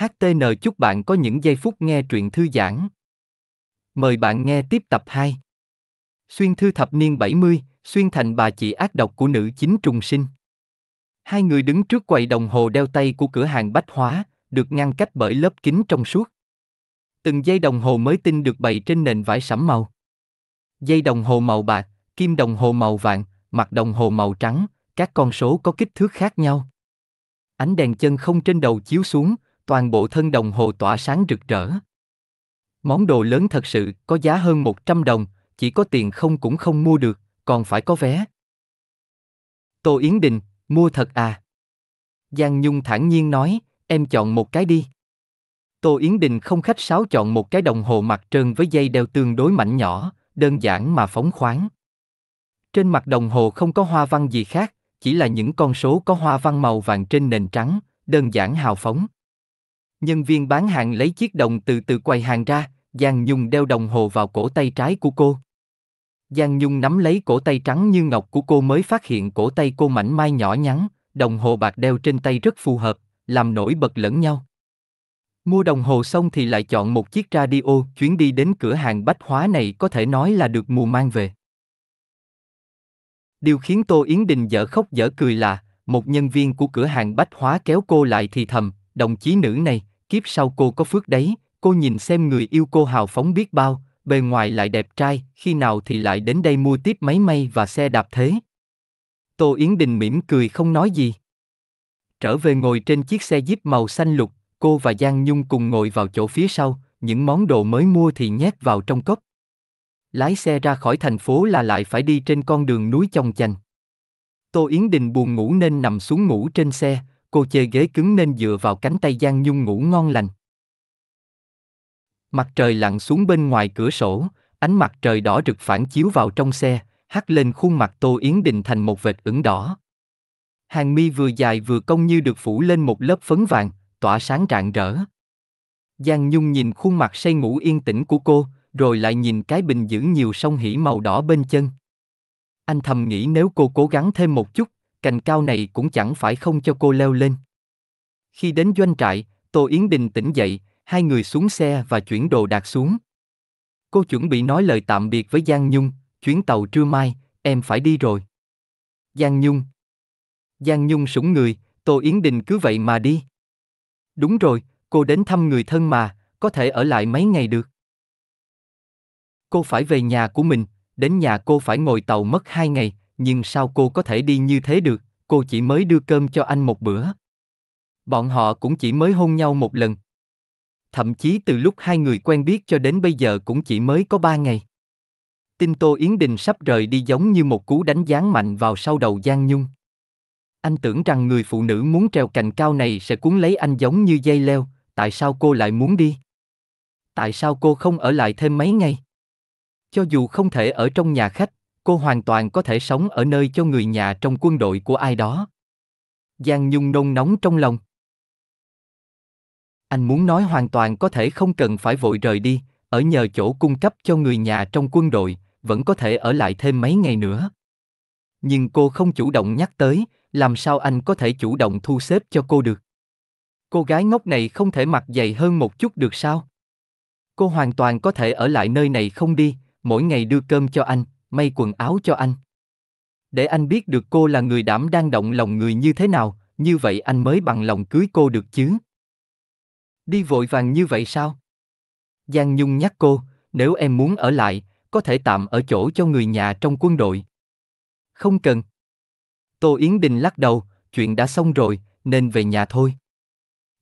HTN chúc bạn có những giây phút nghe truyện thư giãn. Mời bạn nghe tiếp tập 2. Xuyên thư thập niên 70, xuyên thành bà chị ác độc của nữ chính trùng sinh. Hai người đứng trước quầy đồng hồ đeo tay của cửa hàng bách hóa, được ngăn cách bởi lớp kính trong suốt. Từng dây đồng hồ mới tinh được bày trên nền vải sẫm màu. Dây đồng hồ màu bạc, kim đồng hồ màu vàng, mặt đồng hồ màu trắng, các con số có kích thước khác nhau. Ánh đèn chân không trên đầu chiếu xuống, toàn bộ thân đồng hồ tỏa sáng rực rỡ. Món đồ lớn thật sự có giá hơn 100 đồng, chỉ có tiền không cũng không mua được, còn phải có vé. Tô Yến Đình, mua thật à? Giang Nhung thản nhiên nói, em chọn một cái đi. Tô Yến Đình không khách sáo chọn một cái đồng hồ mặt trơn với dây đeo tương đối mảnh nhỏ, đơn giản mà phóng khoáng. Trên mặt đồng hồ không có hoa văn gì khác, chỉ là những con số có hoa văn màu vàng trên nền trắng, đơn giản hào phóng. Nhân viên bán hàng lấy chiếc đồng từ từ quầy hàng ra, Giang Nhung đeo đồng hồ vào cổ tay trái của cô. Giang Nhung nắm lấy cổ tay trắng như ngọc của cô mới phát hiện cổ tay cô mảnh mai nhỏ nhắn, đồng hồ bạc đeo trên tay rất phù hợp, làm nổi bật lẫn nhau. Mua đồng hồ xong thì lại chọn một chiếc radio, chuyến đi đến cửa hàng bách hóa này có thể nói là được mùa mang về. Điều khiến Tô Yến Đình dở khóc dở cười là, một nhân viên của cửa hàng bách hóa kéo cô lại thì thầm, đồng chí nữ này, kiếp sau cô có phước đấy, cô nhìn xem người yêu cô hào phóng biết bao, bề ngoài lại đẹp trai, khi nào thì lại đến đây mua tiếp máy may và xe đạp thế. Tô Yến Đình mỉm cười không nói gì. Trở về ngồi trên chiếc xe jeep màu xanh lục, cô và Giang Nhung cùng ngồi vào chỗ phía sau, những món đồ mới mua thì nhét vào trong cốc. Lái xe ra khỏi thành phố là lại phải đi trên con đường núi chồng chành. Tô Yến Đình buồn ngủ nên nằm xuống ngủ trên xe, cô chê ghế cứng nên dựa vào cánh tay Giang Nhung ngủ ngon lành. Mặt trời lặn xuống bên ngoài cửa sổ, ánh mặt trời đỏ rực phản chiếu vào trong xe, hắt lên khuôn mặt Tô Yến Đình thành một vệt ửng đỏ. Hàng mi vừa dài vừa cong như được phủ lên một lớp phấn vàng, tỏa sáng rạng rỡ. Giang Nhung nhìn khuôn mặt say ngủ yên tĩnh của cô, rồi lại nhìn cái bình giữ nhiều sông hỉ màu đỏ bên chân. Anh thầm nghĩ nếu cô cố gắng thêm một chút, cành cao này cũng chẳng phải không cho cô leo lên. Khi đến doanh trại, Tô Yến Đình tỉnh dậy, hai người xuống xe và chuyển đồ đạc xuống. Cô chuẩn bị nói lời tạm biệt với Giang Nhung, chuyến tàu trưa mai, em phải đi rồi. Giang Nhung Giang Nhung sủng người, Tô Yến Đình cứ vậy mà đi. Đúng rồi, cô đến thăm người thân mà, có thể ở lại mấy ngày được. Cô phải về nhà của mình, đến nhà cô phải ngồi tàu mất hai ngày, nhưng sao cô có thể đi như thế được, cô chỉ mới đưa cơm cho anh một bữa. Bọn họ cũng chỉ mới hôn nhau một lần. Thậm chí từ lúc hai người quen biết cho đến bây giờ cũng chỉ mới có ba ngày. Tin Tô Yến Đình sắp rời đi giống như một cú đánh giáng mạnh vào sau đầu Giang Nhung. Anh tưởng rằng người phụ nữ muốn trèo cành cao này sẽ cuốn lấy anh giống như dây leo, tại sao cô lại muốn đi? Tại sao cô không ở lại thêm mấy ngày? Cho dù không thể ở trong nhà khách, cô hoàn toàn có thể sống ở nơi cho người nhà trong quân đội của ai đó. Giang Nhung nôn nóng trong lòng. Anh muốn nói hoàn toàn có thể không cần phải vội rời đi, ở nhờ chỗ cung cấp cho người nhà trong quân đội, vẫn có thể ở lại thêm mấy ngày nữa. Nhưng cô không chủ động nhắc tới, làm sao anh có thể chủ động thu xếp cho cô được? Cô gái ngốc này không thể mặc dày hơn một chút được sao? Cô hoàn toàn có thể ở lại nơi này không đi, mỗi ngày đưa cơm cho anh, may quần áo cho anh. Để anh biết được cô là người đảm đang động lòng người như thế nào, như vậy anh mới bằng lòng cưới cô được chứ. Đi vội vàng như vậy sao? Giang Nhung nhắc cô, nếu em muốn ở lại, có thể tạm ở chỗ cho người nhà trong quân đội. Không cần. Tô Yến Đình lắc đầu, chuyện đã xong rồi, nên về nhà thôi.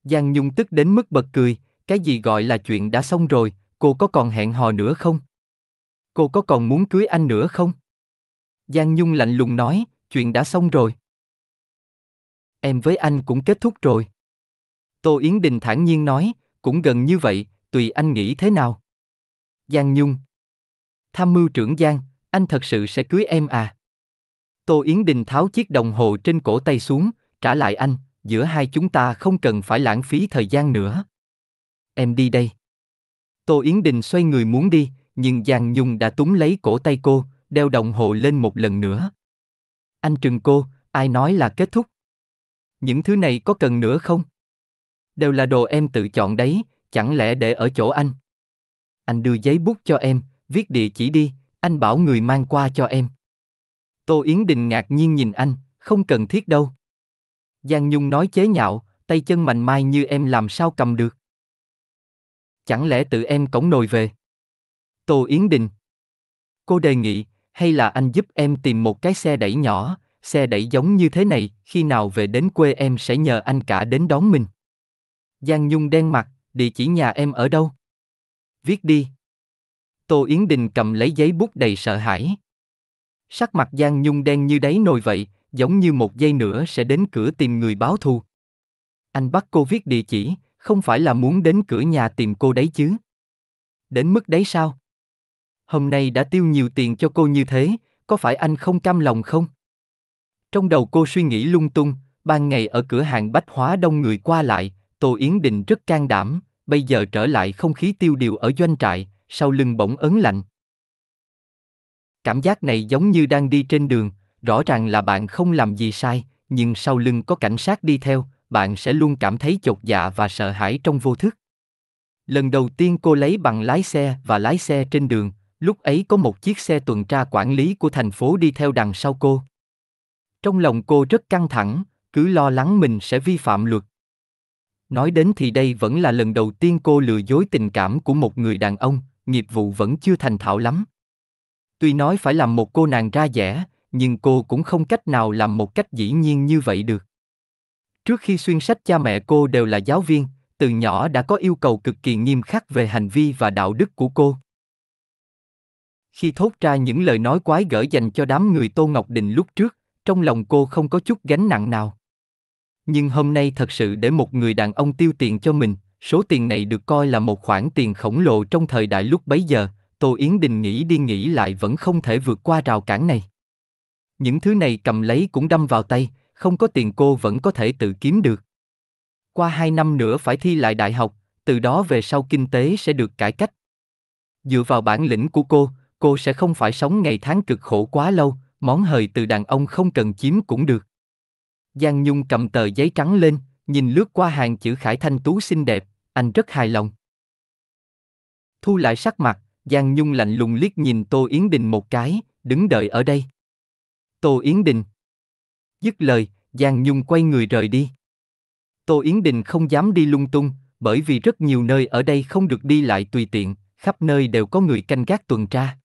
Giang Nhung tức đến mức bật cười, cái gì gọi là chuyện đã xong rồi, cô có còn hẹn hò nữa không? cô có còn muốn cưới anh nữa không? Giang Nhung lạnh lùng nói, chuyện đã xong rồi. Em với anh cũng kết thúc rồi. Tô Yến Đình thản nhiên nói, cũng gần như vậy, tùy anh nghĩ thế nào. Giang Nhung Tham mưu trưởng Giang, anh thật sự sẽ cưới em à? Tô Yến Đình tháo chiếc đồng hồ trên cổ tay xuống, trả lại anh, giữa hai chúng ta không cần phải lãng phí thời gian nữa. Em đi đây. Tô Yến Đình xoay người muốn đi, nhưng Giang Nhung đã túm lấy cổ tay cô, đeo đồng hồ lên một lần nữa. Anh trừng cô, ai nói là kết thúc? Những thứ này có cần nữa không? Đều là đồ em tự chọn đấy, chẳng lẽ để ở chỗ anh? Anh đưa giấy bút cho em, viết địa chỉ đi, anh bảo người mang qua cho em. Tô Yến Đình ngạc nhiên nhìn anh, không cần thiết đâu. Giang Nhung nói chế nhạo, tay chân mạnh mai như em làm sao cầm được. Chẳng lẽ tự em cổng nồi về? Tô Yến Đình. Cô đề nghị, hay là anh giúp em tìm một cái xe đẩy nhỏ, xe đẩy giống như thế này, khi nào về đến quê em sẽ nhờ anh cả đến đón mình. Giang Nhung đen mặt, địa chỉ nhà em ở đâu? Viết đi. Tô Yến Đình cầm lấy giấy bút đầy sợ hãi. Sắc mặt Giang Nhung đen như đáy nồi vậy, giống như một giây nữa sẽ đến cửa tìm người báo thù. Anh bắt cô viết địa chỉ, không phải là muốn đến cửa nhà tìm cô đấy chứ. Đến mức đấy sao? hôm nay đã tiêu nhiều tiền cho cô như thế, có phải anh không cam lòng không? Trong đầu cô suy nghĩ lung tung, ban ngày ở cửa hàng bách hóa đông người qua lại, Tô Yến Đình rất can đảm, bây giờ trở lại không khí tiêu điều ở doanh trại, sau lưng bỗng ấn lạnh. Cảm giác này giống như đang đi trên đường, rõ ràng là bạn không làm gì sai, nhưng sau lưng có cảnh sát đi theo, bạn sẽ luôn cảm thấy chột dạ và sợ hãi trong vô thức. Lần đầu tiên cô lấy bằng lái xe và lái xe trên đường, Lúc ấy có một chiếc xe tuần tra quản lý của thành phố đi theo đằng sau cô. Trong lòng cô rất căng thẳng, cứ lo lắng mình sẽ vi phạm luật. Nói đến thì đây vẫn là lần đầu tiên cô lừa dối tình cảm của một người đàn ông, nghiệp vụ vẫn chưa thành thạo lắm. Tuy nói phải làm một cô nàng ra vẻ, nhưng cô cũng không cách nào làm một cách dĩ nhiên như vậy được. Trước khi xuyên sách cha mẹ cô đều là giáo viên, từ nhỏ đã có yêu cầu cực kỳ nghiêm khắc về hành vi và đạo đức của cô. Khi thốt ra những lời nói quái gở dành cho đám người Tô Ngọc Đình lúc trước, trong lòng cô không có chút gánh nặng nào. Nhưng hôm nay thật sự để một người đàn ông tiêu tiền cho mình, số tiền này được coi là một khoản tiền khổng lồ trong thời đại lúc bấy giờ, Tô Yến Đình nghĩ đi nghĩ lại vẫn không thể vượt qua rào cản này. Những thứ này cầm lấy cũng đâm vào tay, không có tiền cô vẫn có thể tự kiếm được. Qua hai năm nữa phải thi lại đại học, từ đó về sau kinh tế sẽ được cải cách. Dựa vào bản lĩnh của cô, cô sẽ không phải sống ngày tháng cực khổ quá lâu, món hời từ đàn ông không cần chiếm cũng được. Giang Nhung cầm tờ giấy trắng lên, nhìn lướt qua hàng chữ Khải Thanh Tú xinh đẹp, anh rất hài lòng. Thu lại sắc mặt, Giang Nhung lạnh lùng liếc nhìn Tô Yến Đình một cái, đứng đợi ở đây. Tô Yến Đình. Dứt lời, Giang Nhung quay người rời đi. Tô Yến Đình không dám đi lung tung, bởi vì rất nhiều nơi ở đây không được đi lại tùy tiện, khắp nơi đều có người canh gác tuần tra.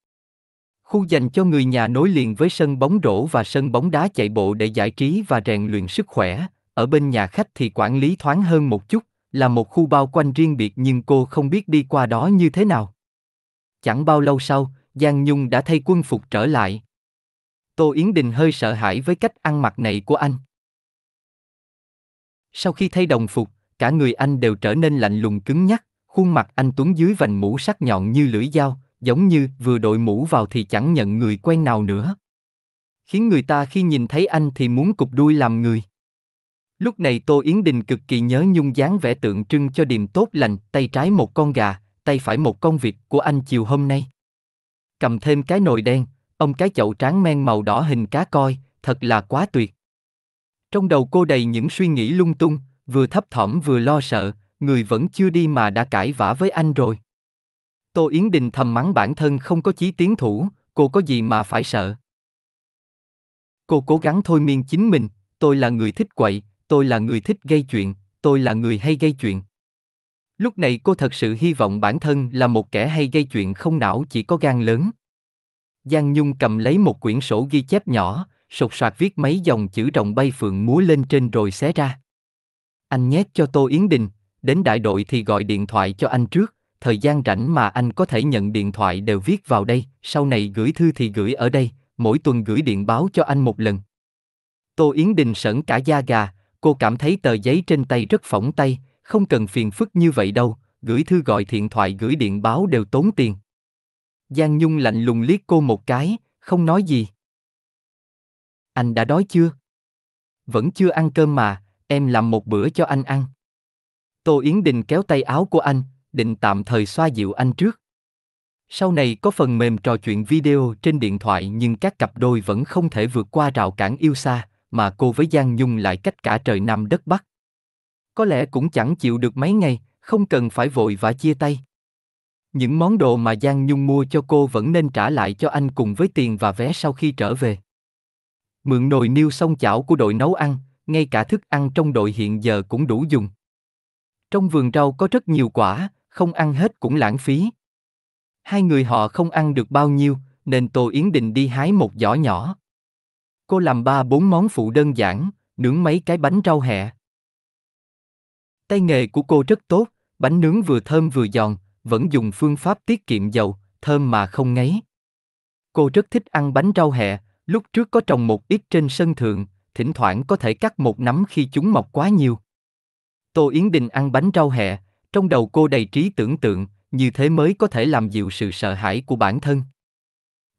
Khu dành cho người nhà nối liền với sân bóng rổ và sân bóng đá chạy bộ để giải trí và rèn luyện sức khỏe. Ở bên nhà khách thì quản lý thoáng hơn một chút, là một khu bao quanh riêng biệt nhưng cô không biết đi qua đó như thế nào. Chẳng bao lâu sau, Giang Nhung đã thay quân phục trở lại. Tô Yến Đình hơi sợ hãi với cách ăn mặc này của anh. Sau khi thay đồng phục, cả người anh đều trở nên lạnh lùng cứng nhắc, khuôn mặt anh tuấn dưới vành mũ sắc nhọn như lưỡi dao, giống như vừa đội mũ vào thì chẳng nhận người quen nào nữa. Khiến người ta khi nhìn thấy anh thì muốn cục đuôi làm người. Lúc này Tô Yến Đình cực kỳ nhớ nhung dáng vẻ tượng trưng cho điềm tốt lành, tay trái một con gà, tay phải một con vịt của anh chiều hôm nay. Cầm thêm cái nồi đen, ông cái chậu tráng men màu đỏ hình cá coi, thật là quá tuyệt. Trong đầu cô đầy những suy nghĩ lung tung, vừa thấp thỏm vừa lo sợ, người vẫn chưa đi mà đã cãi vã với anh rồi. Tô Yến Đình thầm mắng bản thân không có chí tiến thủ, cô có gì mà phải sợ. Cô cố gắng thôi miên chính mình, tôi là người thích quậy, tôi là người thích gây chuyện, tôi là người hay gây chuyện. Lúc này cô thật sự hy vọng bản thân là một kẻ hay gây chuyện không não chỉ có gan lớn. Giang Nhung cầm lấy một quyển sổ ghi chép nhỏ, sột soạt viết mấy dòng chữ rồng bay phượng múa lên trên rồi xé ra. Anh nhét cho Tô Yến Đình, đến đại đội thì gọi điện thoại cho anh trước, thời gian rảnh mà anh có thể nhận điện thoại đều viết vào đây, sau này gửi thư thì gửi ở đây, mỗi tuần gửi điện báo cho anh một lần. Tô Yến Đình sởn cả da gà, cô cảm thấy tờ giấy trên tay rất phỏng tay, không cần phiền phức như vậy đâu, gửi thư gọi điện thoại gửi điện báo đều tốn tiền. Giang Nhung lạnh lùng liếc cô một cái, không nói gì. Anh đã đói chưa? Vẫn chưa ăn cơm mà, em làm một bữa cho anh ăn. Tô Yến Đình kéo tay áo của anh, định tạm thời xoa dịu anh trước. Sau này có phần mềm trò chuyện video trên điện thoại nhưng các cặp đôi vẫn không thể vượt qua rào cản yêu xa, mà cô với Giang Nhung lại cách cả trời Nam đất Bắc. Có lẽ cũng chẳng chịu được mấy ngày, không cần phải vội và chia tay. Những món đồ mà Giang Nhung mua cho cô vẫn nên trả lại cho anh cùng với tiền và vé sau khi trở về. Mượn nồi niêu xong chảo của đội nấu ăn, ngay cả thức ăn trong đội hiện giờ cũng đủ dùng. Trong vườn rau có rất nhiều quả, không ăn hết cũng lãng phí. Hai người họ không ăn được bao nhiêu, nên Tô Yến định đi hái một giỏ nhỏ. Cô làm ba bốn món phụ đơn giản, nướng mấy cái bánh rau hẹ. Tay nghề của cô rất tốt, bánh nướng vừa thơm vừa giòn, vẫn dùng phương pháp tiết kiệm dầu, thơm mà không ngấy. Cô rất thích ăn bánh rau hẹ, lúc trước có trồng một ít trên sân thượng, thỉnh thoảng có thể cắt một nắm khi chúng mọc quá nhiều. Tô Yến Đình ăn bánh rau hẹ, trong đầu cô đầy trí tưởng tượng, như thế mới có thể làm dịu sự sợ hãi của bản thân.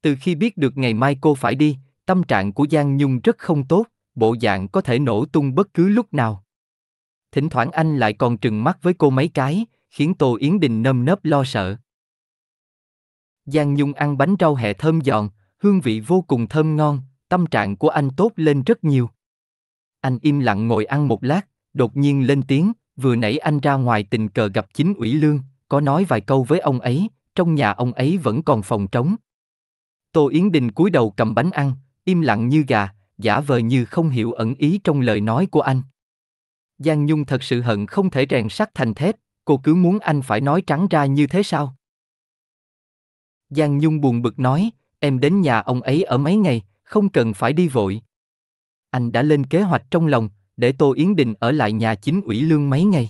Từ khi biết được ngày mai cô phải đi, tâm trạng của Giang Nhung rất không tốt, bộ dạng có thể nổ tung bất cứ lúc nào. Thỉnh thoảng anh lại còn trừng mắt với cô mấy cái, khiến Tô Yến Đình nơm nớp lo sợ. Giang Nhung ăn bánh rau hẹ thơm giòn, hương vị vô cùng thơm ngon, tâm trạng của anh tốt lên rất nhiều. Anh im lặng ngồi ăn một lát, đột nhiên lên tiếng, vừa nãy anh ra ngoài tình cờ gặp chính ủy lương, có nói vài câu với ông ấy, trong nhà ông ấy vẫn còn phòng trống. Tô Yến Đình cúi đầu cầm bánh ăn, im lặng như gà, giả vờ như không hiểu ẩn ý trong lời nói của anh. Giang Nhung thật sự hận không thể rèn sắt thành thép, cô cứ muốn anh phải nói trắng ra như thế sao? Giang Nhung buồn bực nói, em đến nhà ông ấy ở mấy ngày, không cần phải đi vội. Anh đã lên kế hoạch trong lòng, để Tô Yến Đình ở lại nhà chính ủy lương mấy ngày.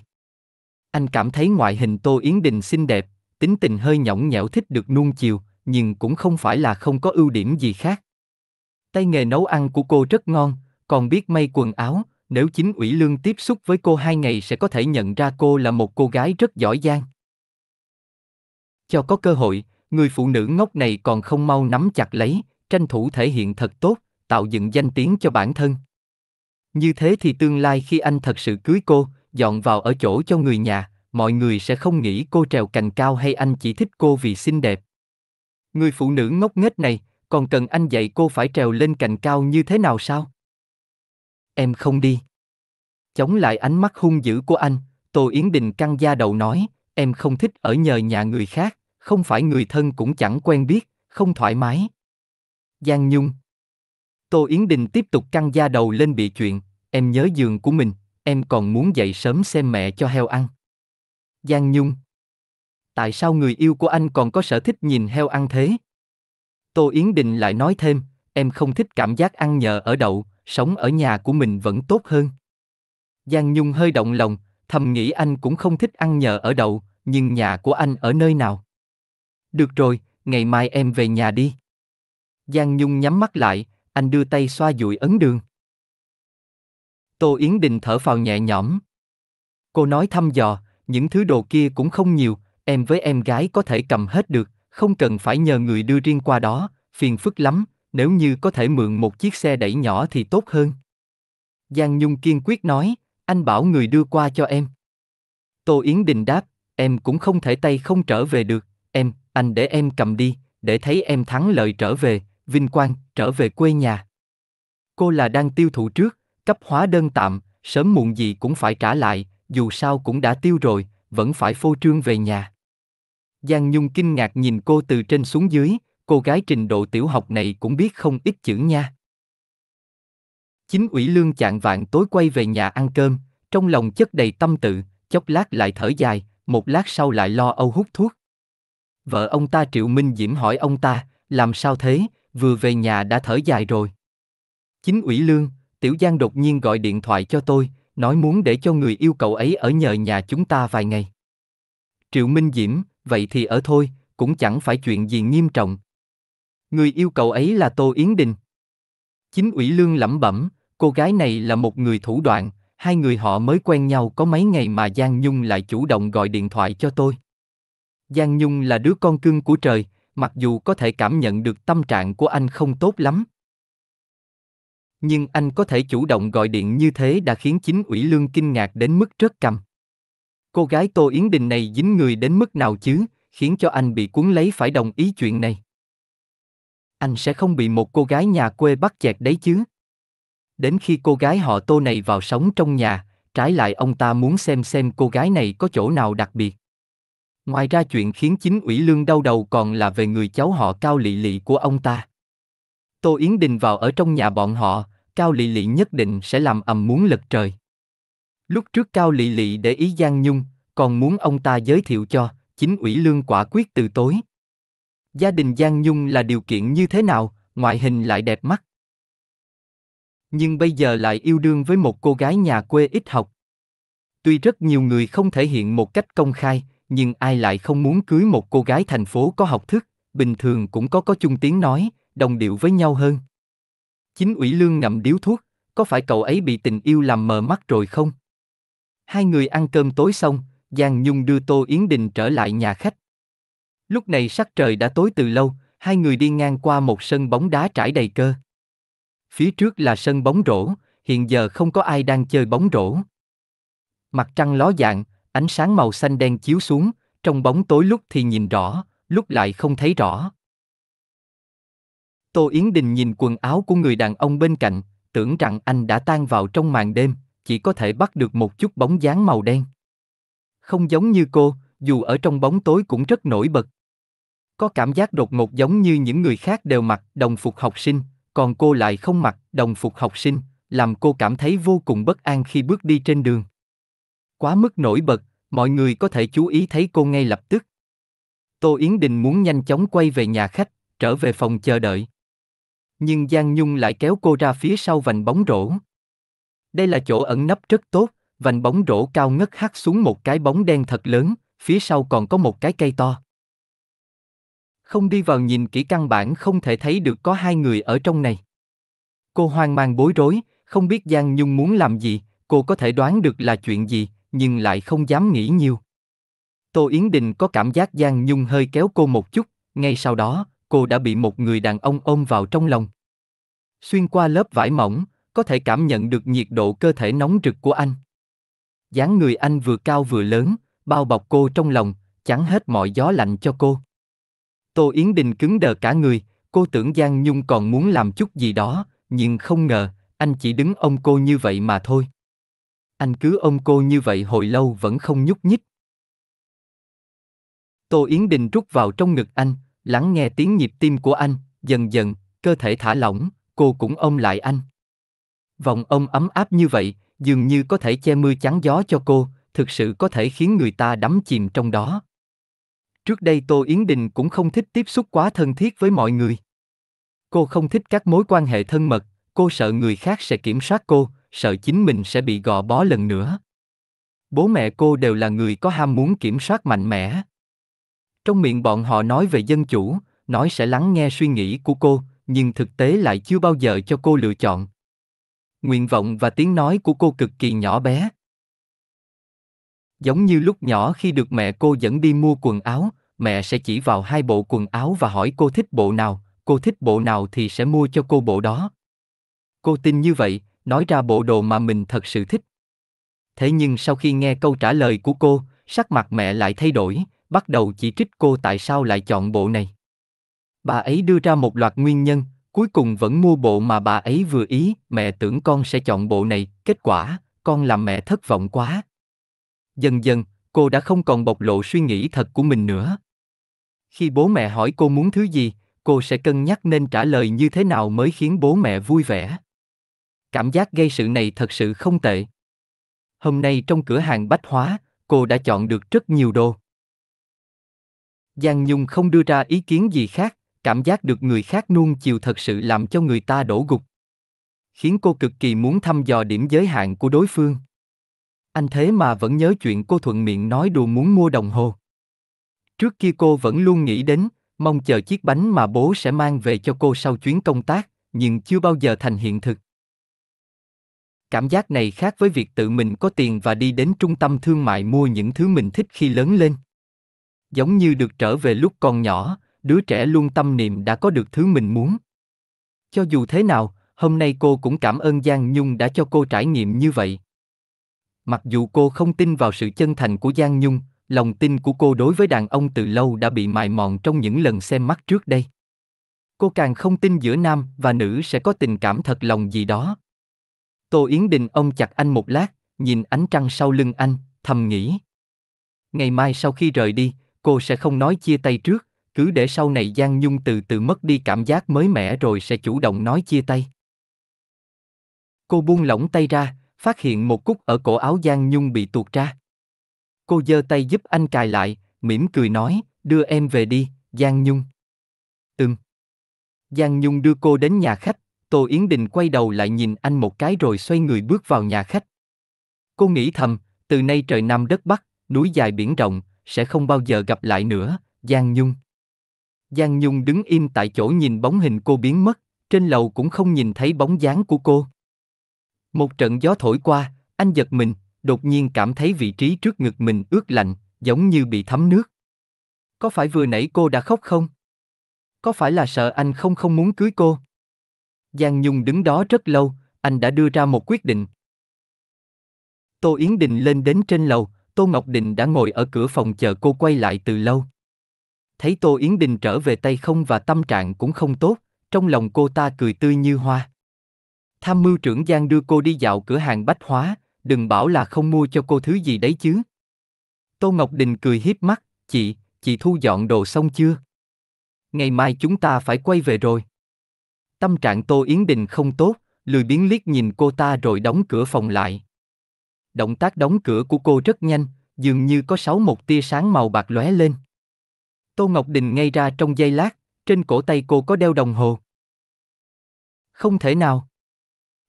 Anh cảm thấy ngoại hình Tô Yến Đình xinh đẹp, tính tình hơi nhõng nhẽo thích được nuông chiều, nhưng cũng không phải là không có ưu điểm gì khác. Tay nghề nấu ăn của cô rất ngon, còn biết may quần áo, nếu chính ủy lương tiếp xúc với cô hai ngày sẽ có thể nhận ra cô là một cô gái rất giỏi giang. Cho có cơ hội, người phụ nữ ngốc này còn không mau nắm chặt lấy, tranh thủ thể hiện thật tốt, tạo dựng danh tiếng cho bản thân. Như thế thì tương lai khi anh thật sự cưới cô, dọn vào ở chỗ cho người nhà, mọi người sẽ không nghĩ cô trèo cành cao hay anh chỉ thích cô vì xinh đẹp. Người phụ nữ ngốc nghếch này, còn cần anh dạy cô phải trèo lên cành cao như thế nào sao? Em không đi. Chống lại ánh mắt hung dữ của anh, Tô Yến Đình căng da đầu nói, em không thích ở nhờ nhà người khác, không phải người thân cũng chẳng quen biết, không thoải mái. Giang Nhung Tô Yến Đình tiếp tục căng da đầu lên bị chuyện, em nhớ giường của mình, em còn muốn dậy sớm xem mẹ cho heo ăn. Giang Nhung Tại sao người yêu của anh còn có sở thích nhìn heo ăn thế? Tô Yến Đình lại nói thêm, em không thích cảm giác ăn nhờ ở đậu, sống ở nhà của mình vẫn tốt hơn. Giang Nhung hơi động lòng, thầm nghĩ anh cũng không thích ăn nhờ ở đậu, nhưng nhà của anh ở nơi nào? Được rồi, ngày mai em về nhà đi. Giang Nhung nhắm mắt lại, anh đưa tay xoa dụi ấn đường. Tô Yến Đình thở phào nhẹ nhõm. Cô nói thăm dò, những thứ đồ kia cũng không nhiều, em với em gái có thể cầm hết được, không cần phải nhờ người đưa riêng qua đó, phiền phức lắm, nếu như có thể mượn một chiếc xe đẩy nhỏ thì tốt hơn. Giang Nhung kiên quyết nói, anh bảo người đưa qua cho em. Tô Yến Đình đáp, em cũng không thể tay không trở về được, em, anh để em cầm đi, để thấy em thắng lợi trở về, vinh quang, trở về quê nhà. Cô là đang tiêu thụ trước, cấp hóa đơn tạm, sớm muộn gì cũng phải trả lại, dù sao cũng đã tiêu rồi, vẫn phải phô trương về nhà. Giang Nhung kinh ngạc nhìn cô từ trên xuống dưới, cô gái trình độ tiểu học này cũng biết không ít chữ nha. Chính ủy lương chạng vạn tối quay về nhà ăn cơm, trong lòng chất đầy tâm tự, chốc lát lại thở dài, một lát sau lại lo âu hút thuốc. Vợ ông ta Triệu Minh Diễm hỏi ông ta, làm sao thế, vừa về nhà đã thở dài rồi. Chính ủy lương, Tiểu Giang đột nhiên gọi điện thoại cho tôi, nói muốn để cho người yêu cậu ấy ở nhờ nhà chúng ta vài ngày. Triệu Minh Diễm, vậy thì ở thôi, cũng chẳng phải chuyện gì nghiêm trọng. Người yêu cậu ấy là Tô Yến Đình. Chính ủy lương lẩm bẩm, cô gái này là một người thủ đoạn, hai người họ mới quen nhau có mấy ngày mà Giang Nhung lại chủ động gọi điện thoại cho tôi. Giang Nhung là đứa con cưng của trời, mặc dù có thể cảm nhận được tâm trạng của anh không tốt lắm nhưng anh có thể chủ động gọi điện như thế đã khiến chính ủy lương kinh ngạc đến mức trớt cầm. cô gái tô yến đình này dính người đến mức nào chứ khiến cho anh bị cuốn lấy phải đồng ý chuyện này anh sẽ không bị một cô gái nhà quê bắt chẹt đấy chứ đến khi cô gái họ tô này vào sống trong nhà trái lại ông ta muốn xem xem cô gái này có chỗ nào đặc biệt Ngoài ra chuyện khiến chính ủy lương đau đầu còn là về người cháu họ Cao Lị Lị của ông ta. Tô Yến Đình vào ở trong nhà bọn họ, Cao Lị Lị nhất định sẽ làm ầm muốn lật trời. Lúc trước Cao Lị Lị để ý Giang Nhung, còn muốn ông ta giới thiệu cho, chính ủy lương quả quyết từ tối. Gia đình Giang Nhung là điều kiện như thế nào, ngoại hình lại đẹp mắt. Nhưng bây giờ lại yêu đương với một cô gái nhà quê ít học. Tuy rất nhiều người không thể hiện một cách công khai, nhưng ai lại không muốn cưới một cô gái thành phố có học thức, bình thường cũng có có chung tiếng nói, đồng điệu với nhau hơn. Chính ủy lương ngậm điếu thuốc, có phải cậu ấy bị tình yêu làm mờ mắt rồi không? Hai người ăn cơm tối xong, Giang Nhung đưa Tô Yến Đình trở lại nhà khách. Lúc này sắc trời đã tối từ lâu, hai người đi ngang qua một sân bóng đá trải đầy cơ. Phía trước là sân bóng rổ, hiện giờ không có ai đang chơi bóng rổ. Mặt trăng ló dạng, Ánh sáng màu xanh đen chiếu xuống, trong bóng tối lúc thì nhìn rõ, lúc lại không thấy rõ. Tô Yến Đình nhìn quần áo của người đàn ông bên cạnh, tưởng rằng anh đã tan vào trong màn đêm, chỉ có thể bắt được một chút bóng dáng màu đen. Không giống như cô, dù ở trong bóng tối cũng rất nổi bật. Có cảm giác đột ngột giống như những người khác đều mặc đồng phục học sinh, còn cô lại không mặc đồng phục học sinh, làm cô cảm thấy vô cùng bất an khi bước đi trên đường. Quá mức nổi bật, mọi người có thể chú ý thấy cô ngay lập tức. Tô Yến Đình muốn nhanh chóng quay về nhà khách, trở về phòng chờ đợi. Nhưng Giang Nhung lại kéo cô ra phía sau vành bóng rổ. Đây là chỗ ẩn nấp rất tốt, vành bóng rổ cao ngất hắt xuống một cái bóng đen thật lớn, phía sau còn có một cái cây to. Không đi vào nhìn kỹ căn bản không thể thấy được có hai người ở trong này. Cô hoang mang bối rối, không biết Giang Nhung muốn làm gì, cô có thể đoán được là chuyện gì, nhưng lại không dám nghĩ nhiều. Tô Yến Đình có cảm giác Giang Nhung hơi kéo cô một chút, ngay sau đó, cô đã bị một người đàn ông ôm vào trong lòng. Xuyên qua lớp vải mỏng, có thể cảm nhận được nhiệt độ cơ thể nóng rực của anh. dáng người anh vừa cao vừa lớn, bao bọc cô trong lòng, chắn hết mọi gió lạnh cho cô. Tô Yến Đình cứng đờ cả người, cô tưởng Giang Nhung còn muốn làm chút gì đó, nhưng không ngờ, anh chỉ đứng ôm cô như vậy mà thôi. Anh cứ ôm cô như vậy hồi lâu vẫn không nhúc nhích. Tô Yến Đình rút vào trong ngực anh, lắng nghe tiếng nhịp tim của anh, dần dần, cơ thể thả lỏng, cô cũng ôm lại anh. Vòng ôm ấm áp như vậy, dường như có thể che mưa chắn gió cho cô, thực sự có thể khiến người ta đắm chìm trong đó. Trước đây Tô Yến Đình cũng không thích tiếp xúc quá thân thiết với mọi người. Cô không thích các mối quan hệ thân mật, cô sợ người khác sẽ kiểm soát cô, sợ chính mình sẽ bị gò bó lần nữa. Bố mẹ cô đều là người có ham muốn kiểm soát mạnh mẽ. Trong miệng bọn họ nói về dân chủ, nói sẽ lắng nghe suy nghĩ của cô, nhưng thực tế lại chưa bao giờ cho cô lựa chọn. Nguyện vọng và tiếng nói của cô cực kỳ nhỏ bé. Giống như lúc nhỏ khi được mẹ cô dẫn đi mua quần áo, mẹ sẽ chỉ vào hai bộ quần áo và hỏi cô thích bộ nào, cô thích bộ nào thì sẽ mua cho cô bộ đó. Cô tin như vậy, nói ra bộ đồ mà mình thật sự thích. Thế nhưng sau khi nghe câu trả lời của cô, sắc mặt mẹ lại thay đổi, bắt đầu chỉ trích cô tại sao lại chọn bộ này. Bà ấy đưa ra một loạt nguyên nhân, cuối cùng vẫn mua bộ mà bà ấy vừa ý, mẹ tưởng con sẽ chọn bộ này, kết quả, con làm mẹ thất vọng quá. Dần dần, cô đã không còn bộc lộ suy nghĩ thật của mình nữa. Khi bố mẹ hỏi cô muốn thứ gì, cô sẽ cân nhắc nên trả lời như thế nào mới khiến bố mẹ vui vẻ cảm giác gây sự này thật sự không tệ. Hôm nay trong cửa hàng bách hóa, cô đã chọn được rất nhiều đồ. Giang Nhung không đưa ra ý kiến gì khác, cảm giác được người khác nuông chiều thật sự làm cho người ta đổ gục. Khiến cô cực kỳ muốn thăm dò điểm giới hạn của đối phương. Anh thế mà vẫn nhớ chuyện cô thuận miệng nói đùa muốn mua đồng hồ. Trước kia cô vẫn luôn nghĩ đến, mong chờ chiếc bánh mà bố sẽ mang về cho cô sau chuyến công tác, nhưng chưa bao giờ thành hiện thực cảm giác này khác với việc tự mình có tiền và đi đến trung tâm thương mại mua những thứ mình thích khi lớn lên giống như được trở về lúc còn nhỏ đứa trẻ luôn tâm niệm đã có được thứ mình muốn cho dù thế nào hôm nay cô cũng cảm ơn giang nhung đã cho cô trải nghiệm như vậy mặc dù cô không tin vào sự chân thành của giang nhung lòng tin của cô đối với đàn ông từ lâu đã bị mài mòn trong những lần xem mắt trước đây cô càng không tin giữa nam và nữ sẽ có tình cảm thật lòng gì đó Tô Yến Đình ông chặt anh một lát, nhìn ánh trăng sau lưng anh, thầm nghĩ. Ngày mai sau khi rời đi, cô sẽ không nói chia tay trước, cứ để sau này Giang Nhung từ từ mất đi cảm giác mới mẻ rồi sẽ chủ động nói chia tay. Cô buông lỏng tay ra, phát hiện một cúc ở cổ áo Giang Nhung bị tuột ra. Cô giơ tay giúp anh cài lại, mỉm cười nói, đưa em về đi, Giang Nhung. Ừm. Giang Nhung đưa cô đến nhà khách, Tô Yến Đình quay đầu lại nhìn anh một cái rồi xoay người bước vào nhà khách. Cô nghĩ thầm, từ nay trời Nam đất Bắc, núi dài biển rộng, sẽ không bao giờ gặp lại nữa, Giang Nhung. Giang Nhung đứng im tại chỗ nhìn bóng hình cô biến mất, trên lầu cũng không nhìn thấy bóng dáng của cô. Một trận gió thổi qua, anh giật mình, đột nhiên cảm thấy vị trí trước ngực mình ướt lạnh, giống như bị thấm nước. Có phải vừa nãy cô đã khóc không? Có phải là sợ anh không không muốn cưới cô? Giang Nhung đứng đó rất lâu, anh đã đưa ra một quyết định. Tô Yến Đình lên đến trên lầu, Tô Ngọc Đình đã ngồi ở cửa phòng chờ cô quay lại từ lâu. Thấy Tô Yến Đình trở về tay không và tâm trạng cũng không tốt, trong lòng cô ta cười tươi như hoa. Tham mưu trưởng Giang đưa cô đi dạo cửa hàng bách hóa, đừng bảo là không mua cho cô thứ gì đấy chứ. Tô Ngọc Đình cười hiếp mắt, chị, chị thu dọn đồ xong chưa? Ngày mai chúng ta phải quay về rồi. Tâm trạng Tô Yến Đình không tốt, lười biến liếc nhìn cô ta rồi đóng cửa phòng lại. Động tác đóng cửa của cô rất nhanh, dường như có sáu một tia sáng màu bạc lóe lên. Tô Ngọc Đình ngay ra trong giây lát, trên cổ tay cô có đeo đồng hồ. Không thể nào.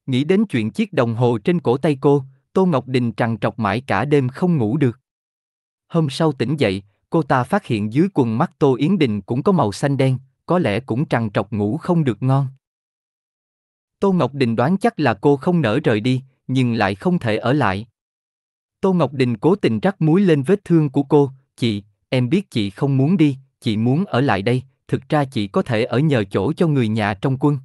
Nghĩ đến chuyện chiếc đồng hồ trên cổ tay cô, Tô Ngọc Đình trằn trọc mãi cả đêm không ngủ được. Hôm sau tỉnh dậy, cô ta phát hiện dưới quần mắt Tô Yến Đình cũng có màu xanh đen, có lẽ cũng trằn trọc ngủ không được ngon. Tô Ngọc Đình đoán chắc là cô không nỡ rời đi, nhưng lại không thể ở lại. Tô Ngọc Đình cố tình rắc muối lên vết thương của cô, chị, em biết chị không muốn đi, chị muốn ở lại đây, thực ra chị có thể ở nhờ chỗ cho người nhà trong quân.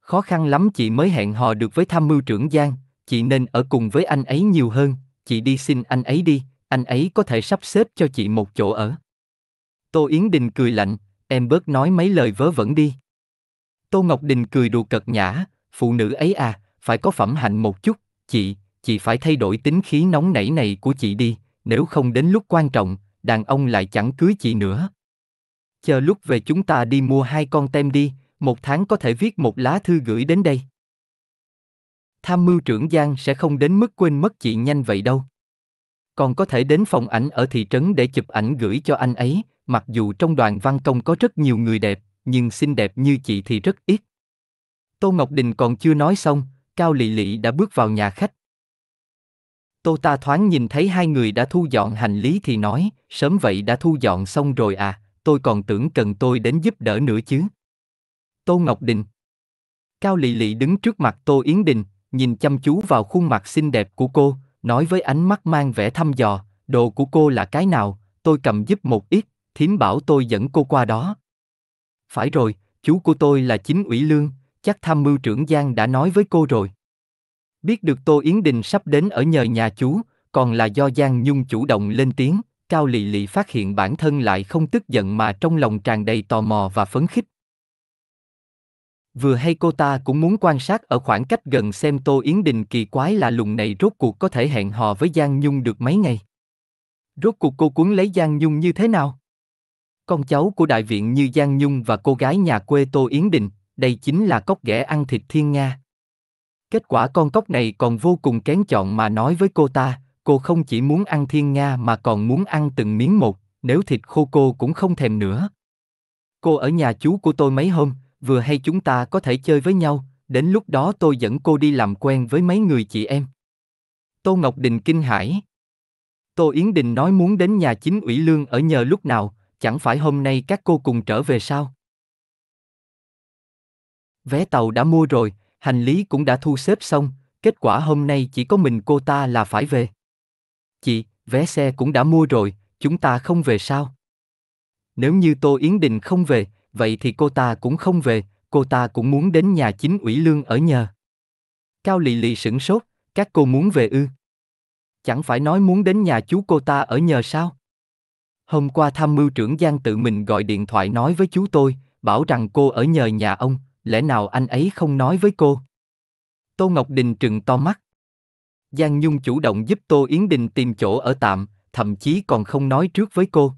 Khó khăn lắm chị mới hẹn hò được với tham mưu trưởng Giang, chị nên ở cùng với anh ấy nhiều hơn, chị đi xin anh ấy đi, anh ấy có thể sắp xếp cho chị một chỗ ở. Tô Yến Đình cười lạnh, em bớt nói mấy lời vớ vẩn đi. Tô Ngọc Đình cười đùa cợt nhã, phụ nữ ấy à, phải có phẩm hạnh một chút, chị, chị phải thay đổi tính khí nóng nảy này của chị đi, nếu không đến lúc quan trọng, đàn ông lại chẳng cưới chị nữa. Chờ lúc về chúng ta đi mua hai con tem đi, một tháng có thể viết một lá thư gửi đến đây. Tham mưu trưởng Giang sẽ không đến mức quên mất chị nhanh vậy đâu. Còn có thể đến phòng ảnh ở thị trấn để chụp ảnh gửi cho anh ấy, mặc dù trong đoàn văn công có rất nhiều người đẹp, nhưng xinh đẹp như chị thì rất ít. Tô Ngọc Đình còn chưa nói xong, Cao Lị Lị đã bước vào nhà khách. Tô ta thoáng nhìn thấy hai người đã thu dọn hành lý thì nói, sớm vậy đã thu dọn xong rồi à, tôi còn tưởng cần tôi đến giúp đỡ nữa chứ. Tô Ngọc Đình Cao Lị Lị đứng trước mặt Tô Yến Đình, nhìn chăm chú vào khuôn mặt xinh đẹp của cô, nói với ánh mắt mang vẻ thăm dò, đồ của cô là cái nào, tôi cầm giúp một ít, thím bảo tôi dẫn cô qua đó, phải rồi, chú của tôi là chính ủy lương, chắc tham mưu trưởng Giang đã nói với cô rồi. Biết được Tô Yến Đình sắp đến ở nhờ nhà chú, còn là do Giang Nhung chủ động lên tiếng, Cao Lị Lị phát hiện bản thân lại không tức giận mà trong lòng tràn đầy tò mò và phấn khích. Vừa hay cô ta cũng muốn quan sát ở khoảng cách gần xem Tô Yến Đình kỳ quái là lùng này rốt cuộc có thể hẹn hò với Giang Nhung được mấy ngày. Rốt cuộc cô cuốn lấy Giang Nhung như thế nào? con cháu của đại viện như Giang Nhung và cô gái nhà quê Tô Yến Đình, đây chính là cốc ghẻ ăn thịt thiên Nga. Kết quả con cốc này còn vô cùng kén chọn mà nói với cô ta, cô không chỉ muốn ăn thiên Nga mà còn muốn ăn từng miếng một, nếu thịt khô cô cũng không thèm nữa. Cô ở nhà chú của tôi mấy hôm, vừa hay chúng ta có thể chơi với nhau, đến lúc đó tôi dẫn cô đi làm quen với mấy người chị em. Tô Ngọc Đình kinh hãi. Tô Yến Đình nói muốn đến nhà chính ủy lương ở nhờ lúc nào, chẳng phải hôm nay các cô cùng trở về sao? Vé tàu đã mua rồi, hành lý cũng đã thu xếp xong, kết quả hôm nay chỉ có mình cô ta là phải về. Chị, vé xe cũng đã mua rồi, chúng ta không về sao? Nếu như Tô Yến Đình không về, vậy thì cô ta cũng không về, cô ta cũng muốn đến nhà chính ủy lương ở nhờ. Cao lì lì sửng sốt, các cô muốn về ư? Chẳng phải nói muốn đến nhà chú cô ta ở nhờ sao? Hôm qua tham mưu trưởng Giang tự mình gọi điện thoại nói với chú tôi, bảo rằng cô ở nhờ nhà ông, lẽ nào anh ấy không nói với cô? Tô Ngọc Đình trừng to mắt. Giang Nhung chủ động giúp Tô Yến Đình tìm chỗ ở tạm, thậm chí còn không nói trước với cô.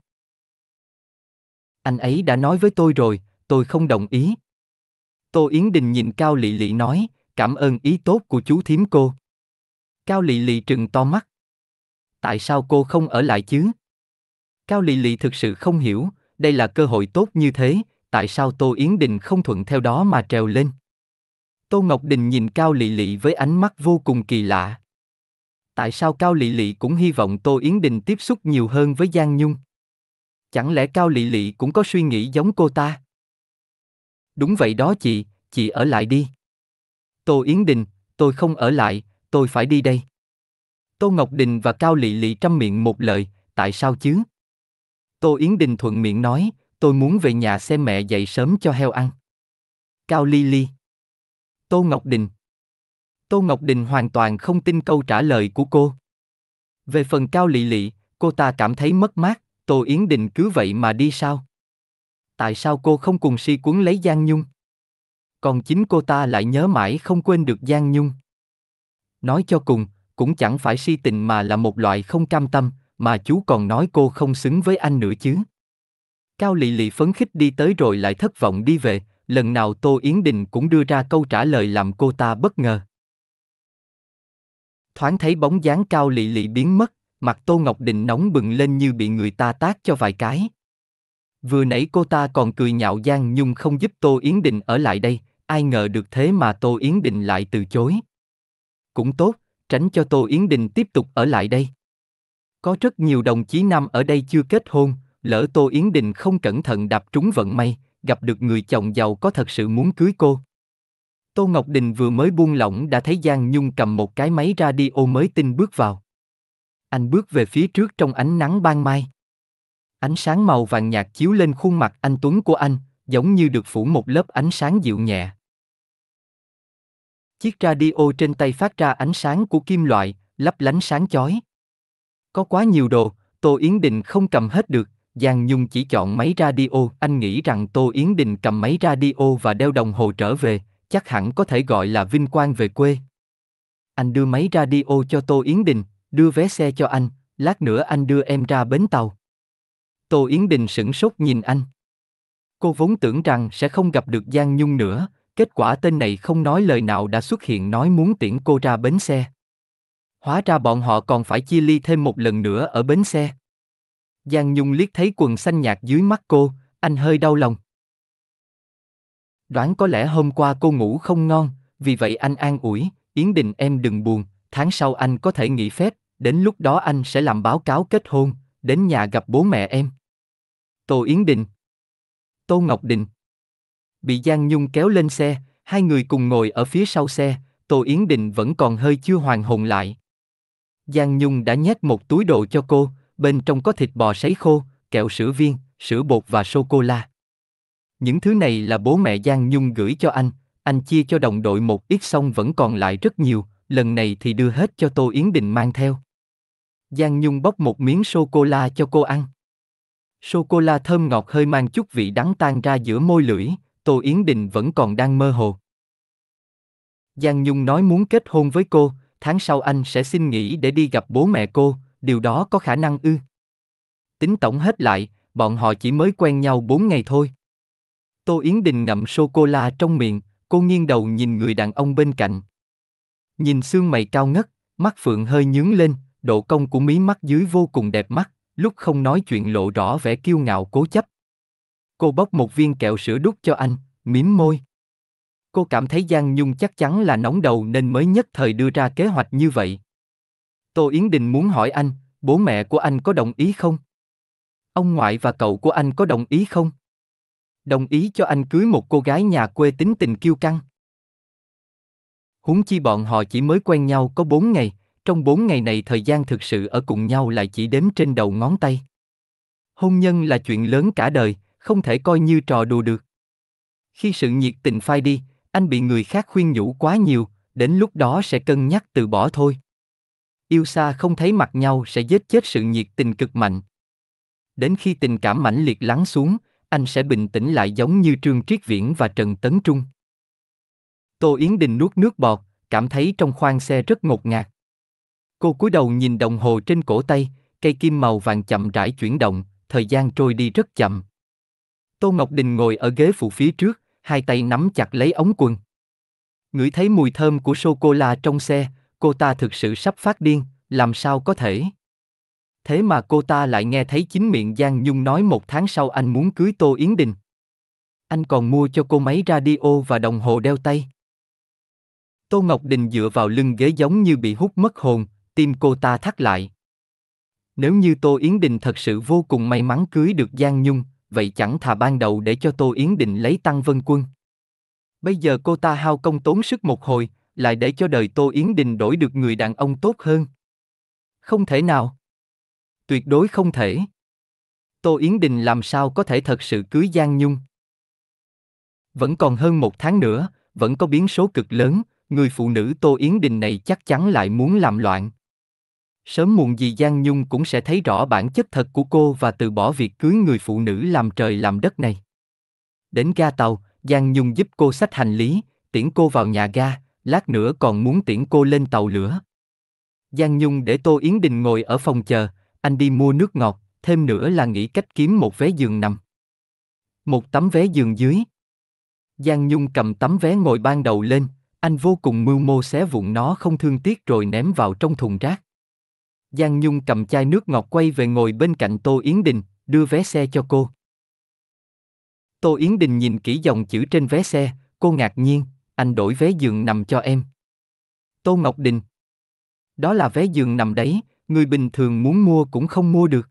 Anh ấy đã nói với tôi rồi, tôi không đồng ý. Tô Yến Đình nhìn Cao Lị Lị nói, cảm ơn ý tốt của chú thím cô. Cao Lị Lị trừng to mắt. Tại sao cô không ở lại chứ? Cao Lì Lì thực sự không hiểu, đây là cơ hội tốt như thế, tại sao Tô Yến Đình không thuận theo đó mà trèo lên. Tô Ngọc Đình nhìn Cao Lì Lì với ánh mắt vô cùng kỳ lạ. Tại sao Cao Lì Lì cũng hy vọng Tô Yến Đình tiếp xúc nhiều hơn với Giang Nhung? Chẳng lẽ Cao Lì Lì cũng có suy nghĩ giống cô ta? Đúng vậy đó chị, chị ở lại đi. Tô Yến Đình, tôi không ở lại, tôi phải đi đây. Tô Ngọc Đình và Cao Lị Lị trăm miệng một lời, tại sao chứ? Tô Yến Đình thuận miệng nói, tôi muốn về nhà xem mẹ dậy sớm cho heo ăn. Cao Ly Ly Tô Ngọc Đình Tô Ngọc Đình hoàn toàn không tin câu trả lời của cô. Về phần Cao Lị Lị, cô ta cảm thấy mất mát, Tô Yến Đình cứ vậy mà đi sao? Tại sao cô không cùng si cuốn lấy Giang Nhung? Còn chính cô ta lại nhớ mãi không quên được Giang Nhung. Nói cho cùng, cũng chẳng phải si tình mà là một loại không cam tâm, mà chú còn nói cô không xứng với anh nữa chứ. Cao Lị Lị phấn khích đi tới rồi lại thất vọng đi về, lần nào Tô Yến Đình cũng đưa ra câu trả lời làm cô ta bất ngờ. Thoáng thấy bóng dáng Cao Lị Lị biến mất, mặt Tô Ngọc Đình nóng bừng lên như bị người ta tát cho vài cái. Vừa nãy cô ta còn cười nhạo Giang Nhung không giúp Tô Yến Đình ở lại đây, ai ngờ được thế mà Tô Yến Đình lại từ chối. Cũng tốt, tránh cho Tô Yến Đình tiếp tục ở lại đây. Có rất nhiều đồng chí nam ở đây chưa kết hôn, lỡ Tô Yến Đình không cẩn thận đạp trúng vận may, gặp được người chồng giàu có thật sự muốn cưới cô. Tô Ngọc Đình vừa mới buông lỏng đã thấy Giang Nhung cầm một cái máy radio mới tin bước vào. Anh bước về phía trước trong ánh nắng ban mai. Ánh sáng màu vàng nhạt chiếu lên khuôn mặt anh Tuấn của anh, giống như được phủ một lớp ánh sáng dịu nhẹ. Chiếc radio trên tay phát ra ánh sáng của kim loại, lấp lánh sáng chói. Có quá nhiều đồ, Tô Yến Đình không cầm hết được, Giang Nhung chỉ chọn máy radio, anh nghĩ rằng Tô Yến Đình cầm máy radio và đeo đồng hồ trở về, chắc hẳn có thể gọi là vinh quang về quê. Anh đưa máy radio cho Tô Yến Đình, đưa vé xe cho anh, lát nữa anh đưa em ra bến tàu. Tô Yến Đình sửng sốt nhìn anh. Cô vốn tưởng rằng sẽ không gặp được Giang Nhung nữa, kết quả tên này không nói lời nào đã xuất hiện nói muốn tiễn cô ra bến xe. Hóa ra bọn họ còn phải chia ly thêm một lần nữa ở bến xe. Giang Nhung liếc thấy quần xanh nhạt dưới mắt cô, anh hơi đau lòng. Đoán có lẽ hôm qua cô ngủ không ngon, vì vậy anh an ủi, Yến Đình em đừng buồn, tháng sau anh có thể nghỉ phép, đến lúc đó anh sẽ làm báo cáo kết hôn, đến nhà gặp bố mẹ em. Tô Yến Đình Tô Ngọc Đình Bị Giang Nhung kéo lên xe, hai người cùng ngồi ở phía sau xe, Tô Yến Đình vẫn còn hơi chưa hoàn hồn lại. Giang Nhung đã nhét một túi đồ cho cô, bên trong có thịt bò sấy khô, kẹo sữa viên, sữa bột và sô-cô-la. Những thứ này là bố mẹ Giang Nhung gửi cho anh, anh chia cho đồng đội một ít xong vẫn còn lại rất nhiều, lần này thì đưa hết cho Tô Yến Đình mang theo. Giang Nhung bóc một miếng sô-cô-la cho cô ăn. Sô-cô-la thơm ngọt hơi mang chút vị đắng tan ra giữa môi lưỡi, Tô Yến Đình vẫn còn đang mơ hồ. Giang Nhung nói muốn kết hôn với cô, tháng sau anh sẽ xin nghỉ để đi gặp bố mẹ cô, điều đó có khả năng ư. Tính tổng hết lại, bọn họ chỉ mới quen nhau 4 ngày thôi. Tô Yến Đình ngậm sô-cô-la trong miệng, cô nghiêng đầu nhìn người đàn ông bên cạnh. Nhìn xương mày cao ngất, mắt phượng hơi nhướng lên, độ cong của mí mắt dưới vô cùng đẹp mắt, lúc không nói chuyện lộ rõ vẻ kiêu ngạo cố chấp. Cô bóc một viên kẹo sữa đút cho anh, mím môi. Cô cảm thấy Giang Nhung chắc chắn là nóng đầu nên mới nhất thời đưa ra kế hoạch như vậy. Tô Yến Đình muốn hỏi anh, bố mẹ của anh có đồng ý không? Ông ngoại và cậu của anh có đồng ý không? Đồng ý cho anh cưới một cô gái nhà quê tính tình kiêu căng. Huống chi bọn họ chỉ mới quen nhau có 4 ngày, trong 4 ngày này thời gian thực sự ở cùng nhau lại chỉ đếm trên đầu ngón tay. Hôn nhân là chuyện lớn cả đời, không thể coi như trò đùa được. Khi sự nhiệt tình phai đi, anh bị người khác khuyên nhủ quá nhiều, đến lúc đó sẽ cân nhắc từ bỏ thôi. Yêu xa không thấy mặt nhau sẽ giết chết sự nhiệt tình cực mạnh. Đến khi tình cảm mãnh liệt lắng xuống, anh sẽ bình tĩnh lại giống như Trương Triết Viễn và Trần Tấn Trung. Tô Yến Đình nuốt nước bọt, cảm thấy trong khoang xe rất ngột ngạt. Cô cúi đầu nhìn đồng hồ trên cổ tay, cây kim màu vàng chậm rãi chuyển động, thời gian trôi đi rất chậm. Tô Ngọc Đình ngồi ở ghế phụ phía trước, hai tay nắm chặt lấy ống quần. Ngửi thấy mùi thơm của sô-cô-la trong xe, cô ta thực sự sắp phát điên, làm sao có thể. Thế mà cô ta lại nghe thấy chính miệng Giang Nhung nói một tháng sau anh muốn cưới Tô Yến Đình. Anh còn mua cho cô máy radio và đồng hồ đeo tay. Tô Ngọc Đình dựa vào lưng ghế giống như bị hút mất hồn, tim cô ta thắt lại. Nếu như Tô Yến Đình thật sự vô cùng may mắn cưới được Giang Nhung, vậy chẳng thà ban đầu để cho Tô Yến Định lấy Tăng Vân Quân. Bây giờ cô ta hao công tốn sức một hồi, lại để cho đời Tô Yến Đình đổi được người đàn ông tốt hơn. Không thể nào. Tuyệt đối không thể. Tô Yến Đình làm sao có thể thật sự cưới Giang Nhung. Vẫn còn hơn một tháng nữa, vẫn có biến số cực lớn, người phụ nữ Tô Yến Đình này chắc chắn lại muốn làm loạn. Sớm muộn gì Giang Nhung cũng sẽ thấy rõ bản chất thật của cô và từ bỏ việc cưới người phụ nữ làm trời làm đất này. Đến ga tàu, Giang Nhung giúp cô xách hành lý, tiễn cô vào nhà ga, lát nữa còn muốn tiễn cô lên tàu lửa. Giang Nhung để Tô Yến Đình ngồi ở phòng chờ, anh đi mua nước ngọt, thêm nữa là nghĩ cách kiếm một vé giường nằm. Một tấm vé giường dưới. Giang Nhung cầm tấm vé ngồi ban đầu lên, anh vô cùng mưu mô xé vụn nó không thương tiếc rồi ném vào trong thùng rác. Giang Nhung cầm chai nước ngọt quay về ngồi bên cạnh Tô Yến Đình, đưa vé xe cho cô. Tô Yến Đình nhìn kỹ dòng chữ trên vé xe, cô ngạc nhiên, anh đổi vé giường nằm cho em. Tô Ngọc Đình Đó là vé giường nằm đấy, người bình thường muốn mua cũng không mua được.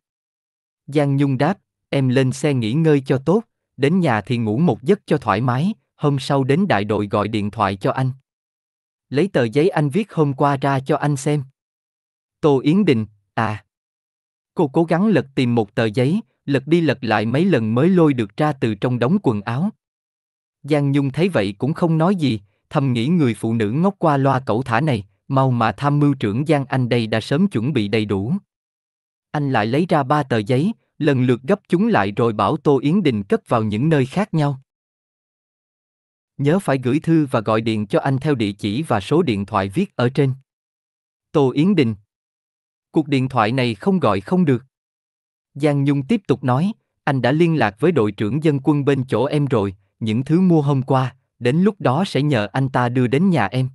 Giang Nhung đáp, em lên xe nghỉ ngơi cho tốt, đến nhà thì ngủ một giấc cho thoải mái, hôm sau đến đại đội gọi điện thoại cho anh. Lấy tờ giấy anh viết hôm qua ra cho anh xem. Tô Yến Đình, à. Cô cố gắng lật tìm một tờ giấy, lật đi lật lại mấy lần mới lôi được ra từ trong đống quần áo. Giang Nhung thấy vậy cũng không nói gì, thầm nghĩ người phụ nữ ngốc qua loa cẩu thả này, mau mà tham mưu trưởng Giang Anh đây đã sớm chuẩn bị đầy đủ. Anh lại lấy ra ba tờ giấy, lần lượt gấp chúng lại rồi bảo Tô Yến Đình cất vào những nơi khác nhau. Nhớ phải gửi thư và gọi điện cho anh theo địa chỉ và số điện thoại viết ở trên. Tô Yến Đình, cuộc điện thoại này không gọi không được. Giang Nhung tiếp tục nói, anh đã liên lạc với đội trưởng dân quân bên chỗ em rồi, những thứ mua hôm qua, đến lúc đó sẽ nhờ anh ta đưa đến nhà em.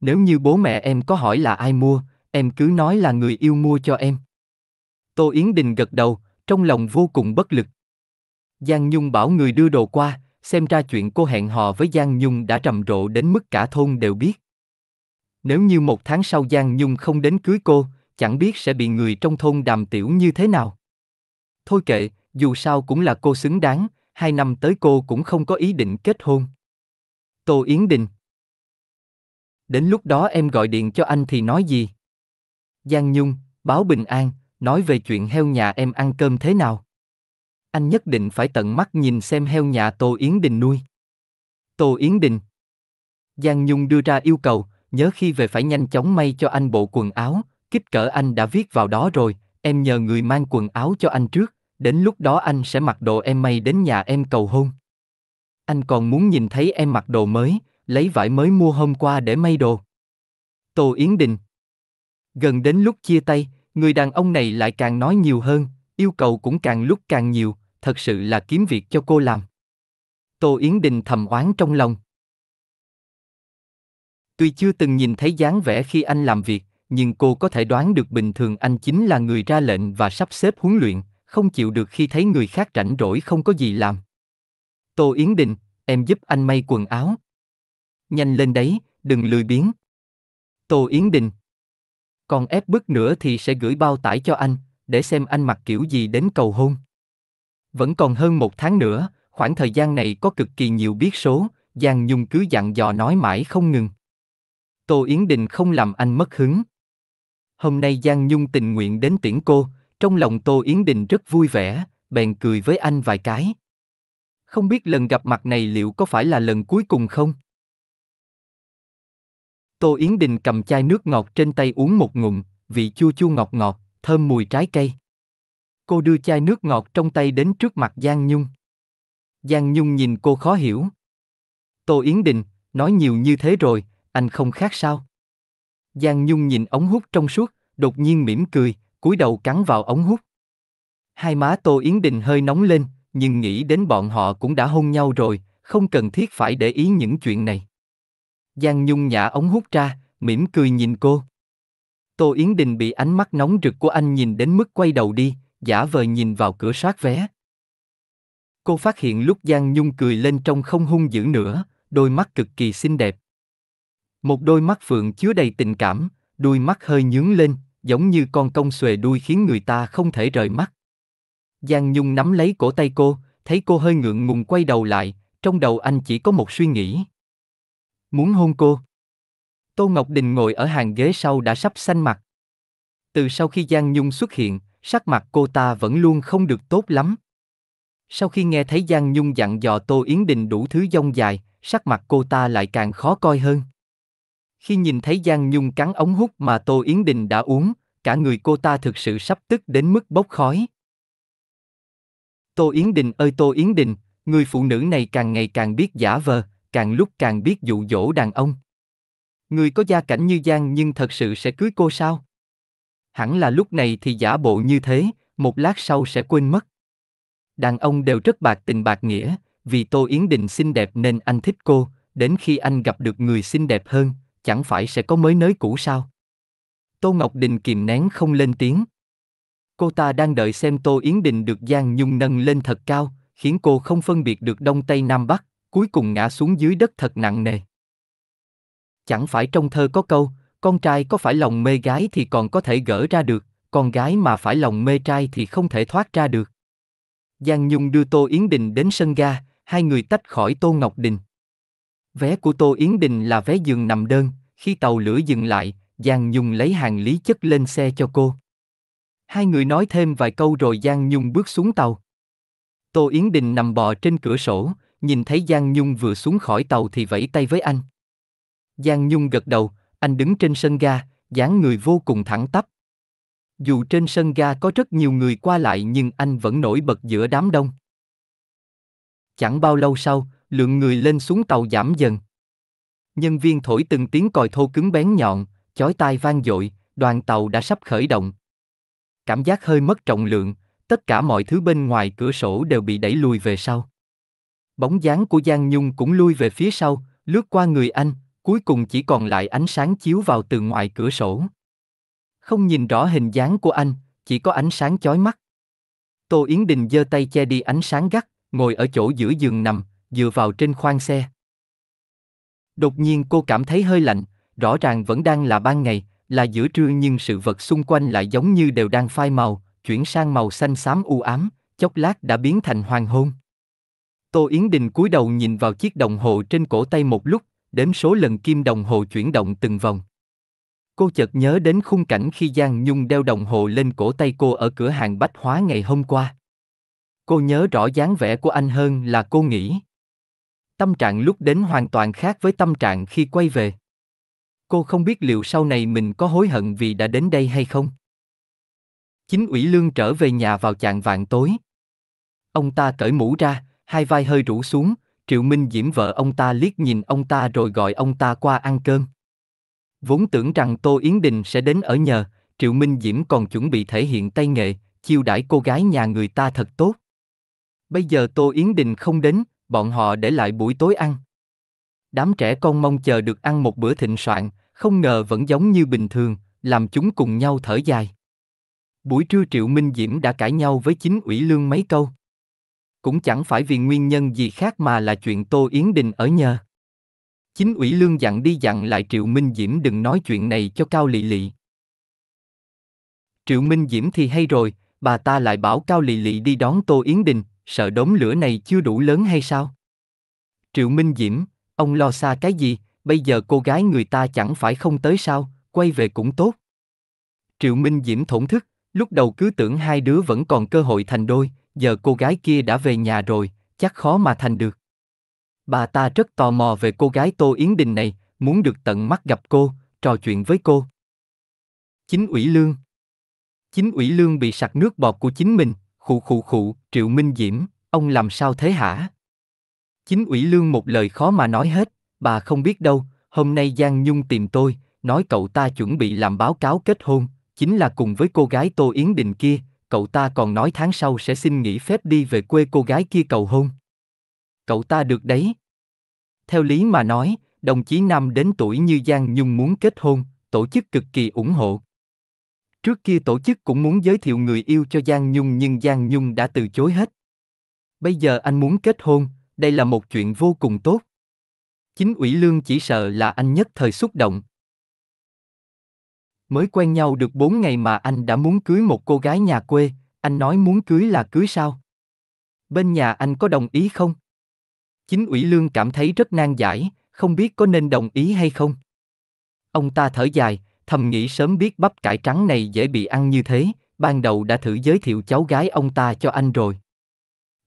Nếu như bố mẹ em có hỏi là ai mua, em cứ nói là người yêu mua cho em. Tô Yến Đình gật đầu, trong lòng vô cùng bất lực. Giang Nhung bảo người đưa đồ qua, xem ra chuyện cô hẹn hò với Giang Nhung đã trầm rộ đến mức cả thôn đều biết. Nếu như một tháng sau Giang Nhung không đến cưới cô, chẳng biết sẽ bị người trong thôn đàm tiểu như thế nào. Thôi kệ, dù sao cũng là cô xứng đáng, hai năm tới cô cũng không có ý định kết hôn. Tô Yến Đình Đến lúc đó em gọi điện cho anh thì nói gì? Giang Nhung, báo bình an, nói về chuyện heo nhà em ăn cơm thế nào. Anh nhất định phải tận mắt nhìn xem heo nhà Tô Yến Đình nuôi. Tô Yến Đình Giang Nhung đưa ra yêu cầu, nhớ khi về phải nhanh chóng may cho anh bộ quần áo, kích cỡ anh đã viết vào đó rồi, em nhờ người mang quần áo cho anh trước, đến lúc đó anh sẽ mặc đồ em may đến nhà em cầu hôn. Anh còn muốn nhìn thấy em mặc đồ mới, lấy vải mới mua hôm qua để may đồ. Tô Yến Đình Gần đến lúc chia tay, người đàn ông này lại càng nói nhiều hơn, yêu cầu cũng càng lúc càng nhiều, thật sự là kiếm việc cho cô làm. Tô Yến Đình thầm oán trong lòng. Tuy chưa từng nhìn thấy dáng vẻ khi anh làm việc, nhưng cô có thể đoán được bình thường anh chính là người ra lệnh và sắp xếp huấn luyện, không chịu được khi thấy người khác rảnh rỗi không có gì làm. Tô Yến Đình, em giúp anh may quần áo. Nhanh lên đấy, đừng lười biếng. Tô Yến Đình. Còn ép bức nữa thì sẽ gửi bao tải cho anh, để xem anh mặc kiểu gì đến cầu hôn. Vẫn còn hơn một tháng nữa, khoảng thời gian này có cực kỳ nhiều biết số, Giang Nhung cứ dặn dò nói mãi không ngừng. Tô Yến Đình không làm anh mất hứng. Hôm nay Giang Nhung tình nguyện đến tiễn cô, trong lòng Tô Yến Đình rất vui vẻ, bèn cười với anh vài cái. Không biết lần gặp mặt này liệu có phải là lần cuối cùng không? Tô Yến Đình cầm chai nước ngọt trên tay uống một ngụm, vị chua chua ngọt ngọt, thơm mùi trái cây. Cô đưa chai nước ngọt trong tay đến trước mặt Giang Nhung. Giang Nhung nhìn cô khó hiểu. Tô Yến Đình, nói nhiều như thế rồi, anh không khác sao? Giang Nhung nhìn ống hút trong suốt, đột nhiên mỉm cười, cúi đầu cắn vào ống hút. Hai má Tô Yến Đình hơi nóng lên, nhưng nghĩ đến bọn họ cũng đã hôn nhau rồi, không cần thiết phải để ý những chuyện này. Giang Nhung nhả ống hút ra, mỉm cười nhìn cô. Tô Yến Đình bị ánh mắt nóng rực của anh nhìn đến mức quay đầu đi, giả vờ nhìn vào cửa soát vé. Cô phát hiện lúc Giang Nhung cười lên trong không hung dữ nữa, đôi mắt cực kỳ xinh đẹp. Một đôi mắt phượng chứa đầy tình cảm, đuôi mắt hơi nhướng lên, giống như con công xuề đuôi khiến người ta không thể rời mắt. Giang Nhung nắm lấy cổ tay cô, thấy cô hơi ngượng ngùng quay đầu lại, trong đầu anh chỉ có một suy nghĩ. Muốn hôn cô. Tô Ngọc Đình ngồi ở hàng ghế sau đã sắp xanh mặt. Từ sau khi Giang Nhung xuất hiện, sắc mặt cô ta vẫn luôn không được tốt lắm. Sau khi nghe thấy Giang Nhung dặn dò Tô Yến Đình đủ thứ dông dài, sắc mặt cô ta lại càng khó coi hơn. Khi nhìn thấy Giang Nhung cắn ống hút mà Tô Yến Đình đã uống, cả người cô ta thực sự sắp tức đến mức bốc khói. Tô Yến Đình ơi Tô Yến Đình, người phụ nữ này càng ngày càng biết giả vờ, càng lúc càng biết dụ dỗ đàn ông. Người có gia cảnh như Giang nhưng thật sự sẽ cưới cô sao? Hẳn là lúc này thì giả bộ như thế, một lát sau sẽ quên mất. Đàn ông đều rất bạc tình bạc nghĩa, vì Tô Yến Đình xinh đẹp nên anh thích cô, đến khi anh gặp được người xinh đẹp hơn, chẳng phải sẽ có mới nới cũ sao? Tô Ngọc Đình kìm nén không lên tiếng. Cô ta đang đợi xem Tô Yến Đình được Giang Nhung nâng lên thật cao, khiến cô không phân biệt được Đông Tây Nam Bắc, cuối cùng ngã xuống dưới đất thật nặng nề. Chẳng phải trong thơ có câu, con trai có phải lòng mê gái thì còn có thể gỡ ra được, con gái mà phải lòng mê trai thì không thể thoát ra được. Giang Nhung đưa Tô Yến Đình đến sân ga, hai người tách khỏi Tô Ngọc Đình. Vé của Tô Yến Đình là vé giường nằm đơn, khi tàu lửa dừng lại, Giang Nhung lấy hàng lý chất lên xe cho cô. Hai người nói thêm vài câu rồi Giang Nhung bước xuống tàu. Tô Yến Đình nằm bò trên cửa sổ, nhìn thấy Giang Nhung vừa xuống khỏi tàu thì vẫy tay với anh. Giang Nhung gật đầu, anh đứng trên sân ga, dáng người vô cùng thẳng tắp. Dù trên sân ga có rất nhiều người qua lại nhưng anh vẫn nổi bật giữa đám đông. Chẳng bao lâu sau, lượng người lên xuống tàu giảm dần. Nhân viên thổi từng tiếng còi thô cứng bén nhọn, chói tai vang dội, đoàn tàu đã sắp khởi động. Cảm giác hơi mất trọng lượng, tất cả mọi thứ bên ngoài cửa sổ đều bị đẩy lùi về sau. Bóng dáng của Giang Nhung cũng lui về phía sau, lướt qua người anh, cuối cùng chỉ còn lại ánh sáng chiếu vào từ ngoài cửa sổ. Không nhìn rõ hình dáng của anh, chỉ có ánh sáng chói mắt. Tô Yến Đình giơ tay che đi ánh sáng gắt, ngồi ở chỗ giữa giường nằm, dựa vào trên khoang xe. Đột nhiên cô cảm thấy hơi lạnh, rõ ràng vẫn đang là ban ngày, là giữa trưa nhưng sự vật xung quanh lại giống như đều đang phai màu, chuyển sang màu xanh xám u ám, chốc lát đã biến thành hoàng hôn. Tô Yến Đình cúi đầu nhìn vào chiếc đồng hồ trên cổ tay một lúc, đếm số lần kim đồng hồ chuyển động từng vòng. Cô chợt nhớ đến khung cảnh khi Giang Nhung đeo đồng hồ lên cổ tay cô ở cửa hàng bách hóa ngày hôm qua. Cô nhớ rõ dáng vẻ của anh hơn là cô nghĩ tâm trạng lúc đến hoàn toàn khác với tâm trạng khi quay về. Cô không biết liệu sau này mình có hối hận vì đã đến đây hay không. Chính ủy lương trở về nhà vào chạng vạn tối. Ông ta cởi mũ ra, hai vai hơi rũ xuống, Triệu Minh Diễm vợ ông ta liếc nhìn ông ta rồi gọi ông ta qua ăn cơm. Vốn tưởng rằng Tô Yến Đình sẽ đến ở nhờ, Triệu Minh Diễm còn chuẩn bị thể hiện tay nghệ, chiêu đãi cô gái nhà người ta thật tốt. Bây giờ Tô Yến Đình không đến, bọn họ để lại buổi tối ăn. Đám trẻ con mong chờ được ăn một bữa thịnh soạn, không ngờ vẫn giống như bình thường, làm chúng cùng nhau thở dài. Buổi trưa Triệu Minh Diễm đã cãi nhau với chính ủy lương mấy câu. Cũng chẳng phải vì nguyên nhân gì khác mà là chuyện Tô Yến Đình ở nhờ. Chính ủy lương dặn đi dặn lại Triệu Minh Diễm đừng nói chuyện này cho Cao Lị Lị. Triệu Minh Diễm thì hay rồi, bà ta lại bảo Cao Lị Lị đi đón Tô Yến Đình, sợ đống lửa này chưa đủ lớn hay sao? Triệu Minh Diễm, ông lo xa cái gì, bây giờ cô gái người ta chẳng phải không tới sao, quay về cũng tốt. Triệu Minh Diễm thổn thức, lúc đầu cứ tưởng hai đứa vẫn còn cơ hội thành đôi, giờ cô gái kia đã về nhà rồi, chắc khó mà thành được. Bà ta rất tò mò về cô gái Tô Yến Đình này, muốn được tận mắt gặp cô, trò chuyện với cô. Chính ủy lương Chính ủy lương bị sặc nước bọt của chính mình, Khụ khụ khụ, Triệu Minh Diễm, ông làm sao thế hả? Chính ủy lương một lời khó mà nói hết, bà không biết đâu, hôm nay Giang Nhung tìm tôi, nói cậu ta chuẩn bị làm báo cáo kết hôn, chính là cùng với cô gái Tô Yến Đình kia, cậu ta còn nói tháng sau sẽ xin nghỉ phép đi về quê cô gái kia cầu hôn. Cậu ta được đấy. Theo lý mà nói, đồng chí Nam đến tuổi như Giang Nhung muốn kết hôn, tổ chức cực kỳ ủng hộ, Trước kia tổ chức cũng muốn giới thiệu người yêu cho Giang Nhung nhưng Giang Nhung đã từ chối hết. Bây giờ anh muốn kết hôn, đây là một chuyện vô cùng tốt. Chính ủy lương chỉ sợ là anh nhất thời xúc động. Mới quen nhau được 4 ngày mà anh đã muốn cưới một cô gái nhà quê, anh nói muốn cưới là cưới sao? Bên nhà anh có đồng ý không? Chính ủy lương cảm thấy rất nan giải, không biết có nên đồng ý hay không. Ông ta thở dài, thầm nghĩ sớm biết bắp cải trắng này dễ bị ăn như thế, ban đầu đã thử giới thiệu cháu gái ông ta cho anh rồi.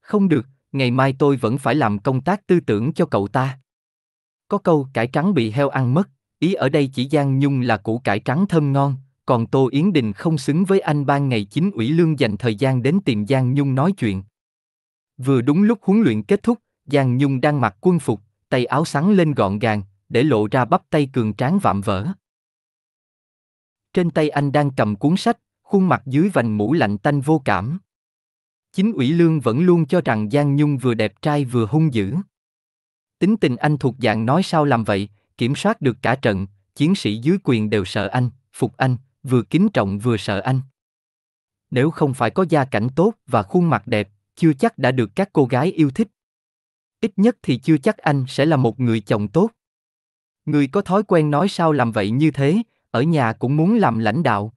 Không được, ngày mai tôi vẫn phải làm công tác tư tưởng cho cậu ta. Có câu cải trắng bị heo ăn mất, ý ở đây chỉ Giang Nhung là củ cải trắng thơm ngon, còn Tô Yến Đình không xứng với anh ban ngày chính ủy lương dành thời gian đến tìm Giang Nhung nói chuyện. Vừa đúng lúc huấn luyện kết thúc, Giang Nhung đang mặc quân phục, tay áo sắn lên gọn gàng, để lộ ra bắp tay cường tráng vạm vỡ trên tay anh đang cầm cuốn sách, khuôn mặt dưới vành mũ lạnh tanh vô cảm. Chính ủy lương vẫn luôn cho rằng Giang Nhung vừa đẹp trai vừa hung dữ. Tính tình anh thuộc dạng nói sao làm vậy, kiểm soát được cả trận, chiến sĩ dưới quyền đều sợ anh, phục anh, vừa kính trọng vừa sợ anh. Nếu không phải có gia cảnh tốt và khuôn mặt đẹp, chưa chắc đã được các cô gái yêu thích. Ít nhất thì chưa chắc anh sẽ là một người chồng tốt. Người có thói quen nói sao làm vậy như thế, ở nhà cũng muốn làm lãnh đạo.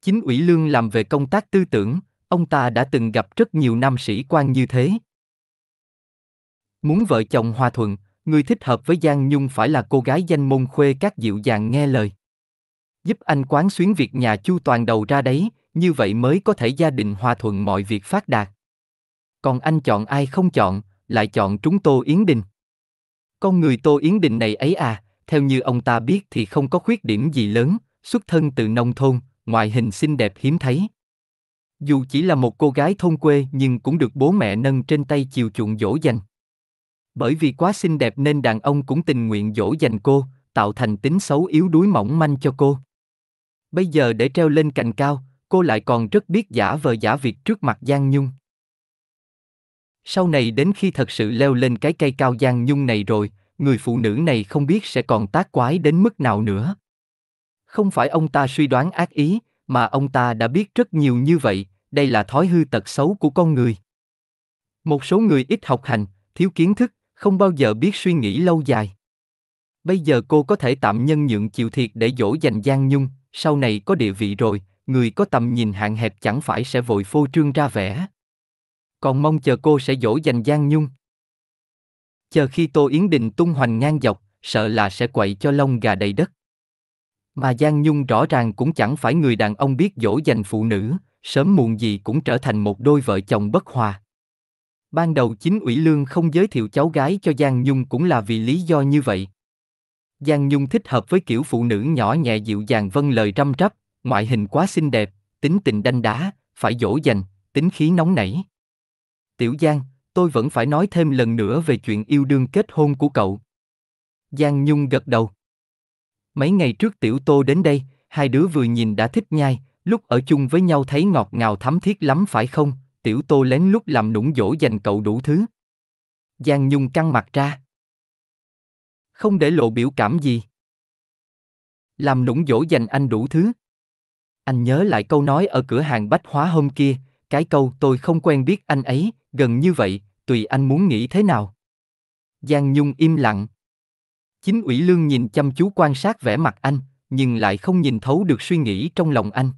Chính ủy Lương làm về công tác tư tưởng, ông ta đã từng gặp rất nhiều nam sĩ quan như thế. Muốn vợ chồng hòa thuận, người thích hợp với Giang Nhung phải là cô gái danh môn khuê các dịu dàng nghe lời. Giúp anh quán xuyến việc nhà chu toàn đầu ra đấy, như vậy mới có thể gia đình hòa thuận mọi việc phát đạt. Còn anh chọn ai không chọn, lại chọn chúng Tô Yến Đình. Con người Tô Yến Đình này ấy à, theo như ông ta biết thì không có khuyết điểm gì lớn, xuất thân từ nông thôn, ngoại hình xinh đẹp hiếm thấy. Dù chỉ là một cô gái thôn quê nhưng cũng được bố mẹ nâng trên tay chiều chuộng dỗ dành. Bởi vì quá xinh đẹp nên đàn ông cũng tình nguyện dỗ dành cô, tạo thành tính xấu yếu đuối mỏng manh cho cô. Bây giờ để treo lên cành cao, cô lại còn rất biết giả vờ giả việc trước mặt Giang Nhung. Sau này đến khi thật sự leo lên cái cây cao Giang Nhung này rồi, người phụ nữ này không biết sẽ còn tác quái đến mức nào nữa. Không phải ông ta suy đoán ác ý, mà ông ta đã biết rất nhiều như vậy, đây là thói hư tật xấu của con người. Một số người ít học hành, thiếu kiến thức, không bao giờ biết suy nghĩ lâu dài. Bây giờ cô có thể tạm nhân nhượng chịu thiệt để dỗ dành Giang Nhung, sau này có địa vị rồi, người có tầm nhìn hạn hẹp chẳng phải sẽ vội phô trương ra vẻ. Còn mong chờ cô sẽ dỗ dành Giang Nhung chờ khi Tô Yến Đình tung hoành ngang dọc, sợ là sẽ quậy cho lông gà đầy đất. Mà Giang Nhung rõ ràng cũng chẳng phải người đàn ông biết dỗ dành phụ nữ, sớm muộn gì cũng trở thành một đôi vợ chồng bất hòa. Ban đầu chính ủy lương không giới thiệu cháu gái cho Giang Nhung cũng là vì lý do như vậy. Giang Nhung thích hợp với kiểu phụ nữ nhỏ nhẹ dịu dàng vâng lời răm rắp, ngoại hình quá xinh đẹp, tính tình đanh đá, phải dỗ dành, tính khí nóng nảy. Tiểu Giang, tôi vẫn phải nói thêm lần nữa về chuyện yêu đương kết hôn của cậu. Giang Nhung gật đầu. Mấy ngày trước Tiểu Tô đến đây, hai đứa vừa nhìn đã thích nhai, lúc ở chung với nhau thấy ngọt ngào thắm thiết lắm phải không? Tiểu Tô lén lút làm nũng dỗ dành cậu đủ thứ. Giang Nhung căng mặt ra. Không để lộ biểu cảm gì. Làm nũng dỗ dành anh đủ thứ. Anh nhớ lại câu nói ở cửa hàng bách hóa hôm kia, cái câu tôi không quen biết anh ấy, gần như vậy, tùy anh muốn nghĩ thế nào. Giang Nhung im lặng. Chính ủy lương nhìn chăm chú quan sát vẻ mặt anh, nhưng lại không nhìn thấu được suy nghĩ trong lòng anh.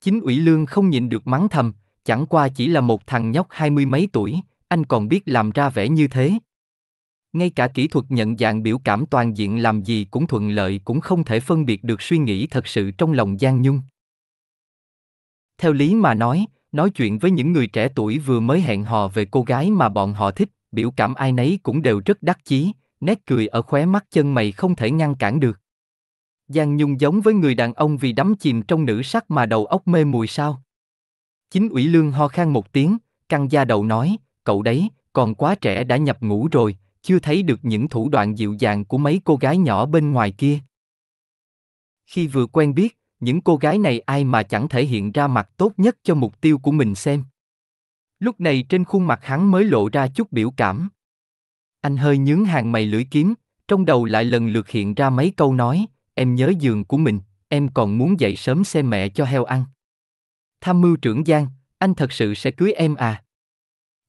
Chính ủy lương không nhìn được mắng thầm, chẳng qua chỉ là một thằng nhóc hai mươi mấy tuổi, anh còn biết làm ra vẻ như thế. Ngay cả kỹ thuật nhận dạng biểu cảm toàn diện làm gì cũng thuận lợi cũng không thể phân biệt được suy nghĩ thật sự trong lòng Giang Nhung. Theo lý mà nói, nói chuyện với những người trẻ tuổi vừa mới hẹn hò về cô gái mà bọn họ thích, biểu cảm ai nấy cũng đều rất đắc chí, nét cười ở khóe mắt chân mày không thể ngăn cản được. Giang Nhung giống với người đàn ông vì đắm chìm trong nữ sắc mà đầu óc mê mùi sao? Chính ủy lương ho khan một tiếng, căng da đầu nói, cậu đấy, còn quá trẻ đã nhập ngũ rồi, chưa thấy được những thủ đoạn dịu dàng của mấy cô gái nhỏ bên ngoài kia. Khi vừa quen biết, những cô gái này ai mà chẳng thể hiện ra mặt tốt nhất cho mục tiêu của mình xem lúc này trên khuôn mặt hắn mới lộ ra chút biểu cảm anh hơi nhướng hàng mày lưỡi kiếm trong đầu lại lần lượt hiện ra mấy câu nói em nhớ giường của mình em còn muốn dậy sớm xem mẹ cho heo ăn tham mưu trưởng giang anh thật sự sẽ cưới em à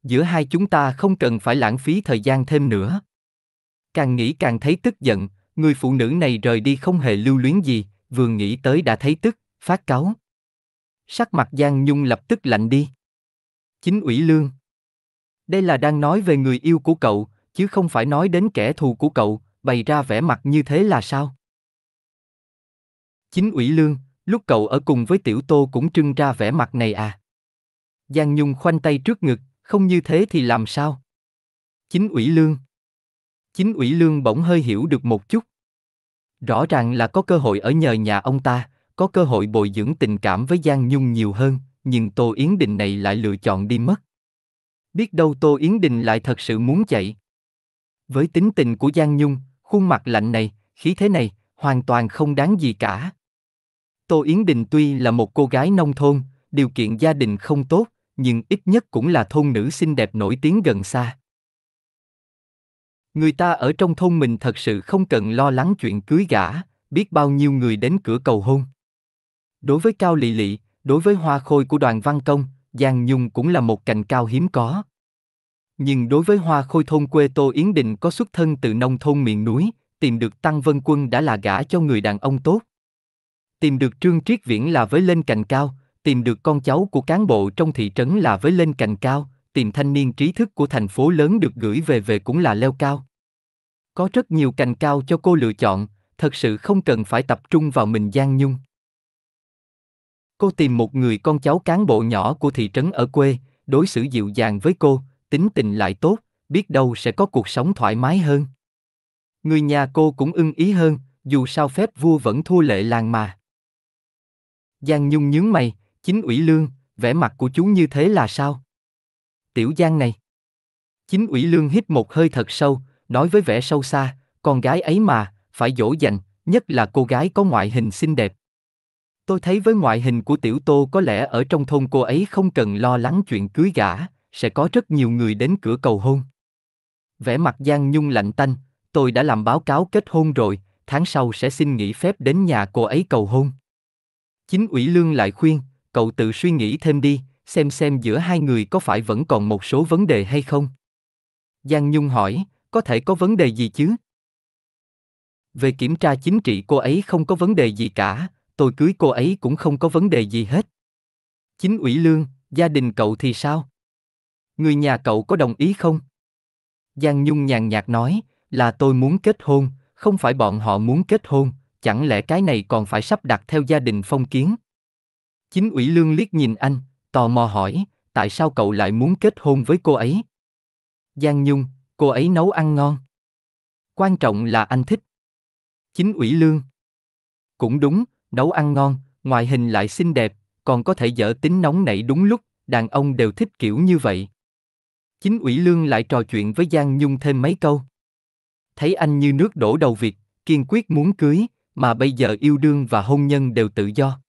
giữa hai chúng ta không cần phải lãng phí thời gian thêm nữa càng nghĩ càng thấy tức giận người phụ nữ này rời đi không hề lưu luyến gì vừa nghĩ tới đã thấy tức, phát cáu. Sắc mặt Giang Nhung lập tức lạnh đi. Chính ủy lương. Đây là đang nói về người yêu của cậu, chứ không phải nói đến kẻ thù của cậu, bày ra vẻ mặt như thế là sao? Chính ủy lương, lúc cậu ở cùng với tiểu tô cũng trưng ra vẻ mặt này à? Giang Nhung khoanh tay trước ngực, không như thế thì làm sao? Chính ủy lương. Chính ủy lương bỗng hơi hiểu được một chút. Rõ ràng là có cơ hội ở nhờ nhà ông ta, có cơ hội bồi dưỡng tình cảm với Giang Nhung nhiều hơn, nhưng Tô Yến Đình này lại lựa chọn đi mất. Biết đâu Tô Yến Đình lại thật sự muốn chạy. Với tính tình của Giang Nhung, khuôn mặt lạnh này, khí thế này, hoàn toàn không đáng gì cả. Tô Yến Đình tuy là một cô gái nông thôn, điều kiện gia đình không tốt, nhưng ít nhất cũng là thôn nữ xinh đẹp nổi tiếng gần xa. Người ta ở trong thôn mình thật sự không cần lo lắng chuyện cưới gả, biết bao nhiêu người đến cửa cầu hôn. Đối với Cao Lị Lị, đối với hoa khôi của đoàn văn công, Giang Nhung cũng là một cành cao hiếm có. Nhưng đối với hoa khôi thôn quê Tô Yến Định có xuất thân từ nông thôn miền núi, tìm được Tăng Vân Quân đã là gả cho người đàn ông tốt. Tìm được Trương Triết Viễn là với lên cành cao, tìm được con cháu của cán bộ trong thị trấn là với lên cành cao, tìm thanh niên trí thức của thành phố lớn được gửi về về cũng là leo cao. Có rất nhiều cành cao cho cô lựa chọn, thật sự không cần phải tập trung vào mình Giang Nhung. Cô tìm một người con cháu cán bộ nhỏ của thị trấn ở quê, đối xử dịu dàng với cô, tính tình lại tốt, biết đâu sẽ có cuộc sống thoải mái hơn. Người nhà cô cũng ưng ý hơn, dù sao phép vua vẫn thua lệ làng mà. Giang Nhung nhướng mày, chính ủy lương, vẻ mặt của chú như thế là sao? tiểu giang này. Chính ủy lương hít một hơi thật sâu, nói với vẻ sâu xa, con gái ấy mà, phải dỗ dành, nhất là cô gái có ngoại hình xinh đẹp. Tôi thấy với ngoại hình của tiểu tô có lẽ ở trong thôn cô ấy không cần lo lắng chuyện cưới gả, sẽ có rất nhiều người đến cửa cầu hôn. Vẻ mặt Giang Nhung lạnh tanh, tôi đã làm báo cáo kết hôn rồi, tháng sau sẽ xin nghỉ phép đến nhà cô ấy cầu hôn. Chính ủy lương lại khuyên, cậu tự suy nghĩ thêm đi, xem xem giữa hai người có phải vẫn còn một số vấn đề hay không. Giang Nhung hỏi, có thể có vấn đề gì chứ? Về kiểm tra chính trị cô ấy không có vấn đề gì cả, tôi cưới cô ấy cũng không có vấn đề gì hết. Chính ủy lương, gia đình cậu thì sao? Người nhà cậu có đồng ý không? Giang Nhung nhàn nhạt nói, là tôi muốn kết hôn, không phải bọn họ muốn kết hôn, chẳng lẽ cái này còn phải sắp đặt theo gia đình phong kiến? Chính ủy lương liếc nhìn anh, tò mò hỏi, tại sao cậu lại muốn kết hôn với cô ấy? Giang Nhung, cô ấy nấu ăn ngon. Quan trọng là anh thích. Chính ủy lương. Cũng đúng, nấu ăn ngon, ngoại hình lại xinh đẹp, còn có thể dở tính nóng nảy đúng lúc, đàn ông đều thích kiểu như vậy. Chính ủy lương lại trò chuyện với Giang Nhung thêm mấy câu. Thấy anh như nước đổ đầu việc, kiên quyết muốn cưới, mà bây giờ yêu đương và hôn nhân đều tự do.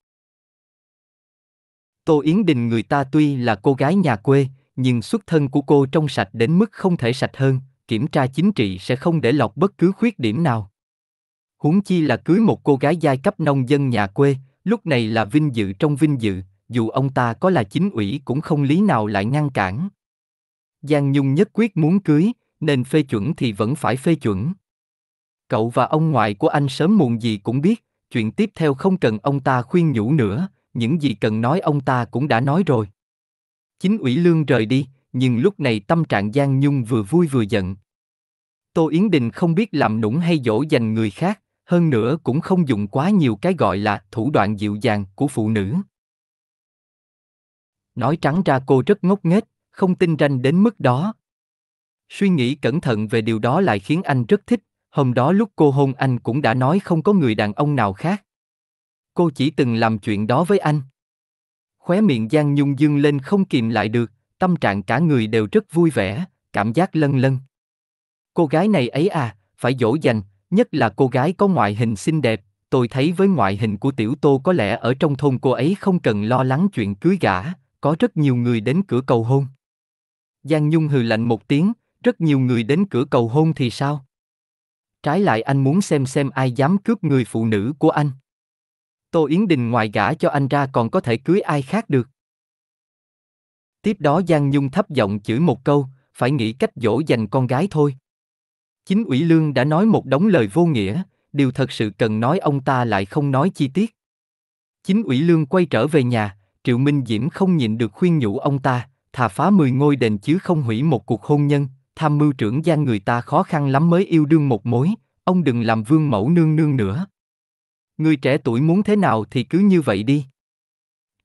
Tô Yến Đình người ta tuy là cô gái nhà quê, nhưng xuất thân của cô trong sạch đến mức không thể sạch hơn, kiểm tra chính trị sẽ không để lọt bất cứ khuyết điểm nào. Huống chi là cưới một cô gái giai cấp nông dân nhà quê, lúc này là vinh dự trong vinh dự, dù ông ta có là chính ủy cũng không lý nào lại ngăn cản. Giang Nhung nhất quyết muốn cưới, nên phê chuẩn thì vẫn phải phê chuẩn. Cậu và ông ngoại của anh sớm muộn gì cũng biết, chuyện tiếp theo không cần ông ta khuyên nhủ nữa, những gì cần nói ông ta cũng đã nói rồi. Chính ủy lương rời đi, nhưng lúc này tâm trạng Giang Nhung vừa vui vừa giận. Tô Yến Đình không biết làm nũng hay dỗ dành người khác, hơn nữa cũng không dùng quá nhiều cái gọi là thủ đoạn dịu dàng của phụ nữ. Nói trắng ra cô rất ngốc nghếch, không tin ranh đến mức đó. Suy nghĩ cẩn thận về điều đó lại khiến anh rất thích, hôm đó lúc cô hôn anh cũng đã nói không có người đàn ông nào khác cô chỉ từng làm chuyện đó với anh. Khóe miệng Giang Nhung dương lên không kìm lại được, tâm trạng cả người đều rất vui vẻ, cảm giác lân lân. Cô gái này ấy à, phải dỗ dành, nhất là cô gái có ngoại hình xinh đẹp, tôi thấy với ngoại hình của tiểu tô có lẽ ở trong thôn cô ấy không cần lo lắng chuyện cưới gả, có rất nhiều người đến cửa cầu hôn. Giang Nhung hừ lạnh một tiếng, rất nhiều người đến cửa cầu hôn thì sao? Trái lại anh muốn xem xem ai dám cướp người phụ nữ của anh. Tô Yến Đình ngoài gả cho anh ra còn có thể cưới ai khác được. Tiếp đó Giang Nhung thấp giọng chửi một câu, phải nghĩ cách dỗ dành con gái thôi. Chính ủy lương đã nói một đống lời vô nghĩa, điều thật sự cần nói ông ta lại không nói chi tiết. Chính ủy lương quay trở về nhà, Triệu Minh Diễm không nhịn được khuyên nhủ ông ta, thà phá mười ngôi đền chứ không hủy một cuộc hôn nhân, tham mưu trưởng gian người ta khó khăn lắm mới yêu đương một mối, ông đừng làm vương mẫu nương nương nữa người trẻ tuổi muốn thế nào thì cứ như vậy đi.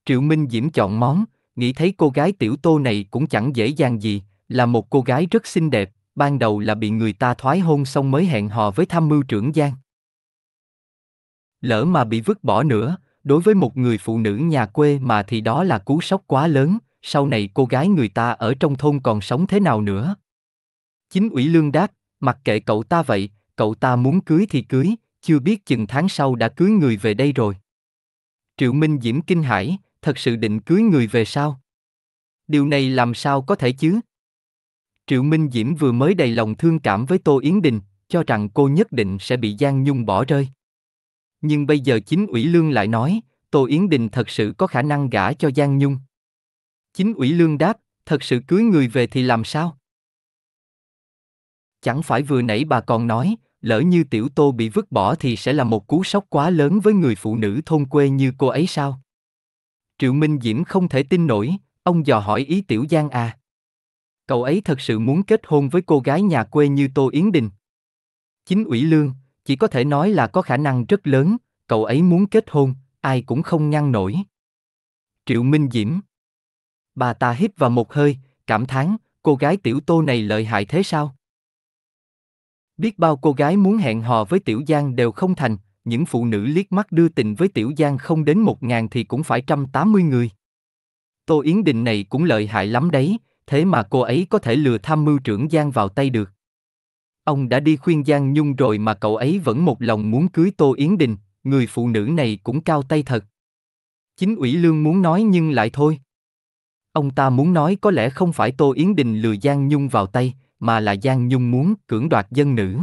Triệu Minh Diễm chọn món, nghĩ thấy cô gái tiểu tô này cũng chẳng dễ dàng gì, là một cô gái rất xinh đẹp, ban đầu là bị người ta thoái hôn xong mới hẹn hò với tham mưu trưởng Giang. Lỡ mà bị vứt bỏ nữa, đối với một người phụ nữ nhà quê mà thì đó là cú sốc quá lớn, sau này cô gái người ta ở trong thôn còn sống thế nào nữa. Chính ủy lương đáp, mặc kệ cậu ta vậy, cậu ta muốn cưới thì cưới, chưa biết chừng tháng sau đã cưới người về đây rồi. Triệu Minh Diễm kinh hãi, thật sự định cưới người về sao? Điều này làm sao có thể chứ? Triệu Minh Diễm vừa mới đầy lòng thương cảm với Tô Yến Đình, cho rằng cô nhất định sẽ bị Giang Nhung bỏ rơi. Nhưng bây giờ chính ủy lương lại nói, Tô Yến Đình thật sự có khả năng gả cho Giang Nhung. Chính ủy lương đáp, thật sự cưới người về thì làm sao? Chẳng phải vừa nãy bà còn nói, lỡ như tiểu tô bị vứt bỏ thì sẽ là một cú sốc quá lớn với người phụ nữ thôn quê như cô ấy sao? Triệu Minh Diễm không thể tin nổi, ông dò hỏi ý tiểu Giang à. Cậu ấy thật sự muốn kết hôn với cô gái nhà quê như Tô Yến Đình. Chính ủy lương, chỉ có thể nói là có khả năng rất lớn, cậu ấy muốn kết hôn, ai cũng không ngăn nổi. Triệu Minh Diễm Bà ta hít vào một hơi, cảm thán, cô gái tiểu tô này lợi hại thế sao? Biết bao cô gái muốn hẹn hò với Tiểu Giang đều không thành, những phụ nữ liếc mắt đưa tình với Tiểu Giang không đến một ngàn thì cũng phải trăm tám mươi người. Tô Yến Đình này cũng lợi hại lắm đấy, thế mà cô ấy có thể lừa tham mưu trưởng Giang vào tay được. Ông đã đi khuyên Giang Nhung rồi mà cậu ấy vẫn một lòng muốn cưới Tô Yến Đình, người phụ nữ này cũng cao tay thật. Chính ủy lương muốn nói nhưng lại thôi. Ông ta muốn nói có lẽ không phải Tô Yến Đình lừa Giang Nhung vào tay, mà là Giang Nhung muốn cưỡng đoạt dân nữ.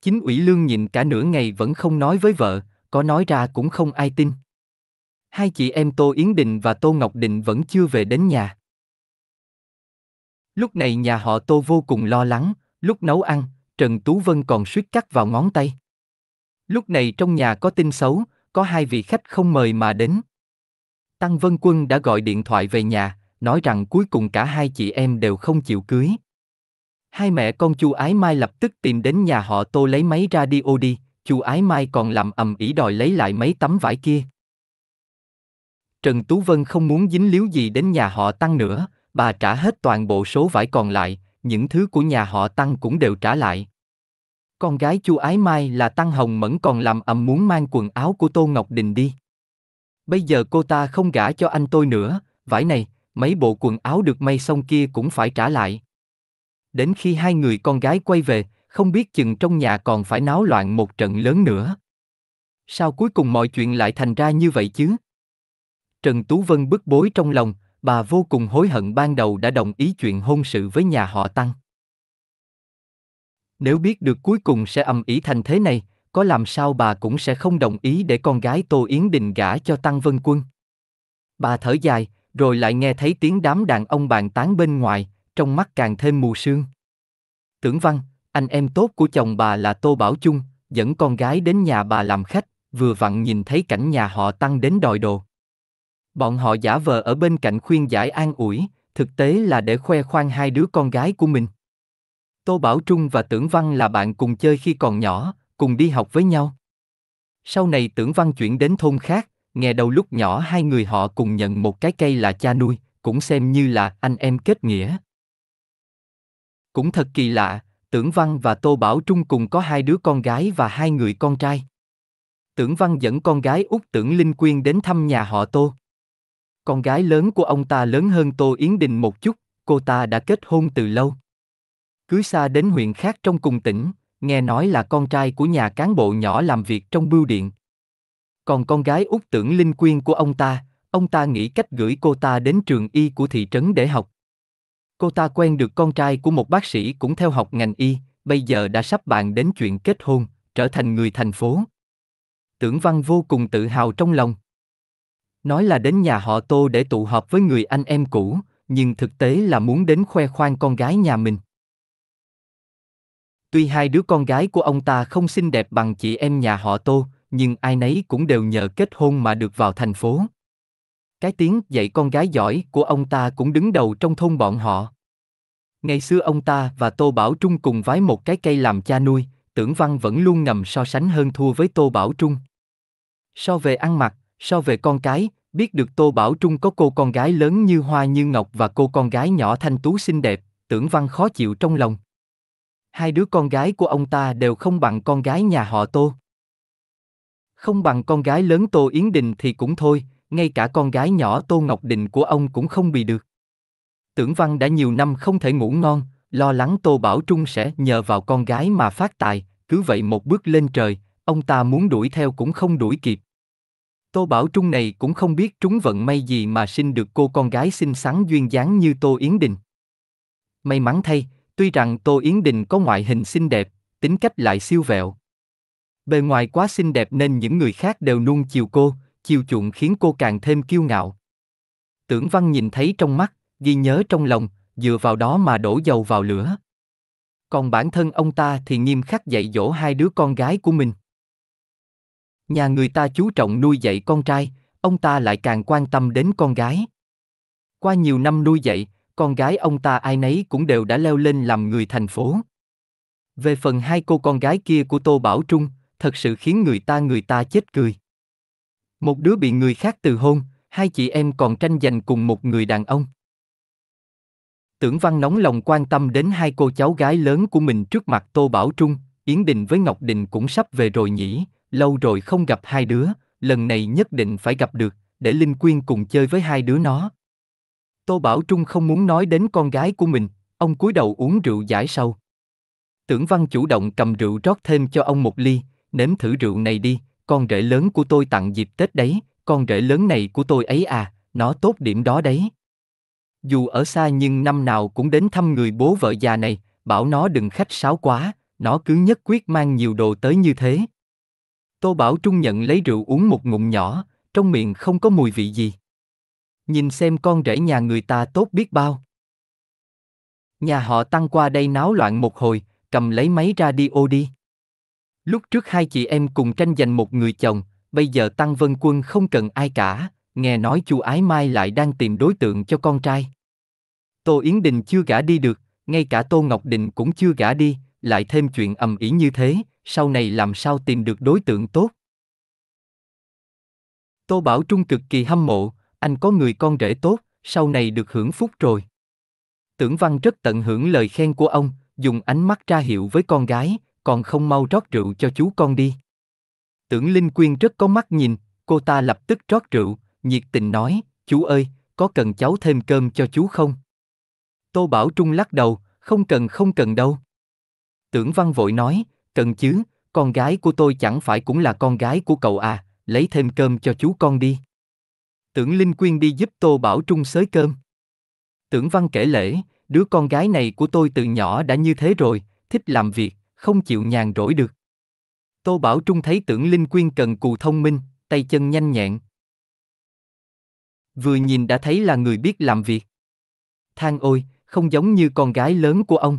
Chính ủy lương nhìn cả nửa ngày vẫn không nói với vợ, có nói ra cũng không ai tin. Hai chị em Tô Yến Đình và Tô Ngọc Đình vẫn chưa về đến nhà. Lúc này nhà họ Tô vô cùng lo lắng, lúc nấu ăn, Trần Tú Vân còn suýt cắt vào ngón tay. Lúc này trong nhà có tin xấu, có hai vị khách không mời mà đến. Tăng Vân Quân đã gọi điện thoại về nhà, nói rằng cuối cùng cả hai chị em đều không chịu cưới. Hai mẹ con Chu Ái Mai lập tức tìm đến nhà họ Tô lấy máy radio đi, Chu Ái Mai còn làm ầm ĩ đòi lấy lại mấy tấm vải kia. Trần Tú Vân không muốn dính líu gì đến nhà họ Tăng nữa, bà trả hết toàn bộ số vải còn lại, những thứ của nhà họ Tăng cũng đều trả lại. Con gái Chu Ái Mai là Tăng Hồng Mẫn còn làm ầm muốn mang quần áo của Tô Ngọc Đình đi. Bây giờ cô ta không gả cho anh tôi nữa, vải này, mấy bộ quần áo được may xong kia cũng phải trả lại đến khi hai người con gái quay về, không biết chừng trong nhà còn phải náo loạn một trận lớn nữa. Sao cuối cùng mọi chuyện lại thành ra như vậy chứ? Trần Tú Vân bức bối trong lòng, bà vô cùng hối hận ban đầu đã đồng ý chuyện hôn sự với nhà họ Tăng. Nếu biết được cuối cùng sẽ âm ý thành thế này, có làm sao bà cũng sẽ không đồng ý để con gái Tô Yến Đình gả cho Tăng Vân Quân. Bà thở dài, rồi lại nghe thấy tiếng đám đàn ông bàn tán bên ngoài, trong mắt càng thêm mù sương. Tưởng Văn, anh em tốt của chồng bà là Tô Bảo Chung, dẫn con gái đến nhà bà làm khách, vừa vặn nhìn thấy cảnh nhà họ tăng đến đòi đồ. Bọn họ giả vờ ở bên cạnh khuyên giải an ủi, thực tế là để khoe khoang hai đứa con gái của mình. Tô Bảo Trung và Tưởng Văn là bạn cùng chơi khi còn nhỏ, cùng đi học với nhau. Sau này Tưởng Văn chuyển đến thôn khác, nghe đầu lúc nhỏ hai người họ cùng nhận một cái cây là cha nuôi, cũng xem như là anh em kết nghĩa. Cũng thật kỳ lạ, Tưởng Văn và Tô Bảo Trung cùng có hai đứa con gái và hai người con trai. Tưởng Văn dẫn con gái út Tưởng Linh Quyên đến thăm nhà họ Tô. Con gái lớn của ông ta lớn hơn Tô Yến Đình một chút, cô ta đã kết hôn từ lâu. Cưới xa đến huyện khác trong cùng tỉnh, nghe nói là con trai của nhà cán bộ nhỏ làm việc trong bưu điện. Còn con gái út Tưởng Linh Quyên của ông ta, ông ta nghĩ cách gửi cô ta đến trường y của thị trấn để học. Cô ta quen được con trai của một bác sĩ cũng theo học ngành y, bây giờ đã sắp bàn đến chuyện kết hôn, trở thành người thành phố. Tưởng Văn vô cùng tự hào trong lòng. Nói là đến nhà họ Tô để tụ họp với người anh em cũ, nhưng thực tế là muốn đến khoe khoang con gái nhà mình. Tuy hai đứa con gái của ông ta không xinh đẹp bằng chị em nhà họ Tô, nhưng ai nấy cũng đều nhờ kết hôn mà được vào thành phố. Cái tiếng dạy con gái giỏi của ông ta cũng đứng đầu trong thôn bọn họ. Ngày xưa ông ta và Tô Bảo Trung cùng vái một cái cây làm cha nuôi, tưởng văn vẫn luôn ngầm so sánh hơn thua với Tô Bảo Trung. So về ăn mặc, so về con cái, biết được Tô Bảo Trung có cô con gái lớn như hoa như ngọc và cô con gái nhỏ thanh tú xinh đẹp, tưởng văn khó chịu trong lòng. Hai đứa con gái của ông ta đều không bằng con gái nhà họ Tô. Không bằng con gái lớn Tô Yến Đình thì cũng thôi, ngay cả con gái nhỏ Tô Ngọc Đình của ông cũng không bị được. Tưởng Văn đã nhiều năm không thể ngủ ngon, lo lắng Tô Bảo Trung sẽ nhờ vào con gái mà phát tài, cứ vậy một bước lên trời, ông ta muốn đuổi theo cũng không đuổi kịp. Tô Bảo Trung này cũng không biết trúng vận may gì mà sinh được cô con gái xinh xắn duyên dáng như Tô Yến Đình. May mắn thay, tuy rằng Tô Yến Đình có ngoại hình xinh đẹp, tính cách lại siêu vẹo. Bề ngoài quá xinh đẹp nên những người khác đều nuông chiều cô, chiều chuộng khiến cô càng thêm kiêu ngạo. Tưởng văn nhìn thấy trong mắt, ghi nhớ trong lòng, dựa vào đó mà đổ dầu vào lửa. Còn bản thân ông ta thì nghiêm khắc dạy dỗ hai đứa con gái của mình. Nhà người ta chú trọng nuôi dạy con trai, ông ta lại càng quan tâm đến con gái. Qua nhiều năm nuôi dạy, con gái ông ta ai nấy cũng đều đã leo lên làm người thành phố. Về phần hai cô con gái kia của Tô Bảo Trung, thật sự khiến người ta người ta chết cười. Một đứa bị người khác từ hôn, hai chị em còn tranh giành cùng một người đàn ông. Tưởng Văn nóng lòng quan tâm đến hai cô cháu gái lớn của mình trước mặt Tô Bảo Trung, Yến Đình với Ngọc Đình cũng sắp về rồi nhỉ, lâu rồi không gặp hai đứa, lần này nhất định phải gặp được, để Linh Quyên cùng chơi với hai đứa nó. Tô Bảo Trung không muốn nói đến con gái của mình, ông cúi đầu uống rượu giải sâu. Tưởng Văn chủ động cầm rượu rót thêm cho ông một ly, nếm thử rượu này đi, con rể lớn của tôi tặng dịp Tết đấy, con rể lớn này của tôi ấy à, nó tốt điểm đó đấy. Dù ở xa nhưng năm nào cũng đến thăm người bố vợ già này, bảo nó đừng khách sáo quá, nó cứ nhất quyết mang nhiều đồ tới như thế. Tô Bảo Trung nhận lấy rượu uống một ngụm nhỏ, trong miệng không có mùi vị gì. Nhìn xem con rể nhà người ta tốt biết bao. Nhà họ tăng qua đây náo loạn một hồi, cầm lấy máy radio đi. Lúc trước hai chị em cùng tranh giành một người chồng, bây giờ Tăng Vân Quân không cần ai cả, nghe nói chu Ái Mai lại đang tìm đối tượng cho con trai. Tô Yến Đình chưa gả đi được, ngay cả Tô Ngọc Đình cũng chưa gả đi, lại thêm chuyện ầm ĩ như thế, sau này làm sao tìm được đối tượng tốt. Tô Bảo Trung cực kỳ hâm mộ, anh có người con rể tốt, sau này được hưởng phúc rồi. Tưởng Văn rất tận hưởng lời khen của ông, dùng ánh mắt ra hiệu với con gái, còn không mau rót rượu cho chú con đi. Tưởng Linh Quyên rất có mắt nhìn, cô ta lập tức rót rượu, nhiệt tình nói, chú ơi, có cần cháu thêm cơm cho chú không? Tô Bảo Trung lắc đầu, không cần không cần đâu. Tưởng Văn vội nói, cần chứ, con gái của tôi chẳng phải cũng là con gái của cậu à, lấy thêm cơm cho chú con đi. Tưởng Linh Quyên đi giúp Tô Bảo Trung xới cơm. Tưởng Văn kể lễ, đứa con gái này của tôi từ nhỏ đã như thế rồi, thích làm việc, không chịu nhàn rỗi được. Tô Bảo Trung thấy tưởng Linh Quyên cần cù thông minh, tay chân nhanh nhẹn. Vừa nhìn đã thấy là người biết làm việc. Thang ôi, không giống như con gái lớn của ông.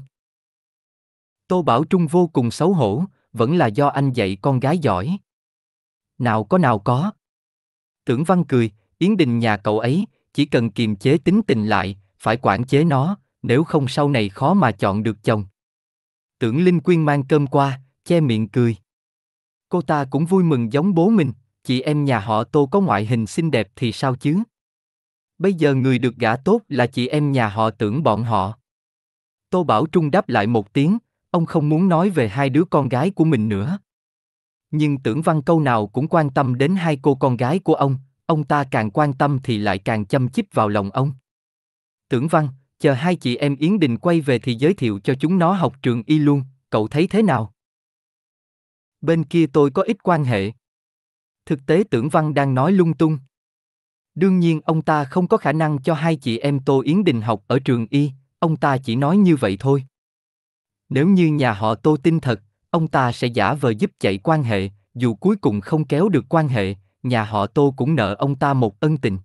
Tô Bảo Trung vô cùng xấu hổ, vẫn là do anh dạy con gái giỏi. Nào có nào có. Tưởng Văn cười, Yến Đình nhà cậu ấy, chỉ cần kiềm chế tính tình lại, phải quản chế nó, nếu không sau này khó mà chọn được chồng. Tưởng Linh Quyên mang cơm qua, che miệng cười. Cô ta cũng vui mừng giống bố mình, chị em nhà họ Tô có ngoại hình xinh đẹp thì sao chứ? Bây giờ người được gả tốt là chị em nhà họ tưởng bọn họ. Tô Bảo Trung đáp lại một tiếng, ông không muốn nói về hai đứa con gái của mình nữa. Nhưng tưởng văn câu nào cũng quan tâm đến hai cô con gái của ông, ông ta càng quan tâm thì lại càng chăm chích vào lòng ông. Tưởng văn, chờ hai chị em Yến Đình quay về thì giới thiệu cho chúng nó học trường y luôn, cậu thấy thế nào? Bên kia tôi có ít quan hệ. Thực tế tưởng Văn đang nói lung tung. Đương nhiên ông ta không có khả năng cho hai chị em Tô Yến Đình học ở trường y, ông ta chỉ nói như vậy thôi. Nếu như nhà họ Tô tin thật, ông ta sẽ giả vờ giúp chạy quan hệ, dù cuối cùng không kéo được quan hệ, nhà họ Tô cũng nợ ông ta một ân tình.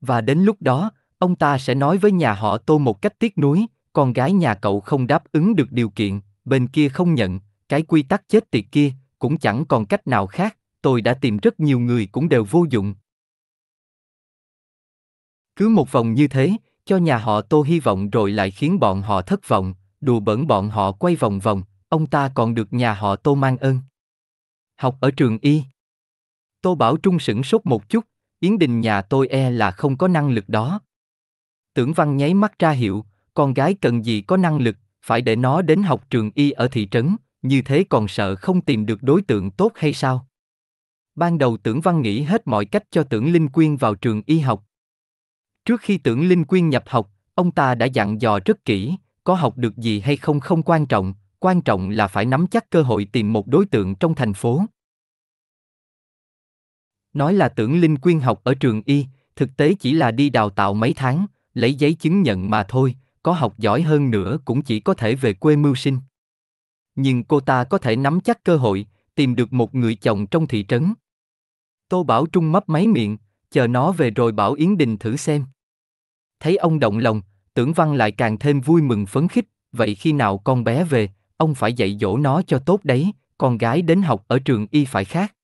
Và đến lúc đó, ông ta sẽ nói với nhà họ tô một cách tiếc nuối, con gái nhà cậu không đáp ứng được điều kiện, bên kia không nhận, cái quy tắc chết tiệt kia, cũng chẳng còn cách nào khác, tôi đã tìm rất nhiều người cũng đều vô dụng. Cứ một vòng như thế, cho nhà họ tô hy vọng rồi lại khiến bọn họ thất vọng, đùa bẩn bọn họ quay vòng vòng, ông ta còn được nhà họ tô mang ơn. Học ở trường Y Tô Bảo Trung sửng sốt một chút, Yến Đình nhà tôi e là không có năng lực đó, Tưởng Văn nháy mắt ra hiệu, con gái cần gì có năng lực, phải để nó đến học trường y ở thị trấn, như thế còn sợ không tìm được đối tượng tốt hay sao? Ban đầu Tưởng Văn nghĩ hết mọi cách cho Tưởng Linh Quyên vào trường y học. Trước khi Tưởng Linh Quyên nhập học, ông ta đã dặn dò rất kỹ, có học được gì hay không không quan trọng, quan trọng là phải nắm chắc cơ hội tìm một đối tượng trong thành phố. Nói là Tưởng Linh Quyên học ở trường y, thực tế chỉ là đi đào tạo mấy tháng, lấy giấy chứng nhận mà thôi, có học giỏi hơn nữa cũng chỉ có thể về quê mưu sinh. Nhưng cô ta có thể nắm chắc cơ hội, tìm được một người chồng trong thị trấn. Tô Bảo Trung mấp máy miệng, chờ nó về rồi bảo Yến Đình thử xem. Thấy ông động lòng, tưởng văn lại càng thêm vui mừng phấn khích, vậy khi nào con bé về, ông phải dạy dỗ nó cho tốt đấy, con gái đến học ở trường y phải khác.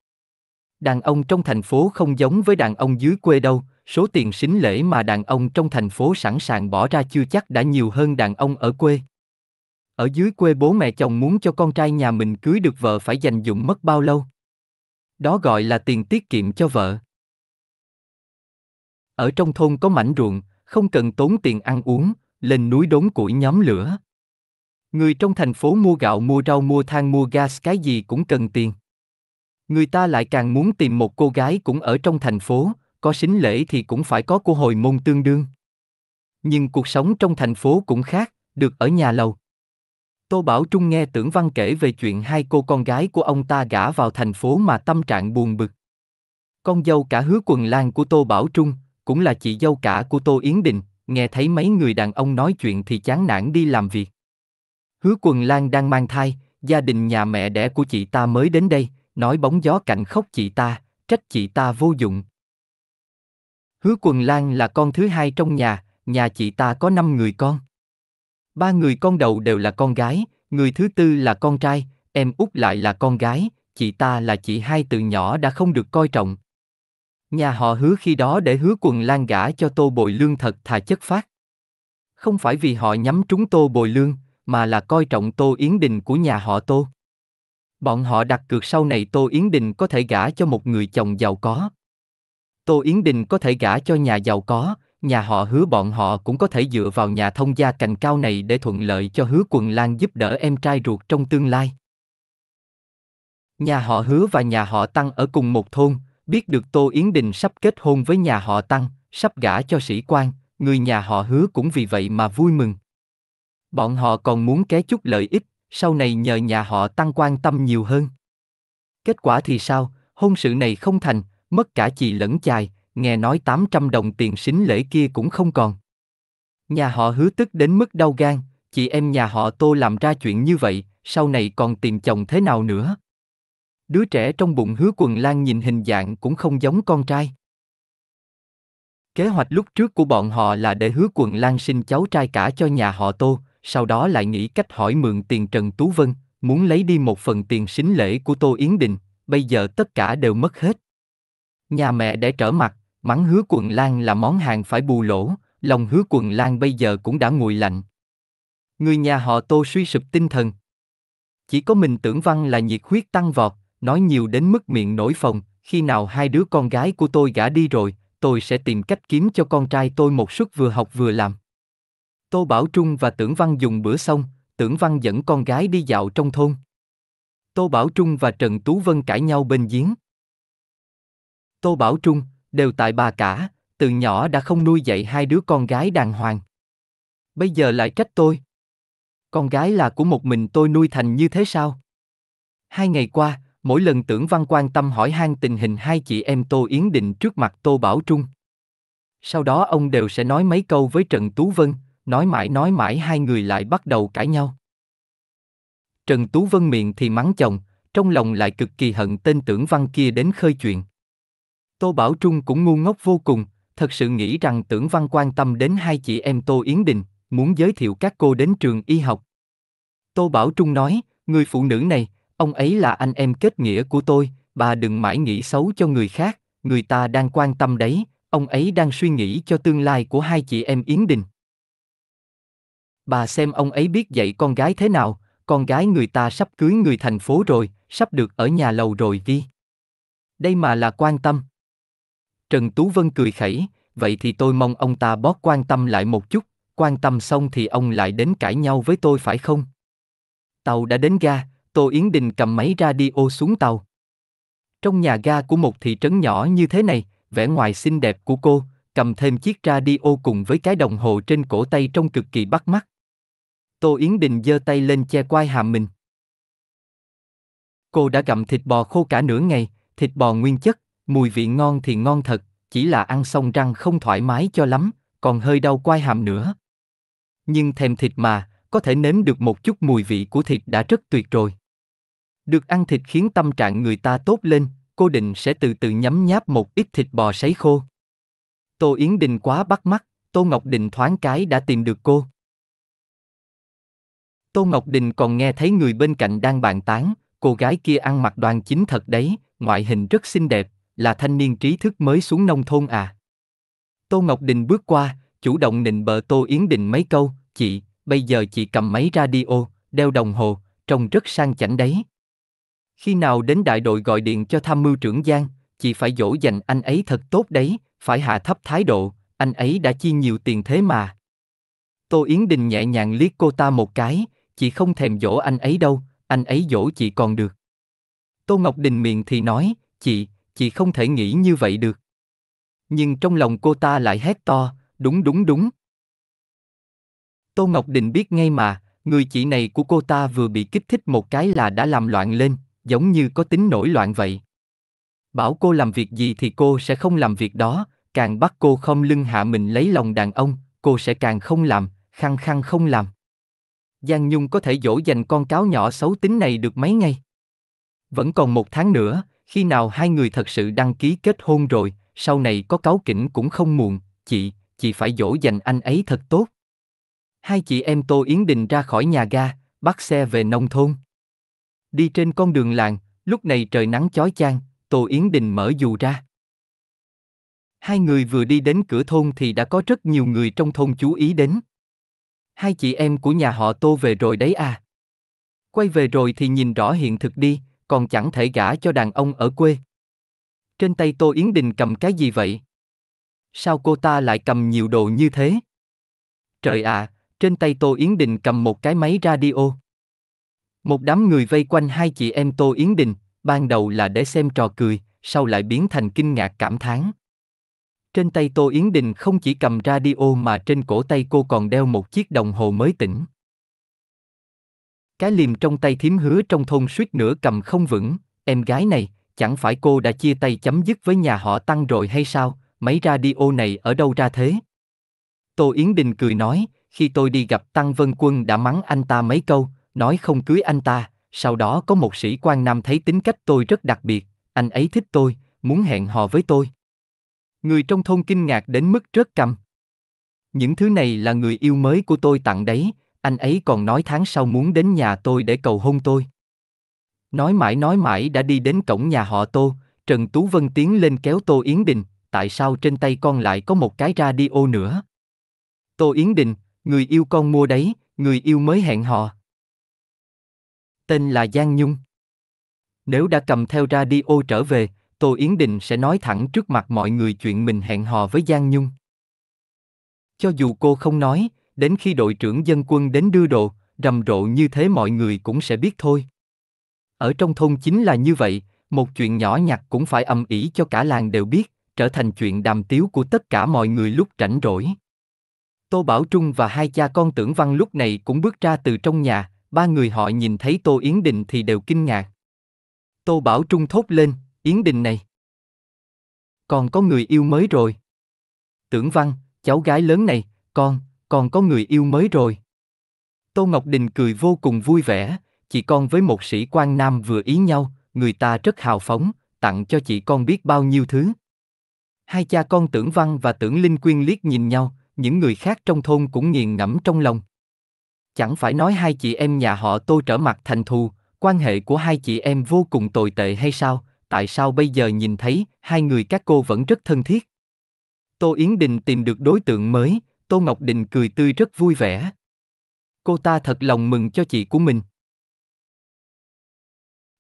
Đàn ông trong thành phố không giống với đàn ông dưới quê đâu, số tiền sính lễ mà đàn ông trong thành phố sẵn sàng bỏ ra chưa chắc đã nhiều hơn đàn ông ở quê. Ở dưới quê bố mẹ chồng muốn cho con trai nhà mình cưới được vợ phải dành dụng mất bao lâu? Đó gọi là tiền tiết kiệm cho vợ. Ở trong thôn có mảnh ruộng, không cần tốn tiền ăn uống, lên núi đốn củi nhóm lửa. Người trong thành phố mua gạo mua rau mua than mua gas cái gì cũng cần tiền. Người ta lại càng muốn tìm một cô gái cũng ở trong thành phố, có xính lễ thì cũng phải có của hồi môn tương đương. Nhưng cuộc sống trong thành phố cũng khác, được ở nhà lầu. Tô Bảo Trung nghe tưởng văn kể về chuyện hai cô con gái của ông ta gả vào thành phố mà tâm trạng buồn bực. Con dâu cả hứa quần lan của Tô Bảo Trung, cũng là chị dâu cả của Tô Yến Đình, nghe thấy mấy người đàn ông nói chuyện thì chán nản đi làm việc. Hứa quần lan đang mang thai, gia đình nhà mẹ đẻ của chị ta mới đến đây, nói bóng gió cạnh khóc chị ta, trách chị ta vô dụng. Hứa Quần Lan là con thứ hai trong nhà, nhà chị ta có 5 người con. Ba người con đầu đều là con gái, người thứ tư là con trai, em út lại là con gái, chị ta là chị hai từ nhỏ đã không được coi trọng. Nhà họ hứa khi đó để hứa quần lan gả cho tô bồi lương thật thà chất phát. Không phải vì họ nhắm trúng tô bồi lương, mà là coi trọng tô Yến Đình của nhà họ tô. Bọn họ đặt cược sau này tô Yến Đình có thể gả cho một người chồng giàu có, Tô Yến Đình có thể gả cho nhà giàu có, nhà họ hứa bọn họ cũng có thể dựa vào nhà thông gia cành cao này để thuận lợi cho hứa quần lan giúp đỡ em trai ruột trong tương lai. Nhà họ hứa và nhà họ Tăng ở cùng một thôn, biết được Tô Yến Đình sắp kết hôn với nhà họ Tăng, sắp gả cho sĩ quan, người nhà họ hứa cũng vì vậy mà vui mừng. Bọn họ còn muốn ké chút lợi ích, sau này nhờ nhà họ Tăng quan tâm nhiều hơn. Kết quả thì sao, hôn sự này không thành, mất cả chị lẫn chài, nghe nói 800 đồng tiền xính lễ kia cũng không còn. Nhà họ hứa tức đến mức đau gan, chị em nhà họ tô làm ra chuyện như vậy, sau này còn tìm chồng thế nào nữa. Đứa trẻ trong bụng hứa quần lan nhìn hình dạng cũng không giống con trai. Kế hoạch lúc trước của bọn họ là để hứa quần lan sinh cháu trai cả cho nhà họ tô, sau đó lại nghĩ cách hỏi mượn tiền Trần Tú Vân, muốn lấy đi một phần tiền xính lễ của Tô Yến Đình, bây giờ tất cả đều mất hết. Nhà mẹ để trở mặt, mắng hứa quần lan là món hàng phải bù lỗ, lòng hứa quần lan bây giờ cũng đã nguội lạnh. Người nhà họ tô suy sụp tinh thần. Chỉ có mình tưởng văn là nhiệt huyết tăng vọt, nói nhiều đến mức miệng nổi phồng, khi nào hai đứa con gái của tôi gả đi rồi, tôi sẽ tìm cách kiếm cho con trai tôi một suất vừa học vừa làm. Tô Bảo Trung và Tưởng Văn dùng bữa xong, Tưởng Văn dẫn con gái đi dạo trong thôn. Tô Bảo Trung và Trần Tú Vân cãi nhau bên giếng. Tô Bảo Trung, đều tại bà cả, từ nhỏ đã không nuôi dạy hai đứa con gái đàng hoàng. Bây giờ lại trách tôi. Con gái là của một mình tôi nuôi thành như thế sao? Hai ngày qua, mỗi lần tưởng văn quan tâm hỏi han tình hình hai chị em Tô Yến Định trước mặt Tô Bảo Trung. Sau đó ông đều sẽ nói mấy câu với Trần Tú Vân, nói mãi nói mãi hai người lại bắt đầu cãi nhau. Trần Tú Vân miệng thì mắng chồng, trong lòng lại cực kỳ hận tên tưởng văn kia đến khơi chuyện. Tô Bảo Trung cũng ngu ngốc vô cùng, thật sự nghĩ rằng tưởng văn quan tâm đến hai chị em Tô Yến Đình, muốn giới thiệu các cô đến trường y học. Tô Bảo Trung nói, người phụ nữ này, ông ấy là anh em kết nghĩa của tôi, bà đừng mãi nghĩ xấu cho người khác, người ta đang quan tâm đấy, ông ấy đang suy nghĩ cho tương lai của hai chị em Yến Đình. Bà xem ông ấy biết dạy con gái thế nào, con gái người ta sắp cưới người thành phố rồi, sắp được ở nhà lầu rồi Vi. Đây mà là quan tâm. Trần Tú Vân cười khẩy, vậy thì tôi mong ông ta bót quan tâm lại một chút, quan tâm xong thì ông lại đến cãi nhau với tôi phải không? Tàu đã đến ga, Tô Yến Đình cầm máy radio xuống tàu. Trong nhà ga của một thị trấn nhỏ như thế này, vẻ ngoài xinh đẹp của cô, cầm thêm chiếc radio cùng với cái đồng hồ trên cổ tay trông cực kỳ bắt mắt. Tô Yến Đình giơ tay lên che quai hàm mình. Cô đã gặm thịt bò khô cả nửa ngày, thịt bò nguyên chất, Mùi vị ngon thì ngon thật, chỉ là ăn xong răng không thoải mái cho lắm, còn hơi đau quai hàm nữa. Nhưng thèm thịt mà, có thể nếm được một chút mùi vị của thịt đã rất tuyệt rồi. Được ăn thịt khiến tâm trạng người ta tốt lên, cô định sẽ từ từ nhấm nháp một ít thịt bò sấy khô. Tô Yến Đình quá bắt mắt, Tô Ngọc Đình thoáng cái đã tìm được cô. Tô Ngọc Đình còn nghe thấy người bên cạnh đang bàn tán, cô gái kia ăn mặc đoàn chính thật đấy, ngoại hình rất xinh đẹp, là thanh niên trí thức mới xuống nông thôn à. Tô Ngọc Đình bước qua, chủ động nịnh bợ Tô Yến Đình mấy câu, chị, bây giờ chị cầm máy radio, đeo đồng hồ, trông rất sang chảnh đấy. Khi nào đến đại đội gọi điện cho tham mưu trưởng Giang, chị phải dỗ dành anh ấy thật tốt đấy, phải hạ thấp thái độ, anh ấy đã chi nhiều tiền thế mà. Tô Yến Đình nhẹ nhàng liếc cô ta một cái, chị không thèm dỗ anh ấy đâu, anh ấy dỗ chị còn được. Tô Ngọc Đình miệng thì nói, chị, chị không thể nghĩ như vậy được. Nhưng trong lòng cô ta lại hét to, đúng đúng đúng. Tô Ngọc Định biết ngay mà, người chị này của cô ta vừa bị kích thích một cái là đã làm loạn lên, giống như có tính nổi loạn vậy. Bảo cô làm việc gì thì cô sẽ không làm việc đó, càng bắt cô không lưng hạ mình lấy lòng đàn ông, cô sẽ càng không làm, khăng khăng không làm. Giang Nhung có thể dỗ dành con cáo nhỏ xấu tính này được mấy ngày? Vẫn còn một tháng nữa, khi nào hai người thật sự đăng ký kết hôn rồi, sau này có cáo kỉnh cũng không muộn, chị, chị phải dỗ dành anh ấy thật tốt. Hai chị em Tô Yến Đình ra khỏi nhà ga, bắt xe về nông thôn. Đi trên con đường làng, lúc này trời nắng chói chang, Tô Yến Đình mở dù ra. Hai người vừa đi đến cửa thôn thì đã có rất nhiều người trong thôn chú ý đến. Hai chị em của nhà họ Tô về rồi đấy à. Quay về rồi thì nhìn rõ hiện thực đi, còn chẳng thể gả cho đàn ông ở quê. Trên tay Tô Yến Đình cầm cái gì vậy? Sao cô ta lại cầm nhiều đồ như thế? Trời ạ, à, trên tay Tô Yến Đình cầm một cái máy radio. Một đám người vây quanh hai chị em Tô Yến Đình, ban đầu là để xem trò cười, sau lại biến thành kinh ngạc cảm thán. Trên tay Tô Yến Đình không chỉ cầm radio mà trên cổ tay cô còn đeo một chiếc đồng hồ mới tỉnh. Cái liềm trong tay thím hứa trong thôn suýt nữa cầm không vững, em gái này, chẳng phải cô đã chia tay chấm dứt với nhà họ Tăng rồi hay sao, mấy radio này ở đâu ra thế? Tô Yến Đình cười nói, khi tôi đi gặp Tăng Vân Quân đã mắng anh ta mấy câu, nói không cưới anh ta, sau đó có một sĩ quan nam thấy tính cách tôi rất đặc biệt, anh ấy thích tôi, muốn hẹn hò với tôi. Người trong thôn kinh ngạc đến mức rớt cầm. Những thứ này là người yêu mới của tôi tặng đấy, anh ấy còn nói tháng sau muốn đến nhà tôi để cầu hôn tôi. Nói mãi nói mãi đã đi đến cổng nhà họ Tô, Trần Tú Vân tiến lên kéo Tô Yến Đình, tại sao trên tay con lại có một cái radio nữa? Tô Yến Đình, người yêu con mua đấy, người yêu mới hẹn hò. Tên là Giang Nhung. Nếu đã cầm theo radio trở về, Tô Yến Đình sẽ nói thẳng trước mặt mọi người chuyện mình hẹn hò với Giang Nhung. Cho dù cô không nói, đến khi đội trưởng dân quân đến đưa đồ, rầm rộ như thế mọi người cũng sẽ biết thôi. Ở trong thôn chính là như vậy, một chuyện nhỏ nhặt cũng phải âm ỉ cho cả làng đều biết, trở thành chuyện đàm tiếu của tất cả mọi người lúc rảnh rỗi. Tô Bảo Trung và hai cha con tưởng văn lúc này cũng bước ra từ trong nhà, ba người họ nhìn thấy Tô Yến Đình thì đều kinh ngạc. Tô Bảo Trung thốt lên, Yến Đình này. Còn có người yêu mới rồi. Tưởng văn, cháu gái lớn này, con, còn có người yêu mới rồi. Tô Ngọc Đình cười vô cùng vui vẻ, chị con với một sĩ quan nam vừa ý nhau, người ta rất hào phóng, tặng cho chị con biết bao nhiêu thứ. Hai cha con tưởng văn và tưởng Linh Quyên liếc nhìn nhau, những người khác trong thôn cũng nghiền ngẫm trong lòng. Chẳng phải nói hai chị em nhà họ tô trở mặt thành thù, quan hệ của hai chị em vô cùng tồi tệ hay sao, tại sao bây giờ nhìn thấy hai người các cô vẫn rất thân thiết. Tô Yến Đình tìm được đối tượng mới, Tô Ngọc Đình cười tươi rất vui vẻ. Cô ta thật lòng mừng cho chị của mình.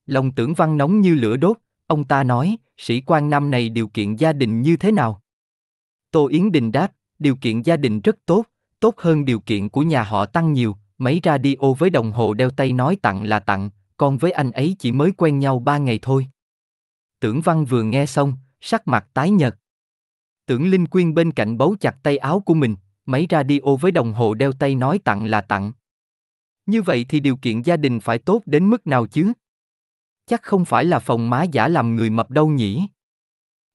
Lòng tưởng văn nóng như lửa đốt, ông ta nói, sĩ quan năm này điều kiện gia đình như thế nào? Tô Yến Đình đáp, điều kiện gia đình rất tốt, tốt hơn điều kiện của nhà họ tăng nhiều, máy radio với đồng hồ đeo tay nói tặng là tặng, con với anh ấy chỉ mới quen nhau ba ngày thôi. Tưởng Văn vừa nghe xong, sắc mặt tái nhợt. Tưởng Linh Quyên bên cạnh bấu chặt tay áo của mình, máy radio với đồng hồ đeo tay nói tặng là tặng. Như vậy thì điều kiện gia đình phải tốt đến mức nào chứ? Chắc không phải là phòng má giả làm người mập đâu nhỉ?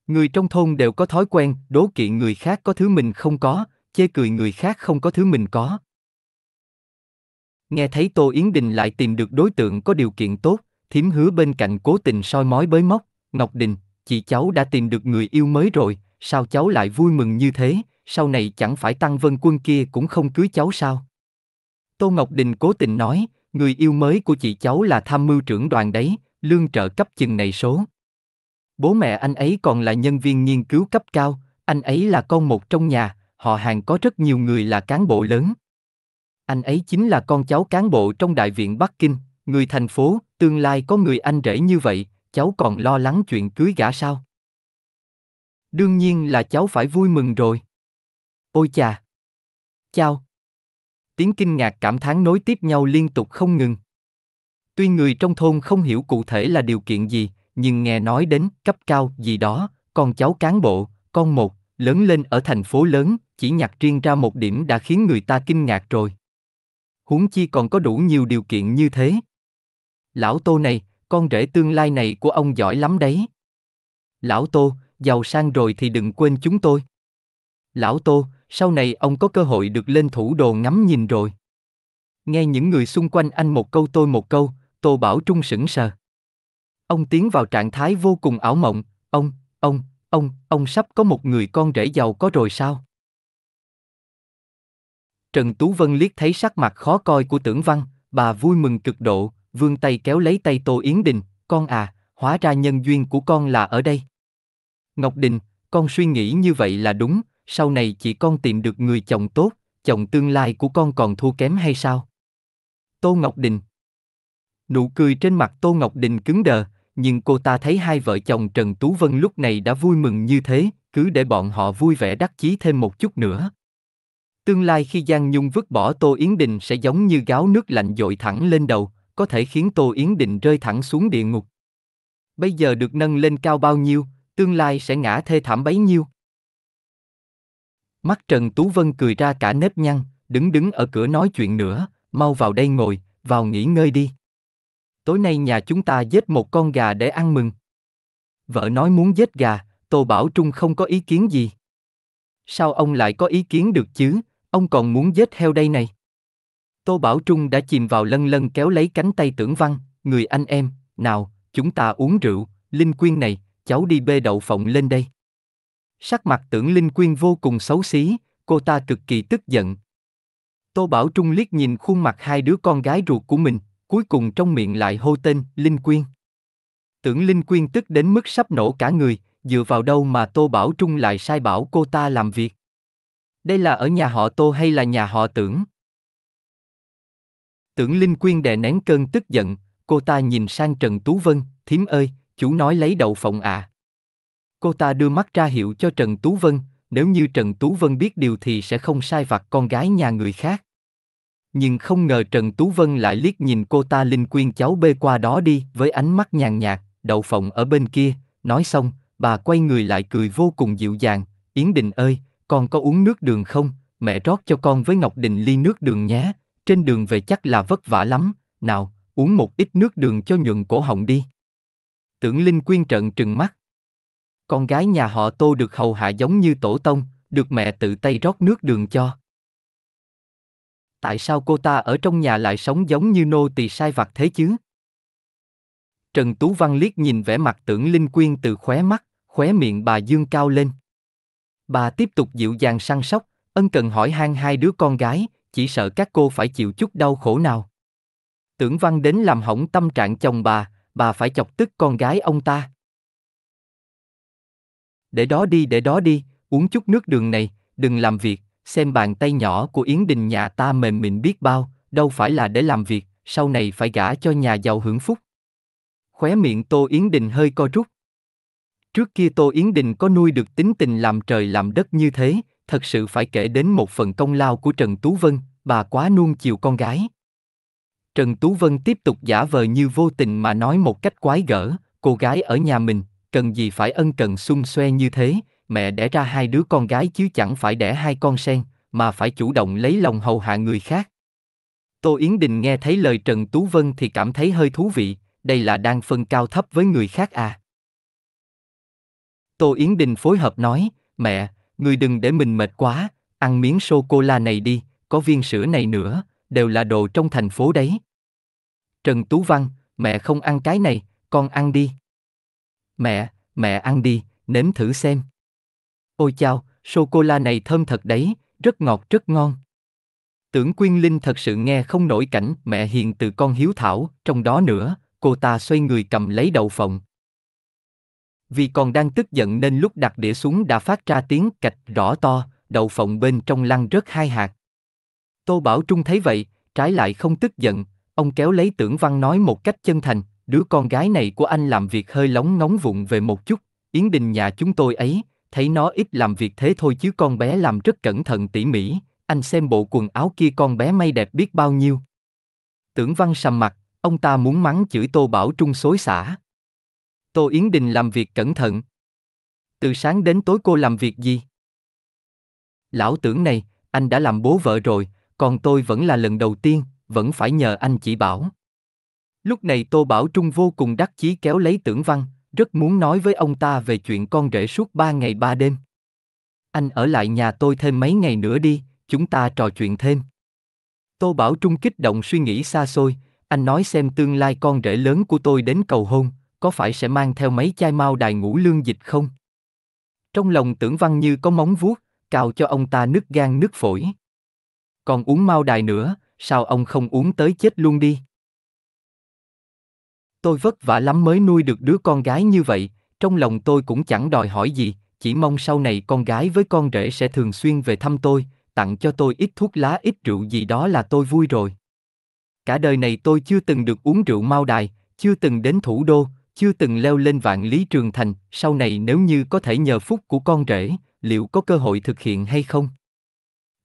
Người trong thôn đều có thói quen đố kỵ người khác có thứ mình không có, chê cười người khác không có thứ mình có. Nghe thấy Tô Yến Đình lại tìm được đối tượng có điều kiện tốt, thím hứa bên cạnh cố tình soi mói bới móc, Ngọc Đình, chị cháu đã tìm được người yêu mới rồi, sao cháu lại vui mừng như thế, sau này chẳng phải tăng vân quân kia cũng không cưới cháu sao? Tô Ngọc Đình cố tình nói, người yêu mới của chị cháu là tham mưu trưởng đoàn đấy, lương trợ cấp chừng này số. Bố mẹ anh ấy còn là nhân viên nghiên cứu cấp cao, anh ấy là con một trong nhà, họ hàng có rất nhiều người là cán bộ lớn. Anh ấy chính là con cháu cán bộ trong Đại viện Bắc Kinh, người thành phố, tương lai có người anh rể như vậy, cháu còn lo lắng chuyện cưới gả sao? Đương nhiên là cháu phải vui mừng rồi. Ôi chà! Chào! Tiếng kinh ngạc cảm thán nối tiếp nhau liên tục không ngừng. Tuy người trong thôn không hiểu cụ thể là điều kiện gì, nhưng nghe nói đến cấp cao gì đó, con cháu cán bộ, con một, lớn lên ở thành phố lớn, chỉ nhặt riêng ra một điểm đã khiến người ta kinh ngạc rồi. Huống chi còn có đủ nhiều điều kiện như thế. Lão Tô này, con rể tương lai này của ông giỏi lắm đấy. Lão Tô, giàu sang rồi thì đừng quên chúng tôi. Lão Tô, sau này ông có cơ hội được lên thủ đô ngắm nhìn rồi. Nghe những người xung quanh anh một câu tôi một câu, Tô Bảo Trung sững sờ. Ông tiến vào trạng thái vô cùng ảo mộng, ông, ông, ông, ông sắp có một người con rể giàu có rồi sao? Trần Tú Vân liếc thấy sắc mặt khó coi của tưởng văn, bà vui mừng cực độ, vươn tay kéo lấy tay Tô Yến Đình, con à, hóa ra nhân duyên của con là ở đây. Ngọc Đình, con suy nghĩ như vậy là đúng, sau này chị con tìm được người chồng tốt, chồng tương lai của con còn thua kém hay sao? Tô Ngọc Đình Nụ cười trên mặt Tô Ngọc Đình cứng đờ, nhưng cô ta thấy hai vợ chồng Trần Tú Vân lúc này đã vui mừng như thế, cứ để bọn họ vui vẻ đắc chí thêm một chút nữa. Tương lai khi Giang Nhung vứt bỏ Tô Yến Đình sẽ giống như gáo nước lạnh dội thẳng lên đầu, có thể khiến Tô Yến Đình rơi thẳng xuống địa ngục. Bây giờ được nâng lên cao bao nhiêu, tương lai sẽ ngã thê thảm bấy nhiêu. Mắt Trần Tú Vân cười ra cả nếp nhăn, đứng đứng ở cửa nói chuyện nữa, mau vào đây ngồi, vào nghỉ ngơi đi. Tối nay nhà chúng ta giết một con gà để ăn mừng. Vợ nói muốn giết gà, Tô Bảo Trung không có ý kiến gì. Sao ông lại có ý kiến được chứ, ông còn muốn giết heo đây này. Tô Bảo Trung đã chìm vào lân lân kéo lấy cánh tay tưởng văn, người anh em, nào, chúng ta uống rượu, Linh Quyên này, cháu đi bê đậu phộng lên đây. Sắc mặt tưởng Linh Quyên vô cùng xấu xí, cô ta cực kỳ tức giận. Tô Bảo Trung liếc nhìn khuôn mặt hai đứa con gái ruột của mình, cuối cùng trong miệng lại hô tên Linh Quyên. Tưởng Linh Quyên tức đến mức sắp nổ cả người, dựa vào đâu mà Tô Bảo Trung lại sai bảo cô ta làm việc. Đây là ở nhà họ Tô hay là nhà họ Tưởng? Tưởng Linh Quyên đè nén cơn tức giận, cô ta nhìn sang Trần Tú Vân, thím ơi, chú nói lấy đậu phộng ạ. À. Cô ta đưa mắt ra hiệu cho Trần Tú Vân, nếu như Trần Tú Vân biết điều thì sẽ không sai vặt con gái nhà người khác. Nhưng không ngờ Trần Tú Vân lại liếc nhìn cô ta Linh Quyên cháu bê qua đó đi với ánh mắt nhàn nhạt, đậu phộng ở bên kia, nói xong, bà quay người lại cười vô cùng dịu dàng, Yến Đình ơi, con có uống nước đường không, mẹ rót cho con với Ngọc Đình ly nước đường nhé, trên đường về chắc là vất vả lắm, nào, uống một ít nước đường cho nhuận cổ họng đi. Tưởng Linh Quyên trận trừng mắt, con gái nhà họ tô được hầu hạ giống như tổ tông, được mẹ tự tay rót nước đường cho. Tại sao cô ta ở trong nhà lại sống giống như nô tỳ sai vặt thế chứ? Trần Tú Văn liếc nhìn vẻ mặt tưởng Linh Quyên từ khóe mắt, khóe miệng bà dương cao lên. Bà tiếp tục dịu dàng săn sóc, ân cần hỏi han hai đứa con gái, chỉ sợ các cô phải chịu chút đau khổ nào. Tưởng Văn đến làm hỏng tâm trạng chồng bà, bà phải chọc tức con gái ông ta để đó đi để đó đi, uống chút nước đường này, đừng làm việc, xem bàn tay nhỏ của Yến Đình nhà ta mềm mịn biết bao, đâu phải là để làm việc, sau này phải gả cho nhà giàu hưởng phúc. Khóe miệng Tô Yến Đình hơi co rút. Trước kia Tô Yến Đình có nuôi được tính tình làm trời làm đất như thế, thật sự phải kể đến một phần công lao của Trần Tú Vân, bà quá nuông chiều con gái. Trần Tú Vân tiếp tục giả vờ như vô tình mà nói một cách quái gở, cô gái ở nhà mình, cần gì phải ân cần xung xoe như thế, mẹ đẻ ra hai đứa con gái chứ chẳng phải đẻ hai con sen, mà phải chủ động lấy lòng hầu hạ người khác. Tô Yến Đình nghe thấy lời Trần Tú Vân thì cảm thấy hơi thú vị, đây là đang phân cao thấp với người khác à. Tô Yến Đình phối hợp nói, mẹ, người đừng để mình mệt quá, ăn miếng sô-cô-la này đi, có viên sữa này nữa, đều là đồ trong thành phố đấy. Trần Tú Văn, mẹ không ăn cái này, con ăn đi. Mẹ, mẹ ăn đi, nếm thử xem. Ôi chao, sô-cô-la này thơm thật đấy, rất ngọt rất ngon. Tưởng Quyên Linh thật sự nghe không nổi cảnh mẹ hiền từ con hiếu thảo, trong đó nữa, cô ta xoay người cầm lấy đầu phòng. Vì còn đang tức giận nên lúc đặt đĩa xuống đã phát ra tiếng cạch rõ to, đầu phộng bên trong lăn rất hai hạt. Tô Bảo Trung thấy vậy, trái lại không tức giận, ông kéo lấy tưởng văn nói một cách chân thành, Đứa con gái này của anh làm việc hơi lóng ngóng vụng về một chút, Yến Đình nhà chúng tôi ấy, thấy nó ít làm việc thế thôi chứ con bé làm rất cẩn thận tỉ mỉ, anh xem bộ quần áo kia con bé may đẹp biết bao nhiêu. Tưởng văn sầm mặt, ông ta muốn mắng chửi Tô Bảo Trung xối xả. Tô Yến Đình làm việc cẩn thận. Từ sáng đến tối cô làm việc gì? Lão tưởng này, anh đã làm bố vợ rồi, còn tôi vẫn là lần đầu tiên, vẫn phải nhờ anh chỉ bảo. Lúc này Tô Bảo Trung vô cùng đắc chí kéo lấy tưởng văn, rất muốn nói với ông ta về chuyện con rể suốt ba ngày ba đêm. Anh ở lại nhà tôi thêm mấy ngày nữa đi, chúng ta trò chuyện thêm. Tô Bảo Trung kích động suy nghĩ xa xôi, anh nói xem tương lai con rể lớn của tôi đến cầu hôn, có phải sẽ mang theo mấy chai mao đài ngũ lương dịch không? Trong lòng tưởng văn như có móng vuốt, cào cho ông ta nứt gan nứt phổi. Còn uống mao đài nữa, sao ông không uống tới chết luôn đi? Tôi vất vả lắm mới nuôi được đứa con gái như vậy, trong lòng tôi cũng chẳng đòi hỏi gì, chỉ mong sau này con gái với con rể sẽ thường xuyên về thăm tôi, tặng cho tôi ít thuốc lá ít rượu gì đó là tôi vui rồi. Cả đời này tôi chưa từng được uống rượu mao đài, chưa từng đến thủ đô, chưa từng leo lên vạn lý trường thành, sau này nếu như có thể nhờ phúc của con rể, liệu có cơ hội thực hiện hay không?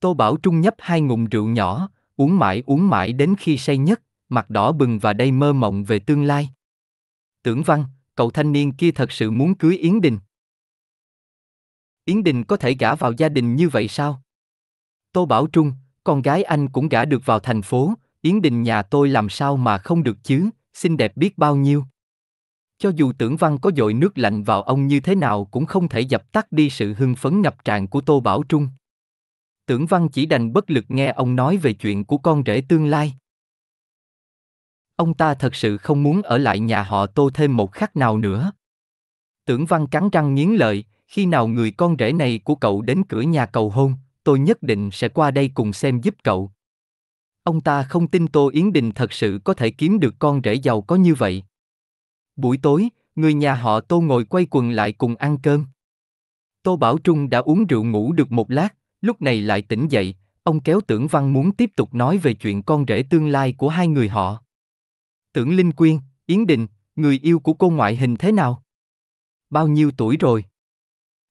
Tô Bảo Trung nhấp hai ngụm rượu nhỏ, uống mãi uống mãi đến khi say nhất, mặt đỏ bừng và đầy mơ mộng về tương lai. Tưởng văn, cậu thanh niên kia thật sự muốn cưới Yến Đình. Yến Đình có thể gả vào gia đình như vậy sao? Tô Bảo Trung, con gái anh cũng gả được vào thành phố, Yến Đình nhà tôi làm sao mà không được chứ, xinh đẹp biết bao nhiêu. Cho dù tưởng văn có dội nước lạnh vào ông như thế nào cũng không thể dập tắt đi sự hưng phấn ngập tràn của Tô Bảo Trung. Tưởng văn chỉ đành bất lực nghe ông nói về chuyện của con rể tương lai. Ông ta thật sự không muốn ở lại nhà họ tô thêm một khắc nào nữa. Tưởng văn cắn răng nghiến lợi, khi nào người con rể này của cậu đến cửa nhà cầu hôn, tôi nhất định sẽ qua đây cùng xem giúp cậu. Ông ta không tin Tô Yến Đình thật sự có thể kiếm được con rể giàu có như vậy. Buổi tối, người nhà họ Tô ngồi quay quần lại cùng ăn cơm. Tô Bảo Trung đã uống rượu ngủ được một lát, lúc này lại tỉnh dậy, ông kéo tưởng văn muốn tiếp tục nói về chuyện con rể tương lai của hai người họ. Tưởng Linh Quyên, Yến Định, người yêu của cô ngoại hình thế nào? Bao nhiêu tuổi rồi?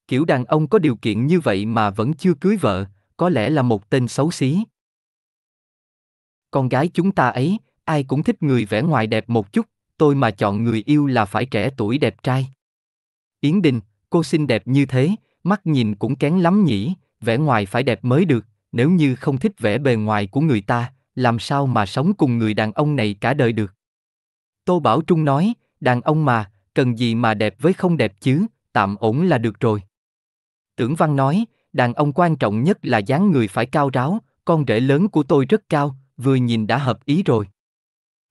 Kiểu đàn ông có điều kiện như vậy mà vẫn chưa cưới vợ, có lẽ là một tên xấu xí. Con gái chúng ta ấy, ai cũng thích người vẻ ngoài đẹp một chút, tôi mà chọn người yêu là phải trẻ tuổi đẹp trai. Yến Đình, cô xinh đẹp như thế, mắt nhìn cũng kén lắm nhỉ, vẻ ngoài phải đẹp mới được, nếu như không thích vẻ bề ngoài của người ta, làm sao mà sống cùng người đàn ông này cả đời được. Tô Bảo Trung nói, đàn ông mà, cần gì mà đẹp với không đẹp chứ, tạm ổn là được rồi. Tưởng Văn nói, đàn ông quan trọng nhất là dáng người phải cao ráo, con rể lớn của tôi rất cao, vừa nhìn đã hợp ý rồi.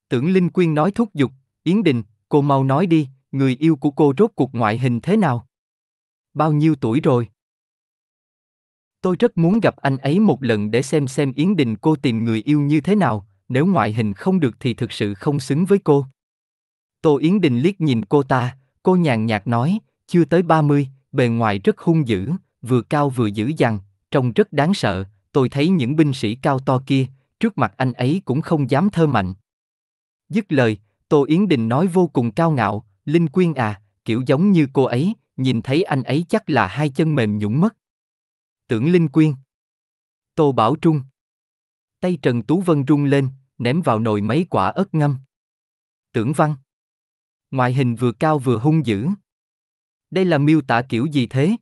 Tưởng Linh Quyên nói thúc giục, Yến Đình, cô mau nói đi, người yêu của cô rốt cuộc ngoại hình thế nào? Bao nhiêu tuổi rồi? Tôi rất muốn gặp anh ấy một lần để xem xem Yến Đình cô tìm người yêu như thế nào, nếu ngoại hình không được thì thực sự không xứng với cô. Tô Yến Đình liếc nhìn cô ta, cô nhàn nhạt nói, chưa tới 30, bề ngoài rất hung dữ, vừa cao vừa dữ dằn, trông rất đáng sợ, tôi thấy những binh sĩ cao to kia, trước mặt anh ấy cũng không dám thơ mạnh. Dứt lời, Tô Yến Đình nói vô cùng cao ngạo, Linh Quyên à, kiểu giống như cô ấy, nhìn thấy anh ấy chắc là hai chân mềm nhũng mất. Tưởng Linh Quyên. Tô Bảo Trung. Tay Trần Tú Vân rung lên, ném vào nồi mấy quả ớt ngâm. Tưởng Văn. Ngoại hình vừa cao vừa hung dữ. Đây là miêu tả kiểu gì thế?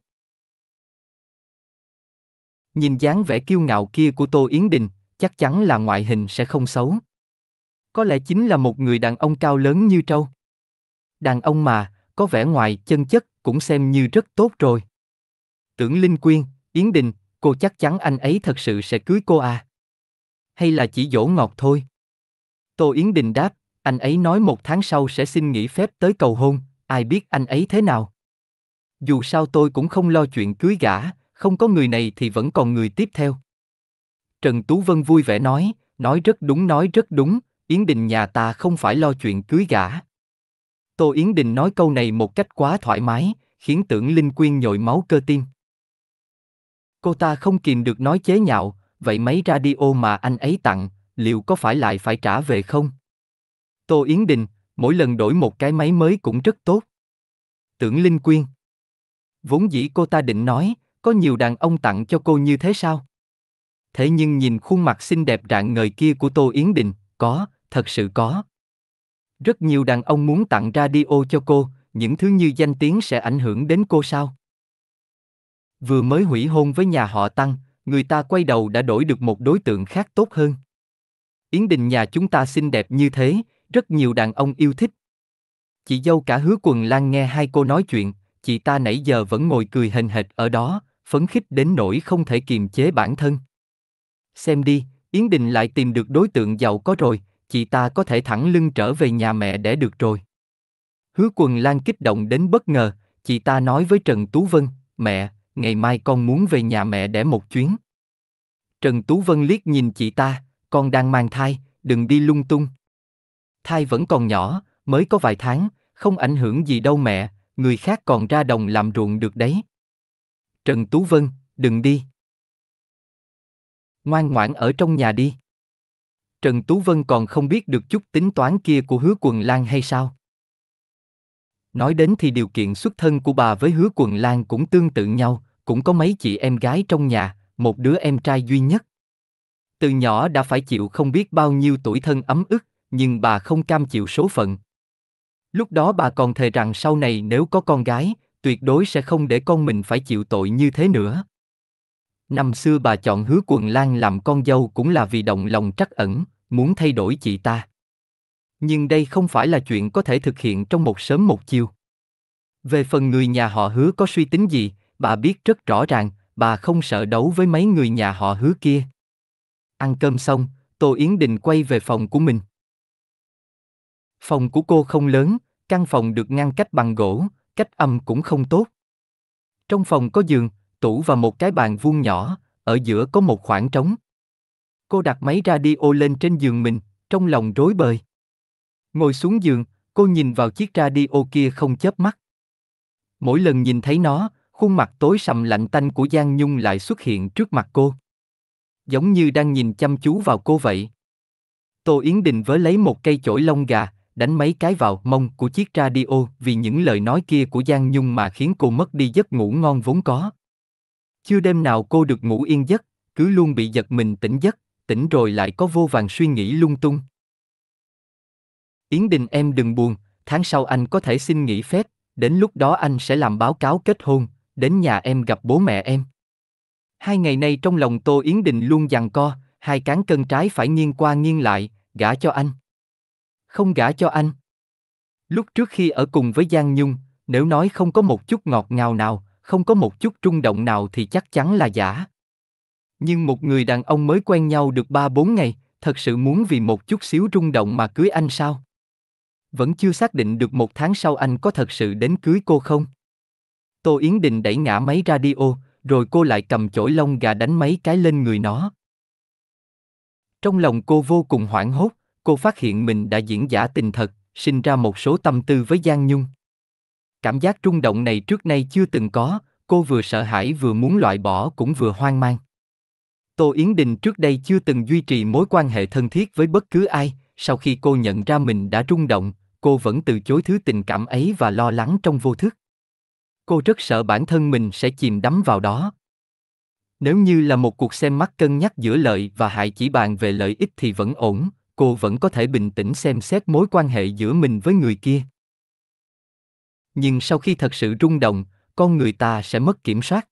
Nhìn dáng vẻ kiêu ngạo kia của Tô Yến Đình, chắc chắn là ngoại hình sẽ không xấu. Có lẽ chính là một người đàn ông cao lớn như trâu. Đàn ông mà, có vẻ ngoài chân chất cũng xem như rất tốt rồi. Tưởng Linh Quyên, Yến Đình, cô chắc chắn anh ấy thật sự sẽ cưới cô à? Hay là chỉ dỗ ngọt thôi? Tô Yến Đình đáp, anh ấy nói một tháng sau sẽ xin nghỉ phép tới cầu hôn, ai biết anh ấy thế nào. Dù sao tôi cũng không lo chuyện cưới gả, không có người này thì vẫn còn người tiếp theo. Trần Tú Vân vui vẻ nói, nói rất đúng nói rất đúng, Yến Đình nhà ta không phải lo chuyện cưới gả. Tô Yến Đình nói câu này một cách quá thoải mái, khiến tưởng Linh Quyên nhồi máu cơ tim. Cô ta không kìm được nói chế nhạo, vậy mấy radio mà anh ấy tặng, liệu có phải lại phải trả về không? Tô Yến Đình, mỗi lần đổi một cái máy mới cũng rất tốt. Tưởng Linh Quyên. Vốn dĩ cô ta định nói, có nhiều đàn ông tặng cho cô như thế sao? Thế nhưng nhìn khuôn mặt xinh đẹp rạng ngời kia của Tô Yến Đình, có, thật sự có. Rất nhiều đàn ông muốn tặng radio cho cô, những thứ như danh tiếng sẽ ảnh hưởng đến cô sao? Vừa mới hủy hôn với nhà họ Tăng, người ta quay đầu đã đổi được một đối tượng khác tốt hơn. Yến Đình nhà chúng ta xinh đẹp như thế, rất nhiều đàn ông yêu thích. Chị dâu cả hứa quần lan nghe hai cô nói chuyện, chị ta nãy giờ vẫn ngồi cười hình hệt ở đó, phấn khích đến nỗi không thể kiềm chế bản thân. Xem đi, Yến Đình lại tìm được đối tượng giàu có rồi, chị ta có thể thẳng lưng trở về nhà mẹ để được rồi. Hứa quần lan kích động đến bất ngờ, chị ta nói với Trần Tú Vân, mẹ, ngày mai con muốn về nhà mẹ để một chuyến. Trần Tú Vân liếc nhìn chị ta, con đang mang thai, đừng đi lung tung thai vẫn còn nhỏ, mới có vài tháng, không ảnh hưởng gì đâu mẹ, người khác còn ra đồng làm ruộng được đấy. Trần Tú Vân, đừng đi. Ngoan ngoãn ở trong nhà đi. Trần Tú Vân còn không biết được chút tính toán kia của hứa quần lan hay sao. Nói đến thì điều kiện xuất thân của bà với hứa quần lan cũng tương tự nhau, cũng có mấy chị em gái trong nhà, một đứa em trai duy nhất. Từ nhỏ đã phải chịu không biết bao nhiêu tuổi thân ấm ức, nhưng bà không cam chịu số phận. Lúc đó bà còn thề rằng sau này nếu có con gái, tuyệt đối sẽ không để con mình phải chịu tội như thế nữa. Năm xưa bà chọn hứa quần lan làm con dâu cũng là vì động lòng trắc ẩn, muốn thay đổi chị ta. Nhưng đây không phải là chuyện có thể thực hiện trong một sớm một chiều. Về phần người nhà họ hứa có suy tính gì, bà biết rất rõ ràng, bà không sợ đấu với mấy người nhà họ hứa kia. Ăn cơm xong, Tô Yến Đình quay về phòng của mình. Phòng của cô không lớn, căn phòng được ngăn cách bằng gỗ, cách âm cũng không tốt. Trong phòng có giường, tủ và một cái bàn vuông nhỏ, ở giữa có một khoảng trống. Cô đặt máy radio lên trên giường mình, trong lòng rối bời. Ngồi xuống giường, cô nhìn vào chiếc radio kia không chớp mắt. Mỗi lần nhìn thấy nó, khuôn mặt tối sầm lạnh tanh của Giang Nhung lại xuất hiện trước mặt cô. Giống như đang nhìn chăm chú vào cô vậy. Tô Yến Đình vớ lấy một cây chổi lông gà, đánh mấy cái vào mông của chiếc radio vì những lời nói kia của Giang Nhung mà khiến cô mất đi giấc ngủ ngon vốn có. Chưa đêm nào cô được ngủ yên giấc, cứ luôn bị giật mình tỉnh giấc, tỉnh rồi lại có vô vàng suy nghĩ lung tung. Yến Đình em đừng buồn, tháng sau anh có thể xin nghỉ phép, đến lúc đó anh sẽ làm báo cáo kết hôn, đến nhà em gặp bố mẹ em. Hai ngày nay trong lòng Tô Yến Đình luôn giằng co, hai cán cân trái phải nghiêng qua nghiêng lại, gả cho anh không gả cho anh. Lúc trước khi ở cùng với Giang Nhung, nếu nói không có một chút ngọt ngào nào, không có một chút rung động nào thì chắc chắn là giả. Nhưng một người đàn ông mới quen nhau được 3-4 ngày, thật sự muốn vì một chút xíu rung động mà cưới anh sao? Vẫn chưa xác định được một tháng sau anh có thật sự đến cưới cô không? Tô Yến Đình đẩy ngã máy radio, rồi cô lại cầm chổi lông gà đánh mấy cái lên người nó. Trong lòng cô vô cùng hoảng hốt, cô phát hiện mình đã diễn giả tình thật, sinh ra một số tâm tư với Giang Nhung. Cảm giác rung động này trước nay chưa từng có, cô vừa sợ hãi vừa muốn loại bỏ cũng vừa hoang mang. Tô Yến Đình trước đây chưa từng duy trì mối quan hệ thân thiết với bất cứ ai, sau khi cô nhận ra mình đã rung động, cô vẫn từ chối thứ tình cảm ấy và lo lắng trong vô thức. Cô rất sợ bản thân mình sẽ chìm đắm vào đó. Nếu như là một cuộc xem mắt cân nhắc giữa lợi và hại chỉ bàn về lợi ích thì vẫn ổn, cô vẫn có thể bình tĩnh xem xét mối quan hệ giữa mình với người kia nhưng sau khi thật sự rung động con người ta sẽ mất kiểm soát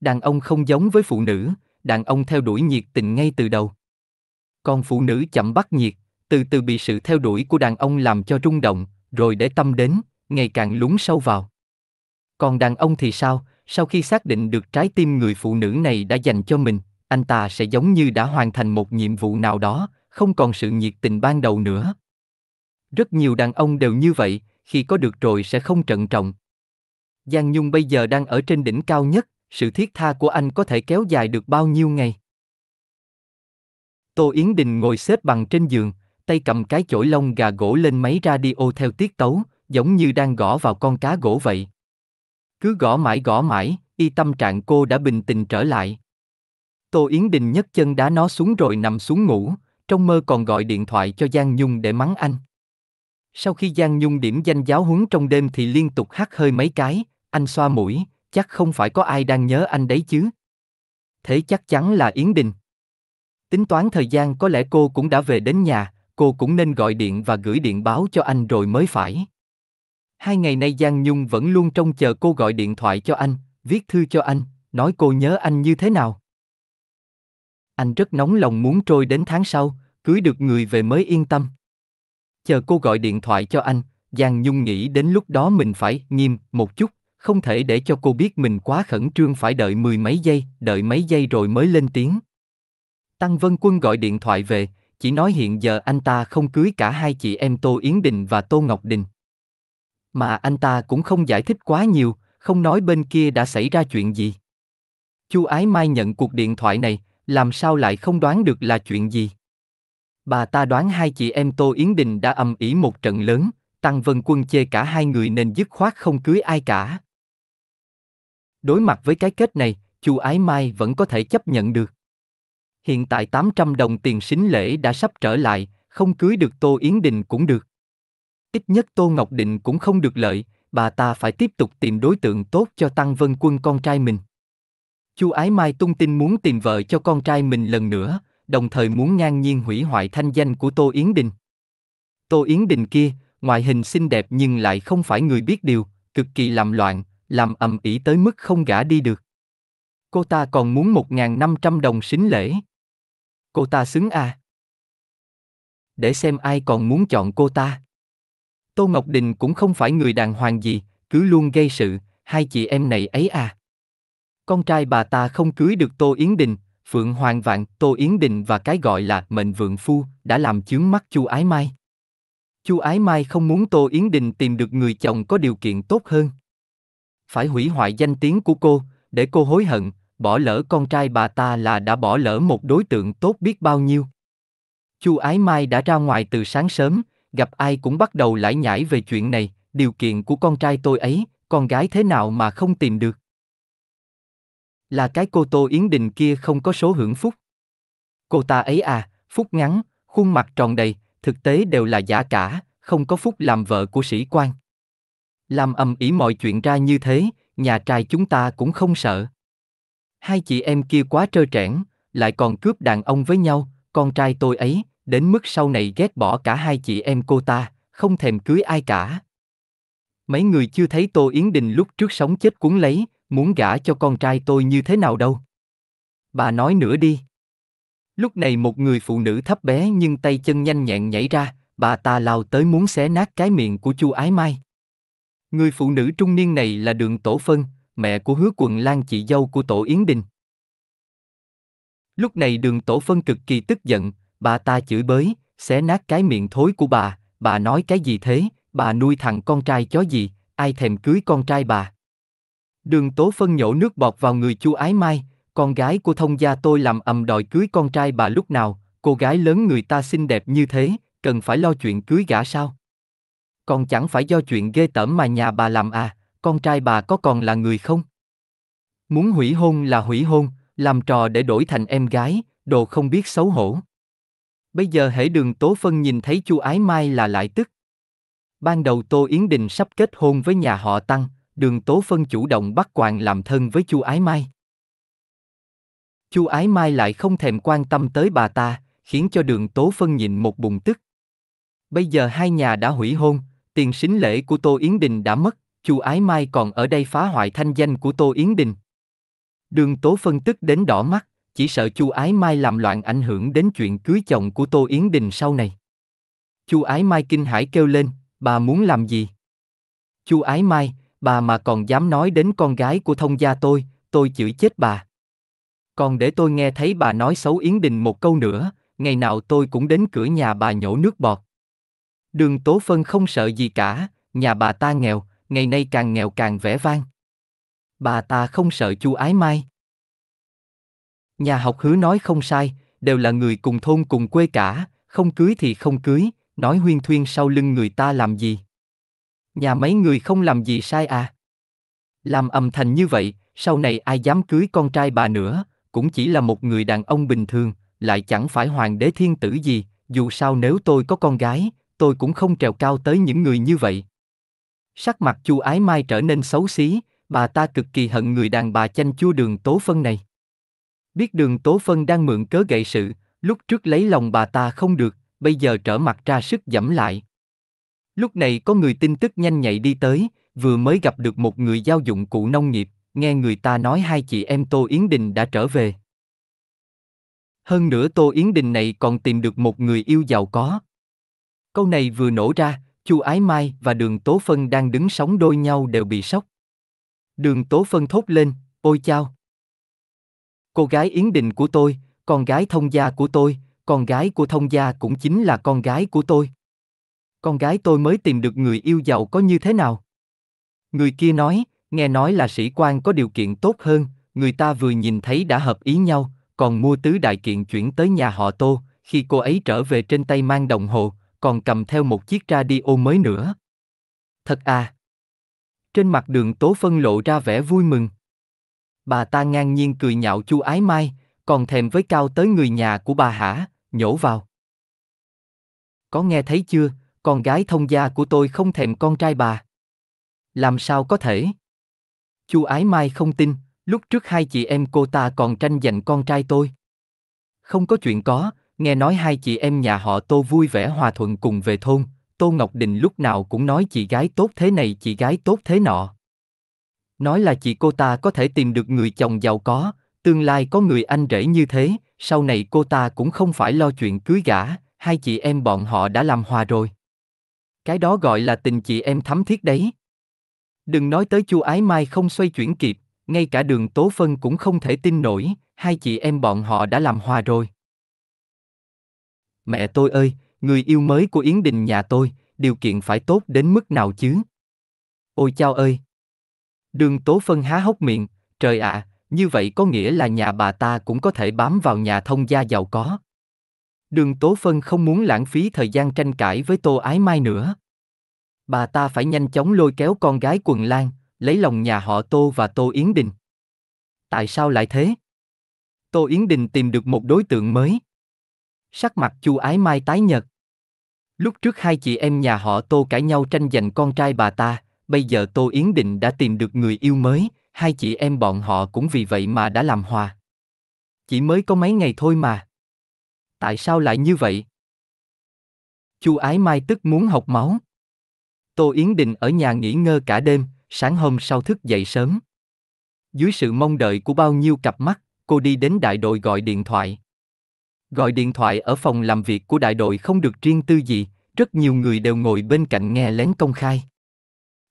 đàn ông không giống với phụ nữ đàn ông theo đuổi nhiệt tình ngay từ đầu còn phụ nữ chậm bắt nhiệt từ từ bị sự theo đuổi của đàn ông làm cho rung động rồi để tâm đến ngày càng lún sâu vào còn đàn ông thì sao sau khi xác định được trái tim người phụ nữ này đã dành cho mình anh ta sẽ giống như đã hoàn thành một nhiệm vụ nào đó không còn sự nhiệt tình ban đầu nữa. Rất nhiều đàn ông đều như vậy, khi có được rồi sẽ không trân trọng. Giang Nhung bây giờ đang ở trên đỉnh cao nhất, sự thiết tha của anh có thể kéo dài được bao nhiêu ngày? Tô Yến Đình ngồi xếp bằng trên giường, tay cầm cái chổi lông gà gỗ lên máy radio theo tiết tấu, giống như đang gõ vào con cá gỗ vậy. Cứ gõ mãi gõ mãi, y tâm trạng cô đã bình tĩnh trở lại. Tô Yến Đình nhấc chân đá nó xuống rồi nằm xuống ngủ, trong mơ còn gọi điện thoại cho Giang Nhung để mắng anh. Sau khi Giang Nhung điểm danh giáo huấn trong đêm thì liên tục hắt hơi mấy cái, anh xoa mũi, chắc không phải có ai đang nhớ anh đấy chứ. Thế chắc chắn là Yến Đình. Tính toán thời gian có lẽ cô cũng đã về đến nhà, cô cũng nên gọi điện và gửi điện báo cho anh rồi mới phải. Hai ngày nay Giang Nhung vẫn luôn trông chờ cô gọi điện thoại cho anh, viết thư cho anh, nói cô nhớ anh như thế nào. Anh rất nóng lòng muốn trôi đến tháng sau, cưới được người về mới yên tâm. Chờ cô gọi điện thoại cho anh, Giang Nhung nghĩ đến lúc đó mình phải nghiêm một chút, không thể để cho cô biết mình quá khẩn trương phải đợi mười mấy giây, đợi mấy giây rồi mới lên tiếng. Tăng Vân Quân gọi điện thoại về, chỉ nói hiện giờ anh ta không cưới cả hai chị em Tô Yến Đình và Tô Ngọc Đình. Mà anh ta cũng không giải thích quá nhiều, không nói bên kia đã xảy ra chuyện gì. Chu Ái Mai nhận cuộc điện thoại này, làm sao lại không đoán được là chuyện gì? Bà ta đoán hai chị em Tô Yến Đình đã ầm ĩ một trận lớn, Tăng Vân Quân chê cả hai người nên dứt khoát không cưới ai cả. Đối mặt với cái kết này, Chu Ái Mai vẫn có thể chấp nhận được. Hiện tại 800 đồng tiền sính lễ đã sắp trở lại, không cưới được Tô Yến Đình cũng được. Ít nhất Tô Ngọc Định cũng không được lợi, bà ta phải tiếp tục tìm đối tượng tốt cho Tăng Vân Quân con trai mình. Chu Ái Mai tung tin muốn tìm vợ cho con trai mình lần nữa, đồng thời muốn ngang nhiên hủy hoại thanh danh của Tô Yến Đình. Tô Yến Đình kia, ngoại hình xinh đẹp nhưng lại không phải người biết điều, cực kỳ làm loạn, làm ầm ĩ tới mức không gả đi được. Cô ta còn muốn 1.500 đồng xính lễ. Cô ta xứng à? Để xem ai còn muốn chọn cô ta. Tô Ngọc Đình cũng không phải người đàng hoàng gì, cứ luôn gây sự, hai chị em này ấy à con trai bà ta không cưới được Tô Yến Đình, Phượng Hoàng Vạn, Tô Yến Đình và cái gọi là mệnh vượng phu đã làm chướng mắt Chu Ái Mai. Chu Ái Mai không muốn Tô Yến Đình tìm được người chồng có điều kiện tốt hơn. Phải hủy hoại danh tiếng của cô, để cô hối hận, bỏ lỡ con trai bà ta là đã bỏ lỡ một đối tượng tốt biết bao nhiêu. Chu Ái Mai đã ra ngoài từ sáng sớm, gặp ai cũng bắt đầu lải nhải về chuyện này, điều kiện của con trai tôi ấy, con gái thế nào mà không tìm được là cái cô Tô Yến Đình kia không có số hưởng phúc. Cô ta ấy à, phúc ngắn, khuôn mặt tròn đầy, thực tế đều là giả cả, không có phúc làm vợ của sĩ quan. Làm ầm ĩ mọi chuyện ra như thế, nhà trai chúng ta cũng không sợ. Hai chị em kia quá trơ trẽn, lại còn cướp đàn ông với nhau, con trai tôi ấy, đến mức sau này ghét bỏ cả hai chị em cô ta, không thèm cưới ai cả. Mấy người chưa thấy Tô Yến Đình lúc trước sống chết cuốn lấy, muốn gả cho con trai tôi như thế nào đâu. Bà nói nữa đi. Lúc này một người phụ nữ thấp bé nhưng tay chân nhanh nhẹn nhảy ra, bà ta lao tới muốn xé nát cái miệng của chu ái mai. Người phụ nữ trung niên này là đường tổ phân, mẹ của hứa quận lan chị dâu của tổ Yến Đình. Lúc này đường tổ phân cực kỳ tức giận, bà ta chửi bới, xé nát cái miệng thối của bà, bà nói cái gì thế, bà nuôi thằng con trai chó gì, ai thèm cưới con trai bà. Đường Tố Phân nhổ nước bọt vào người Chu Ái Mai, con gái của thông gia tôi làm ầm đòi cưới con trai bà lúc nào, cô gái lớn người ta xinh đẹp như thế, cần phải lo chuyện cưới gả sao? Còn chẳng phải do chuyện ghê tởm mà nhà bà làm à, con trai bà có còn là người không? Muốn hủy hôn là hủy hôn, làm trò để đổi thành em gái, đồ không biết xấu hổ. Bây giờ hễ đường Tố Phân nhìn thấy chu Ái Mai là lại tức. Ban đầu Tô Yến Đình sắp kết hôn với nhà họ Tăng, Đường Tố Phân chủ động bắt quàng làm thân với Chu Ái Mai. Chu Ái Mai lại không thèm quan tâm tới bà ta, khiến cho Đường Tố Phân nhịn một bùng tức. Bây giờ hai nhà đã hủy hôn, tiền sính lễ của Tô Yến Đình đã mất, Chu Ái Mai còn ở đây phá hoại thanh danh của Tô Yến Đình. Đường Tố Phân tức đến đỏ mắt, chỉ sợ Chu Ái Mai làm loạn ảnh hưởng đến chuyện cưới chồng của Tô Yến Đình sau này. Chu Ái Mai kinh hãi kêu lên, bà muốn làm gì? Chu Ái Mai, bà mà còn dám nói đến con gái của thông gia tôi, tôi chửi chết bà. Còn để tôi nghe thấy bà nói xấu Yến Đình một câu nữa, ngày nào tôi cũng đến cửa nhà bà nhổ nước bọt. Đường Tố Phân không sợ gì cả, nhà bà ta nghèo, ngày nay càng nghèo càng vẻ vang. Bà ta không sợ chu ái mai. Nhà học hứa nói không sai, đều là người cùng thôn cùng quê cả, không cưới thì không cưới, nói huyên thuyên sau lưng người ta làm gì nhà mấy người không làm gì sai à? Làm ầm thành như vậy, sau này ai dám cưới con trai bà nữa, cũng chỉ là một người đàn ông bình thường, lại chẳng phải hoàng đế thiên tử gì, dù sao nếu tôi có con gái, tôi cũng không trèo cao tới những người như vậy. Sắc mặt chu ái mai trở nên xấu xí, bà ta cực kỳ hận người đàn bà chanh chua đường tố phân này. Biết đường tố phân đang mượn cớ gậy sự, lúc trước lấy lòng bà ta không được, bây giờ trở mặt ra sức dẫm lại. Lúc này có người tin tức nhanh nhạy đi tới, vừa mới gặp được một người giao dụng cụ nông nghiệp, nghe người ta nói hai chị em Tô Yến Đình đã trở về. Hơn nữa Tô Yến Đình này còn tìm được một người yêu giàu có. Câu này vừa nổ ra, Chu Ái Mai và Đường Tố Phân đang đứng sóng đôi nhau đều bị sốc. Đường Tố Phân thốt lên, ôi chao. Cô gái Yến Đình của tôi, con gái thông gia của tôi, con gái của thông gia cũng chính là con gái của tôi con gái tôi mới tìm được người yêu giàu có như thế nào. Người kia nói, nghe nói là sĩ quan có điều kiện tốt hơn, người ta vừa nhìn thấy đã hợp ý nhau, còn mua tứ đại kiện chuyển tới nhà họ tô, khi cô ấy trở về trên tay mang đồng hồ, còn cầm theo một chiếc radio mới nữa. Thật à! Trên mặt đường tố phân lộ ra vẻ vui mừng. Bà ta ngang nhiên cười nhạo chu ái mai, còn thèm với cao tới người nhà của bà hả, nhổ vào. Có nghe thấy chưa, con gái thông gia của tôi không thèm con trai bà. Làm sao có thể? Chu Ái Mai không tin, lúc trước hai chị em cô ta còn tranh giành con trai tôi. Không có chuyện có, nghe nói hai chị em nhà họ Tô vui vẻ hòa thuận cùng về thôn, Tô Ngọc Đình lúc nào cũng nói chị gái tốt thế này chị gái tốt thế nọ. Nói là chị cô ta có thể tìm được người chồng giàu có, tương lai có người anh rể như thế, sau này cô ta cũng không phải lo chuyện cưới gả, hai chị em bọn họ đã làm hòa rồi. Cái đó gọi là tình chị em thắm thiết đấy. Đừng nói tới chu ái mai không xoay chuyển kịp, ngay cả đường tố phân cũng không thể tin nổi, hai chị em bọn họ đã làm hòa rồi. Mẹ tôi ơi, người yêu mới của Yến Đình nhà tôi, điều kiện phải tốt đến mức nào chứ? Ôi chao ơi! Đường tố phân há hốc miệng, trời ạ, à, như vậy có nghĩa là nhà bà ta cũng có thể bám vào nhà thông gia giàu có. Đường Tố Phân không muốn lãng phí thời gian tranh cãi với Tô Ái Mai nữa. Bà ta phải nhanh chóng lôi kéo con gái quần lan, lấy lòng nhà họ Tô và Tô Yến Đình. Tại sao lại thế? Tô Yến Đình tìm được một đối tượng mới. Sắc mặt Chu Ái Mai tái nhợt. Lúc trước hai chị em nhà họ Tô cãi nhau tranh giành con trai bà ta, bây giờ Tô Yến Đình đã tìm được người yêu mới, hai chị em bọn họ cũng vì vậy mà đã làm hòa. Chỉ mới có mấy ngày thôi mà tại sao lại như vậy? Chu Ái Mai tức muốn học máu. Tô Yến Đình ở nhà nghỉ ngơ cả đêm, sáng hôm sau thức dậy sớm. Dưới sự mong đợi của bao nhiêu cặp mắt, cô đi đến đại đội gọi điện thoại. Gọi điện thoại ở phòng làm việc của đại đội không được riêng tư gì, rất nhiều người đều ngồi bên cạnh nghe lén công khai.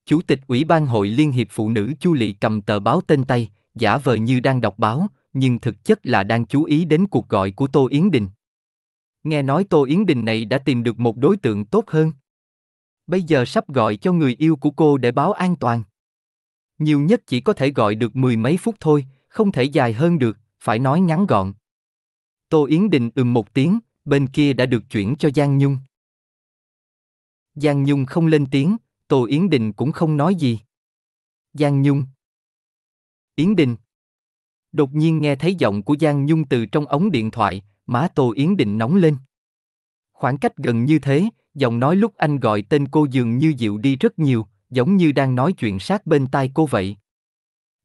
Chủ tịch Ủy ban Hội Liên hiệp Phụ nữ Chu Lị cầm tờ báo tên tay, giả vờ như đang đọc báo, nhưng thực chất là đang chú ý đến cuộc gọi của Tô Yến Đình. Nghe nói Tô Yến Đình này đã tìm được một đối tượng tốt hơn. Bây giờ sắp gọi cho người yêu của cô để báo an toàn. Nhiều nhất chỉ có thể gọi được mười mấy phút thôi, không thể dài hơn được, phải nói ngắn gọn. Tô Yến Đình ừm một tiếng, bên kia đã được chuyển cho Giang Nhung. Giang Nhung không lên tiếng, Tô Yến Đình cũng không nói gì. Giang Nhung Yến Đình Đột nhiên nghe thấy giọng của Giang Nhung từ trong ống điện thoại, Má Tô Yến định nóng lên. Khoảng cách gần như thế, giọng nói lúc anh gọi tên cô dường như dịu đi rất nhiều, giống như đang nói chuyện sát bên tai cô vậy.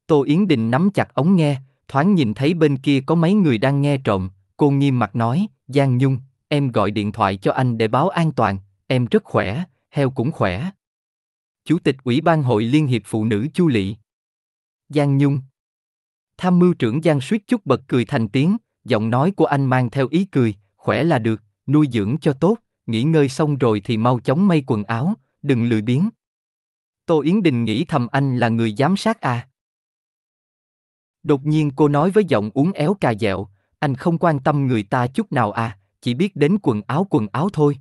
Tô Yến Định nắm chặt ống nghe, thoáng nhìn thấy bên kia có mấy người đang nghe trộm, cô nghiêm mặt nói, Giang Nhung, em gọi điện thoại cho anh để báo an toàn, em rất khỏe, heo cũng khỏe. Chủ tịch Ủy ban Hội Liên hiệp Phụ nữ Chu Lị Giang Nhung Tham mưu trưởng Giang suýt chút bật cười thành tiếng, giọng nói của anh mang theo ý cười, khỏe là được, nuôi dưỡng cho tốt, nghỉ ngơi xong rồi thì mau chóng may quần áo, đừng lười biếng. Tô Yến Đình nghĩ thầm anh là người giám sát à. Đột nhiên cô nói với giọng uốn éo cà dẹo, anh không quan tâm người ta chút nào à, chỉ biết đến quần áo quần áo thôi.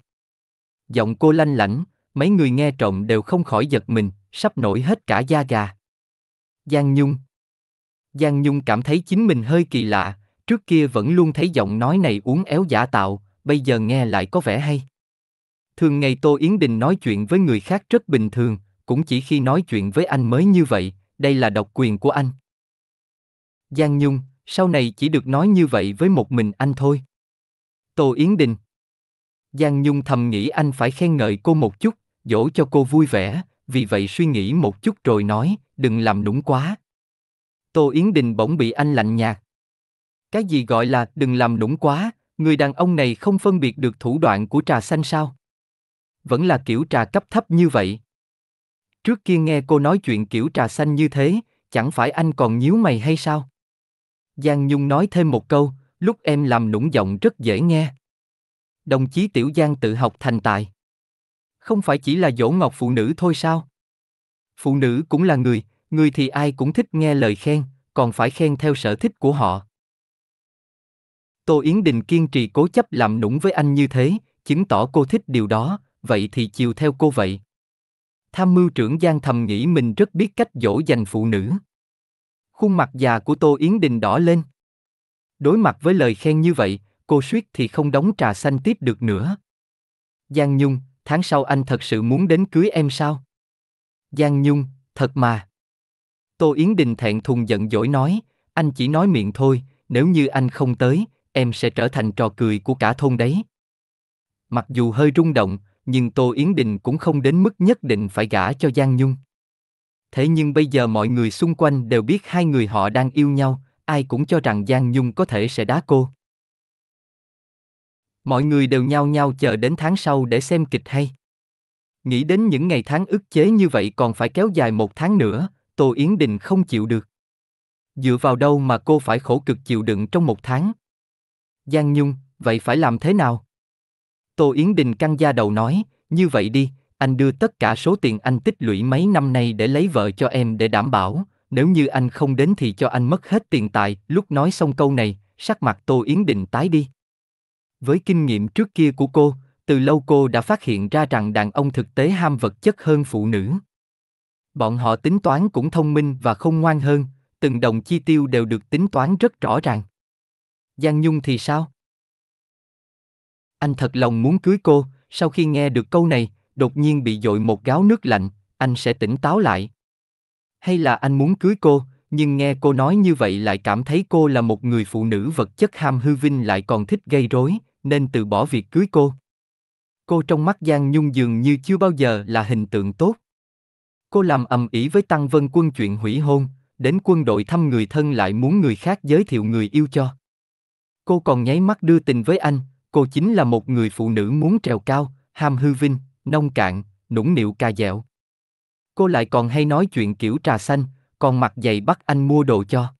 Giọng cô lanh lảnh, mấy người nghe trộm đều không khỏi giật mình, sắp nổi hết cả da gà. Giang Nhung Giang Nhung cảm thấy chính mình hơi kỳ lạ, Trước kia vẫn luôn thấy giọng nói này uốn éo giả tạo, bây giờ nghe lại có vẻ hay. Thường ngày Tô Yến Đình nói chuyện với người khác rất bình thường, cũng chỉ khi nói chuyện với anh mới như vậy, đây là độc quyền của anh. Giang Nhung, sau này chỉ được nói như vậy với một mình anh thôi. Tô Yến Đình Giang Nhung thầm nghĩ anh phải khen ngợi cô một chút, dỗ cho cô vui vẻ, vì vậy suy nghĩ một chút rồi nói, đừng làm đúng quá. Tô Yến Đình bỗng bị anh lạnh nhạt, cái gì gọi là đừng làm đúng quá, người đàn ông này không phân biệt được thủ đoạn của trà xanh sao? Vẫn là kiểu trà cấp thấp như vậy. Trước kia nghe cô nói chuyện kiểu trà xanh như thế, chẳng phải anh còn nhíu mày hay sao? Giang Nhung nói thêm một câu, lúc em làm nũng giọng rất dễ nghe. Đồng chí Tiểu Giang tự học thành tài. Không phải chỉ là dỗ ngọc phụ nữ thôi sao? Phụ nữ cũng là người, người thì ai cũng thích nghe lời khen, còn phải khen theo sở thích của họ. Tô Yến Đình kiên trì cố chấp làm nũng với anh như thế, chứng tỏ cô thích điều đó, vậy thì chiều theo cô vậy. Tham mưu trưởng Giang thầm nghĩ mình rất biết cách dỗ dành phụ nữ. Khuôn mặt già của Tô Yến Đình đỏ lên. Đối mặt với lời khen như vậy, cô suýt thì không đóng trà xanh tiếp được nữa. Giang Nhung, tháng sau anh thật sự muốn đến cưới em sao? Giang Nhung, thật mà. Tô Yến Đình thẹn thùng giận dỗi nói, anh chỉ nói miệng thôi, nếu như anh không tới, em sẽ trở thành trò cười của cả thôn đấy. Mặc dù hơi rung động, nhưng Tô Yến Đình cũng không đến mức nhất định phải gả cho Giang Nhung. Thế nhưng bây giờ mọi người xung quanh đều biết hai người họ đang yêu nhau, ai cũng cho rằng Giang Nhung có thể sẽ đá cô. Mọi người đều nhao nhao chờ đến tháng sau để xem kịch hay. Nghĩ đến những ngày tháng ức chế như vậy còn phải kéo dài một tháng nữa, Tô Yến Đình không chịu được. Dựa vào đâu mà cô phải khổ cực chịu đựng trong một tháng? Giang Nhung, vậy phải làm thế nào? Tô Yến Đình căng da đầu nói, như vậy đi, anh đưa tất cả số tiền anh tích lũy mấy năm nay để lấy vợ cho em để đảm bảo, nếu như anh không đến thì cho anh mất hết tiền tài. Lúc nói xong câu này, sắc mặt Tô Yến Đình tái đi. Với kinh nghiệm trước kia của cô, từ lâu cô đã phát hiện ra rằng đàn ông thực tế ham vật chất hơn phụ nữ. Bọn họ tính toán cũng thông minh và không ngoan hơn, từng đồng chi tiêu đều được tính toán rất rõ ràng. Giang Nhung thì sao? Anh thật lòng muốn cưới cô, sau khi nghe được câu này, đột nhiên bị dội một gáo nước lạnh, anh sẽ tỉnh táo lại. Hay là anh muốn cưới cô, nhưng nghe cô nói như vậy lại cảm thấy cô là một người phụ nữ vật chất ham hư vinh lại còn thích gây rối, nên từ bỏ việc cưới cô. Cô trong mắt Giang Nhung dường như chưa bao giờ là hình tượng tốt. Cô làm ầm ĩ với Tăng Vân Quân chuyện hủy hôn, đến quân đội thăm người thân lại muốn người khác giới thiệu người yêu cho cô còn nháy mắt đưa tình với anh, cô chính là một người phụ nữ muốn trèo cao, ham hư vinh, nông cạn, nũng nịu cà dẻo. Cô lại còn hay nói chuyện kiểu trà xanh, còn mặt dày bắt anh mua đồ cho.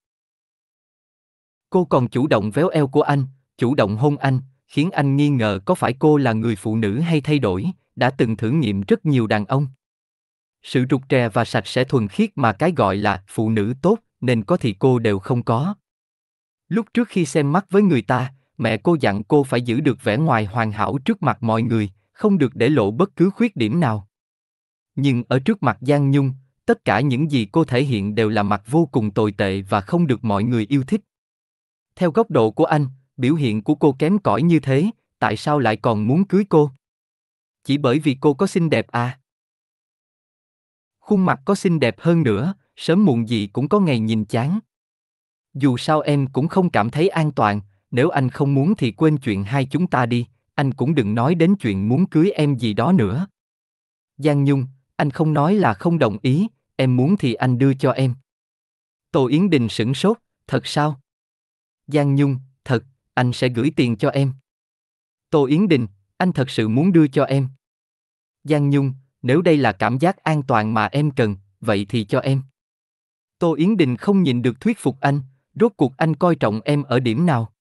Cô còn chủ động véo eo của anh, chủ động hôn anh, khiến anh nghi ngờ có phải cô là người phụ nữ hay thay đổi, đã từng thử nghiệm rất nhiều đàn ông. Sự rụt rè và sạch sẽ thuần khiết mà cái gọi là phụ nữ tốt nên có thì cô đều không có. Lúc trước khi xem mắt với người ta, mẹ cô dặn cô phải giữ được vẻ ngoài hoàn hảo trước mặt mọi người, không được để lộ bất cứ khuyết điểm nào. Nhưng ở trước mặt Giang Nhung, tất cả những gì cô thể hiện đều là mặt vô cùng tồi tệ và không được mọi người yêu thích. Theo góc độ của anh, biểu hiện của cô kém cỏi như thế, tại sao lại còn muốn cưới cô? Chỉ bởi vì cô có xinh đẹp à? Khuôn mặt có xinh đẹp hơn nữa, sớm muộn gì cũng có ngày nhìn chán dù sao em cũng không cảm thấy an toàn nếu anh không muốn thì quên chuyện hai chúng ta đi anh cũng đừng nói đến chuyện muốn cưới em gì đó nữa giang nhung anh không nói là không đồng ý em muốn thì anh đưa cho em tô yến đình sửng sốt thật sao giang nhung thật anh sẽ gửi tiền cho em tô yến đình anh thật sự muốn đưa cho em giang nhung nếu đây là cảm giác an toàn mà em cần vậy thì cho em tô yến đình không nhìn được thuyết phục anh rốt cuộc anh coi trọng em ở điểm nào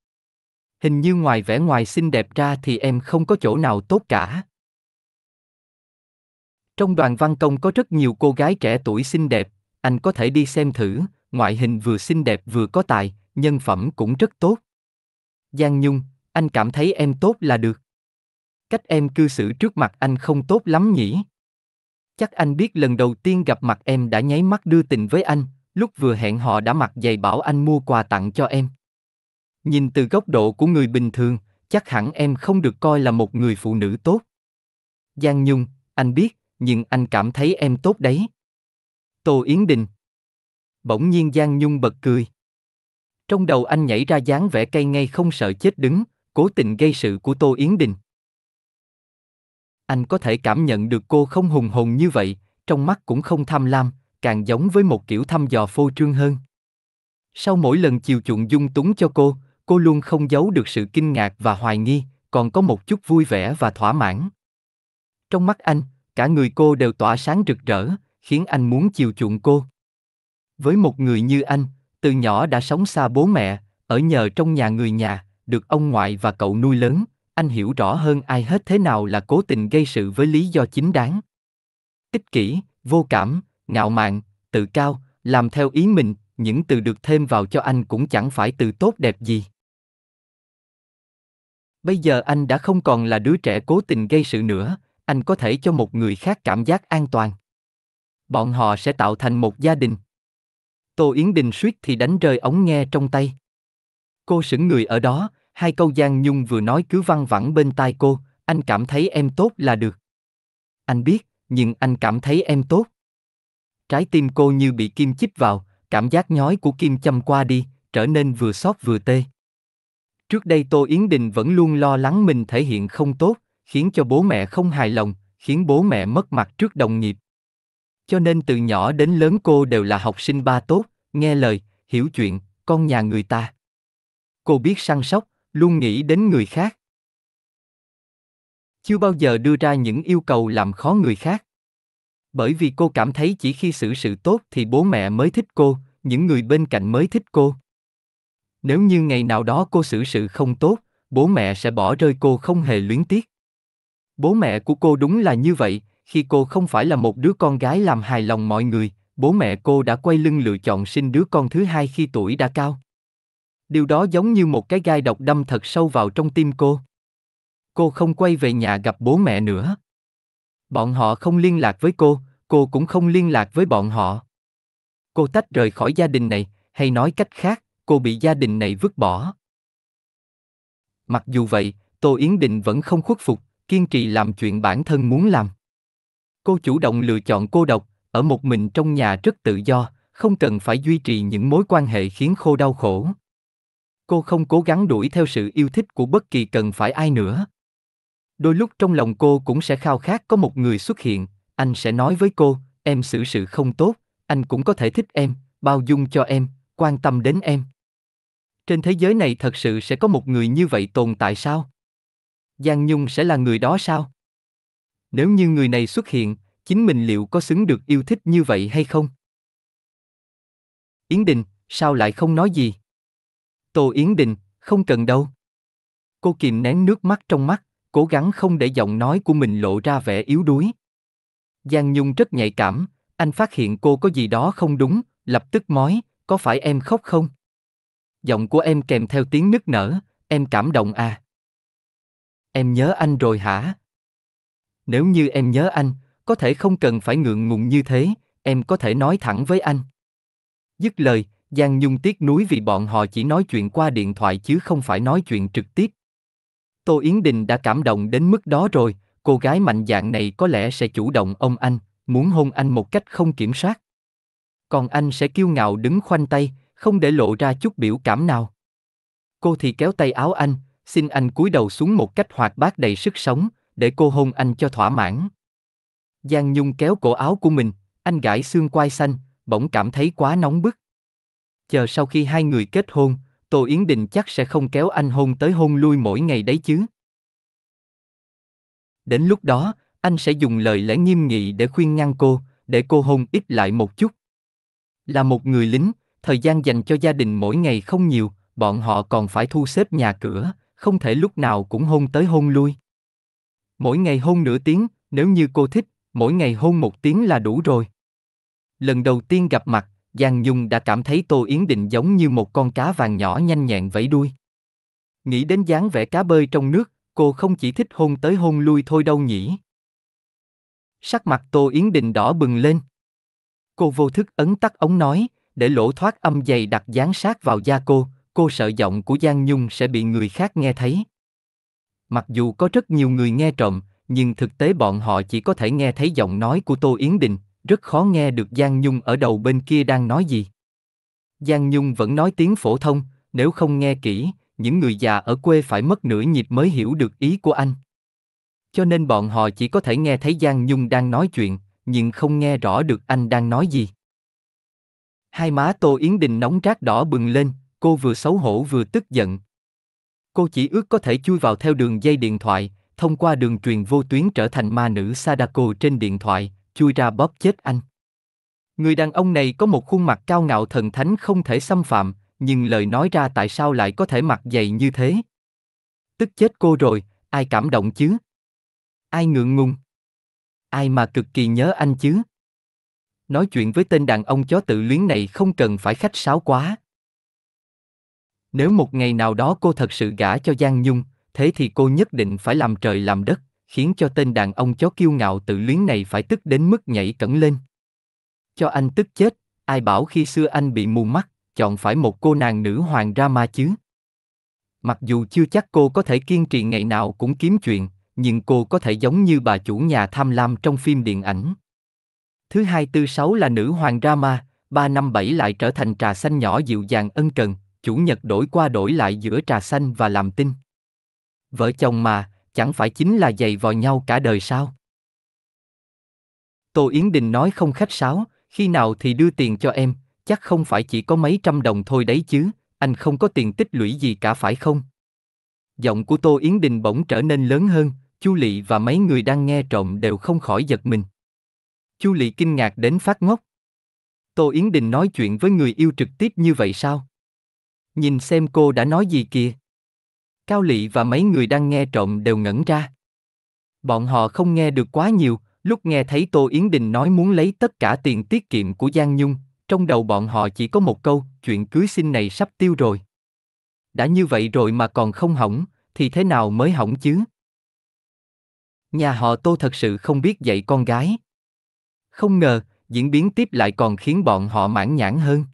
hình như ngoài vẻ ngoài xinh đẹp ra thì em không có chỗ nào tốt cả trong đoàn văn công có rất nhiều cô gái trẻ tuổi xinh đẹp anh có thể đi xem thử ngoại hình vừa xinh đẹp vừa có tài nhân phẩm cũng rất tốt giang nhung anh cảm thấy em tốt là được cách em cư xử trước mặt anh không tốt lắm nhỉ chắc anh biết lần đầu tiên gặp mặt em đã nháy mắt đưa tình với anh Lúc vừa hẹn họ đã mặc giày bảo anh mua quà tặng cho em. Nhìn từ góc độ của người bình thường, chắc hẳn em không được coi là một người phụ nữ tốt. Giang Nhung, anh biết, nhưng anh cảm thấy em tốt đấy. Tô Yến Đình Bỗng nhiên Giang Nhung bật cười. Trong đầu anh nhảy ra dáng vẻ cây ngay không sợ chết đứng, cố tình gây sự của Tô Yến Đình. Anh có thể cảm nhận được cô không hùng hồn như vậy, trong mắt cũng không tham lam, càng giống với một kiểu thăm dò phô trương hơn. Sau mỗi lần chiều chuộng dung túng cho cô, cô luôn không giấu được sự kinh ngạc và hoài nghi, còn có một chút vui vẻ và thỏa mãn. Trong mắt anh, cả người cô đều tỏa sáng rực rỡ, khiến anh muốn chiều chuộng cô. Với một người như anh, từ nhỏ đã sống xa bố mẹ, ở nhờ trong nhà người nhà, được ông ngoại và cậu nuôi lớn, anh hiểu rõ hơn ai hết thế nào là cố tình gây sự với lý do chính đáng. Ích kỷ, vô cảm, ngạo mạn, tự cao, làm theo ý mình, những từ được thêm vào cho anh cũng chẳng phải từ tốt đẹp gì. Bây giờ anh đã không còn là đứa trẻ cố tình gây sự nữa, anh có thể cho một người khác cảm giác an toàn. Bọn họ sẽ tạo thành một gia đình. Tô Yến Đình suýt thì đánh rơi ống nghe trong tay. Cô sững người ở đó, hai câu Giang Nhung vừa nói cứ văng vẳng bên tai cô, anh cảm thấy em tốt là được. Anh biết, nhưng anh cảm thấy em tốt. Trái tim cô như bị kim chích vào, cảm giác nhói của kim châm qua đi, trở nên vừa xót vừa tê. Trước đây Tô Yến Đình vẫn luôn lo lắng mình thể hiện không tốt, khiến cho bố mẹ không hài lòng, khiến bố mẹ mất mặt trước đồng nghiệp. Cho nên từ nhỏ đến lớn cô đều là học sinh ba tốt, nghe lời, hiểu chuyện, con nhà người ta. Cô biết săn sóc, luôn nghĩ đến người khác. Chưa bao giờ đưa ra những yêu cầu làm khó người khác bởi vì cô cảm thấy chỉ khi xử sự tốt thì bố mẹ mới thích cô những người bên cạnh mới thích cô nếu như ngày nào đó cô xử sự không tốt bố mẹ sẽ bỏ rơi cô không hề luyến tiếc bố mẹ của cô đúng là như vậy khi cô không phải là một đứa con gái làm hài lòng mọi người bố mẹ cô đã quay lưng lựa chọn sinh đứa con thứ hai khi tuổi đã cao điều đó giống như một cái gai độc đâm thật sâu vào trong tim cô cô không quay về nhà gặp bố mẹ nữa bọn họ không liên lạc với cô cô cũng không liên lạc với bọn họ. Cô tách rời khỏi gia đình này, hay nói cách khác, cô bị gia đình này vứt bỏ. Mặc dù vậy, Tô Yến Định vẫn không khuất phục, kiên trì làm chuyện bản thân muốn làm. Cô chủ động lựa chọn cô độc, ở một mình trong nhà rất tự do, không cần phải duy trì những mối quan hệ khiến khô đau khổ. Cô không cố gắng đuổi theo sự yêu thích của bất kỳ cần phải ai nữa. Đôi lúc trong lòng cô cũng sẽ khao khát có một người xuất hiện, anh sẽ nói với cô em xử sự không tốt anh cũng có thể thích em bao dung cho em quan tâm đến em trên thế giới này thật sự sẽ có một người như vậy tồn tại sao giang nhung sẽ là người đó sao nếu như người này xuất hiện chính mình liệu có xứng được yêu thích như vậy hay không yến đình sao lại không nói gì tô yến đình không cần đâu cô kìm nén nước mắt trong mắt cố gắng không để giọng nói của mình lộ ra vẻ yếu đuối Giang Nhung rất nhạy cảm, anh phát hiện cô có gì đó không đúng, lập tức nói: có phải em khóc không? Giọng của em kèm theo tiếng nức nở, em cảm động à? Em nhớ anh rồi hả? Nếu như em nhớ anh, có thể không cần phải ngượng ngùng như thế, em có thể nói thẳng với anh. Dứt lời, Giang Nhung tiếc nuối vì bọn họ chỉ nói chuyện qua điện thoại chứ không phải nói chuyện trực tiếp. Tô Yến Đình đã cảm động đến mức đó rồi, cô gái mạnh dạng này có lẽ sẽ chủ động ông anh, muốn hôn anh một cách không kiểm soát. Còn anh sẽ kiêu ngạo đứng khoanh tay, không để lộ ra chút biểu cảm nào. Cô thì kéo tay áo anh, xin anh cúi đầu xuống một cách hoạt bát đầy sức sống, để cô hôn anh cho thỏa mãn. Giang Nhung kéo cổ áo của mình, anh gãi xương quai xanh, bỗng cảm thấy quá nóng bức. Chờ sau khi hai người kết hôn, Tô Yến Đình chắc sẽ không kéo anh hôn tới hôn lui mỗi ngày đấy chứ. Đến lúc đó, anh sẽ dùng lời lẽ nghiêm nghị để khuyên ngăn cô, để cô hôn ít lại một chút. Là một người lính, thời gian dành cho gia đình mỗi ngày không nhiều, bọn họ còn phải thu xếp nhà cửa, không thể lúc nào cũng hôn tới hôn lui. Mỗi ngày hôn nửa tiếng, nếu như cô thích, mỗi ngày hôn một tiếng là đủ rồi. Lần đầu tiên gặp mặt, Giang Nhung đã cảm thấy Tô Yến Định giống như một con cá vàng nhỏ nhanh nhẹn vẫy đuôi. Nghĩ đến dáng vẻ cá bơi trong nước, cô không chỉ thích hôn tới hôn lui thôi đâu nhỉ. Sắc mặt Tô Yến Đình đỏ bừng lên. Cô vô thức ấn tắt ống nói, để lỗ thoát âm dày đặt dán sát vào da cô, cô sợ giọng của Giang Nhung sẽ bị người khác nghe thấy. Mặc dù có rất nhiều người nghe trộm, nhưng thực tế bọn họ chỉ có thể nghe thấy giọng nói của Tô Yến Đình, rất khó nghe được Giang Nhung ở đầu bên kia đang nói gì. Giang Nhung vẫn nói tiếng phổ thông, nếu không nghe kỹ, những người già ở quê phải mất nửa nhịp mới hiểu được ý của anh. Cho nên bọn họ chỉ có thể nghe thấy Giang Nhung đang nói chuyện, nhưng không nghe rõ được anh đang nói gì. Hai má Tô Yến Đình nóng rát đỏ bừng lên, cô vừa xấu hổ vừa tức giận. Cô chỉ ước có thể chui vào theo đường dây điện thoại, thông qua đường truyền vô tuyến trở thành ma nữ Sadako trên điện thoại, chui ra bóp chết anh. Người đàn ông này có một khuôn mặt cao ngạo thần thánh không thể xâm phạm, nhưng lời nói ra tại sao lại có thể mặt dày như thế? Tức chết cô rồi, ai cảm động chứ? Ai ngượng ngùng? Ai mà cực kỳ nhớ anh chứ? Nói chuyện với tên đàn ông chó tự luyến này không cần phải khách sáo quá. Nếu một ngày nào đó cô thật sự gả cho Giang Nhung, thế thì cô nhất định phải làm trời làm đất, khiến cho tên đàn ông chó kiêu ngạo tự luyến này phải tức đến mức nhảy cẩn lên. Cho anh tức chết, ai bảo khi xưa anh bị mù mắt chọn phải một cô nàng nữ hoàng drama chứ. Mặc dù chưa chắc cô có thể kiên trì ngày nào cũng kiếm chuyện, nhưng cô có thể giống như bà chủ nhà tham lam trong phim điện ảnh. Thứ hai tư sáu là nữ hoàng drama, ba năm bảy lại trở thành trà xanh nhỏ dịu dàng ân cần, chủ nhật đổi qua đổi lại giữa trà xanh và làm tinh. Vợ chồng mà, chẳng phải chính là giày vò nhau cả đời sao? Tô Yến Đình nói không khách sáo, khi nào thì đưa tiền cho em, chắc không phải chỉ có mấy trăm đồng thôi đấy chứ, anh không có tiền tích lũy gì cả phải không? Giọng của Tô Yến Đình bỗng trở nên lớn hơn, Chu Lị và mấy người đang nghe trộm đều không khỏi giật mình. Chu Lị kinh ngạc đến phát ngốc. Tô Yến Đình nói chuyện với người yêu trực tiếp như vậy sao? Nhìn xem cô đã nói gì kìa. Cao Lị và mấy người đang nghe trộm đều ngẩn ra. Bọn họ không nghe được quá nhiều, lúc nghe thấy Tô Yến Đình nói muốn lấy tất cả tiền tiết kiệm của Giang Nhung, trong đầu bọn họ chỉ có một câu, chuyện cưới xin này sắp tiêu rồi. Đã như vậy rồi mà còn không hỏng, thì thế nào mới hỏng chứ? Nhà họ Tô thật sự không biết dạy con gái. Không ngờ, diễn biến tiếp lại còn khiến bọn họ mãn nhãn hơn.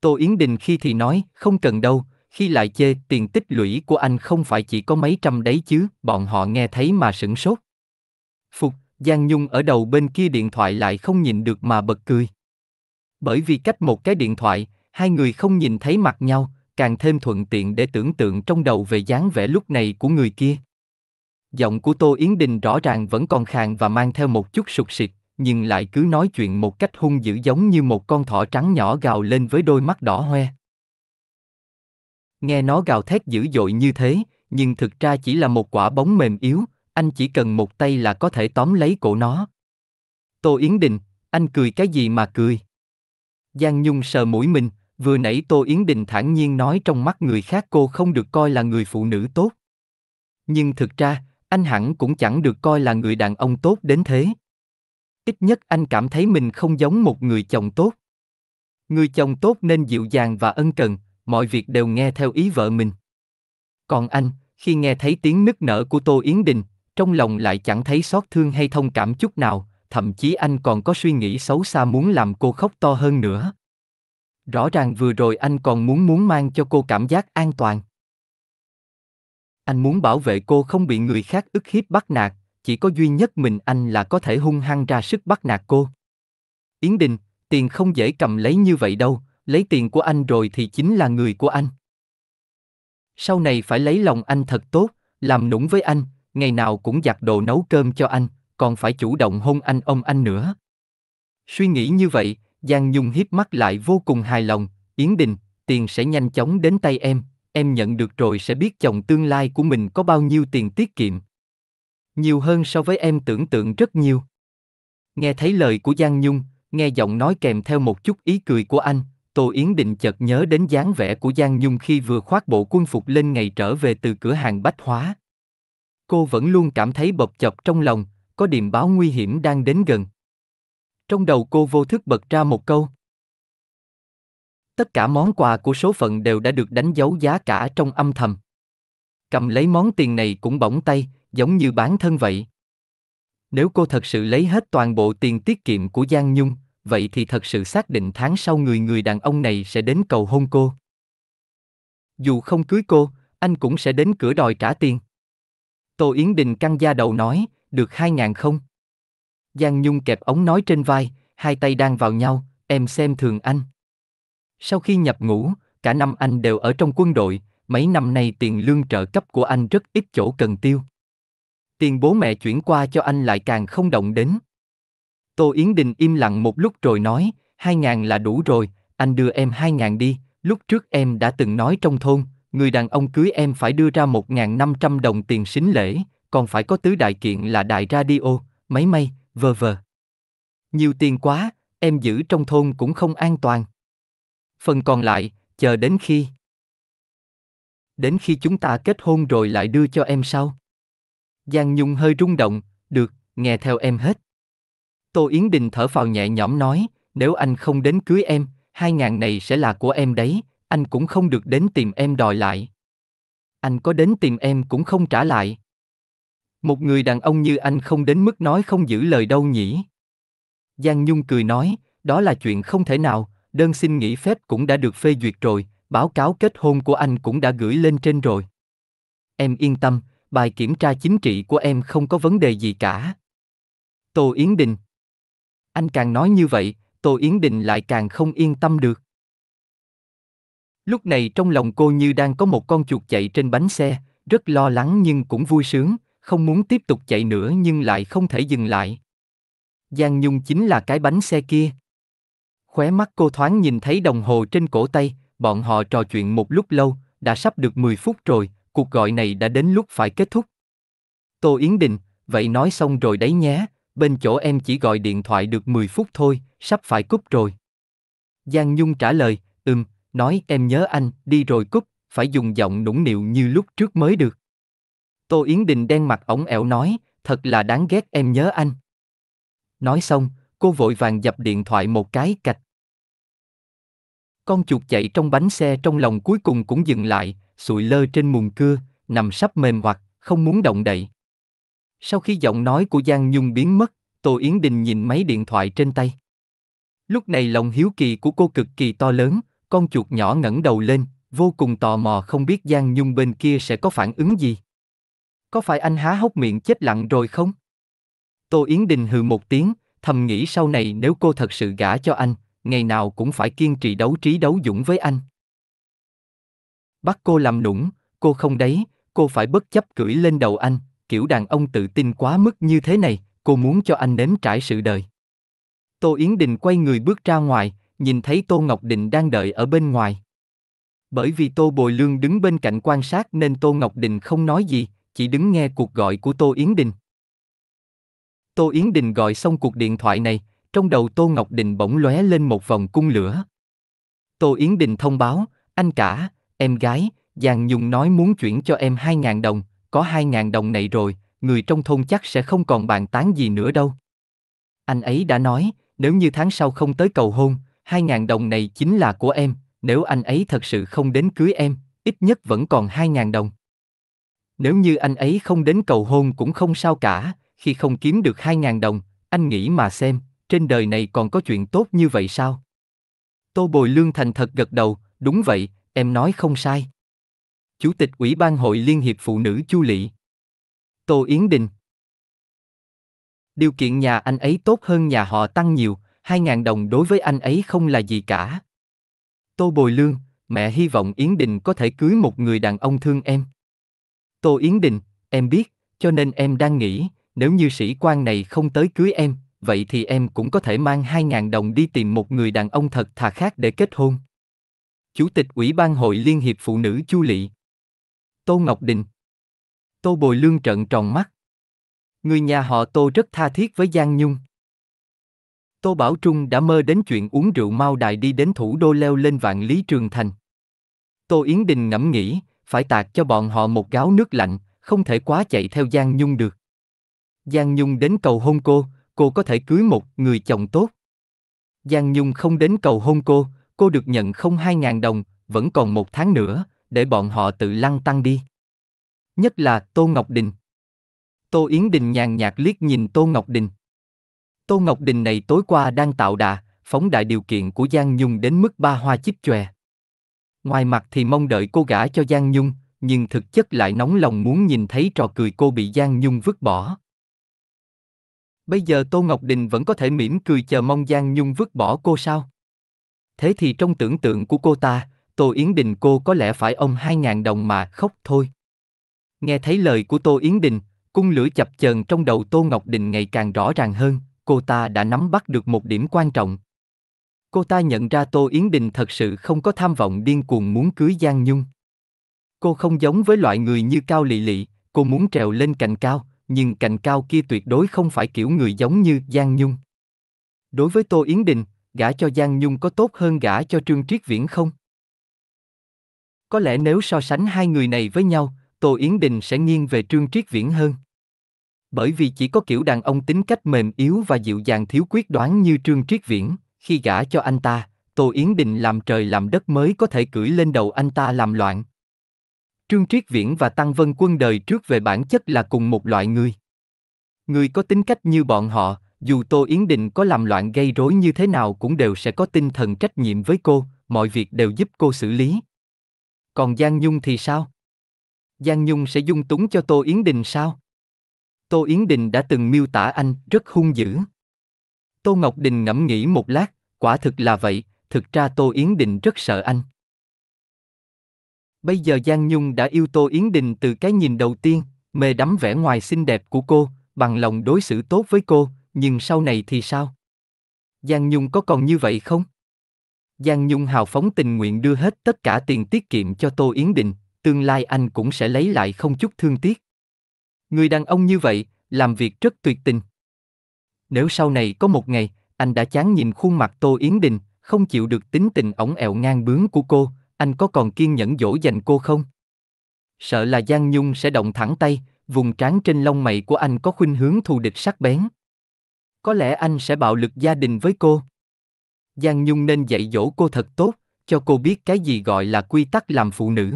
Tô Yến Đình khi thì nói, không cần đâu, khi lại chê tiền tích lũy của anh không phải chỉ có mấy trăm đấy chứ, bọn họ nghe thấy mà sửng sốt. Phục, Giang Nhung ở đầu bên kia điện thoại lại không nhìn được mà bật cười bởi vì cách một cái điện thoại, hai người không nhìn thấy mặt nhau, càng thêm thuận tiện để tưởng tượng trong đầu về dáng vẻ lúc này của người kia. Giọng của Tô Yến Đình rõ ràng vẫn còn khàn và mang theo một chút sụt sịt, nhưng lại cứ nói chuyện một cách hung dữ giống như một con thỏ trắng nhỏ gào lên với đôi mắt đỏ hoe. Nghe nó gào thét dữ dội như thế, nhưng thực ra chỉ là một quả bóng mềm yếu, anh chỉ cần một tay là có thể tóm lấy cổ nó. Tô Yến Đình, anh cười cái gì mà cười? Giang Nhung sờ mũi mình, vừa nãy Tô Yến Đình thản nhiên nói trong mắt người khác cô không được coi là người phụ nữ tốt. Nhưng thực ra, anh hẳn cũng chẳng được coi là người đàn ông tốt đến thế. Ít nhất anh cảm thấy mình không giống một người chồng tốt. Người chồng tốt nên dịu dàng và ân cần, mọi việc đều nghe theo ý vợ mình. Còn anh, khi nghe thấy tiếng nức nở của Tô Yến Đình, trong lòng lại chẳng thấy xót thương hay thông cảm chút nào, thậm chí anh còn có suy nghĩ xấu xa muốn làm cô khóc to hơn nữa rõ ràng vừa rồi anh còn muốn muốn mang cho cô cảm giác an toàn anh muốn bảo vệ cô không bị người khác ức hiếp bắt nạt chỉ có duy nhất mình anh là có thể hung hăng ra sức bắt nạt cô yến đình tiền không dễ cầm lấy như vậy đâu lấy tiền của anh rồi thì chính là người của anh sau này phải lấy lòng anh thật tốt làm nũng với anh ngày nào cũng giặt đồ nấu cơm cho anh còn phải chủ động hôn anh ông anh nữa. Suy nghĩ như vậy, Giang Nhung hiếp mắt lại vô cùng hài lòng, Yến Đình, tiền sẽ nhanh chóng đến tay em, em nhận được rồi sẽ biết chồng tương lai của mình có bao nhiêu tiền tiết kiệm. Nhiều hơn so với em tưởng tượng rất nhiều. Nghe thấy lời của Giang Nhung, nghe giọng nói kèm theo một chút ý cười của anh, Tô Yến Định chợt nhớ đến dáng vẻ của Giang Nhung khi vừa khoác bộ quân phục lên ngày trở về từ cửa hàng bách hóa. Cô vẫn luôn cảm thấy bập chập trong lòng, có điểm báo nguy hiểm đang đến gần. Trong đầu cô vô thức bật ra một câu. Tất cả món quà của số phận đều đã được đánh dấu giá cả trong âm thầm. Cầm lấy món tiền này cũng bỏng tay, giống như bán thân vậy. Nếu cô thật sự lấy hết toàn bộ tiền tiết kiệm của Giang Nhung, vậy thì thật sự xác định tháng sau người người đàn ông này sẽ đến cầu hôn cô. Dù không cưới cô, anh cũng sẽ đến cửa đòi trả tiền. Tô Yến Đình căng da đầu nói, được hai ngàn không? Giang Nhung kẹp ống nói trên vai, hai tay đang vào nhau, em xem thường anh. Sau khi nhập ngũ, cả năm anh đều ở trong quân đội, mấy năm nay tiền lương trợ cấp của anh rất ít chỗ cần tiêu. Tiền bố mẹ chuyển qua cho anh lại càng không động đến. Tô Yến Đình im lặng một lúc rồi nói, hai ngàn là đủ rồi, anh đưa em hai ngàn đi, lúc trước em đã từng nói trong thôn, người đàn ông cưới em phải đưa ra một ngàn năm trăm đồng tiền sính lễ, còn phải có tứ đại kiện là đại radio, máy may, vờ vờ. Nhiều tiền quá, em giữ trong thôn cũng không an toàn. Phần còn lại, chờ đến khi đến khi chúng ta kết hôn rồi lại đưa cho em sau. Giang Nhung hơi rung động, được, nghe theo em hết. Tô Yến Đình thở phào nhẹ nhõm nói, nếu anh không đến cưới em, hai ngàn này sẽ là của em đấy, anh cũng không được đến tìm em đòi lại. Anh có đến tìm em cũng không trả lại. Một người đàn ông như anh không đến mức nói không giữ lời đâu nhỉ? Giang Nhung cười nói, đó là chuyện không thể nào, đơn xin nghỉ phép cũng đã được phê duyệt rồi, báo cáo kết hôn của anh cũng đã gửi lên trên rồi. Em yên tâm, bài kiểm tra chính trị của em không có vấn đề gì cả. Tô Yến Đình Anh càng nói như vậy, Tô Yến Đình lại càng không yên tâm được. Lúc này trong lòng cô như đang có một con chuột chạy trên bánh xe, rất lo lắng nhưng cũng vui sướng, không muốn tiếp tục chạy nữa nhưng lại không thể dừng lại. Giang Nhung chính là cái bánh xe kia. Khóe mắt cô thoáng nhìn thấy đồng hồ trên cổ tay, bọn họ trò chuyện một lúc lâu, đã sắp được 10 phút rồi, cuộc gọi này đã đến lúc phải kết thúc. Tô Yến Đình, vậy nói xong rồi đấy nhé, bên chỗ em chỉ gọi điện thoại được 10 phút thôi, sắp phải cúp rồi. Giang Nhung trả lời, ừm, nói em nhớ anh, đi rồi cúp, phải dùng giọng nũng nịu như lúc trước mới được. Tô Yến Đình đen mặt ống ẻo nói, thật là đáng ghét em nhớ anh. Nói xong, cô vội vàng dập điện thoại một cái cạch. Con chuột chạy trong bánh xe trong lòng cuối cùng cũng dừng lại, sụi lơ trên mùng cưa, nằm sắp mềm hoặc, không muốn động đậy. Sau khi giọng nói của Giang Nhung biến mất, Tô Yến Đình nhìn máy điện thoại trên tay. Lúc này lòng hiếu kỳ của cô cực kỳ to lớn, con chuột nhỏ ngẩng đầu lên, vô cùng tò mò không biết Giang Nhung bên kia sẽ có phản ứng gì có phải anh há hốc miệng chết lặng rồi không? Tô Yến Đình hừ một tiếng, thầm nghĩ sau này nếu cô thật sự gả cho anh, ngày nào cũng phải kiên trì đấu trí đấu dũng với anh. Bắt cô làm nũng, cô không đấy, cô phải bất chấp cưỡi lên đầu anh, kiểu đàn ông tự tin quá mức như thế này, cô muốn cho anh nếm trải sự đời. Tô Yến Đình quay người bước ra ngoài, nhìn thấy Tô Ngọc Định đang đợi ở bên ngoài. Bởi vì Tô Bồi Lương đứng bên cạnh quan sát nên Tô Ngọc Đình không nói gì, chỉ đứng nghe cuộc gọi của Tô Yến Đình. Tô Yến Đình gọi xong cuộc điện thoại này, trong đầu Tô Ngọc Đình bỗng lóe lên một vòng cung lửa. Tô Yến Đình thông báo, anh cả, em gái, Giang Nhung nói muốn chuyển cho em 2.000 đồng, có 2.000 đồng này rồi, người trong thôn chắc sẽ không còn bàn tán gì nữa đâu. Anh ấy đã nói, nếu như tháng sau không tới cầu hôn, 2.000 đồng này chính là của em, nếu anh ấy thật sự không đến cưới em, ít nhất vẫn còn 2.000 đồng. Nếu như anh ấy không đến cầu hôn cũng không sao cả, khi không kiếm được 2.000 đồng, anh nghĩ mà xem, trên đời này còn có chuyện tốt như vậy sao? Tô Bồi Lương thành thật gật đầu, đúng vậy, em nói không sai. Chủ tịch Ủy ban Hội Liên hiệp Phụ nữ Chu Lị Tô Yến Đình Điều kiện nhà anh ấy tốt hơn nhà họ tăng nhiều, 2.000 đồng đối với anh ấy không là gì cả. Tô Bồi Lương, mẹ hy vọng Yến Đình có thể cưới một người đàn ông thương em. Tô Yến Đình, em biết, cho nên em đang nghĩ, nếu như sĩ quan này không tới cưới em, vậy thì em cũng có thể mang 2.000 đồng đi tìm một người đàn ông thật thà khác để kết hôn. Chủ tịch Ủy ban Hội Liên hiệp Phụ nữ Chu Lị Tô Ngọc Đình Tô Bồi Lương trợn tròn mắt. Người nhà họ Tô rất tha thiết với Giang Nhung. Tô Bảo Trung đã mơ đến chuyện uống rượu mau đài đi đến thủ đô leo lên vạn lý trường thành. Tô Yến Đình ngẫm nghĩ, phải tạt cho bọn họ một gáo nước lạnh, không thể quá chạy theo Giang Nhung được. Giang Nhung đến cầu hôn cô, cô có thể cưới một người chồng tốt. Giang Nhung không đến cầu hôn cô, cô được nhận không hai ngàn đồng, vẫn còn một tháng nữa, để bọn họ tự lăn tăng đi. Nhất là Tô Ngọc Đình. Tô Yến Đình nhàn nhạt liếc nhìn Tô Ngọc Đình. Tô Ngọc Đình này tối qua đang tạo đà, phóng đại điều kiện của Giang Nhung đến mức ba hoa chích chòe. Ngoài mặt thì mong đợi cô gả cho Giang Nhung, nhưng thực chất lại nóng lòng muốn nhìn thấy trò cười cô bị Giang Nhung vứt bỏ. Bây giờ Tô Ngọc Đình vẫn có thể mỉm cười chờ mong Giang Nhung vứt bỏ cô sao? Thế thì trong tưởng tượng của cô ta, Tô Yến Đình cô có lẽ phải ông 2.000 đồng mà khóc thôi. Nghe thấy lời của Tô Yến Đình, cung lửa chập chờn trong đầu Tô Ngọc Đình ngày càng rõ ràng hơn, cô ta đã nắm bắt được một điểm quan trọng, cô ta nhận ra Tô Yến Đình thật sự không có tham vọng điên cuồng muốn cưới Giang Nhung. Cô không giống với loại người như Cao Lị Lị, cô muốn trèo lên cành cao, nhưng cành cao kia tuyệt đối không phải kiểu người giống như Giang Nhung. Đối với Tô Yến Đình, gả cho Giang Nhung có tốt hơn gả cho Trương Triết Viễn không? Có lẽ nếu so sánh hai người này với nhau, Tô Yến Đình sẽ nghiêng về Trương Triết Viễn hơn. Bởi vì chỉ có kiểu đàn ông tính cách mềm yếu và dịu dàng thiếu quyết đoán như Trương Triết Viễn khi gả cho anh ta, Tô Yến Đình làm trời làm đất mới có thể cưỡi lên đầu anh ta làm loạn. Trương Triết Viễn và Tăng Vân Quân đời trước về bản chất là cùng một loại người. Người có tính cách như bọn họ, dù Tô Yến Đình có làm loạn gây rối như thế nào cũng đều sẽ có tinh thần trách nhiệm với cô, mọi việc đều giúp cô xử lý. Còn Giang Nhung thì sao? Giang Nhung sẽ dung túng cho Tô Yến Đình sao? Tô Yến Đình đã từng miêu tả anh rất hung dữ. Tô Ngọc Đình ngẫm nghĩ một lát, Quả thực là vậy, thực ra Tô Yến định rất sợ anh. Bây giờ Giang Nhung đã yêu Tô Yến Đình từ cái nhìn đầu tiên, mê đắm vẻ ngoài xinh đẹp của cô, bằng lòng đối xử tốt với cô, nhưng sau này thì sao? Giang Nhung có còn như vậy không? Giang Nhung hào phóng tình nguyện đưa hết tất cả tiền tiết kiệm cho Tô Yến Đình, tương lai anh cũng sẽ lấy lại không chút thương tiếc. Người đàn ông như vậy, làm việc rất tuyệt tình. Nếu sau này có một ngày, anh đã chán nhìn khuôn mặt Tô Yến Đình, không chịu được tính tình ổng ẹo ngang bướng của cô, anh có còn kiên nhẫn dỗ dành cô không? Sợ là Giang Nhung sẽ động thẳng tay, vùng trán trên lông mày của anh có khuynh hướng thù địch sắc bén. Có lẽ anh sẽ bạo lực gia đình với cô. Giang Nhung nên dạy dỗ cô thật tốt, cho cô biết cái gì gọi là quy tắc làm phụ nữ.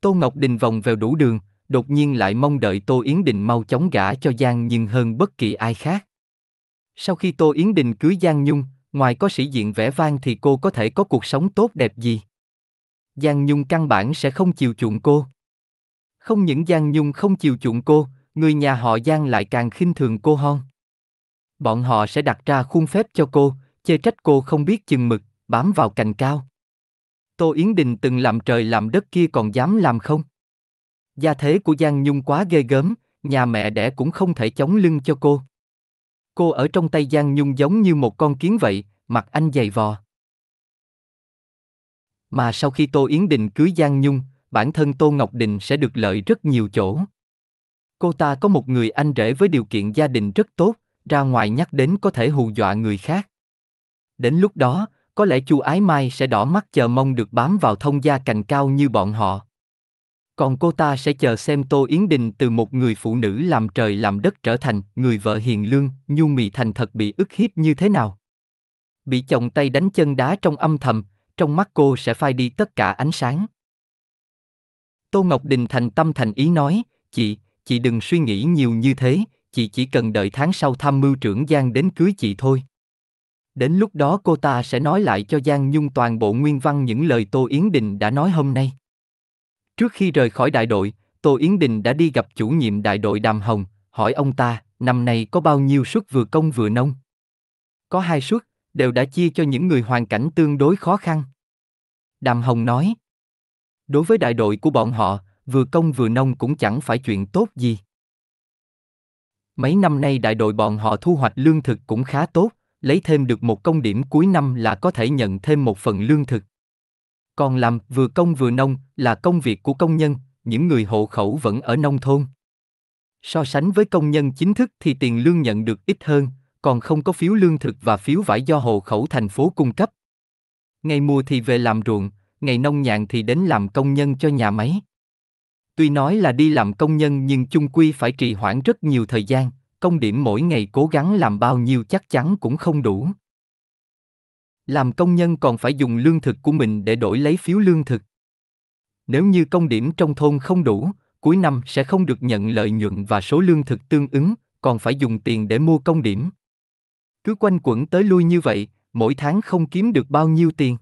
Tô Ngọc Đình vòng vào đủ đường, đột nhiên lại mong đợi Tô Yến Đình mau chóng gả cho Giang nhưng hơn bất kỳ ai khác. Sau khi Tô Yến Đình cưới Giang Nhung, ngoài có sĩ diện vẻ vang thì cô có thể có cuộc sống tốt đẹp gì? Giang Nhung căn bản sẽ không chiều chuộng cô. Không những Giang Nhung không chiều chuộng cô, người nhà họ Giang lại càng khinh thường cô hơn. Bọn họ sẽ đặt ra khuôn phép cho cô, chê trách cô không biết chừng mực, bám vào cành cao. Tô Yến Đình từng làm trời làm đất kia còn dám làm không? Gia thế của Giang Nhung quá ghê gớm, nhà mẹ đẻ cũng không thể chống lưng cho cô cô ở trong tay Giang Nhung giống như một con kiến vậy, mặt anh dày vò. Mà sau khi Tô Yến Đình cưới Giang Nhung, bản thân Tô Ngọc Đình sẽ được lợi rất nhiều chỗ. Cô ta có một người anh rể với điều kiện gia đình rất tốt, ra ngoài nhắc đến có thể hù dọa người khác. Đến lúc đó, có lẽ Chu Ái Mai sẽ đỏ mắt chờ mong được bám vào thông gia cành cao như bọn họ còn cô ta sẽ chờ xem tô yến đình từ một người phụ nữ làm trời làm đất trở thành người vợ hiền lương nhu mì thành thật bị ức hiếp như thế nào bị chồng tay đánh chân đá trong âm thầm trong mắt cô sẽ phai đi tất cả ánh sáng tô ngọc đình thành tâm thành ý nói chị chị đừng suy nghĩ nhiều như thế chị chỉ cần đợi tháng sau tham mưu trưởng giang đến cưới chị thôi đến lúc đó cô ta sẽ nói lại cho giang nhung toàn bộ nguyên văn những lời tô yến đình đã nói hôm nay Trước khi rời khỏi đại đội, Tô Yến Đình đã đi gặp chủ nhiệm đại đội Đàm Hồng, hỏi ông ta, năm nay có bao nhiêu suất vừa công vừa nông? Có hai suất, đều đã chia cho những người hoàn cảnh tương đối khó khăn. Đàm Hồng nói, đối với đại đội của bọn họ, vừa công vừa nông cũng chẳng phải chuyện tốt gì. Mấy năm nay đại đội bọn họ thu hoạch lương thực cũng khá tốt, lấy thêm được một công điểm cuối năm là có thể nhận thêm một phần lương thực. Còn làm vừa công vừa nông là công việc của công nhân, những người hộ khẩu vẫn ở nông thôn. So sánh với công nhân chính thức thì tiền lương nhận được ít hơn, còn không có phiếu lương thực và phiếu vải do hộ khẩu thành phố cung cấp. Ngày mùa thì về làm ruộng, ngày nông nhàn thì đến làm công nhân cho nhà máy. Tuy nói là đi làm công nhân nhưng chung quy phải trì hoãn rất nhiều thời gian, công điểm mỗi ngày cố gắng làm bao nhiêu chắc chắn cũng không đủ làm công nhân còn phải dùng lương thực của mình để đổi lấy phiếu lương thực. Nếu như công điểm trong thôn không đủ, cuối năm sẽ không được nhận lợi nhuận và số lương thực tương ứng, còn phải dùng tiền để mua công điểm. Cứ quanh quẩn tới lui như vậy, mỗi tháng không kiếm được bao nhiêu tiền.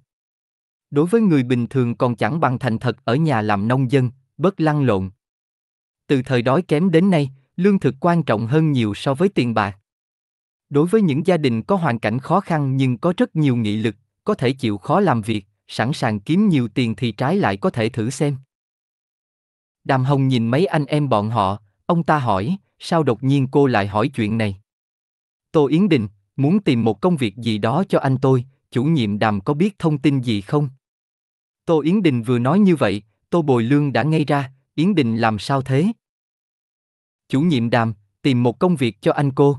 Đối với người bình thường còn chẳng bằng thành thật ở nhà làm nông dân, bớt lăn lộn. Từ thời đói kém đến nay, lương thực quan trọng hơn nhiều so với tiền bạc đối với những gia đình có hoàn cảnh khó khăn nhưng có rất nhiều nghị lực có thể chịu khó làm việc sẵn sàng kiếm nhiều tiền thì trái lại có thể thử xem đàm hồng nhìn mấy anh em bọn họ ông ta hỏi sao đột nhiên cô lại hỏi chuyện này tô yến đình muốn tìm một công việc gì đó cho anh tôi chủ nhiệm đàm có biết thông tin gì không tô yến đình vừa nói như vậy tô bồi lương đã ngay ra yến đình làm sao thế chủ nhiệm đàm tìm một công việc cho anh cô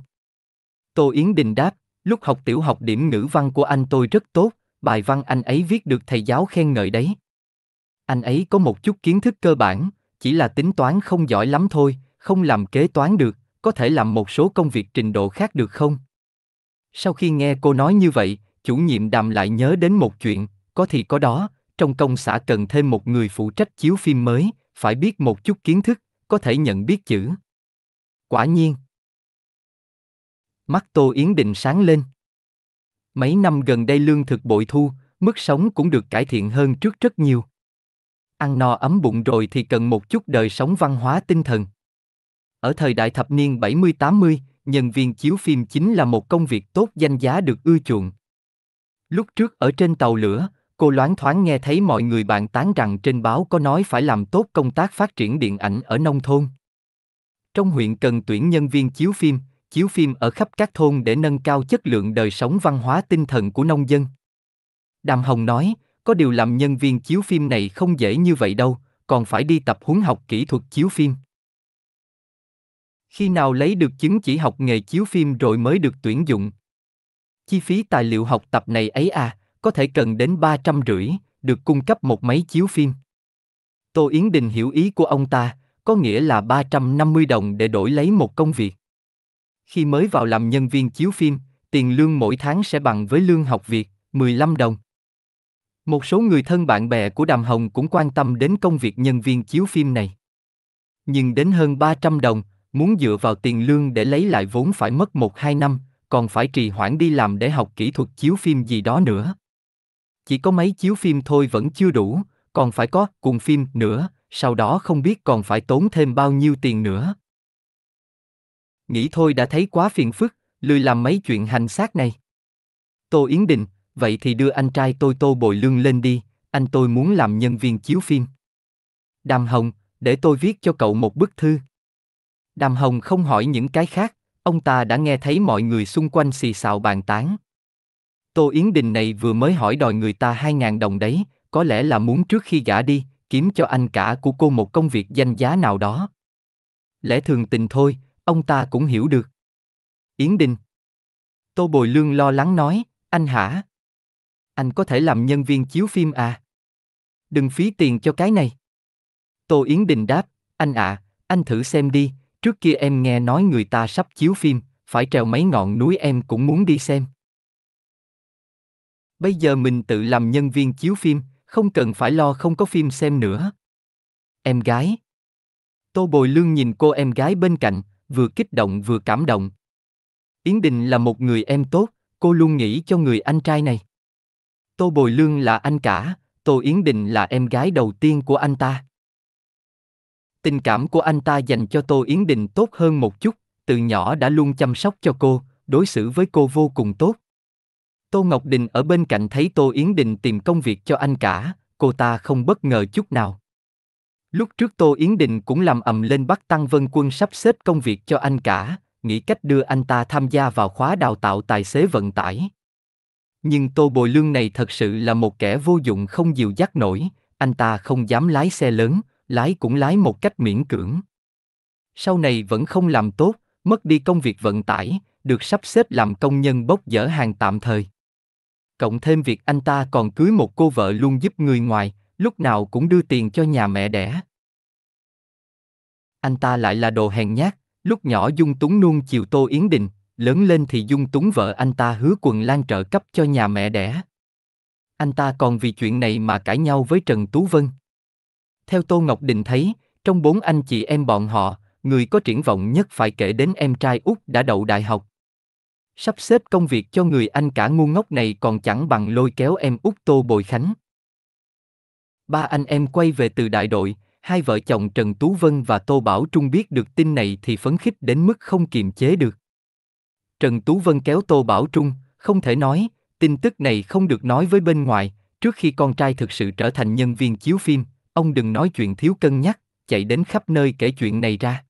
Tô Yến Đình đáp, lúc học tiểu học điểm ngữ văn của anh tôi rất tốt, bài văn anh ấy viết được thầy giáo khen ngợi đấy. Anh ấy có một chút kiến thức cơ bản, chỉ là tính toán không giỏi lắm thôi, không làm kế toán được, có thể làm một số công việc trình độ khác được không? Sau khi nghe cô nói như vậy, chủ nhiệm đàm lại nhớ đến một chuyện, có thì có đó, trong công xã cần thêm một người phụ trách chiếu phim mới, phải biết một chút kiến thức, có thể nhận biết chữ. Quả nhiên, Mắt Tô Yến Định sáng lên. Mấy năm gần đây lương thực bội thu, mức sống cũng được cải thiện hơn trước rất nhiều. Ăn no ấm bụng rồi thì cần một chút đời sống văn hóa tinh thần. Ở thời đại thập niên 70-80, nhân viên chiếu phim chính là một công việc tốt danh giá được ưa chuộng. Lúc trước ở trên tàu lửa, cô loáng thoáng nghe thấy mọi người bàn tán rằng trên báo có nói phải làm tốt công tác phát triển điện ảnh ở nông thôn. Trong huyện cần tuyển nhân viên chiếu phim, chiếu phim ở khắp các thôn để nâng cao chất lượng đời sống văn hóa tinh thần của nông dân. Đàm Hồng nói, có điều làm nhân viên chiếu phim này không dễ như vậy đâu, còn phải đi tập huấn học kỹ thuật chiếu phim. Khi nào lấy được chứng chỉ học nghề chiếu phim rồi mới được tuyển dụng? Chi phí tài liệu học tập này ấy à, có thể cần đến 300 rưỡi, được cung cấp một máy chiếu phim. Tô Yến Đình hiểu ý của ông ta, có nghĩa là 350 đồng để đổi lấy một công việc. Khi mới vào làm nhân viên chiếu phim, tiền lương mỗi tháng sẽ bằng với lương học việc 15 đồng. Một số người thân bạn bè của Đàm Hồng cũng quan tâm đến công việc nhân viên chiếu phim này. Nhưng đến hơn 300 đồng, muốn dựa vào tiền lương để lấy lại vốn phải mất 1-2 năm, còn phải trì hoãn đi làm để học kỹ thuật chiếu phim gì đó nữa. Chỉ có máy chiếu phim thôi vẫn chưa đủ, còn phải có cùng phim nữa, sau đó không biết còn phải tốn thêm bao nhiêu tiền nữa nghĩ thôi đã thấy quá phiền phức, lười làm mấy chuyện hành xác này. Tô Yến Định, vậy thì đưa anh trai tôi Tô Bồi Lương lên đi, anh tôi muốn làm nhân viên chiếu phim. Đàm Hồng, để tôi viết cho cậu một bức thư. Đàm Hồng không hỏi những cái khác, ông ta đã nghe thấy mọi người xung quanh xì xào bàn tán. Tô Yến Đình này vừa mới hỏi đòi người ta 2.000 đồng đấy, có lẽ là muốn trước khi gả đi, kiếm cho anh cả của cô một công việc danh giá nào đó. Lẽ thường tình thôi, ông ta cũng hiểu được. Yến Đình. Tô Bồi Lương lo lắng nói, anh hả? Anh có thể làm nhân viên chiếu phim à? Đừng phí tiền cho cái này. Tô Yến Đình đáp, anh ạ, à, anh thử xem đi, trước kia em nghe nói người ta sắp chiếu phim, phải trèo mấy ngọn núi em cũng muốn đi xem. Bây giờ mình tự làm nhân viên chiếu phim, không cần phải lo không có phim xem nữa. Em gái. Tô Bồi Lương nhìn cô em gái bên cạnh, vừa kích động vừa cảm động. Yến Đình là một người em tốt, cô luôn nghĩ cho người anh trai này. Tô Bồi Lương là anh cả, Tô Yến Đình là em gái đầu tiên của anh ta. Tình cảm của anh ta dành cho Tô Yến Đình tốt hơn một chút, từ nhỏ đã luôn chăm sóc cho cô, đối xử với cô vô cùng tốt. Tô Ngọc Đình ở bên cạnh thấy Tô Yến Đình tìm công việc cho anh cả, cô ta không bất ngờ chút nào. Lúc trước Tô Yến đình cũng làm ầm lên bắt Tăng Vân Quân sắp xếp công việc cho anh cả, nghĩ cách đưa anh ta tham gia vào khóa đào tạo tài xế vận tải. Nhưng Tô Bồi Lương này thật sự là một kẻ vô dụng không dìu dắt nổi, anh ta không dám lái xe lớn, lái cũng lái một cách miễn cưỡng. Sau này vẫn không làm tốt, mất đi công việc vận tải, được sắp xếp làm công nhân bốc dỡ hàng tạm thời. Cộng thêm việc anh ta còn cưới một cô vợ luôn giúp người ngoài, lúc nào cũng đưa tiền cho nhà mẹ đẻ. Anh ta lại là đồ hèn nhát, lúc nhỏ dung túng nuông chiều Tô Yến Đình, lớn lên thì dung túng vợ anh ta hứa quần lan trợ cấp cho nhà mẹ đẻ. Anh ta còn vì chuyện này mà cãi nhau với Trần Tú Vân. Theo Tô Ngọc Đình thấy, trong bốn anh chị em bọn họ, người có triển vọng nhất phải kể đến em trai út đã đậu đại học. Sắp xếp công việc cho người anh cả ngu ngốc này còn chẳng bằng lôi kéo em út Tô Bồi Khánh ba anh em quay về từ đại đội, hai vợ chồng Trần Tú Vân và Tô Bảo Trung biết được tin này thì phấn khích đến mức không kiềm chế được. Trần Tú Vân kéo Tô Bảo Trung, không thể nói, tin tức này không được nói với bên ngoài, trước khi con trai thực sự trở thành nhân viên chiếu phim, ông đừng nói chuyện thiếu cân nhắc, chạy đến khắp nơi kể chuyện này ra.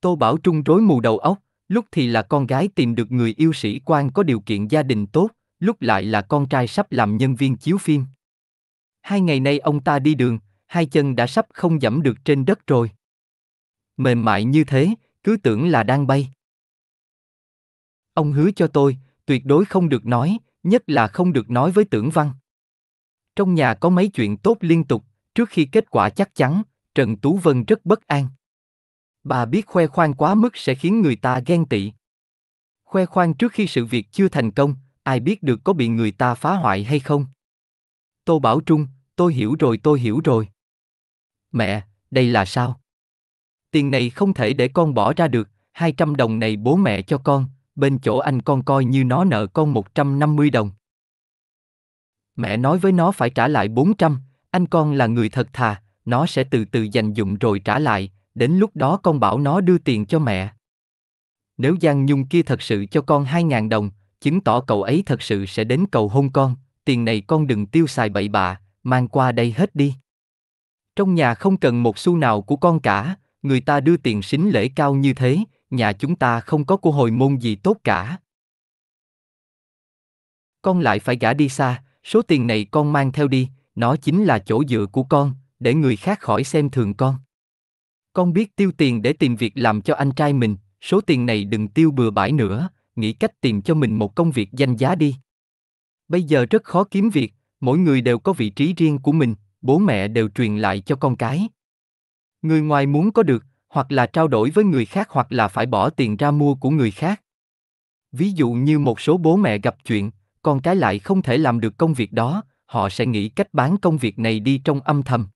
Tô Bảo Trung rối mù đầu óc, lúc thì là con gái tìm được người yêu sĩ quan có điều kiện gia đình tốt, lúc lại là con trai sắp làm nhân viên chiếu phim. Hai ngày nay ông ta đi đường, hai chân đã sắp không dẫm được trên đất rồi. Mềm mại như thế, cứ tưởng là đang bay. Ông hứa cho tôi, tuyệt đối không được nói, nhất là không được nói với tưởng văn. Trong nhà có mấy chuyện tốt liên tục, trước khi kết quả chắc chắn, Trần Tú Vân rất bất an. Bà biết khoe khoang quá mức sẽ khiến người ta ghen tị. Khoe khoang trước khi sự việc chưa thành công, ai biết được có bị người ta phá hoại hay không. Tô Bảo Trung, tôi hiểu rồi tôi hiểu rồi. Mẹ, đây là sao? Tiền này không thể để con bỏ ra được, 200 đồng này bố mẹ cho con, bên chỗ anh con coi như nó nợ con 150 đồng. Mẹ nói với nó phải trả lại 400, anh con là người thật thà, nó sẽ từ từ dành dụng rồi trả lại, đến lúc đó con bảo nó đưa tiền cho mẹ. Nếu Giang Nhung kia thật sự cho con 2.000 đồng, chứng tỏ cậu ấy thật sự sẽ đến cầu hôn con, tiền này con đừng tiêu xài bậy bạ, mang qua đây hết đi. Trong nhà không cần một xu nào của con cả, người ta đưa tiền xính lễ cao như thế, nhà chúng ta không có của hồi môn gì tốt cả. Con lại phải gả đi xa, số tiền này con mang theo đi, nó chính là chỗ dựa của con, để người khác khỏi xem thường con. Con biết tiêu tiền để tìm việc làm cho anh trai mình, số tiền này đừng tiêu bừa bãi nữa, nghĩ cách tìm cho mình một công việc danh giá đi. Bây giờ rất khó kiếm việc, mỗi người đều có vị trí riêng của mình, bố mẹ đều truyền lại cho con cái. Người ngoài muốn có được, hoặc là trao đổi với người khác hoặc là phải bỏ tiền ra mua của người khác. Ví dụ như một số bố mẹ gặp chuyện, con cái lại không thể làm được công việc đó, họ sẽ nghĩ cách bán công việc này đi trong âm thầm.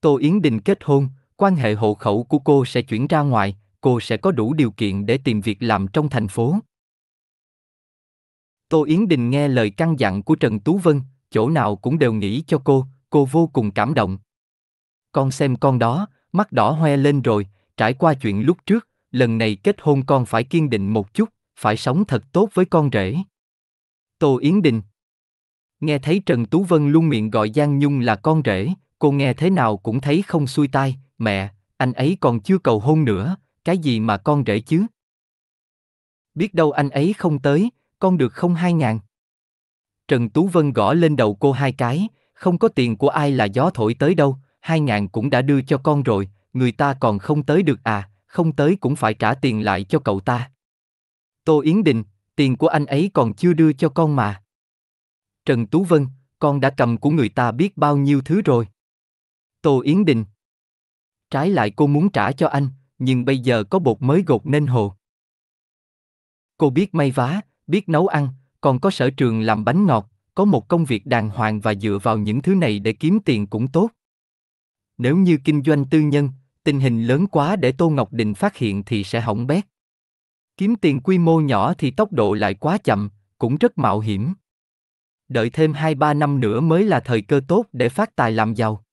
Tô Yến Đình kết hôn, quan hệ hộ khẩu của cô sẽ chuyển ra ngoài, cô sẽ có đủ điều kiện để tìm việc làm trong thành phố. Tô Yến Đình nghe lời căn dặn của Trần Tú Vân, chỗ nào cũng đều nghĩ cho cô, cô vô cùng cảm động. Con xem con đó, mắt đỏ hoe lên rồi, trải qua chuyện lúc trước, lần này kết hôn con phải kiên định một chút, phải sống thật tốt với con rể. Tô Yến Đình Nghe thấy Trần Tú Vân luôn miệng gọi Giang Nhung là con rể, cô nghe thế nào cũng thấy không xuôi tai, mẹ, anh ấy còn chưa cầu hôn nữa, cái gì mà con rể chứ? Biết đâu anh ấy không tới, con được không hai ngàn. Trần Tú Vân gõ lên đầu cô hai cái, không có tiền của ai là gió thổi tới đâu, hai ngàn cũng đã đưa cho con rồi, người ta còn không tới được à, không tới cũng phải trả tiền lại cho cậu ta. Tô Yến Đình, tiền của anh ấy còn chưa đưa cho con mà. Trần Tú Vân, con đã cầm của người ta biết bao nhiêu thứ rồi. Tô Yến Đình. Trái lại cô muốn trả cho anh, nhưng bây giờ có bột mới gột nên hồ. Cô biết may vá, biết nấu ăn, còn có sở trường làm bánh ngọt, có một công việc đàng hoàng và dựa vào những thứ này để kiếm tiền cũng tốt. Nếu như kinh doanh tư nhân, tình hình lớn quá để Tô Ngọc Đình phát hiện thì sẽ hỏng bét. Kiếm tiền quy mô nhỏ thì tốc độ lại quá chậm, cũng rất mạo hiểm. Đợi thêm 2-3 năm nữa mới là thời cơ tốt để phát tài làm giàu.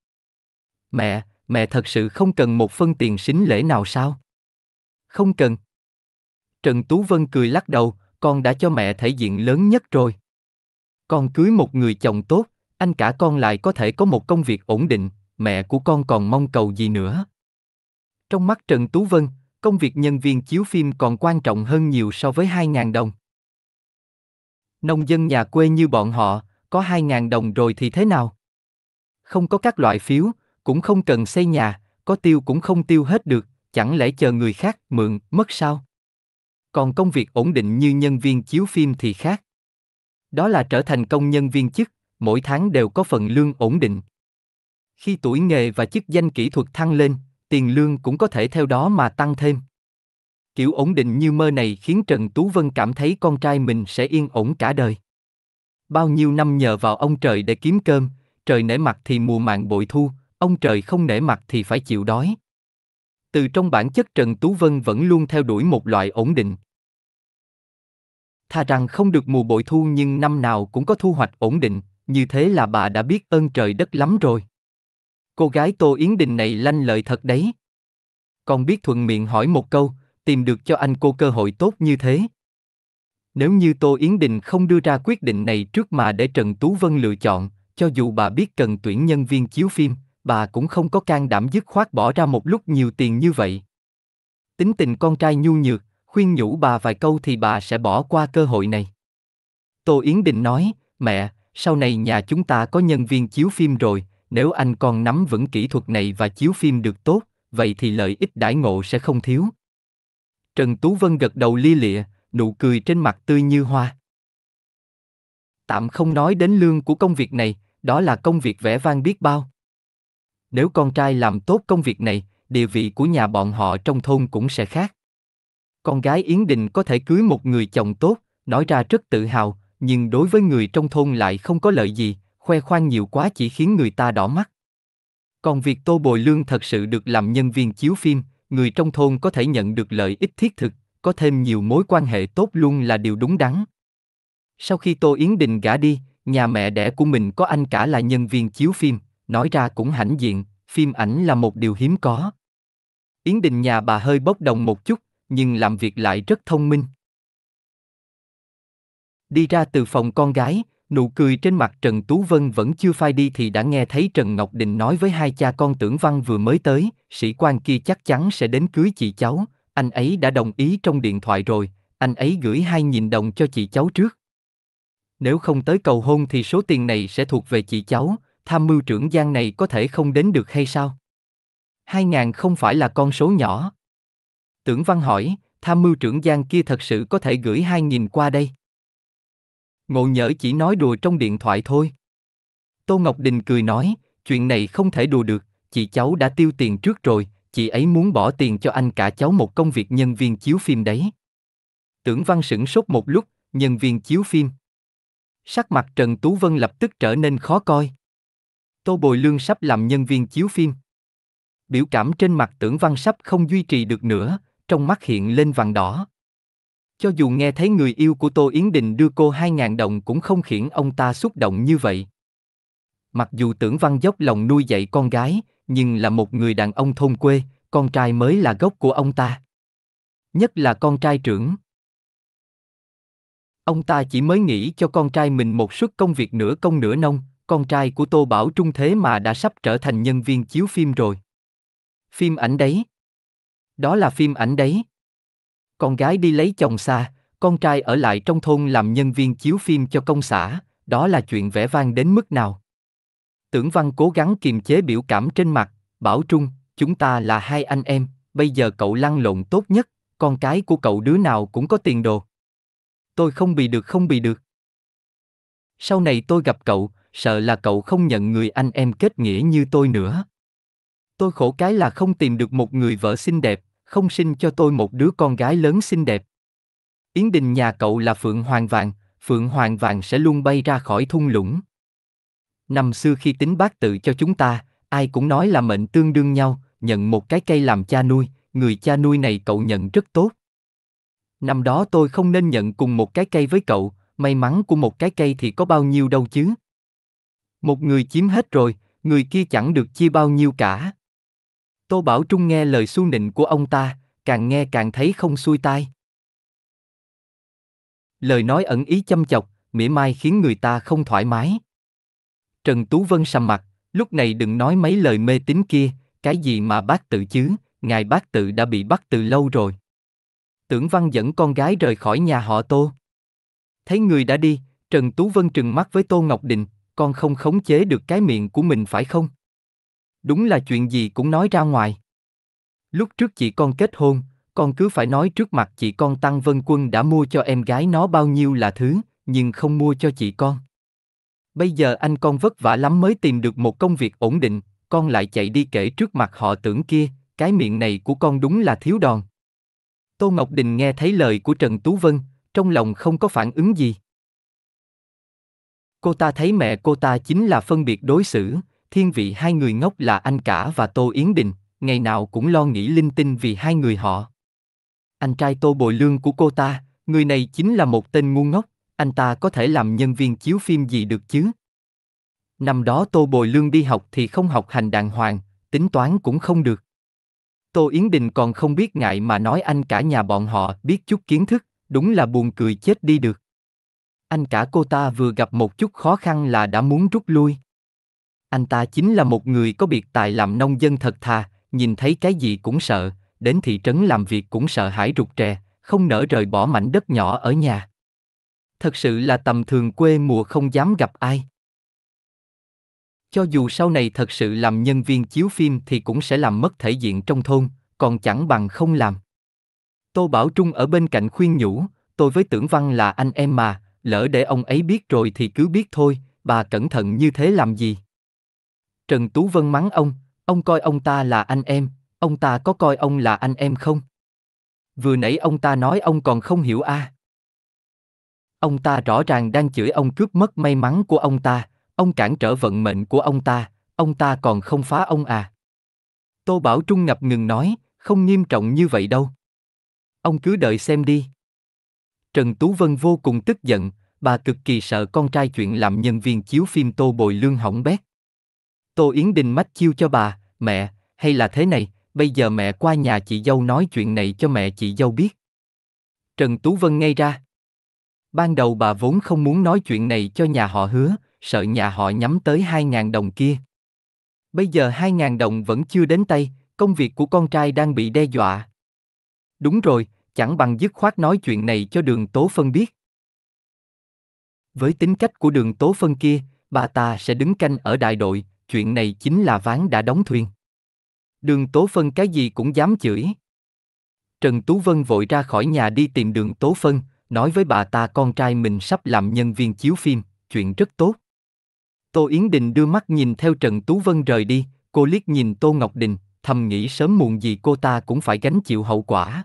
Mẹ, mẹ thật sự không cần một phân tiền xính lễ nào sao? Không cần. Trần Tú Vân cười lắc đầu, con đã cho mẹ thể diện lớn nhất rồi. Con cưới một người chồng tốt, anh cả con lại có thể có một công việc ổn định, mẹ của con còn mong cầu gì nữa. Trong mắt Trần Tú Vân, công việc nhân viên chiếu phim còn quan trọng hơn nhiều so với 2.000 đồng. Nông dân nhà quê như bọn họ, có 2.000 đồng rồi thì thế nào? Không có các loại phiếu, cũng không cần xây nhà, có tiêu cũng không tiêu hết được, chẳng lẽ chờ người khác mượn, mất sao? còn công việc ổn định như nhân viên chiếu phim thì khác đó là trở thành công nhân viên chức mỗi tháng đều có phần lương ổn định khi tuổi nghề và chức danh kỹ thuật thăng lên tiền lương cũng có thể theo đó mà tăng thêm kiểu ổn định như mơ này khiến trần tú vân cảm thấy con trai mình sẽ yên ổn cả đời bao nhiêu năm nhờ vào ông trời để kiếm cơm trời nể mặt thì mùa màng bội thu ông trời không nể mặt thì phải chịu đói từ trong bản chất Trần Tú Vân vẫn luôn theo đuổi một loại ổn định. Thà rằng không được mùa bội thu nhưng năm nào cũng có thu hoạch ổn định, như thế là bà đã biết ơn trời đất lắm rồi. Cô gái Tô Yến Đình này lanh lợi thật đấy. Còn biết thuận miệng hỏi một câu, tìm được cho anh cô cơ hội tốt như thế. Nếu như Tô Yến Đình không đưa ra quyết định này trước mà để Trần Tú Vân lựa chọn, cho dù bà biết cần tuyển nhân viên chiếu phim, bà cũng không có can đảm dứt khoát bỏ ra một lúc nhiều tiền như vậy. Tính tình con trai nhu nhược, khuyên nhủ bà vài câu thì bà sẽ bỏ qua cơ hội này. Tô Yến Định nói, mẹ, sau này nhà chúng ta có nhân viên chiếu phim rồi, nếu anh còn nắm vững kỹ thuật này và chiếu phim được tốt, vậy thì lợi ích đãi ngộ sẽ không thiếu. Trần Tú Vân gật đầu lia lịa, nụ cười trên mặt tươi như hoa. Tạm không nói đến lương của công việc này, đó là công việc vẽ vang biết bao nếu con trai làm tốt công việc này, địa vị của nhà bọn họ trong thôn cũng sẽ khác. Con gái Yến Đình có thể cưới một người chồng tốt, nói ra rất tự hào, nhưng đối với người trong thôn lại không có lợi gì, khoe khoang nhiều quá chỉ khiến người ta đỏ mắt. Còn việc Tô Bồi Lương thật sự được làm nhân viên chiếu phim, người trong thôn có thể nhận được lợi ích thiết thực, có thêm nhiều mối quan hệ tốt luôn là điều đúng đắn. Sau khi Tô Yến Đình gả đi, nhà mẹ đẻ của mình có anh cả là nhân viên chiếu phim, nói ra cũng hãnh diện, phim ảnh là một điều hiếm có. Yến Đình nhà bà hơi bốc đồng một chút, nhưng làm việc lại rất thông minh. Đi ra từ phòng con gái, nụ cười trên mặt Trần Tú Vân vẫn chưa phai đi thì đã nghe thấy Trần Ngọc Đình nói với hai cha con tưởng văn vừa mới tới, sĩ quan kia chắc chắn sẽ đến cưới chị cháu, anh ấy đã đồng ý trong điện thoại rồi, anh ấy gửi hai nghìn đồng cho chị cháu trước. Nếu không tới cầu hôn thì số tiền này sẽ thuộc về chị cháu, tham mưu trưởng Giang này có thể không đến được hay sao? Hai ngàn không phải là con số nhỏ. Tưởng Văn hỏi, tham mưu trưởng Giang kia thật sự có thể gửi hai nghìn qua đây. Ngộ nhỡ chỉ nói đùa trong điện thoại thôi. Tô Ngọc Đình cười nói, chuyện này không thể đùa được, chị cháu đã tiêu tiền trước rồi, chị ấy muốn bỏ tiền cho anh cả cháu một công việc nhân viên chiếu phim đấy. Tưởng Văn sửng sốt một lúc, nhân viên chiếu phim. Sắc mặt Trần Tú Vân lập tức trở nên khó coi. Tô Bồi Lương sắp làm nhân viên chiếu phim. Biểu cảm trên mặt tưởng văn sắp không duy trì được nữa, trong mắt hiện lên vàng đỏ. Cho dù nghe thấy người yêu của Tô Yến Đình đưa cô 2.000 đồng cũng không khiến ông ta xúc động như vậy. Mặc dù tưởng văn dốc lòng nuôi dạy con gái, nhưng là một người đàn ông thôn quê, con trai mới là gốc của ông ta. Nhất là con trai trưởng. Ông ta chỉ mới nghĩ cho con trai mình một suất công việc nửa công nửa nông, con trai của Tô Bảo Trung thế mà đã sắp trở thành nhân viên chiếu phim rồi. Phim ảnh đấy. Đó là phim ảnh đấy. Con gái đi lấy chồng xa, con trai ở lại trong thôn làm nhân viên chiếu phim cho công xã, đó là chuyện vẽ vang đến mức nào. Tưởng Văn cố gắng kiềm chế biểu cảm trên mặt, Bảo Trung, chúng ta là hai anh em, bây giờ cậu lăn lộn tốt nhất, con cái của cậu đứa nào cũng có tiền đồ. Tôi không bị được không bị được. Sau này tôi gặp cậu, sợ là cậu không nhận người anh em kết nghĩa như tôi nữa. Tôi khổ cái là không tìm được một người vợ xinh đẹp, không sinh cho tôi một đứa con gái lớn xinh đẹp. Yến Đình nhà cậu là Phượng Hoàng Vàng, Phượng Hoàng Vàng sẽ luôn bay ra khỏi thung lũng. Năm xưa khi tính bác tự cho chúng ta, ai cũng nói là mệnh tương đương nhau, nhận một cái cây làm cha nuôi, người cha nuôi này cậu nhận rất tốt. Năm đó tôi không nên nhận cùng một cái cây với cậu, may mắn của một cái cây thì có bao nhiêu đâu chứ. Một người chiếm hết rồi, người kia chẳng được chia bao nhiêu cả. Tô Bảo Trung nghe lời xu nịnh của ông ta, càng nghe càng thấy không xuôi tai. Lời nói ẩn ý châm chọc, mỉa mai khiến người ta không thoải mái. Trần Tú Vân sầm mặt, lúc này đừng nói mấy lời mê tín kia, cái gì mà bác tự chứ, ngài bác tự đã bị bắt từ lâu rồi. Tưởng Văn dẫn con gái rời khỏi nhà họ Tô. Thấy người đã đi, Trần Tú Vân trừng mắt với Tô Ngọc Đình, con không khống chế được cái miệng của mình phải không? Đúng là chuyện gì cũng nói ra ngoài. Lúc trước chị con kết hôn, con cứ phải nói trước mặt chị con Tăng Vân Quân đã mua cho em gái nó bao nhiêu là thứ, nhưng không mua cho chị con. Bây giờ anh con vất vả lắm mới tìm được một công việc ổn định, con lại chạy đi kể trước mặt họ tưởng kia, cái miệng này của con đúng là thiếu đòn. Tô Ngọc Đình nghe thấy lời của Trần Tú Vân, trong lòng không có phản ứng gì. Cô ta thấy mẹ cô ta chính là phân biệt đối xử, thiên vị hai người ngốc là anh cả và Tô Yến Đình, ngày nào cũng lo nghĩ linh tinh vì hai người họ. Anh trai Tô Bồi Lương của cô ta, người này chính là một tên ngu ngốc, anh ta có thể làm nhân viên chiếu phim gì được chứ? Năm đó Tô Bồi Lương đi học thì không học hành đàng hoàng, tính toán cũng không được. Tô Yến Đình còn không biết ngại mà nói anh cả nhà bọn họ biết chút kiến thức, đúng là buồn cười chết đi được. Anh cả cô ta vừa gặp một chút khó khăn là đã muốn rút lui. Anh ta chính là một người có biệt tài làm nông dân thật thà, nhìn thấy cái gì cũng sợ, đến thị trấn làm việc cũng sợ hãi rụt rè, không nỡ rời bỏ mảnh đất nhỏ ở nhà. Thật sự là tầm thường quê mùa không dám gặp ai. Cho dù sau này thật sự làm nhân viên chiếu phim thì cũng sẽ làm mất thể diện trong thôn, còn chẳng bằng không làm. Tô Bảo Trung ở bên cạnh khuyên nhủ, tôi với Tưởng Văn là anh em mà, lỡ để ông ấy biết rồi thì cứ biết thôi, bà cẩn thận như thế làm gì? Trần Tú Vân mắng ông, ông coi ông ta là anh em, ông ta có coi ông là anh em không? Vừa nãy ông ta nói ông còn không hiểu À. Ông ta rõ ràng đang chửi ông cướp mất may mắn của ông ta, ông cản trở vận mệnh của ông ta, ông ta còn không phá ông à. Tô Bảo Trung ngập ngừng nói, không nghiêm trọng như vậy đâu. Ông cứ đợi xem đi. Trần Tú Vân vô cùng tức giận, bà cực kỳ sợ con trai chuyện làm nhân viên chiếu phim Tô Bồi Lương hỏng bét. Tô Yến Đình mách chiêu cho bà, mẹ, hay là thế này, bây giờ mẹ qua nhà chị dâu nói chuyện này cho mẹ chị dâu biết. Trần Tú Vân ngay ra. Ban đầu bà vốn không muốn nói chuyện này cho nhà họ hứa, sợ nhà họ nhắm tới 2.000 đồng kia. Bây giờ 2.000 đồng vẫn chưa đến tay, công việc của con trai đang bị đe dọa. Đúng rồi, chẳng bằng dứt khoát nói chuyện này cho đường tố phân biết. Với tính cách của đường tố phân kia, bà ta sẽ đứng canh ở đại đội, chuyện này chính là ván đã đóng thuyền. Đường tố phân cái gì cũng dám chửi. Trần Tú Vân vội ra khỏi nhà đi tìm đường tố phân, nói với bà ta con trai mình sắp làm nhân viên chiếu phim, chuyện rất tốt. Tô Yến Đình đưa mắt nhìn theo Trần Tú Vân rời đi, cô liếc nhìn Tô Ngọc Đình, thầm nghĩ sớm muộn gì cô ta cũng phải gánh chịu hậu quả.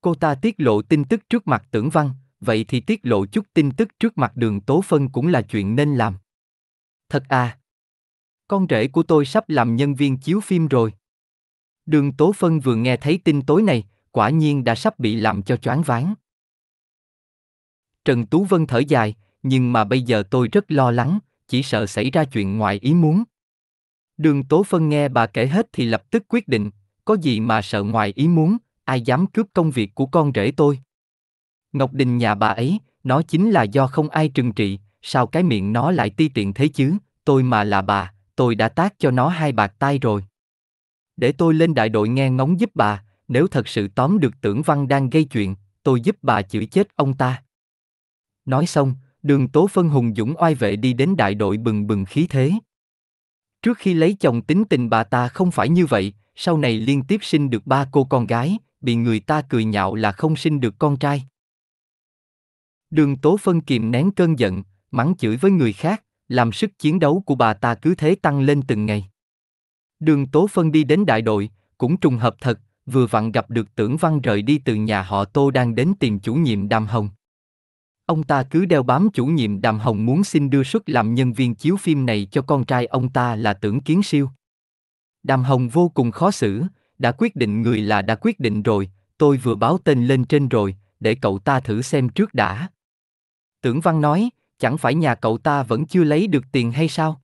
Cô ta tiết lộ tin tức trước mặt tưởng văn, vậy thì tiết lộ chút tin tức trước mặt đường tố phân cũng là chuyện nên làm. Thật à! Con rể của tôi sắp làm nhân viên chiếu phim rồi. Đường tố phân vừa nghe thấy tin tối này, quả nhiên đã sắp bị làm cho choáng váng. Trần Tú Vân thở dài, nhưng mà bây giờ tôi rất lo lắng, chỉ sợ xảy ra chuyện ngoài ý muốn. Đường Tố Phân nghe bà kể hết thì lập tức quyết định, có gì mà sợ ngoài ý muốn, ai dám cướp công việc của con rể tôi. Ngọc Đình nhà bà ấy, nó chính là do không ai trừng trị, sao cái miệng nó lại ti tiện thế chứ, tôi mà là bà, tôi đã tác cho nó hai bạc tay rồi. Để tôi lên đại đội nghe ngóng giúp bà, nếu thật sự tóm được tưởng văn đang gây chuyện, tôi giúp bà chửi chết ông ta. Nói xong, đường tố phân hùng dũng oai vệ đi đến đại đội bừng bừng khí thế. Trước khi lấy chồng tính tình bà ta không phải như vậy, sau này liên tiếp sinh được ba cô con gái, bị người ta cười nhạo là không sinh được con trai. Đường Tố Phân kìm nén cơn giận, mắng chửi với người khác, làm sức chiến đấu của bà ta cứ thế tăng lên từng ngày. Đường Tố Phân đi đến đại đội, cũng trùng hợp thật, vừa vặn gặp được tưởng văn rời đi từ nhà họ Tô đang đến tìm chủ nhiệm Đàm Hồng. Ông ta cứ đeo bám chủ nhiệm Đàm Hồng muốn xin đưa suất làm nhân viên chiếu phim này cho con trai ông ta là tưởng kiến siêu. Đàm Hồng vô cùng khó xử, đã quyết định người là đã quyết định rồi, tôi vừa báo tên lên trên rồi, để cậu ta thử xem trước đã. Tưởng Văn nói, chẳng phải nhà cậu ta vẫn chưa lấy được tiền hay sao?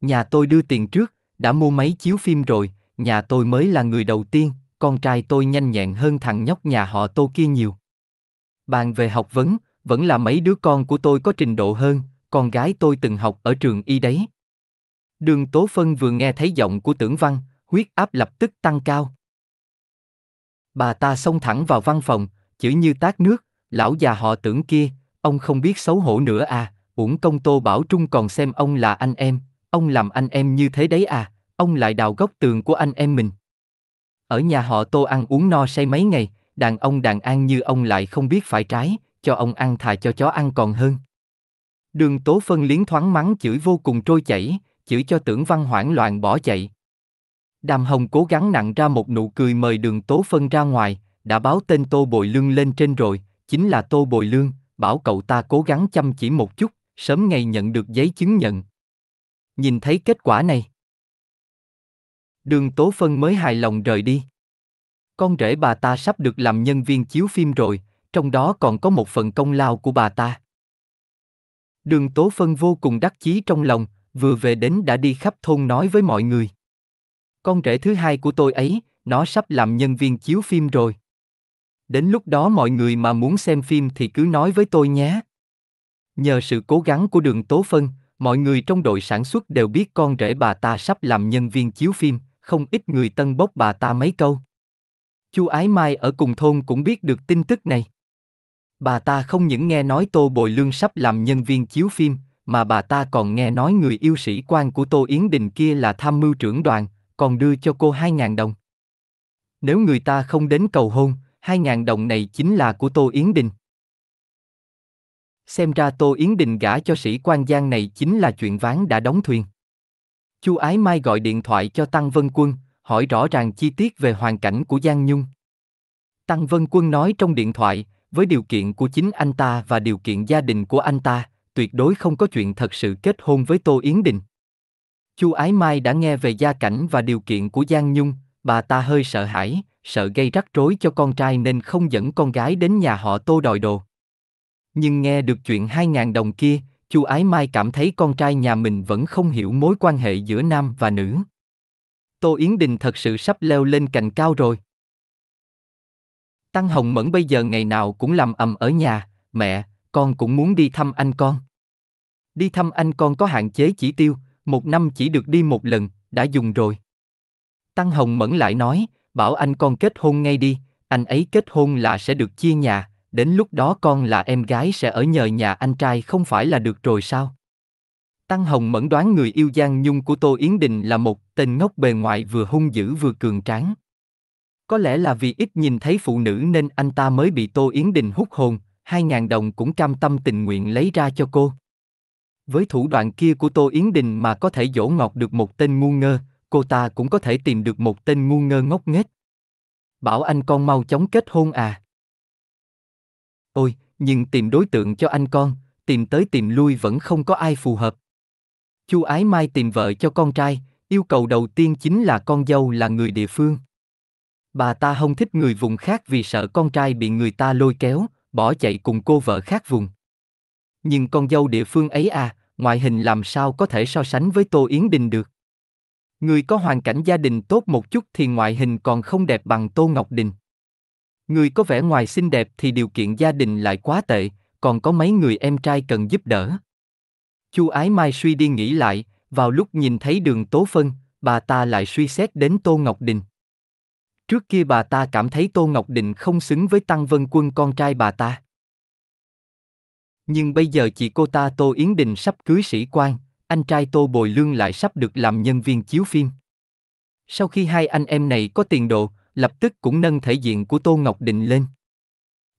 Nhà tôi đưa tiền trước, đã mua máy chiếu phim rồi, nhà tôi mới là người đầu tiên, con trai tôi nhanh nhẹn hơn thằng nhóc nhà họ tô kia nhiều. Bàn về học vấn, vẫn là mấy đứa con của tôi có trình độ hơn, con gái tôi từng học ở trường y đấy. Đường Tố Phân vừa nghe thấy giọng của tưởng văn, huyết áp lập tức tăng cao. Bà ta xông thẳng vào văn phòng, chữ như tát nước, lão già họ tưởng kia, ông không biết xấu hổ nữa à, uổng công tô bảo trung còn xem ông là anh em, ông làm anh em như thế đấy à, ông lại đào gốc tường của anh em mình. Ở nhà họ tô ăn uống no say mấy ngày, đàn ông đàn an như ông lại không biết phải trái, cho ông ăn thà cho chó ăn còn hơn. Đường Tố Phân liến thoáng mắng chửi vô cùng trôi chảy, chửi cho tưởng văn hoảng loạn bỏ chạy, Đàm Hồng cố gắng nặng ra một nụ cười mời đường Tố Phân ra ngoài, đã báo tên Tô Bồi Lương lên trên rồi, chính là Tô Bồi Lương, bảo cậu ta cố gắng chăm chỉ một chút, sớm ngày nhận được giấy chứng nhận. Nhìn thấy kết quả này. Đường Tố Phân mới hài lòng rời đi. Con rể bà ta sắp được làm nhân viên chiếu phim rồi, trong đó còn có một phần công lao của bà ta. Đường Tố Phân vô cùng đắc chí trong lòng, vừa về đến đã đi khắp thôn nói với mọi người con rể thứ hai của tôi ấy, nó sắp làm nhân viên chiếu phim rồi. Đến lúc đó mọi người mà muốn xem phim thì cứ nói với tôi nhé. Nhờ sự cố gắng của đường Tố Phân, mọi người trong đội sản xuất đều biết con rể bà ta sắp làm nhân viên chiếu phim, không ít người tân bốc bà ta mấy câu. Chu Ái Mai ở cùng thôn cũng biết được tin tức này. Bà ta không những nghe nói Tô Bồi Lương sắp làm nhân viên chiếu phim, mà bà ta còn nghe nói người yêu sĩ quan của Tô Yến Đình kia là tham mưu trưởng đoàn, còn đưa cho cô 2.000 đồng. Nếu người ta không đến cầu hôn, 2.000 đồng này chính là của Tô Yến Đình. Xem ra Tô Yến Đình gả cho sĩ quan giang này chính là chuyện ván đã đóng thuyền. Chu Ái Mai gọi điện thoại cho Tăng Vân Quân, hỏi rõ ràng chi tiết về hoàn cảnh của Giang Nhung. Tăng Vân Quân nói trong điện thoại, với điều kiện của chính anh ta và điều kiện gia đình của anh ta, tuyệt đối không có chuyện thật sự kết hôn với Tô Yến Đình. Chu Ái Mai đã nghe về gia cảnh và điều kiện của Giang Nhung, bà ta hơi sợ hãi, sợ gây rắc rối cho con trai nên không dẫn con gái đến nhà họ Tô đòi đồ. Nhưng nghe được chuyện 2.000 đồng kia, Chu Ái Mai cảm thấy con trai nhà mình vẫn không hiểu mối quan hệ giữa nam và nữ. Tô Yến Đình thật sự sắp leo lên cành cao rồi. Tăng Hồng Mẫn bây giờ ngày nào cũng làm ầm ở nhà, mẹ, con cũng muốn đi thăm anh con. Đi thăm anh con có hạn chế chỉ tiêu, một năm chỉ được đi một lần, đã dùng rồi. Tăng Hồng Mẫn lại nói, bảo anh con kết hôn ngay đi, anh ấy kết hôn là sẽ được chia nhà, đến lúc đó con là em gái sẽ ở nhờ nhà anh trai không phải là được rồi sao? Tăng Hồng Mẫn đoán người yêu Giang Nhung của Tô Yến Đình là một tên ngốc bề ngoài vừa hung dữ vừa cường tráng. Có lẽ là vì ít nhìn thấy phụ nữ nên anh ta mới bị Tô Yến Đình hút hồn, hai ngàn đồng cũng cam tâm tình nguyện lấy ra cho cô. Với thủ đoạn kia của Tô Yến Đình mà có thể dỗ ngọt được một tên ngu ngơ, cô ta cũng có thể tìm được một tên ngu ngơ ngốc nghếch. Bảo anh con mau chóng kết hôn à. Ôi, nhưng tìm đối tượng cho anh con, tìm tới tìm lui vẫn không có ai phù hợp. Chu Ái Mai tìm vợ cho con trai, yêu cầu đầu tiên chính là con dâu là người địa phương. Bà ta không thích người vùng khác vì sợ con trai bị người ta lôi kéo, bỏ chạy cùng cô vợ khác vùng nhưng con dâu địa phương ấy à, ngoại hình làm sao có thể so sánh với Tô Yến Đình được. Người có hoàn cảnh gia đình tốt một chút thì ngoại hình còn không đẹp bằng Tô Ngọc Đình. Người có vẻ ngoài xinh đẹp thì điều kiện gia đình lại quá tệ, còn có mấy người em trai cần giúp đỡ. Chu Ái Mai suy đi nghĩ lại, vào lúc nhìn thấy đường Tố Phân, bà ta lại suy xét đến Tô Ngọc Đình. Trước kia bà ta cảm thấy Tô Ngọc Đình không xứng với Tăng Vân Quân con trai bà ta. Nhưng bây giờ chị cô ta Tô Yến Đình sắp cưới sĩ quan, anh trai Tô Bồi Lương lại sắp được làm nhân viên chiếu phim. Sau khi hai anh em này có tiền đồ, lập tức cũng nâng thể diện của Tô Ngọc Đình lên.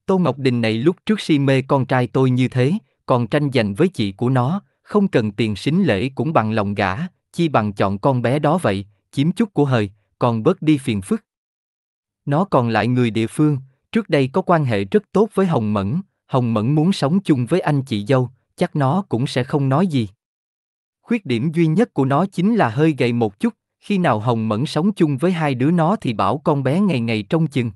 Tô Ngọc Đình này lúc trước si mê con trai tôi như thế, còn tranh giành với chị của nó, không cần tiền xính lễ cũng bằng lòng gả chi bằng chọn con bé đó vậy, chiếm chút của hời, còn bớt đi phiền phức. Nó còn lại người địa phương, trước đây có quan hệ rất tốt với Hồng Mẫn, Hồng Mẫn muốn sống chung với anh chị dâu, chắc nó cũng sẽ không nói gì. Khuyết điểm duy nhất của nó chính là hơi gầy một chút, khi nào Hồng Mẫn sống chung với hai đứa nó thì bảo con bé ngày ngày trông chừng.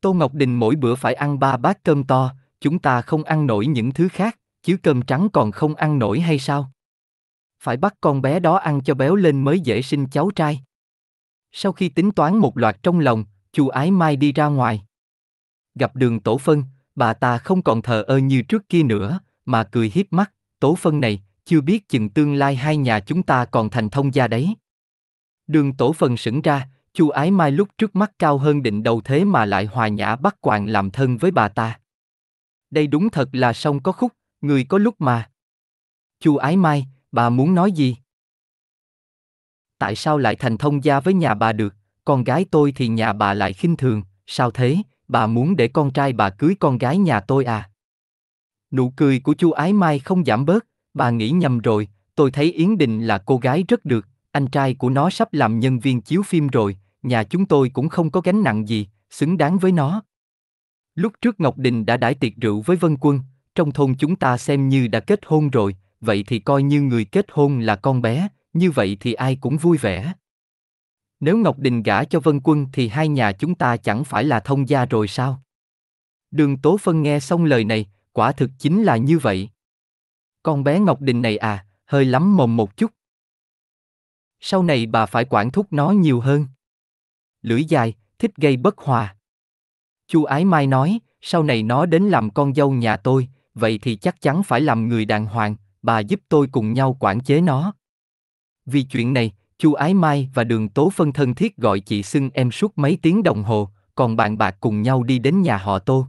Tô Ngọc Đình mỗi bữa phải ăn ba bát cơm to, chúng ta không ăn nổi những thứ khác, chứ cơm trắng còn không ăn nổi hay sao? Phải bắt con bé đó ăn cho béo lên mới dễ sinh cháu trai. Sau khi tính toán một loạt trong lòng, chu ái mai đi ra ngoài. Gặp đường tổ phân, bà ta không còn thờ ơ như trước kia nữa, mà cười hiếp mắt, tổ phân này, chưa biết chừng tương lai hai nhà chúng ta còn thành thông gia đấy. Đường tổ phân sững ra, chu ái mai lúc trước mắt cao hơn định đầu thế mà lại hòa nhã bắt quàng làm thân với bà ta. Đây đúng thật là sông có khúc, người có lúc mà. chu ái mai, bà muốn nói gì? Tại sao lại thành thông gia với nhà bà được, con gái tôi thì nhà bà lại khinh thường, sao thế, bà muốn để con trai bà cưới con gái nhà tôi à? Nụ cười của chu Ái Mai không giảm bớt, bà nghĩ nhầm rồi, tôi thấy Yến Đình là cô gái rất được, anh trai của nó sắp làm nhân viên chiếu phim rồi, nhà chúng tôi cũng không có gánh nặng gì, xứng đáng với nó. Lúc trước Ngọc Đình đã đãi tiệc rượu với Vân Quân, trong thôn chúng ta xem như đã kết hôn rồi, vậy thì coi như người kết hôn là con bé, như vậy thì ai cũng vui vẻ. Nếu Ngọc Đình gả cho Vân Quân thì hai nhà chúng ta chẳng phải là thông gia rồi sao? Đường Tố Phân nghe xong lời này, quả thực chính là như vậy. Con bé Ngọc Đình này à, hơi lắm mồm một chút. Sau này bà phải quản thúc nó nhiều hơn. Lưỡi dài, thích gây bất hòa. Chu Ái Mai nói, sau này nó đến làm con dâu nhà tôi, vậy thì chắc chắn phải làm người đàng hoàng, bà giúp tôi cùng nhau quản chế nó. Vì chuyện này, Chu Ái Mai và Đường Tố Phân thân thiết gọi chị xưng em suốt mấy tiếng đồng hồ, còn bạn bạc cùng nhau đi đến nhà họ Tô.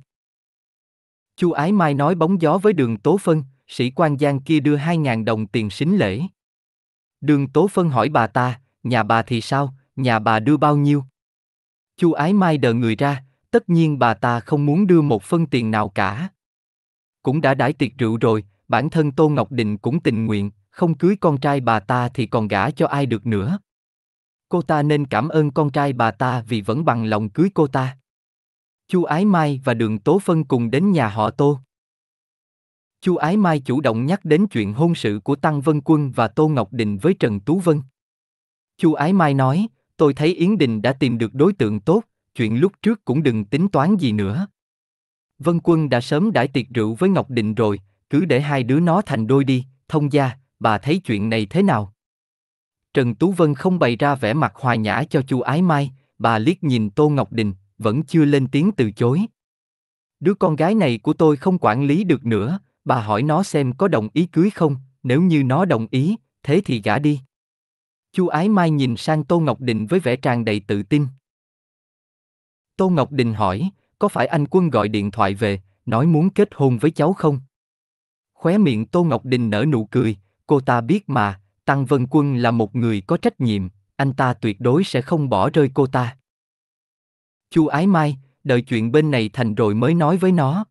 Chu Ái Mai nói bóng gió với Đường Tố Phân, sĩ quan Giang kia đưa hai ngàn đồng tiền xính lễ. Đường Tố Phân hỏi bà ta, nhà bà thì sao, nhà bà đưa bao nhiêu? Chu Ái Mai đờ người ra, tất nhiên bà ta không muốn đưa một phân tiền nào cả. Cũng đã đãi tiệc rượu rồi, bản thân Tô Ngọc Định cũng tình nguyện, không cưới con trai bà ta thì còn gả cho ai được nữa. Cô ta nên cảm ơn con trai bà ta vì vẫn bằng lòng cưới cô ta. Chu Ái Mai và Đường Tố Phân cùng đến nhà họ Tô. Chu Ái Mai chủ động nhắc đến chuyện hôn sự của Tăng Vân Quân và Tô Ngọc Đình với Trần Tú Vân. Chu Ái Mai nói, tôi thấy Yến Đình đã tìm được đối tượng tốt, chuyện lúc trước cũng đừng tính toán gì nữa. Vân Quân đã sớm đãi tiệc rượu với Ngọc Đình rồi, cứ để hai đứa nó thành đôi đi, thông gia, bà thấy chuyện này thế nào? Trần Tú Vân không bày ra vẻ mặt hòa nhã cho chu Ái Mai, bà liếc nhìn Tô Ngọc Đình, vẫn chưa lên tiếng từ chối. Đứa con gái này của tôi không quản lý được nữa, bà hỏi nó xem có đồng ý cưới không, nếu như nó đồng ý, thế thì gả đi. Chu Ái Mai nhìn sang Tô Ngọc Đình với vẻ tràn đầy tự tin. Tô Ngọc Đình hỏi, có phải anh quân gọi điện thoại về, nói muốn kết hôn với cháu không? Khóe miệng Tô Ngọc Đình nở nụ cười, Cô ta biết mà, Tăng Vân Quân là một người có trách nhiệm, anh ta tuyệt đối sẽ không bỏ rơi cô ta. Chu Ái Mai, đợi chuyện bên này thành rồi mới nói với nó.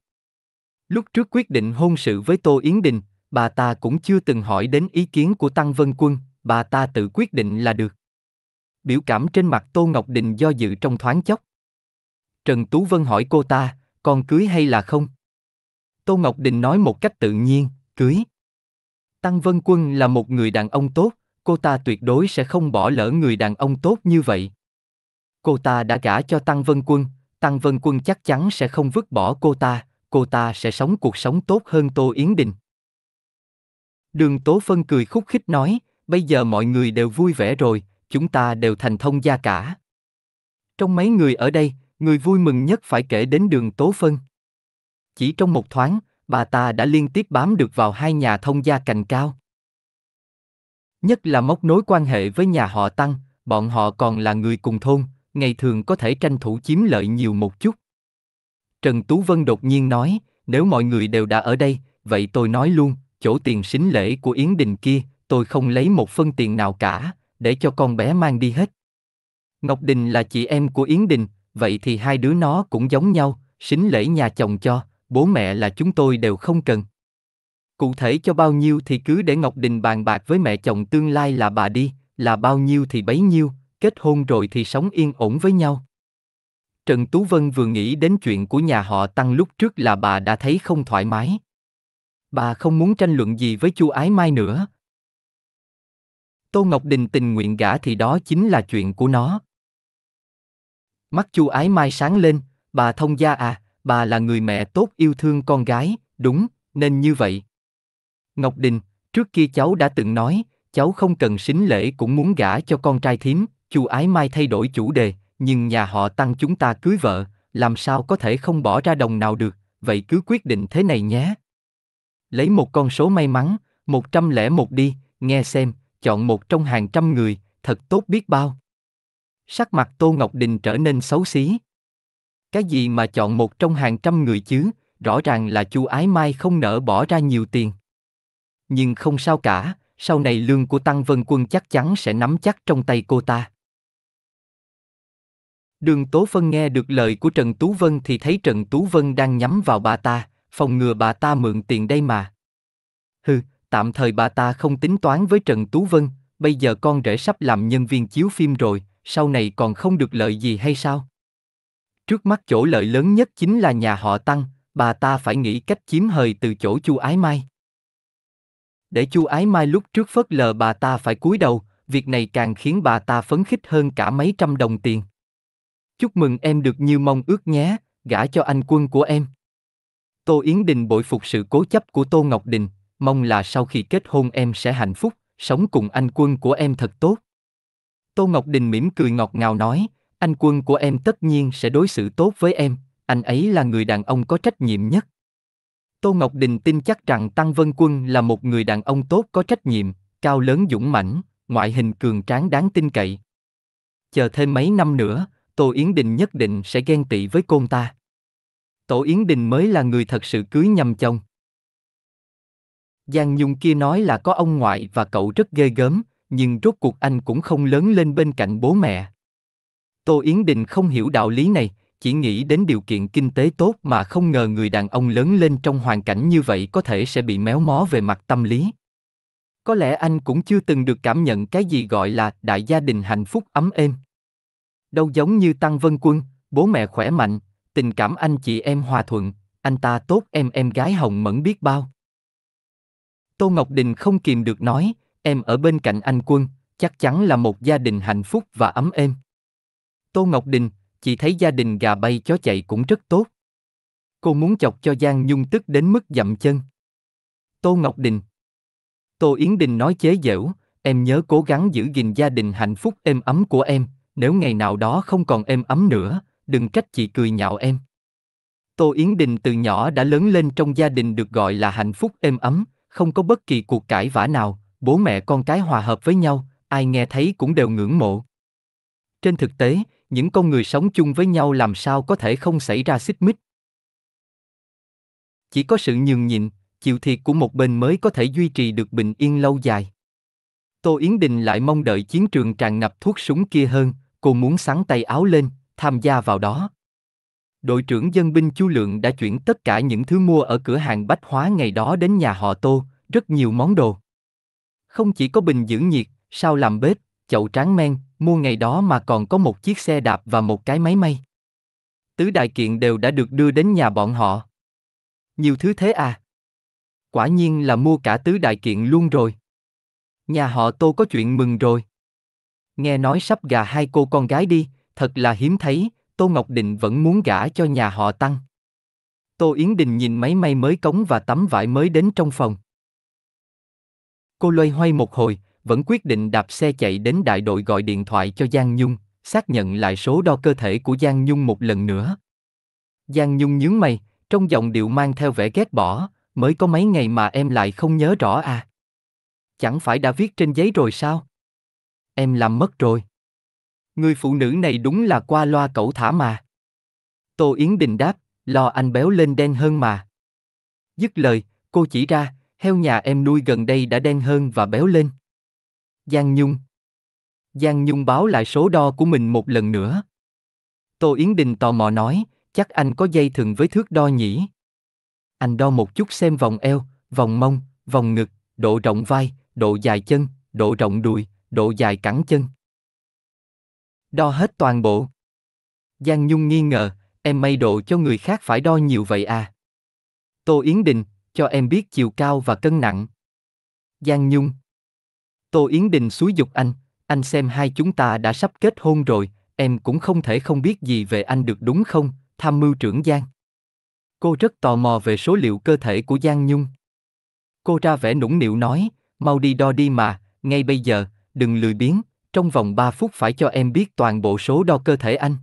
Lúc trước quyết định hôn sự với Tô Yến Đình, bà ta cũng chưa từng hỏi đến ý kiến của Tăng Vân Quân, bà ta tự quyết định là được. Biểu cảm trên mặt Tô Ngọc Đình do dự trong thoáng chốc. Trần Tú Vân hỏi cô ta, con cưới hay là không? Tô Ngọc Đình nói một cách tự nhiên, cưới. Tăng Vân Quân là một người đàn ông tốt, cô ta tuyệt đối sẽ không bỏ lỡ người đàn ông tốt như vậy. Cô ta đã gả cho Tăng Vân Quân, Tăng Vân Quân chắc chắn sẽ không vứt bỏ cô ta, cô ta sẽ sống cuộc sống tốt hơn Tô Yến Đình. Đường Tố Phân cười khúc khích nói, bây giờ mọi người đều vui vẻ rồi, chúng ta đều thành thông gia cả. Trong mấy người ở đây, người vui mừng nhất phải kể đến đường Tố Phân. Chỉ trong một thoáng, bà ta đã liên tiếp bám được vào hai nhà thông gia cành cao. Nhất là móc nối quan hệ với nhà họ Tăng, bọn họ còn là người cùng thôn, ngày thường có thể tranh thủ chiếm lợi nhiều một chút. Trần Tú Vân đột nhiên nói, nếu mọi người đều đã ở đây, vậy tôi nói luôn, chỗ tiền xính lễ của Yến Đình kia, tôi không lấy một phân tiền nào cả, để cho con bé mang đi hết. Ngọc Đình là chị em của Yến Đình, vậy thì hai đứa nó cũng giống nhau, xính lễ nhà chồng cho, bố mẹ là chúng tôi đều không cần. Cụ thể cho bao nhiêu thì cứ để Ngọc Đình bàn bạc với mẹ chồng tương lai là bà đi, là bao nhiêu thì bấy nhiêu, kết hôn rồi thì sống yên ổn với nhau. Trần Tú Vân vừa nghĩ đến chuyện của nhà họ Tăng lúc trước là bà đã thấy không thoải mái. Bà không muốn tranh luận gì với Chu Ái Mai nữa. Tô Ngọc Đình tình nguyện gả thì đó chính là chuyện của nó. Mắt Chu Ái Mai sáng lên, bà thông gia à, bà là người mẹ tốt yêu thương con gái, đúng, nên như vậy. Ngọc Đình, trước kia cháu đã từng nói, cháu không cần xính lễ cũng muốn gả cho con trai thím, chú ái mai thay đổi chủ đề, nhưng nhà họ tăng chúng ta cưới vợ, làm sao có thể không bỏ ra đồng nào được, vậy cứ quyết định thế này nhé. Lấy một con số may mắn, 101 đi, nghe xem, chọn một trong hàng trăm người, thật tốt biết bao. Sắc mặt Tô Ngọc Đình trở nên xấu xí. Cái gì mà chọn một trong hàng trăm người chứ, rõ ràng là chu Ái Mai không nỡ bỏ ra nhiều tiền. Nhưng không sao cả, sau này lương của Tăng Vân Quân chắc chắn sẽ nắm chắc trong tay cô ta. Đường Tố Phân nghe được lời của Trần Tú Vân thì thấy Trần Tú Vân đang nhắm vào bà ta, phòng ngừa bà ta mượn tiền đây mà. Hừ, tạm thời bà ta không tính toán với Trần Tú Vân, bây giờ con rể sắp làm nhân viên chiếu phim rồi, sau này còn không được lợi gì hay sao? Trước mắt chỗ lợi lớn nhất chính là nhà họ Tăng, bà ta phải nghĩ cách chiếm hời từ chỗ Chu Ái Mai. Để Chu Ái Mai lúc trước phớt lờ bà ta phải cúi đầu, việc này càng khiến bà ta phấn khích hơn cả mấy trăm đồng tiền. Chúc mừng em được như mong ước nhé, gả cho anh quân của em. Tô Yến Đình bội phục sự cố chấp của Tô Ngọc Đình, mong là sau khi kết hôn em sẽ hạnh phúc, sống cùng anh quân của em thật tốt. Tô Ngọc Đình mỉm cười ngọt ngào nói, anh quân của em tất nhiên sẽ đối xử tốt với em, anh ấy là người đàn ông có trách nhiệm nhất. Tô Ngọc Đình tin chắc rằng Tăng Vân Quân là một người đàn ông tốt có trách nhiệm, cao lớn dũng mãnh, ngoại hình cường tráng đáng tin cậy. Chờ thêm mấy năm nữa, Tô Yến Đình nhất định sẽ ghen tị với côn ta. Tổ Yến Đình mới là người thật sự cưới nhầm chồng. Giang Nhung kia nói là có ông ngoại và cậu rất ghê gớm, nhưng rốt cuộc anh cũng không lớn lên bên cạnh bố mẹ. Tô Yến Đình không hiểu đạo lý này, chỉ nghĩ đến điều kiện kinh tế tốt mà không ngờ người đàn ông lớn lên trong hoàn cảnh như vậy có thể sẽ bị méo mó về mặt tâm lý. Có lẽ anh cũng chưa từng được cảm nhận cái gì gọi là đại gia đình hạnh phúc ấm êm. Đâu giống như Tăng Vân Quân, bố mẹ khỏe mạnh, tình cảm anh chị em hòa thuận, anh ta tốt em em gái hồng mẫn biết bao. Tô Ngọc Đình không kìm được nói, em ở bên cạnh anh Quân, chắc chắn là một gia đình hạnh phúc và ấm êm. Tô Ngọc Đình, chị thấy gia đình gà bay chó chạy cũng rất tốt. Cô muốn chọc cho Giang Nhung tức đến mức dậm chân. Tô Ngọc Đình Tô Yến Đình nói chế giễu, em nhớ cố gắng giữ gìn gia đình hạnh phúc êm ấm của em, nếu ngày nào đó không còn êm ấm nữa, đừng trách chị cười nhạo em. Tô Yến Đình từ nhỏ đã lớn lên trong gia đình được gọi là hạnh phúc êm ấm, không có bất kỳ cuộc cãi vã nào, bố mẹ con cái hòa hợp với nhau, ai nghe thấy cũng đều ngưỡng mộ. Trên thực tế, những con người sống chung với nhau làm sao có thể không xảy ra xích mích chỉ có sự nhường nhịn chịu thiệt của một bên mới có thể duy trì được bình yên lâu dài tô yến đình lại mong đợi chiến trường tràn ngập thuốc súng kia hơn cô muốn sắn tay áo lên tham gia vào đó đội trưởng dân binh chu lượng đã chuyển tất cả những thứ mua ở cửa hàng bách hóa ngày đó đến nhà họ tô rất nhiều món đồ không chỉ có bình giữ nhiệt sao làm bếp chậu tráng men mua ngày đó mà còn có một chiếc xe đạp và một cái máy may. Tứ đại kiện đều đã được đưa đến nhà bọn họ. Nhiều thứ thế à? Quả nhiên là mua cả tứ đại kiện luôn rồi. Nhà họ tô có chuyện mừng rồi. Nghe nói sắp gà hai cô con gái đi, thật là hiếm thấy, Tô Ngọc Định vẫn muốn gả cho nhà họ Tăng. Tô Yến Đình nhìn máy may mới cống và tấm vải mới đến trong phòng. Cô loay hoay một hồi, vẫn quyết định đạp xe chạy đến đại đội gọi điện thoại cho Giang Nhung, xác nhận lại số đo cơ thể của Giang Nhung một lần nữa. Giang Nhung nhướng mày, trong giọng điệu mang theo vẻ ghét bỏ, mới có mấy ngày mà em lại không nhớ rõ à. Chẳng phải đã viết trên giấy rồi sao? Em làm mất rồi. Người phụ nữ này đúng là qua loa cẩu thả mà. Tô Yến Đình đáp, lo anh béo lên đen hơn mà. Dứt lời, cô chỉ ra, heo nhà em nuôi gần đây đã đen hơn và béo lên. Giang Nhung. Giang Nhung báo lại số đo của mình một lần nữa. Tô Yến Đình tò mò nói, chắc anh có dây thừng với thước đo nhỉ? Anh đo một chút xem vòng eo, vòng mông, vòng ngực, độ rộng vai, độ dài chân, độ rộng đùi, độ dài cẳng chân. Đo hết toàn bộ. Giang Nhung nghi ngờ, em may độ cho người khác phải đo nhiều vậy à? Tô Yến Đình, cho em biết chiều cao và cân nặng. Giang Nhung, Tô Yến Đình xúi dục anh, anh xem hai chúng ta đã sắp kết hôn rồi, em cũng không thể không biết gì về anh được đúng không, tham mưu trưởng Giang. Cô rất tò mò về số liệu cơ thể của Giang Nhung. Cô ra vẻ nũng nịu nói, mau đi đo đi mà, ngay bây giờ, đừng lười biếng, trong vòng 3 phút phải cho em biết toàn bộ số đo cơ thể anh.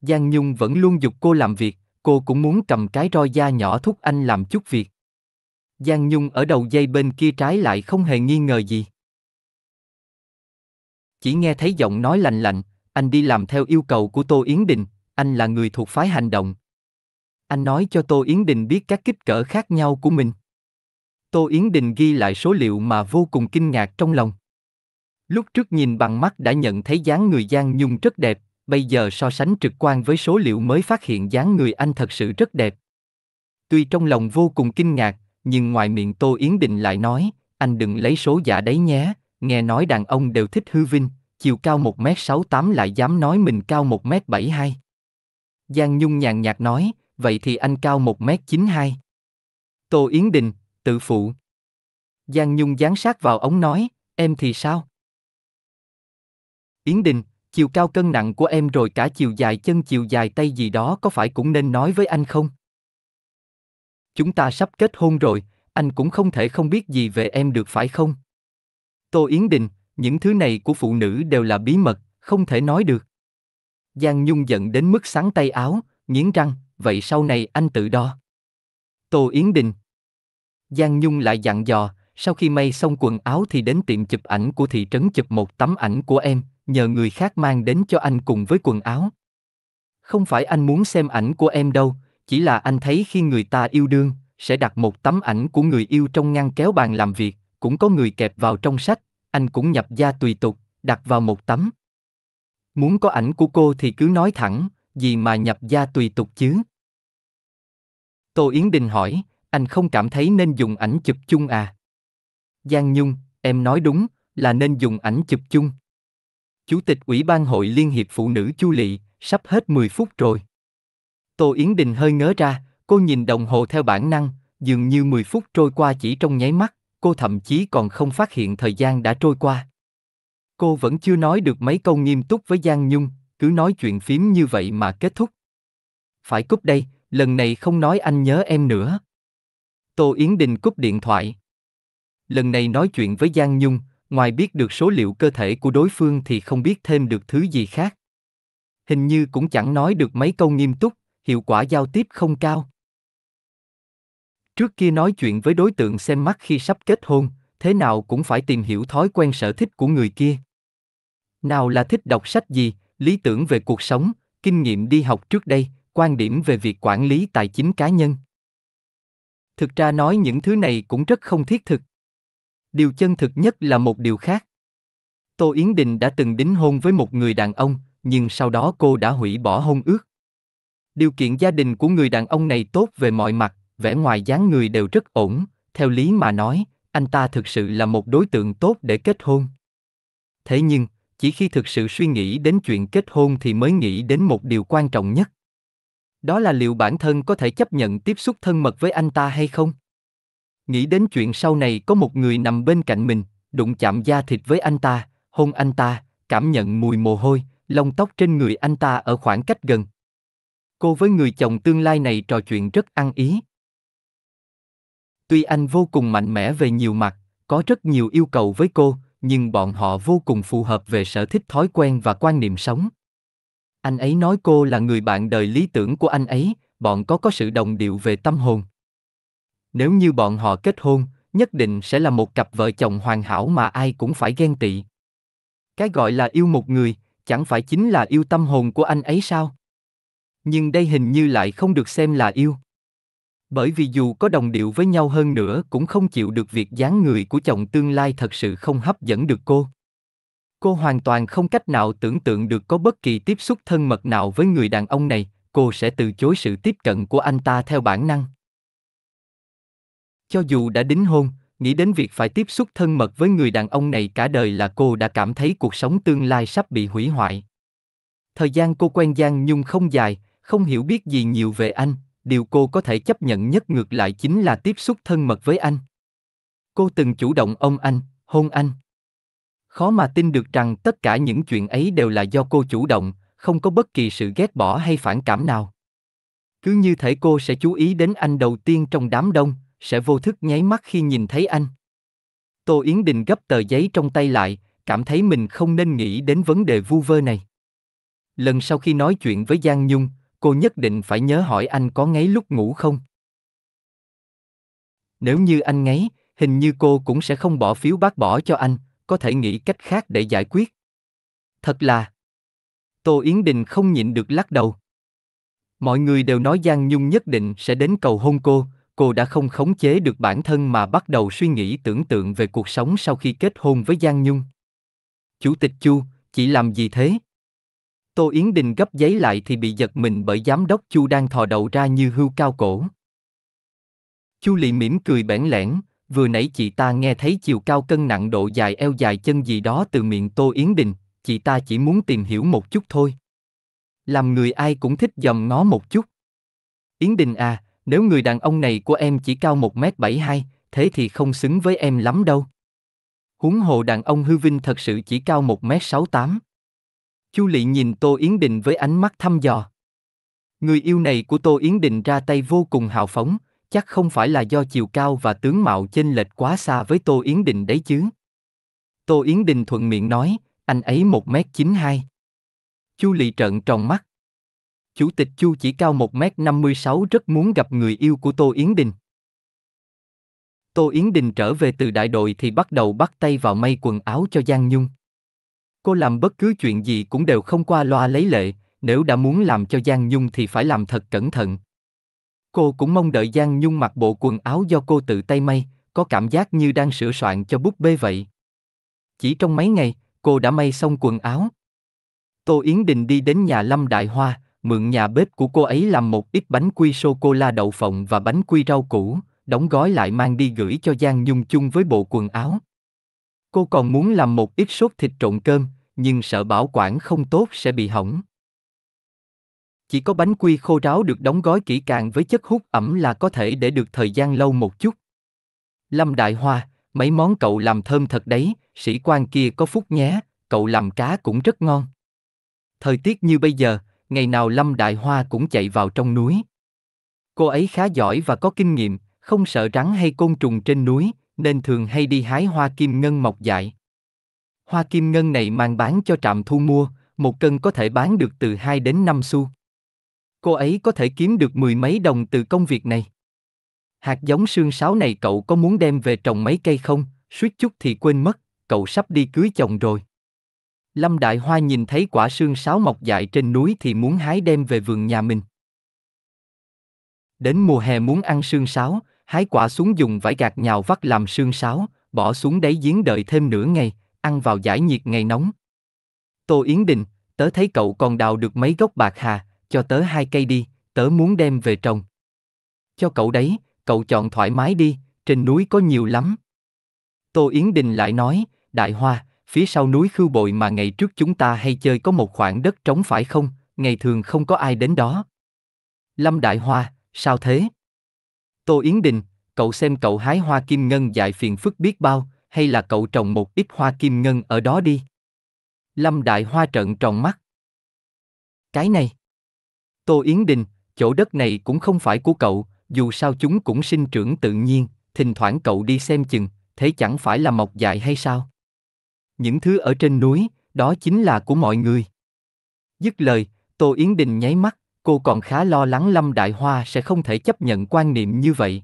Giang Nhung vẫn luôn dục cô làm việc, cô cũng muốn cầm cái roi da nhỏ thúc anh làm chút việc. Giang Nhung ở đầu dây bên kia trái lại không hề nghi ngờ gì chỉ nghe thấy giọng nói lành lạnh, anh đi làm theo yêu cầu của Tô Yến Đình, anh là người thuộc phái hành động. Anh nói cho Tô Yến Đình biết các kích cỡ khác nhau của mình. Tô Yến Đình ghi lại số liệu mà vô cùng kinh ngạc trong lòng. Lúc trước nhìn bằng mắt đã nhận thấy dáng người Giang Nhung rất đẹp, bây giờ so sánh trực quan với số liệu mới phát hiện dáng người anh thật sự rất đẹp. Tuy trong lòng vô cùng kinh ngạc, nhưng ngoài miệng Tô Yến Đình lại nói, anh đừng lấy số giả đấy nhé, nghe nói đàn ông đều thích hư vinh, chiều cao 1m68 lại dám nói mình cao 1m72. Giang Nhung nhàn nhạt nói, vậy thì anh cao 1m92. Tô Yến Đình, tự phụ. Giang Nhung dán sát vào ống nói, em thì sao? Yến Đình, chiều cao cân nặng của em rồi cả chiều dài chân chiều dài tay gì đó có phải cũng nên nói với anh không? Chúng ta sắp kết hôn rồi, anh cũng không thể không biết gì về em được phải không? Tô Yến Đình, những thứ này của phụ nữ đều là bí mật, không thể nói được. Giang Nhung giận đến mức sáng tay áo, nghiến răng, vậy sau này anh tự đo. Tô Yến Đình Giang Nhung lại dặn dò, sau khi may xong quần áo thì đến tiệm chụp ảnh của thị trấn chụp một tấm ảnh của em, nhờ người khác mang đến cho anh cùng với quần áo. Không phải anh muốn xem ảnh của em đâu, chỉ là anh thấy khi người ta yêu đương, sẽ đặt một tấm ảnh của người yêu trong ngăn kéo bàn làm việc, cũng có người kẹp vào trong sách, anh cũng nhập gia tùy tục, đặt vào một tấm. Muốn có ảnh của cô thì cứ nói thẳng, gì mà nhập gia tùy tục chứ? Tô Yến Đình hỏi, anh không cảm thấy nên dùng ảnh chụp chung à? Giang Nhung, em nói đúng, là nên dùng ảnh chụp chung. Chủ tịch Ủy ban Hội Liên hiệp Phụ nữ Chu Lị, sắp hết 10 phút rồi. Tô Yến Đình hơi ngớ ra, cô nhìn đồng hồ theo bản năng, dường như 10 phút trôi qua chỉ trong nháy mắt cô thậm chí còn không phát hiện thời gian đã trôi qua. Cô vẫn chưa nói được mấy câu nghiêm túc với Giang Nhung, cứ nói chuyện phím như vậy mà kết thúc. Phải cúp đây, lần này không nói anh nhớ em nữa. Tô Yến Đình cúp điện thoại. Lần này nói chuyện với Giang Nhung, ngoài biết được số liệu cơ thể của đối phương thì không biết thêm được thứ gì khác. Hình như cũng chẳng nói được mấy câu nghiêm túc, hiệu quả giao tiếp không cao. Trước kia nói chuyện với đối tượng xem mắt khi sắp kết hôn, thế nào cũng phải tìm hiểu thói quen sở thích của người kia. Nào là thích đọc sách gì, lý tưởng về cuộc sống, kinh nghiệm đi học trước đây, quan điểm về việc quản lý tài chính cá nhân. Thực ra nói những thứ này cũng rất không thiết thực. Điều chân thực nhất là một điều khác. Tô Yến Đình đã từng đính hôn với một người đàn ông, nhưng sau đó cô đã hủy bỏ hôn ước. Điều kiện gia đình của người đàn ông này tốt về mọi mặt, vẻ ngoài dáng người đều rất ổn, theo lý mà nói, anh ta thực sự là một đối tượng tốt để kết hôn. Thế nhưng, chỉ khi thực sự suy nghĩ đến chuyện kết hôn thì mới nghĩ đến một điều quan trọng nhất. Đó là liệu bản thân có thể chấp nhận tiếp xúc thân mật với anh ta hay không? Nghĩ đến chuyện sau này có một người nằm bên cạnh mình, đụng chạm da thịt với anh ta, hôn anh ta, cảm nhận mùi mồ hôi, lông tóc trên người anh ta ở khoảng cách gần. Cô với người chồng tương lai này trò chuyện rất ăn ý, Tuy anh vô cùng mạnh mẽ về nhiều mặt, có rất nhiều yêu cầu với cô, nhưng bọn họ vô cùng phù hợp về sở thích thói quen và quan niệm sống. Anh ấy nói cô là người bạn đời lý tưởng của anh ấy, bọn có có sự đồng điệu về tâm hồn. Nếu như bọn họ kết hôn, nhất định sẽ là một cặp vợ chồng hoàn hảo mà ai cũng phải ghen tị. Cái gọi là yêu một người, chẳng phải chính là yêu tâm hồn của anh ấy sao? Nhưng đây hình như lại không được xem là yêu. Bởi vì dù có đồng điệu với nhau hơn nữa cũng không chịu được việc dáng người của chồng tương lai thật sự không hấp dẫn được cô. Cô hoàn toàn không cách nào tưởng tượng được có bất kỳ tiếp xúc thân mật nào với người đàn ông này, cô sẽ từ chối sự tiếp cận của anh ta theo bản năng. Cho dù đã đính hôn, nghĩ đến việc phải tiếp xúc thân mật với người đàn ông này cả đời là cô đã cảm thấy cuộc sống tương lai sắp bị hủy hoại. Thời gian cô quen Giang Nhung không dài, không hiểu biết gì nhiều về anh, điều cô có thể chấp nhận nhất ngược lại chính là tiếp xúc thân mật với anh cô từng chủ động ôm anh hôn anh khó mà tin được rằng tất cả những chuyện ấy đều là do cô chủ động không có bất kỳ sự ghét bỏ hay phản cảm nào cứ như thể cô sẽ chú ý đến anh đầu tiên trong đám đông sẽ vô thức nháy mắt khi nhìn thấy anh tô yến đình gấp tờ giấy trong tay lại cảm thấy mình không nên nghĩ đến vấn đề vu vơ này lần sau khi nói chuyện với giang nhung cô nhất định phải nhớ hỏi anh có ngáy lúc ngủ không. Nếu như anh ngáy, hình như cô cũng sẽ không bỏ phiếu bác bỏ cho anh, có thể nghĩ cách khác để giải quyết. Thật là... Tô Yến Đình không nhịn được lắc đầu. Mọi người đều nói Giang Nhung nhất định sẽ đến cầu hôn cô, cô đã không khống chế được bản thân mà bắt đầu suy nghĩ tưởng tượng về cuộc sống sau khi kết hôn với Giang Nhung. Chủ tịch Chu, chỉ làm gì thế? Tô Yến Đình gấp giấy lại thì bị giật mình bởi giám đốc Chu đang thò đầu ra như hưu cao cổ. Chu Lị mỉm cười bẽn lẽn, vừa nãy chị ta nghe thấy chiều cao cân nặng độ dài eo dài chân gì đó từ miệng Tô Yến Đình, chị ta chỉ muốn tìm hiểu một chút thôi. Làm người ai cũng thích dòm ngó một chút. Yến Đình à, nếu người đàn ông này của em chỉ cao 1m72, thế thì không xứng với em lắm đâu. Huống hồ đàn ông hư vinh thật sự chỉ cao 1m68. Chu Lị nhìn Tô Yến Định với ánh mắt thăm dò. Người yêu này của Tô Yến Định ra tay vô cùng hào phóng, chắc không phải là do chiều cao và tướng mạo chênh lệch quá xa với Tô Yến Định đấy chứ. Tô Yến Định thuận miệng nói, anh ấy 1 m hai. Chu Lị trợn tròn mắt. Chủ tịch Chu chỉ cao 1 m sáu rất muốn gặp người yêu của Tô Yến Đình. Tô Yến Đình trở về từ đại đội thì bắt đầu bắt tay vào may quần áo cho Giang Nhung cô làm bất cứ chuyện gì cũng đều không qua loa lấy lệ, nếu đã muốn làm cho Giang Nhung thì phải làm thật cẩn thận. Cô cũng mong đợi Giang Nhung mặc bộ quần áo do cô tự tay may, có cảm giác như đang sửa soạn cho búp bê vậy. Chỉ trong mấy ngày, cô đã may xong quần áo. Tô Yến Đình đi đến nhà Lâm Đại Hoa, mượn nhà bếp của cô ấy làm một ít bánh quy sô-cô-la đậu phộng và bánh quy rau củ, đóng gói lại mang đi gửi cho Giang Nhung chung với bộ quần áo. Cô còn muốn làm một ít sốt thịt trộn cơm, nhưng sợ bảo quản không tốt sẽ bị hỏng. Chỉ có bánh quy khô ráo được đóng gói kỹ càng với chất hút ẩm là có thể để được thời gian lâu một chút. Lâm Đại Hoa, mấy món cậu làm thơm thật đấy, sĩ quan kia có phúc nhé, cậu làm cá cũng rất ngon. Thời tiết như bây giờ, ngày nào Lâm Đại Hoa cũng chạy vào trong núi. Cô ấy khá giỏi và có kinh nghiệm, không sợ rắn hay côn trùng trên núi, nên thường hay đi hái hoa kim ngân mọc dại. Hoa kim ngân này mang bán cho trạm thu mua, một cân có thể bán được từ 2 đến 5 xu. Cô ấy có thể kiếm được mười mấy đồng từ công việc này. Hạt giống sương sáo này cậu có muốn đem về trồng mấy cây không? Suýt chút thì quên mất, cậu sắp đi cưới chồng rồi. Lâm Đại Hoa nhìn thấy quả sương sáo mọc dại trên núi thì muốn hái đem về vườn nhà mình. Đến mùa hè muốn ăn sương sáo, hái quả xuống dùng vải gạt nhào vắt làm sương sáo, bỏ xuống đáy giếng đợi thêm nửa ngày, ăn vào giải nhiệt ngày nóng. Tô Yến Đình, tớ thấy cậu còn đào được mấy gốc bạc hà, cho tớ hai cây đi, tớ muốn đem về trồng. Cho cậu đấy, cậu chọn thoải mái đi, trên núi có nhiều lắm. Tô Yến Đình lại nói, Đại Hoa, phía sau núi khưu bội mà ngày trước chúng ta hay chơi có một khoảng đất trống phải không, ngày thường không có ai đến đó. Lâm Đại Hoa, sao thế? Tô Yến Đình, cậu xem cậu hái hoa kim ngân dại phiền phức biết bao, hay là cậu trồng một ít hoa kim ngân ở đó đi. Lâm Đại Hoa trợn tròn mắt. Cái này. Tô Yến Đình, chỗ đất này cũng không phải của cậu, dù sao chúng cũng sinh trưởng tự nhiên, thỉnh thoảng cậu đi xem chừng, thế chẳng phải là mọc dại hay sao? Những thứ ở trên núi, đó chính là của mọi người. Dứt lời, Tô Yến Đình nháy mắt, cô còn khá lo lắng Lâm Đại Hoa sẽ không thể chấp nhận quan niệm như vậy.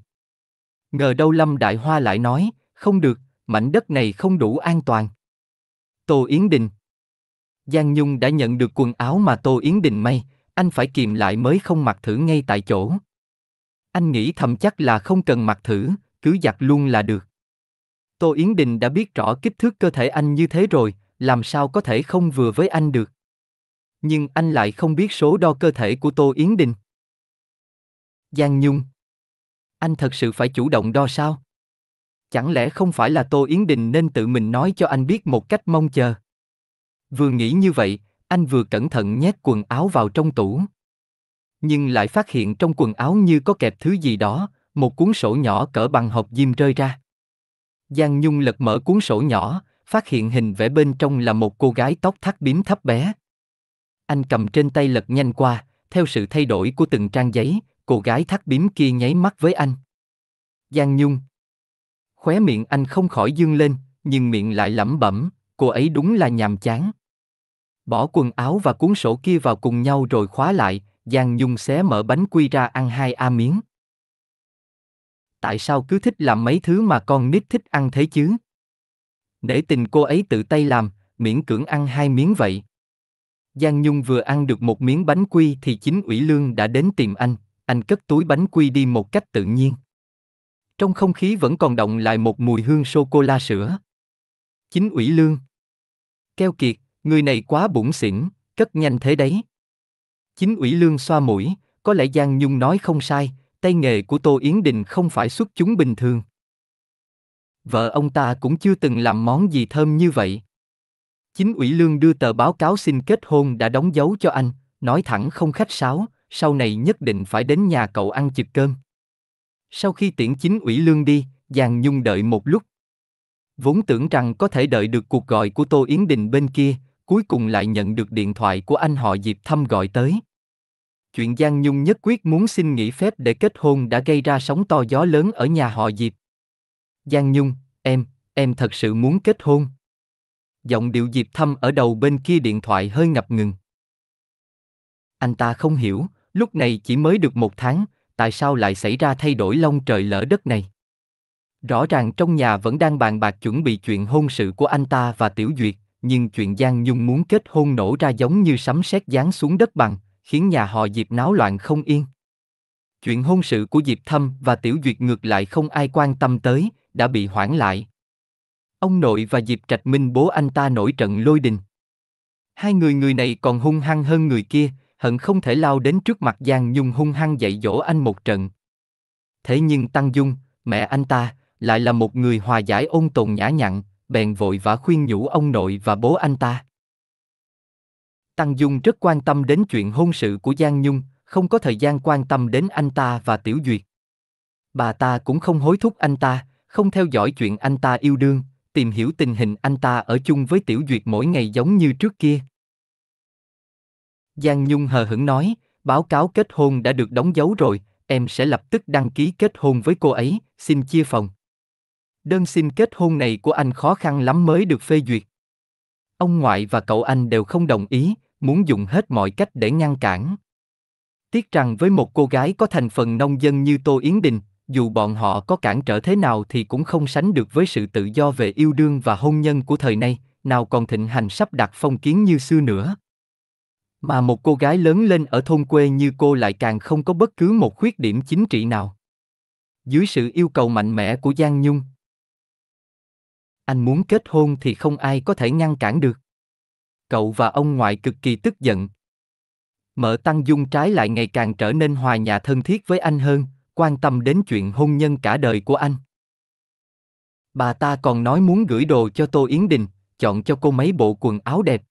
Ngờ đâu Lâm Đại Hoa lại nói, không được, mảnh đất này không đủ an toàn. Tô Yến Đình Giang Nhung đã nhận được quần áo mà Tô Yến Đình may, anh phải kìm lại mới không mặc thử ngay tại chỗ. Anh nghĩ thầm chắc là không cần mặc thử, cứ giặt luôn là được. Tô Yến Đình đã biết rõ kích thước cơ thể anh như thế rồi, làm sao có thể không vừa với anh được. Nhưng anh lại không biết số đo cơ thể của Tô Yến Đình. Giang Nhung Anh thật sự phải chủ động đo sao? Chẳng lẽ không phải là Tô Yến Đình nên tự mình nói cho anh biết một cách mong chờ? Vừa nghĩ như vậy, anh vừa cẩn thận nhét quần áo vào trong tủ. Nhưng lại phát hiện trong quần áo như có kẹp thứ gì đó, một cuốn sổ nhỏ cỡ bằng hộp diêm rơi ra. Giang Nhung lật mở cuốn sổ nhỏ, phát hiện hình vẽ bên trong là một cô gái tóc thắt bím thấp bé. Anh cầm trên tay lật nhanh qua, theo sự thay đổi của từng trang giấy, cô gái thắt bím kia nháy mắt với anh. Giang Nhung, Khóe miệng anh không khỏi dương lên, nhưng miệng lại lẩm bẩm, cô ấy đúng là nhàm chán. Bỏ quần áo và cuốn sổ kia vào cùng nhau rồi khóa lại, Giang Nhung xé mở bánh quy ra ăn hai a miếng. Tại sao cứ thích làm mấy thứ mà con nít thích ăn thế chứ? Để tình cô ấy tự tay làm, miễn cưỡng ăn hai miếng vậy. Giang Nhung vừa ăn được một miếng bánh quy thì chính ủy lương đã đến tìm anh, anh cất túi bánh quy đi một cách tự nhiên trong không khí vẫn còn động lại một mùi hương sô cô la sữa. Chính ủy lương. Keo kiệt, người này quá bụng xỉn, cất nhanh thế đấy. Chính ủy lương xoa mũi, có lẽ Giang Nhung nói không sai, tay nghề của Tô Yến Đình không phải xuất chúng bình thường. Vợ ông ta cũng chưa từng làm món gì thơm như vậy. Chính ủy lương đưa tờ báo cáo xin kết hôn đã đóng dấu cho anh, nói thẳng không khách sáo, sau này nhất định phải đến nhà cậu ăn chực cơm. Sau khi tiễn chính ủy lương đi, Giang Nhung đợi một lúc. Vốn tưởng rằng có thể đợi được cuộc gọi của Tô Yến Đình bên kia, cuối cùng lại nhận được điện thoại của anh họ Diệp thăm gọi tới. Chuyện Giang Nhung nhất quyết muốn xin nghỉ phép để kết hôn đã gây ra sóng to gió lớn ở nhà họ Diệp. Giang Nhung, em, em thật sự muốn kết hôn. Giọng điệu Diệp thăm ở đầu bên kia điện thoại hơi ngập ngừng. Anh ta không hiểu, lúc này chỉ mới được một tháng, tại sao lại xảy ra thay đổi long trời lỡ đất này? Rõ ràng trong nhà vẫn đang bàn bạc chuẩn bị chuyện hôn sự của anh ta và Tiểu Duyệt, nhưng chuyện Giang Nhung muốn kết hôn nổ ra giống như sấm sét giáng xuống đất bằng, khiến nhà họ Diệp náo loạn không yên. Chuyện hôn sự của Diệp Thâm và Tiểu Duyệt ngược lại không ai quan tâm tới, đã bị hoãn lại. Ông nội và Diệp Trạch Minh bố anh ta nổi trận lôi đình. Hai người người này còn hung hăng hơn người kia, hận không thể lao đến trước mặt Giang Nhung hung hăng dạy dỗ anh một trận. Thế nhưng Tăng Dung, mẹ anh ta, lại là một người hòa giải ôn tồn nhã nhặn, bèn vội vã khuyên nhủ ông nội và bố anh ta. Tăng Dung rất quan tâm đến chuyện hôn sự của Giang Nhung, không có thời gian quan tâm đến anh ta và Tiểu Duyệt. Bà ta cũng không hối thúc anh ta, không theo dõi chuyện anh ta yêu đương, tìm hiểu tình hình anh ta ở chung với Tiểu Duyệt mỗi ngày giống như trước kia. Giang Nhung hờ hững nói, báo cáo kết hôn đã được đóng dấu rồi, em sẽ lập tức đăng ký kết hôn với cô ấy, xin chia phòng. Đơn xin kết hôn này của anh khó khăn lắm mới được phê duyệt. Ông ngoại và cậu anh đều không đồng ý, muốn dùng hết mọi cách để ngăn cản. Tiếc rằng với một cô gái có thành phần nông dân như Tô Yến Đình, dù bọn họ có cản trở thế nào thì cũng không sánh được với sự tự do về yêu đương và hôn nhân của thời nay, nào còn thịnh hành sắp đặt phong kiến như xưa nữa. Mà một cô gái lớn lên ở thôn quê như cô lại càng không có bất cứ một khuyết điểm chính trị nào. Dưới sự yêu cầu mạnh mẽ của Giang Nhung. Anh muốn kết hôn thì không ai có thể ngăn cản được. Cậu và ông ngoại cực kỳ tức giận. Mợ Tăng Dung trái lại ngày càng trở nên hòa nhà thân thiết với anh hơn, quan tâm đến chuyện hôn nhân cả đời của anh. Bà ta còn nói muốn gửi đồ cho Tô Yến Đình, chọn cho cô mấy bộ quần áo đẹp.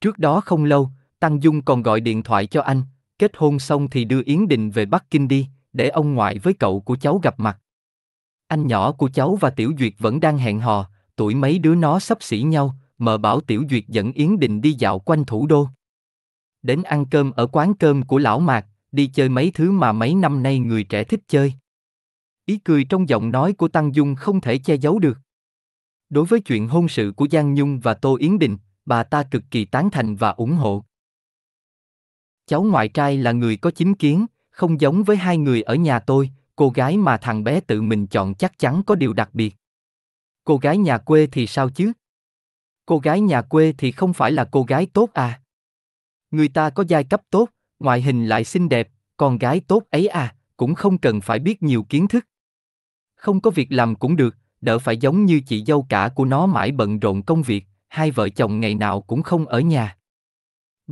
Trước đó không lâu, Tăng Dung còn gọi điện thoại cho anh, kết hôn xong thì đưa Yến Đình về Bắc Kinh đi, để ông ngoại với cậu của cháu gặp mặt. Anh nhỏ của cháu và Tiểu Duyệt vẫn đang hẹn hò, tuổi mấy đứa nó sắp xỉ nhau, mờ bảo Tiểu Duyệt dẫn Yến Đình đi dạo quanh thủ đô. Đến ăn cơm ở quán cơm của lão Mạc, đi chơi mấy thứ mà mấy năm nay người trẻ thích chơi. Ý cười trong giọng nói của Tăng Dung không thể che giấu được. Đối với chuyện hôn sự của Giang Nhung và Tô Yến Đình, bà ta cực kỳ tán thành và ủng hộ. Cháu ngoại trai là người có chính kiến, không giống với hai người ở nhà tôi, cô gái mà thằng bé tự mình chọn chắc chắn có điều đặc biệt. Cô gái nhà quê thì sao chứ? Cô gái nhà quê thì không phải là cô gái tốt à? Người ta có giai cấp tốt, ngoại hình lại xinh đẹp, con gái tốt ấy à, cũng không cần phải biết nhiều kiến thức. Không có việc làm cũng được, đỡ phải giống như chị dâu cả của nó mãi bận rộn công việc, hai vợ chồng ngày nào cũng không ở nhà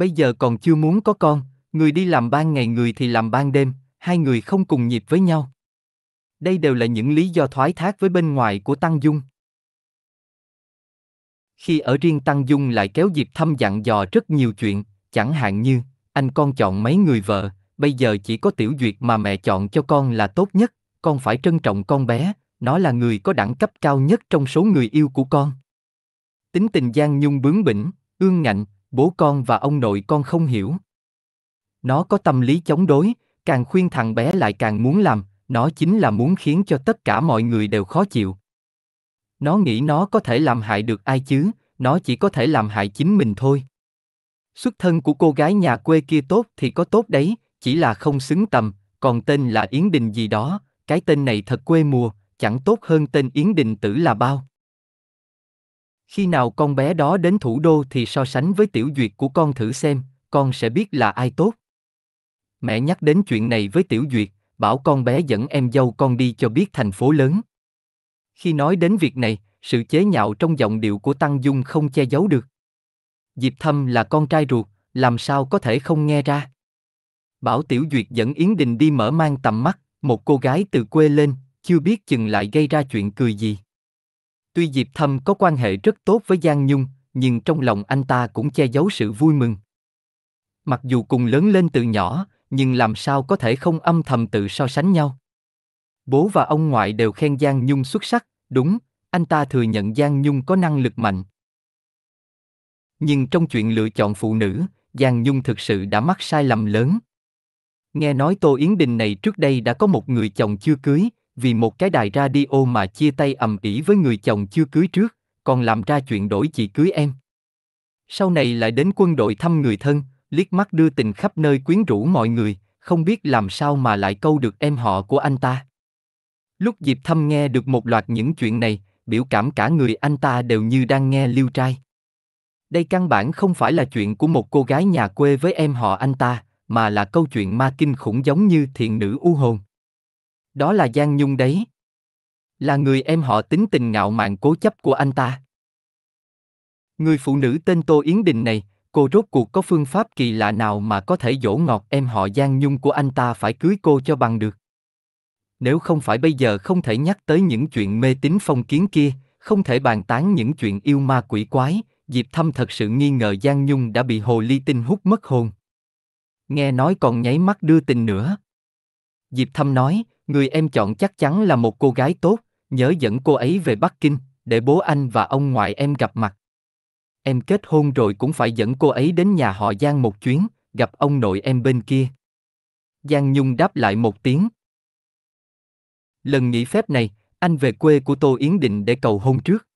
bây giờ còn chưa muốn có con, người đi làm ban ngày người thì làm ban đêm, hai người không cùng nhịp với nhau. Đây đều là những lý do thoái thác với bên ngoài của Tăng Dung. Khi ở riêng Tăng Dung lại kéo dịp thăm dặn dò rất nhiều chuyện, chẳng hạn như, anh con chọn mấy người vợ, bây giờ chỉ có tiểu duyệt mà mẹ chọn cho con là tốt nhất, con phải trân trọng con bé, nó là người có đẳng cấp cao nhất trong số người yêu của con. Tính tình Giang Nhung bướng bỉnh, ương ngạnh, bố con và ông nội con không hiểu. Nó có tâm lý chống đối, càng khuyên thằng bé lại càng muốn làm, nó chính là muốn khiến cho tất cả mọi người đều khó chịu. Nó nghĩ nó có thể làm hại được ai chứ, nó chỉ có thể làm hại chính mình thôi. Xuất thân của cô gái nhà quê kia tốt thì có tốt đấy, chỉ là không xứng tầm, còn tên là Yến Đình gì đó, cái tên này thật quê mùa, chẳng tốt hơn tên Yến Đình tử là bao. Khi nào con bé đó đến thủ đô thì so sánh với tiểu duyệt của con thử xem, con sẽ biết là ai tốt. Mẹ nhắc đến chuyện này với tiểu duyệt, bảo con bé dẫn em dâu con đi cho biết thành phố lớn. Khi nói đến việc này, sự chế nhạo trong giọng điệu của Tăng Dung không che giấu được. Diệp Thâm là con trai ruột, làm sao có thể không nghe ra. Bảo Tiểu Duyệt dẫn Yến Đình đi mở mang tầm mắt, một cô gái từ quê lên, chưa biết chừng lại gây ra chuyện cười gì. Tuy Diệp Thâm có quan hệ rất tốt với Giang Nhung, nhưng trong lòng anh ta cũng che giấu sự vui mừng. Mặc dù cùng lớn lên từ nhỏ, nhưng làm sao có thể không âm thầm tự so sánh nhau. Bố và ông ngoại đều khen Giang Nhung xuất sắc, đúng, anh ta thừa nhận Giang Nhung có năng lực mạnh. Nhưng trong chuyện lựa chọn phụ nữ, Giang Nhung thực sự đã mắc sai lầm lớn. Nghe nói Tô Yến Đình này trước đây đã có một người chồng chưa cưới, vì một cái đài radio mà chia tay ầm ĩ với người chồng chưa cưới trước, còn làm ra chuyện đổi chị cưới em. Sau này lại đến quân đội thăm người thân, liếc mắt đưa tình khắp nơi quyến rũ mọi người, không biết làm sao mà lại câu được em họ của anh ta. Lúc Diệp thăm nghe được một loạt những chuyện này, biểu cảm cả người anh ta đều như đang nghe liêu trai. Đây căn bản không phải là chuyện của một cô gái nhà quê với em họ anh ta, mà là câu chuyện ma kinh khủng giống như thiện nữ u hồn. Đó là Giang Nhung đấy. Là người em họ tính tình ngạo mạn cố chấp của anh ta. Người phụ nữ tên Tô Yến Đình này, cô rốt cuộc có phương pháp kỳ lạ nào mà có thể dỗ ngọt em họ Giang Nhung của anh ta phải cưới cô cho bằng được. Nếu không phải bây giờ không thể nhắc tới những chuyện mê tín phong kiến kia, không thể bàn tán những chuyện yêu ma quỷ quái, Diệp Thâm thật sự nghi ngờ Giang Nhung đã bị hồ ly tinh hút mất hồn. Nghe nói còn nháy mắt đưa tình nữa. Diệp Thâm nói, người em chọn chắc chắn là một cô gái tốt, nhớ dẫn cô ấy về Bắc Kinh, để bố anh và ông ngoại em gặp mặt. Em kết hôn rồi cũng phải dẫn cô ấy đến nhà họ Giang một chuyến, gặp ông nội em bên kia. Giang Nhung đáp lại một tiếng. Lần nghỉ phép này, anh về quê của Tô Yến Định để cầu hôn trước.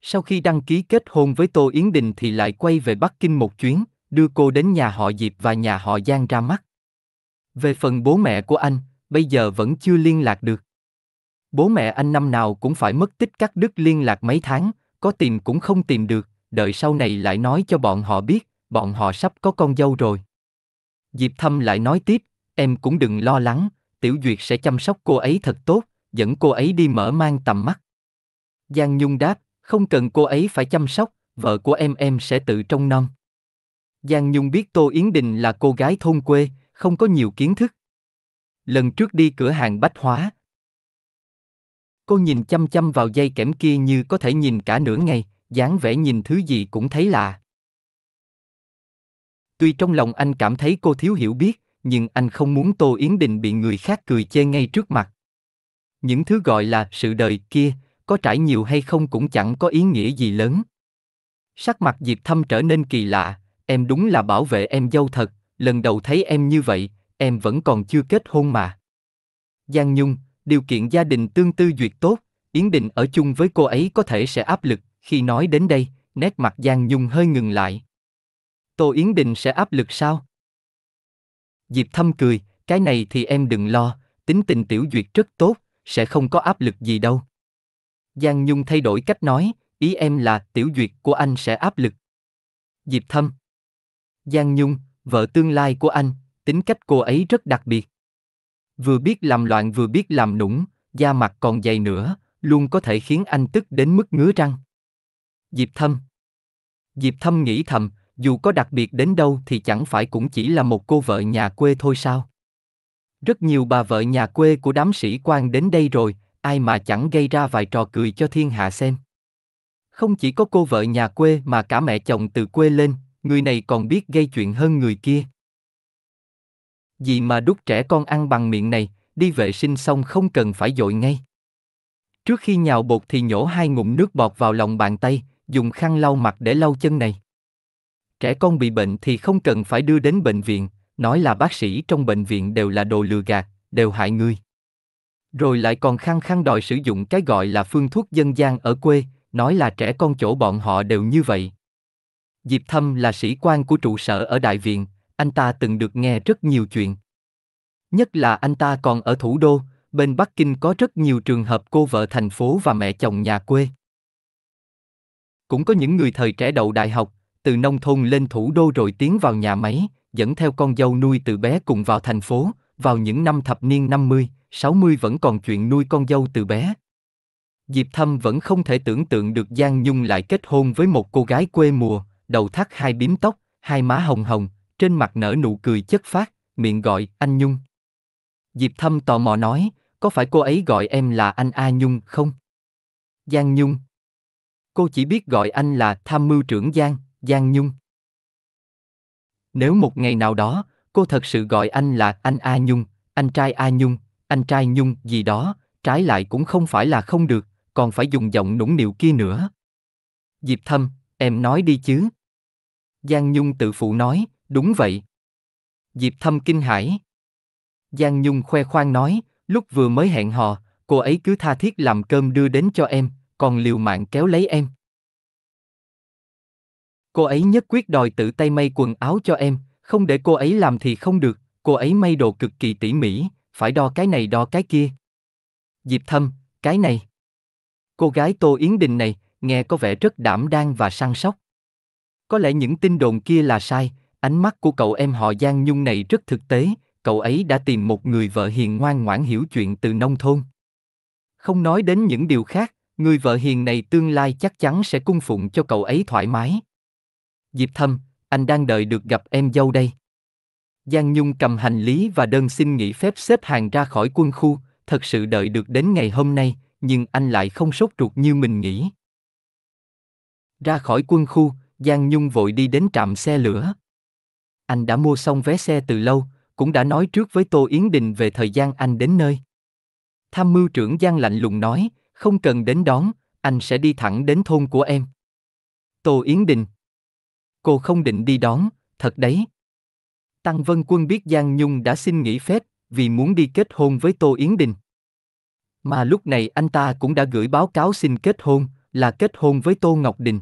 Sau khi đăng ký kết hôn với Tô Yến Đình thì lại quay về Bắc Kinh một chuyến, đưa cô đến nhà họ Diệp và nhà họ Giang ra mắt. Về phần bố mẹ của anh, bây giờ vẫn chưa liên lạc được. Bố mẹ anh năm nào cũng phải mất tích cắt đứt liên lạc mấy tháng, có tìm cũng không tìm được, đợi sau này lại nói cho bọn họ biết, bọn họ sắp có con dâu rồi. Diệp Thâm lại nói tiếp, em cũng đừng lo lắng, Tiểu Duyệt sẽ chăm sóc cô ấy thật tốt, dẫn cô ấy đi mở mang tầm mắt. Giang Nhung đáp, không cần cô ấy phải chăm sóc, vợ của em em sẽ tự trông nom. Giang Nhung biết Tô Yến Đình là cô gái thôn quê, không có nhiều kiến thức lần trước đi cửa hàng bách hóa. Cô nhìn chăm chăm vào dây kẽm kia như có thể nhìn cả nửa ngày, dáng vẻ nhìn thứ gì cũng thấy lạ. Tuy trong lòng anh cảm thấy cô thiếu hiểu biết, nhưng anh không muốn Tô Yến Đình bị người khác cười chê ngay trước mặt. Những thứ gọi là sự đời kia, có trải nhiều hay không cũng chẳng có ý nghĩa gì lớn. Sắc mặt Diệp Thâm trở nên kỳ lạ, em đúng là bảo vệ em dâu thật, lần đầu thấy em như vậy, em vẫn còn chưa kết hôn mà. Giang Nhung, điều kiện gia đình tương tư duyệt tốt, Yến Định ở chung với cô ấy có thể sẽ áp lực, khi nói đến đây, nét mặt Giang Nhung hơi ngừng lại. Tô Yến Định sẽ áp lực sao? Diệp Thâm cười, cái này thì em đừng lo, tính tình tiểu duyệt rất tốt, sẽ không có áp lực gì đâu. Giang Nhung thay đổi cách nói, ý em là tiểu duyệt của anh sẽ áp lực. Diệp Thâm Giang Nhung, vợ tương lai của anh, tính cách cô ấy rất đặc biệt. Vừa biết làm loạn vừa biết làm nũng, da mặt còn dày nữa, luôn có thể khiến anh tức đến mức ngứa răng. Diệp Thâm Diệp Thâm nghĩ thầm, dù có đặc biệt đến đâu thì chẳng phải cũng chỉ là một cô vợ nhà quê thôi sao? Rất nhiều bà vợ nhà quê của đám sĩ quan đến đây rồi, ai mà chẳng gây ra vài trò cười cho thiên hạ xem. Không chỉ có cô vợ nhà quê mà cả mẹ chồng từ quê lên, người này còn biết gây chuyện hơn người kia gì mà đút trẻ con ăn bằng miệng này, đi vệ sinh xong không cần phải dội ngay. Trước khi nhào bột thì nhổ hai ngụm nước bọt vào lòng bàn tay, dùng khăn lau mặt để lau chân này. Trẻ con bị bệnh thì không cần phải đưa đến bệnh viện, nói là bác sĩ trong bệnh viện đều là đồ lừa gạt, đều hại người. Rồi lại còn khăng khăng đòi sử dụng cái gọi là phương thuốc dân gian ở quê, nói là trẻ con chỗ bọn họ đều như vậy. Diệp Thâm là sĩ quan của trụ sở ở Đại Viện, anh ta từng được nghe rất nhiều chuyện. Nhất là anh ta còn ở thủ đô, bên Bắc Kinh có rất nhiều trường hợp cô vợ thành phố và mẹ chồng nhà quê. Cũng có những người thời trẻ đậu đại học, từ nông thôn lên thủ đô rồi tiến vào nhà máy, dẫn theo con dâu nuôi từ bé cùng vào thành phố, vào những năm thập niên 50, 60 vẫn còn chuyện nuôi con dâu từ bé. Diệp Thâm vẫn không thể tưởng tượng được Giang Nhung lại kết hôn với một cô gái quê mùa, đầu thắt hai bím tóc, hai má hồng hồng, trên mặt nở nụ cười chất phát, miệng gọi anh Nhung. Diệp Thâm tò mò nói, có phải cô ấy gọi em là anh A Nhung không? Giang Nhung. Cô chỉ biết gọi anh là tham mưu trưởng Giang, Giang Nhung. Nếu một ngày nào đó, cô thật sự gọi anh là anh A Nhung, anh trai A Nhung, anh trai Nhung gì đó, trái lại cũng không phải là không được, còn phải dùng giọng nũng nịu kia nữa. Diệp Thâm, em nói đi chứ. Giang Nhung tự phụ nói, đúng vậy. Diệp Thâm kinh hãi. Giang Nhung khoe khoang nói, lúc vừa mới hẹn hò, cô ấy cứ tha thiết làm cơm đưa đến cho em, còn liều mạng kéo lấy em. Cô ấy nhất quyết đòi tự tay may quần áo cho em, không để cô ấy làm thì không được, cô ấy may đồ cực kỳ tỉ mỉ, phải đo cái này đo cái kia. Diệp Thâm, cái này. Cô gái Tô Yến Đình này, nghe có vẻ rất đảm đang và săn sóc. Có lẽ những tin đồn kia là sai, Ánh mắt của cậu em họ Giang Nhung này rất thực tế, cậu ấy đã tìm một người vợ hiền ngoan ngoãn hiểu chuyện từ nông thôn. Không nói đến những điều khác, người vợ hiền này tương lai chắc chắn sẽ cung phụng cho cậu ấy thoải mái. Diệp Thâm, anh đang đợi được gặp em dâu đây. Giang Nhung cầm hành lý và đơn xin nghỉ phép xếp hàng ra khỏi quân khu, thật sự đợi được đến ngày hôm nay, nhưng anh lại không sốt ruột như mình nghĩ. Ra khỏi quân khu, Giang Nhung vội đi đến trạm xe lửa. Anh đã mua xong vé xe từ lâu, cũng đã nói trước với Tô Yến Đình về thời gian anh đến nơi. Tham mưu trưởng Giang lạnh lùng nói, không cần đến đón, anh sẽ đi thẳng đến thôn của em. Tô Yến Đình Cô không định đi đón, thật đấy. Tăng Vân Quân biết Giang Nhung đã xin nghỉ phép vì muốn đi kết hôn với Tô Yến Đình. Mà lúc này anh ta cũng đã gửi báo cáo xin kết hôn, là kết hôn với Tô Ngọc Đình.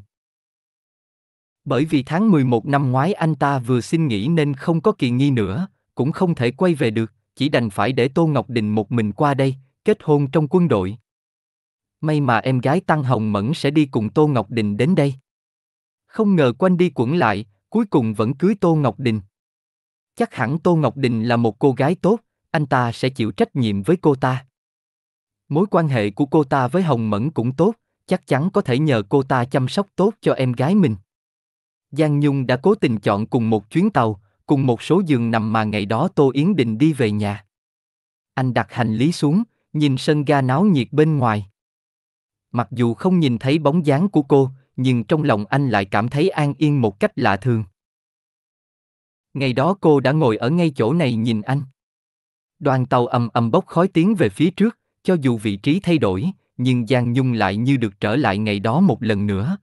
Bởi vì tháng 11 năm ngoái anh ta vừa xin nghỉ nên không có kỳ nghi nữa, cũng không thể quay về được, chỉ đành phải để Tô Ngọc Đình một mình qua đây, kết hôn trong quân đội. May mà em gái Tăng Hồng Mẫn sẽ đi cùng Tô Ngọc Đình đến đây. Không ngờ quanh đi quẩn lại, cuối cùng vẫn cưới Tô Ngọc Đình. Chắc hẳn Tô Ngọc Đình là một cô gái tốt, anh ta sẽ chịu trách nhiệm với cô ta. Mối quan hệ của cô ta với Hồng Mẫn cũng tốt, chắc chắn có thể nhờ cô ta chăm sóc tốt cho em gái mình. Giang Nhung đã cố tình chọn cùng một chuyến tàu, cùng một số giường nằm mà ngày đó Tô Yến định đi về nhà. Anh đặt hành lý xuống, nhìn sân ga náo nhiệt bên ngoài. Mặc dù không nhìn thấy bóng dáng của cô, nhưng trong lòng anh lại cảm thấy an yên một cách lạ thường. Ngày đó cô đã ngồi ở ngay chỗ này nhìn anh. Đoàn tàu ầm ầm bốc khói tiến về phía trước, cho dù vị trí thay đổi, nhưng Giang Nhung lại như được trở lại ngày đó một lần nữa.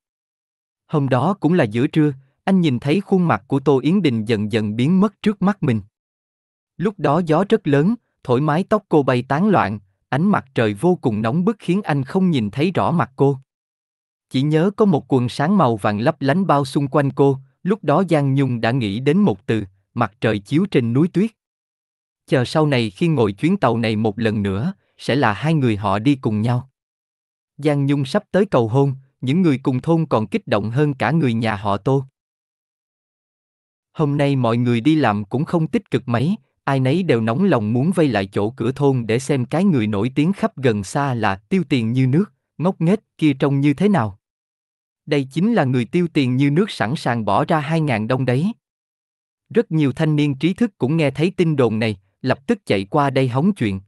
Hôm đó cũng là giữa trưa, anh nhìn thấy khuôn mặt của Tô Yến Đình dần dần biến mất trước mắt mình. Lúc đó gió rất lớn, thổi mái tóc cô bay tán loạn, ánh mặt trời vô cùng nóng bức khiến anh không nhìn thấy rõ mặt cô. Chỉ nhớ có một quần sáng màu vàng lấp lánh bao xung quanh cô, lúc đó Giang Nhung đã nghĩ đến một từ, mặt trời chiếu trên núi tuyết. Chờ sau này khi ngồi chuyến tàu này một lần nữa, sẽ là hai người họ đi cùng nhau. Giang Nhung sắp tới cầu hôn, những người cùng thôn còn kích động hơn cả người nhà họ tô. Hôm nay mọi người đi làm cũng không tích cực mấy, ai nấy đều nóng lòng muốn vây lại chỗ cửa thôn để xem cái người nổi tiếng khắp gần xa là tiêu tiền như nước, ngốc nghếch kia trông như thế nào. Đây chính là người tiêu tiền như nước sẵn sàng bỏ ra 2.000 đồng đấy. Rất nhiều thanh niên trí thức cũng nghe thấy tin đồn này, lập tức chạy qua đây hóng chuyện.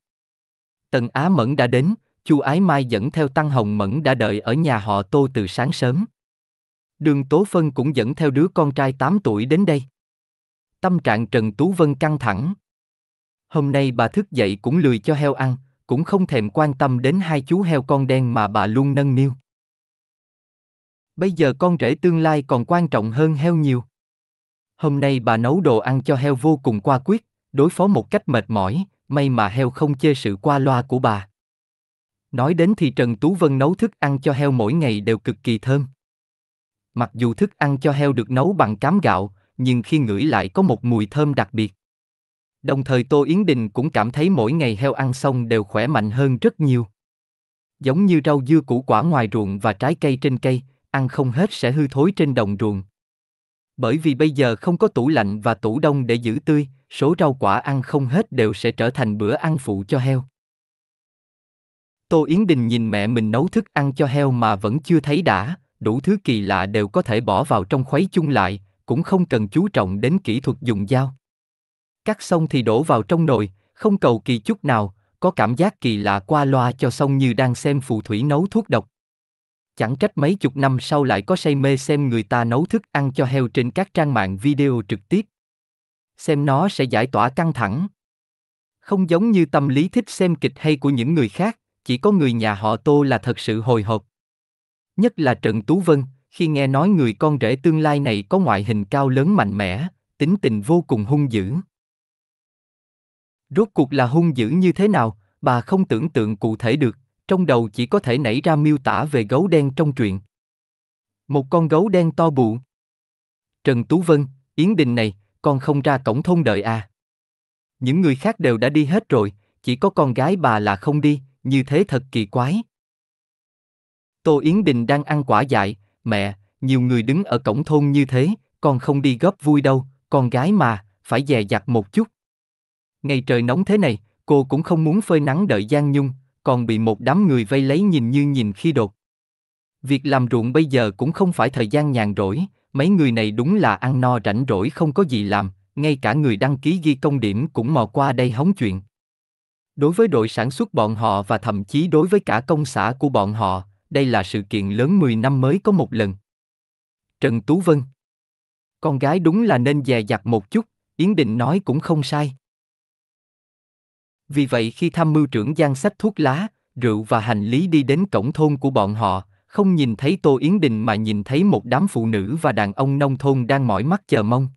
Tần Á Mẫn đã đến, Chu Ái Mai dẫn theo Tăng Hồng Mẫn đã đợi ở nhà họ Tô từ sáng sớm. Đường Tố Phân cũng dẫn theo đứa con trai 8 tuổi đến đây. Tâm trạng Trần Tú Vân căng thẳng. Hôm nay bà thức dậy cũng lười cho heo ăn, cũng không thèm quan tâm đến hai chú heo con đen mà bà luôn nâng niu. Bây giờ con rể tương lai còn quan trọng hơn heo nhiều. Hôm nay bà nấu đồ ăn cho heo vô cùng qua quyết, đối phó một cách mệt mỏi, may mà heo không chê sự qua loa của bà. Nói đến thì Trần Tú Vân nấu thức ăn cho heo mỗi ngày đều cực kỳ thơm. Mặc dù thức ăn cho heo được nấu bằng cám gạo, nhưng khi ngửi lại có một mùi thơm đặc biệt. Đồng thời Tô Yến Đình cũng cảm thấy mỗi ngày heo ăn xong đều khỏe mạnh hơn rất nhiều. Giống như rau dưa củ quả ngoài ruộng và trái cây trên cây, ăn không hết sẽ hư thối trên đồng ruộng. Bởi vì bây giờ không có tủ lạnh và tủ đông để giữ tươi, số rau quả ăn không hết đều sẽ trở thành bữa ăn phụ cho heo. Tô Yến Đình nhìn mẹ mình nấu thức ăn cho heo mà vẫn chưa thấy đã, đủ thứ kỳ lạ đều có thể bỏ vào trong khuấy chung lại, cũng không cần chú trọng đến kỹ thuật dùng dao. Cắt xong thì đổ vào trong nồi, không cầu kỳ chút nào, có cảm giác kỳ lạ qua loa cho xong như đang xem phù thủy nấu thuốc độc. Chẳng trách mấy chục năm sau lại có say mê xem người ta nấu thức ăn cho heo trên các trang mạng video trực tiếp. Xem nó sẽ giải tỏa căng thẳng. Không giống như tâm lý thích xem kịch hay của những người khác, chỉ có người nhà họ Tô là thật sự hồi hộp. Nhất là Trần Tú Vân, khi nghe nói người con rể tương lai này có ngoại hình cao lớn mạnh mẽ, tính tình vô cùng hung dữ. Rốt cuộc là hung dữ như thế nào, bà không tưởng tượng cụ thể được, trong đầu chỉ có thể nảy ra miêu tả về gấu đen trong truyện. Một con gấu đen to bụ. Trần Tú Vân, Yến Đình này, con không ra cổng thôn đợi à. Những người khác đều đã đi hết rồi, chỉ có con gái bà là không đi, như thế thật kỳ quái. Tô Yến Đình đang ăn quả dại, mẹ, nhiều người đứng ở cổng thôn như thế, con không đi góp vui đâu, con gái mà, phải dè dặt một chút. Ngày trời nóng thế này, cô cũng không muốn phơi nắng đợi Giang Nhung, còn bị một đám người vây lấy nhìn như nhìn khi đột. Việc làm ruộng bây giờ cũng không phải thời gian nhàn rỗi, mấy người này đúng là ăn no rảnh rỗi không có gì làm, ngay cả người đăng ký ghi công điểm cũng mò qua đây hóng chuyện. Đối với đội sản xuất bọn họ và thậm chí đối với cả công xã của bọn họ, đây là sự kiện lớn 10 năm mới có một lần. Trần Tú Vân Con gái đúng là nên dè dặt một chút, Yến Định nói cũng không sai. Vì vậy khi tham mưu trưởng Giang sách thuốc lá, rượu và hành lý đi đến cổng thôn của bọn họ, không nhìn thấy Tô Yến Đình mà nhìn thấy một đám phụ nữ và đàn ông nông thôn đang mỏi mắt chờ mong.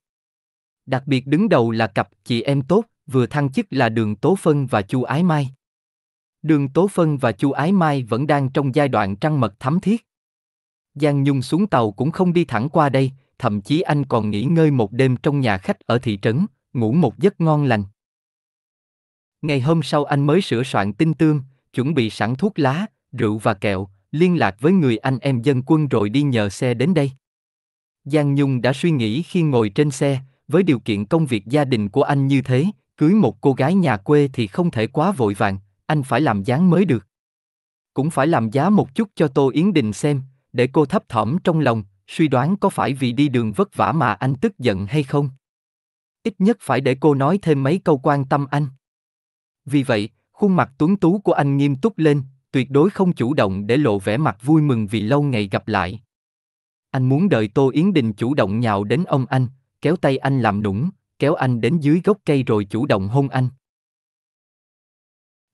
Đặc biệt đứng đầu là cặp chị em tốt, vừa thăng chức là Đường Tố Phân và Chu Ái Mai. Đường Tố Phân và Chu Ái Mai vẫn đang trong giai đoạn trăng mật thắm thiết. Giang Nhung xuống tàu cũng không đi thẳng qua đây, thậm chí anh còn nghỉ ngơi một đêm trong nhà khách ở thị trấn, ngủ một giấc ngon lành. Ngày hôm sau anh mới sửa soạn tinh tương, chuẩn bị sẵn thuốc lá, rượu và kẹo, liên lạc với người anh em dân quân rồi đi nhờ xe đến đây. Giang Nhung đã suy nghĩ khi ngồi trên xe, với điều kiện công việc gia đình của anh như thế, Cưới một cô gái nhà quê thì không thể quá vội vàng, anh phải làm dáng mới được. Cũng phải làm giá một chút cho Tô Yến Đình xem, để cô thấp thỏm trong lòng, suy đoán có phải vì đi đường vất vả mà anh tức giận hay không. Ít nhất phải để cô nói thêm mấy câu quan tâm anh. Vì vậy, khuôn mặt tuấn tú của anh nghiêm túc lên, tuyệt đối không chủ động để lộ vẻ mặt vui mừng vì lâu ngày gặp lại. Anh muốn đợi Tô Yến Đình chủ động nhào đến ông anh, kéo tay anh làm nũng, kéo anh đến dưới gốc cây rồi chủ động hôn anh.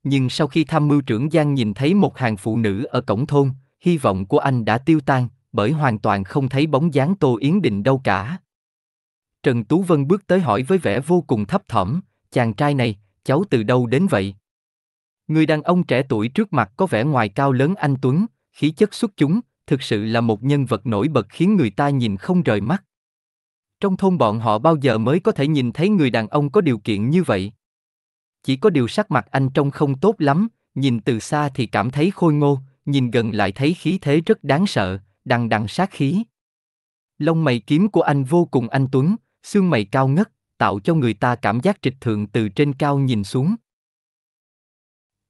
Nhưng sau khi tham mưu trưởng Giang nhìn thấy một hàng phụ nữ ở cổng thôn, hy vọng của anh đã tiêu tan, bởi hoàn toàn không thấy bóng dáng Tô Yến Định đâu cả. Trần Tú Vân bước tới hỏi với vẻ vô cùng thấp thỏm, chàng trai này, cháu từ đâu đến vậy? Người đàn ông trẻ tuổi trước mặt có vẻ ngoài cao lớn anh Tuấn, khí chất xuất chúng, thực sự là một nhân vật nổi bật khiến người ta nhìn không rời mắt. Trong thôn bọn họ bao giờ mới có thể nhìn thấy người đàn ông có điều kiện như vậy? Chỉ có điều sắc mặt anh trông không tốt lắm, nhìn từ xa thì cảm thấy khôi ngô, nhìn gần lại thấy khí thế rất đáng sợ, đằng đằng sát khí. Lông mày kiếm của anh vô cùng anh tuấn, xương mày cao ngất, tạo cho người ta cảm giác trịch thượng từ trên cao nhìn xuống.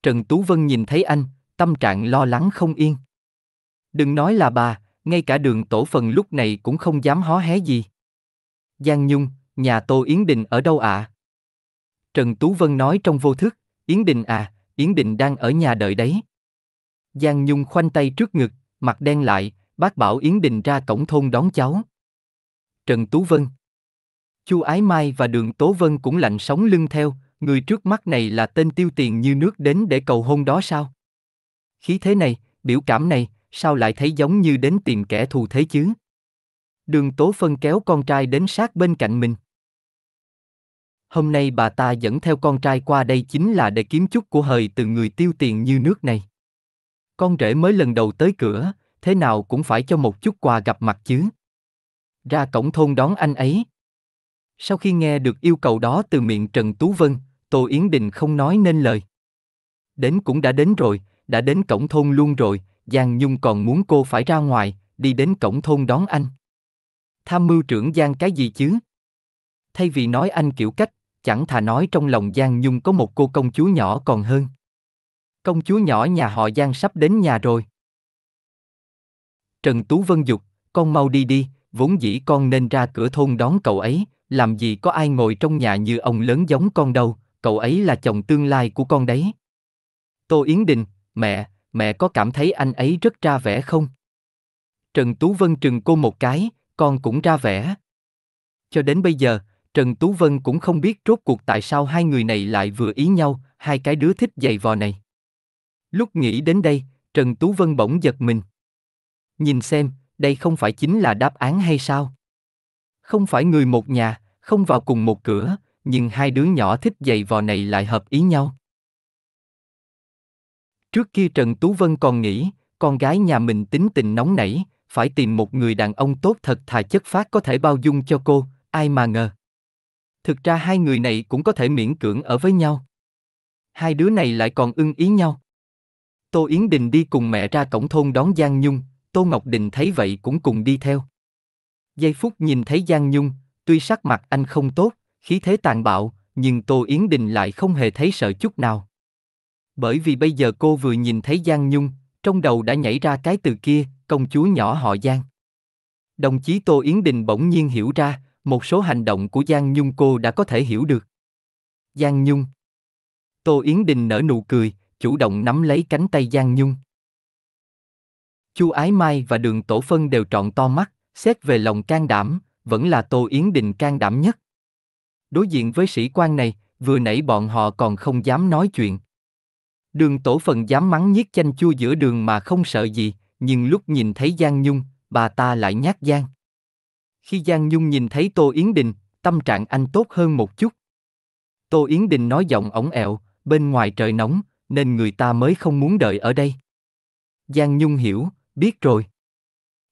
Trần Tú Vân nhìn thấy anh, tâm trạng lo lắng không yên. Đừng nói là bà, ngay cả đường tổ phần lúc này cũng không dám hó hé gì. Giang Nhung, nhà Tô Yến Đình ở đâu ạ? À? Trần Tú Vân nói trong vô thức, Yến Đình à, Yến Đình đang ở nhà đợi đấy. Giang Nhung khoanh tay trước ngực, mặt đen lại, bác bảo Yến Đình ra cổng thôn đón cháu. Trần Tú Vân Chu Ái Mai và Đường Tố Vân cũng lạnh sóng lưng theo, người trước mắt này là tên tiêu tiền như nước đến để cầu hôn đó sao? Khí thế này, biểu cảm này, sao lại thấy giống như đến tìm kẻ thù thế chứ? Đường Tố Phân kéo con trai đến sát bên cạnh mình. Hôm nay bà ta dẫn theo con trai qua đây chính là để kiếm chút của hời từ người tiêu tiền như nước này. Con rể mới lần đầu tới cửa, thế nào cũng phải cho một chút quà gặp mặt chứ. Ra cổng thôn đón anh ấy. Sau khi nghe được yêu cầu đó từ miệng Trần Tú Vân, Tô Yến Đình không nói nên lời. Đến cũng đã đến rồi, đã đến cổng thôn luôn rồi, Giang Nhung còn muốn cô phải ra ngoài, đi đến cổng thôn đón anh tham mưu trưởng Giang cái gì chứ? Thay vì nói anh kiểu cách, chẳng thà nói trong lòng Giang Nhung có một cô công chúa nhỏ còn hơn. Công chúa nhỏ nhà họ Giang sắp đến nhà rồi. Trần Tú Vân dục, con mau đi đi, vốn dĩ con nên ra cửa thôn đón cậu ấy, làm gì có ai ngồi trong nhà như ông lớn giống con đâu, cậu ấy là chồng tương lai của con đấy. Tô Yến Đình, mẹ, mẹ có cảm thấy anh ấy rất ra vẻ không? Trần Tú Vân trừng cô một cái, con cũng ra vẻ. Cho đến bây giờ, Trần Tú Vân cũng không biết rốt cuộc tại sao hai người này lại vừa ý nhau, hai cái đứa thích giày vò này. Lúc nghĩ đến đây, Trần Tú Vân bỗng giật mình. Nhìn xem, đây không phải chính là đáp án hay sao? Không phải người một nhà, không vào cùng một cửa, nhưng hai đứa nhỏ thích giày vò này lại hợp ý nhau. Trước kia Trần Tú Vân còn nghĩ, con gái nhà mình tính tình nóng nảy, phải tìm một người đàn ông tốt thật thà chất phát có thể bao dung cho cô, ai mà ngờ. Thực ra hai người này cũng có thể miễn cưỡng ở với nhau. Hai đứa này lại còn ưng ý nhau. Tô Yến Đình đi cùng mẹ ra cổng thôn đón Giang Nhung, Tô Ngọc Đình thấy vậy cũng cùng đi theo. Giây phút nhìn thấy Giang Nhung, tuy sắc mặt anh không tốt, khí thế tàn bạo, nhưng Tô Yến Đình lại không hề thấy sợ chút nào. Bởi vì bây giờ cô vừa nhìn thấy Giang Nhung, trong đầu đã nhảy ra cái từ kia, công chúa nhỏ họ Giang. Đồng chí Tô Yến Đình bỗng nhiên hiểu ra, một số hành động của Giang Nhung cô đã có thể hiểu được. Giang Nhung Tô Yến Đình nở nụ cười, chủ động nắm lấy cánh tay Giang Nhung. Chu Ái Mai và Đường Tổ Phân đều trọn to mắt, xét về lòng can đảm, vẫn là Tô Yến Đình can đảm nhất. Đối diện với sĩ quan này, vừa nãy bọn họ còn không dám nói chuyện. Đường tổ phần dám mắng nhiếc chanh chua giữa đường mà không sợ gì, nhưng lúc nhìn thấy Giang Nhung, bà ta lại nhát Giang. Khi Giang Nhung nhìn thấy Tô Yến Đình, tâm trạng anh tốt hơn một chút. Tô Yến Đình nói giọng ổng ẹo, bên ngoài trời nóng, nên người ta mới không muốn đợi ở đây. Giang Nhung hiểu, biết rồi.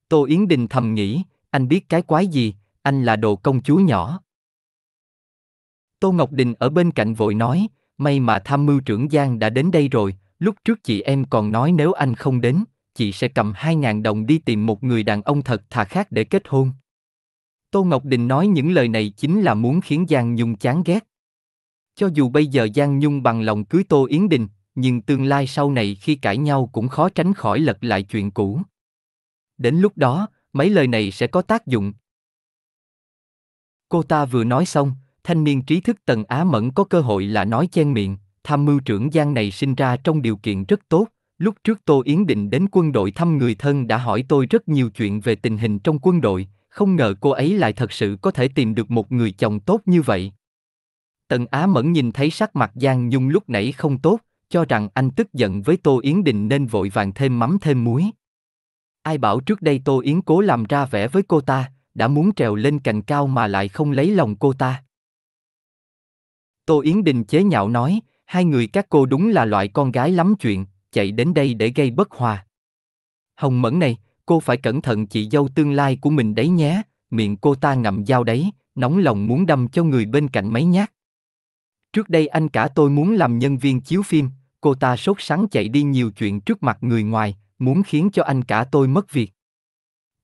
Tô Yến Đình thầm nghĩ, anh biết cái quái gì, anh là đồ công chúa nhỏ. Tô Ngọc Đình ở bên cạnh vội nói, May mà tham mưu trưởng Giang đã đến đây rồi, lúc trước chị em còn nói nếu anh không đến, chị sẽ cầm 2.000 đồng đi tìm một người đàn ông thật thà khác để kết hôn. Tô Ngọc Đình nói những lời này chính là muốn khiến Giang Nhung chán ghét. Cho dù bây giờ Giang Nhung bằng lòng cưới Tô Yến Đình, nhưng tương lai sau này khi cãi nhau cũng khó tránh khỏi lật lại chuyện cũ. Đến lúc đó, mấy lời này sẽ có tác dụng. Cô ta vừa nói xong, thanh niên trí thức Tần Á Mẫn có cơ hội là nói chen miệng, tham mưu trưởng Giang này sinh ra trong điều kiện rất tốt, lúc trước Tô Yến Định đến quân đội thăm người thân đã hỏi tôi rất nhiều chuyện về tình hình trong quân đội, không ngờ cô ấy lại thật sự có thể tìm được một người chồng tốt như vậy. Tần Á Mẫn nhìn thấy sắc mặt Giang Nhung lúc nãy không tốt, cho rằng anh tức giận với Tô Yến Định nên vội vàng thêm mắm thêm muối. Ai bảo trước đây Tô Yến cố làm ra vẻ với cô ta, đã muốn trèo lên cành cao mà lại không lấy lòng cô ta. Tô Yến Đình chế nhạo nói, hai người các cô đúng là loại con gái lắm chuyện, chạy đến đây để gây bất hòa. Hồng Mẫn này, cô phải cẩn thận chị dâu tương lai của mình đấy nhé, miệng cô ta ngậm dao đấy, nóng lòng muốn đâm cho người bên cạnh mấy nhát. Trước đây anh cả tôi muốn làm nhân viên chiếu phim, cô ta sốt sắng chạy đi nhiều chuyện trước mặt người ngoài, muốn khiến cho anh cả tôi mất việc.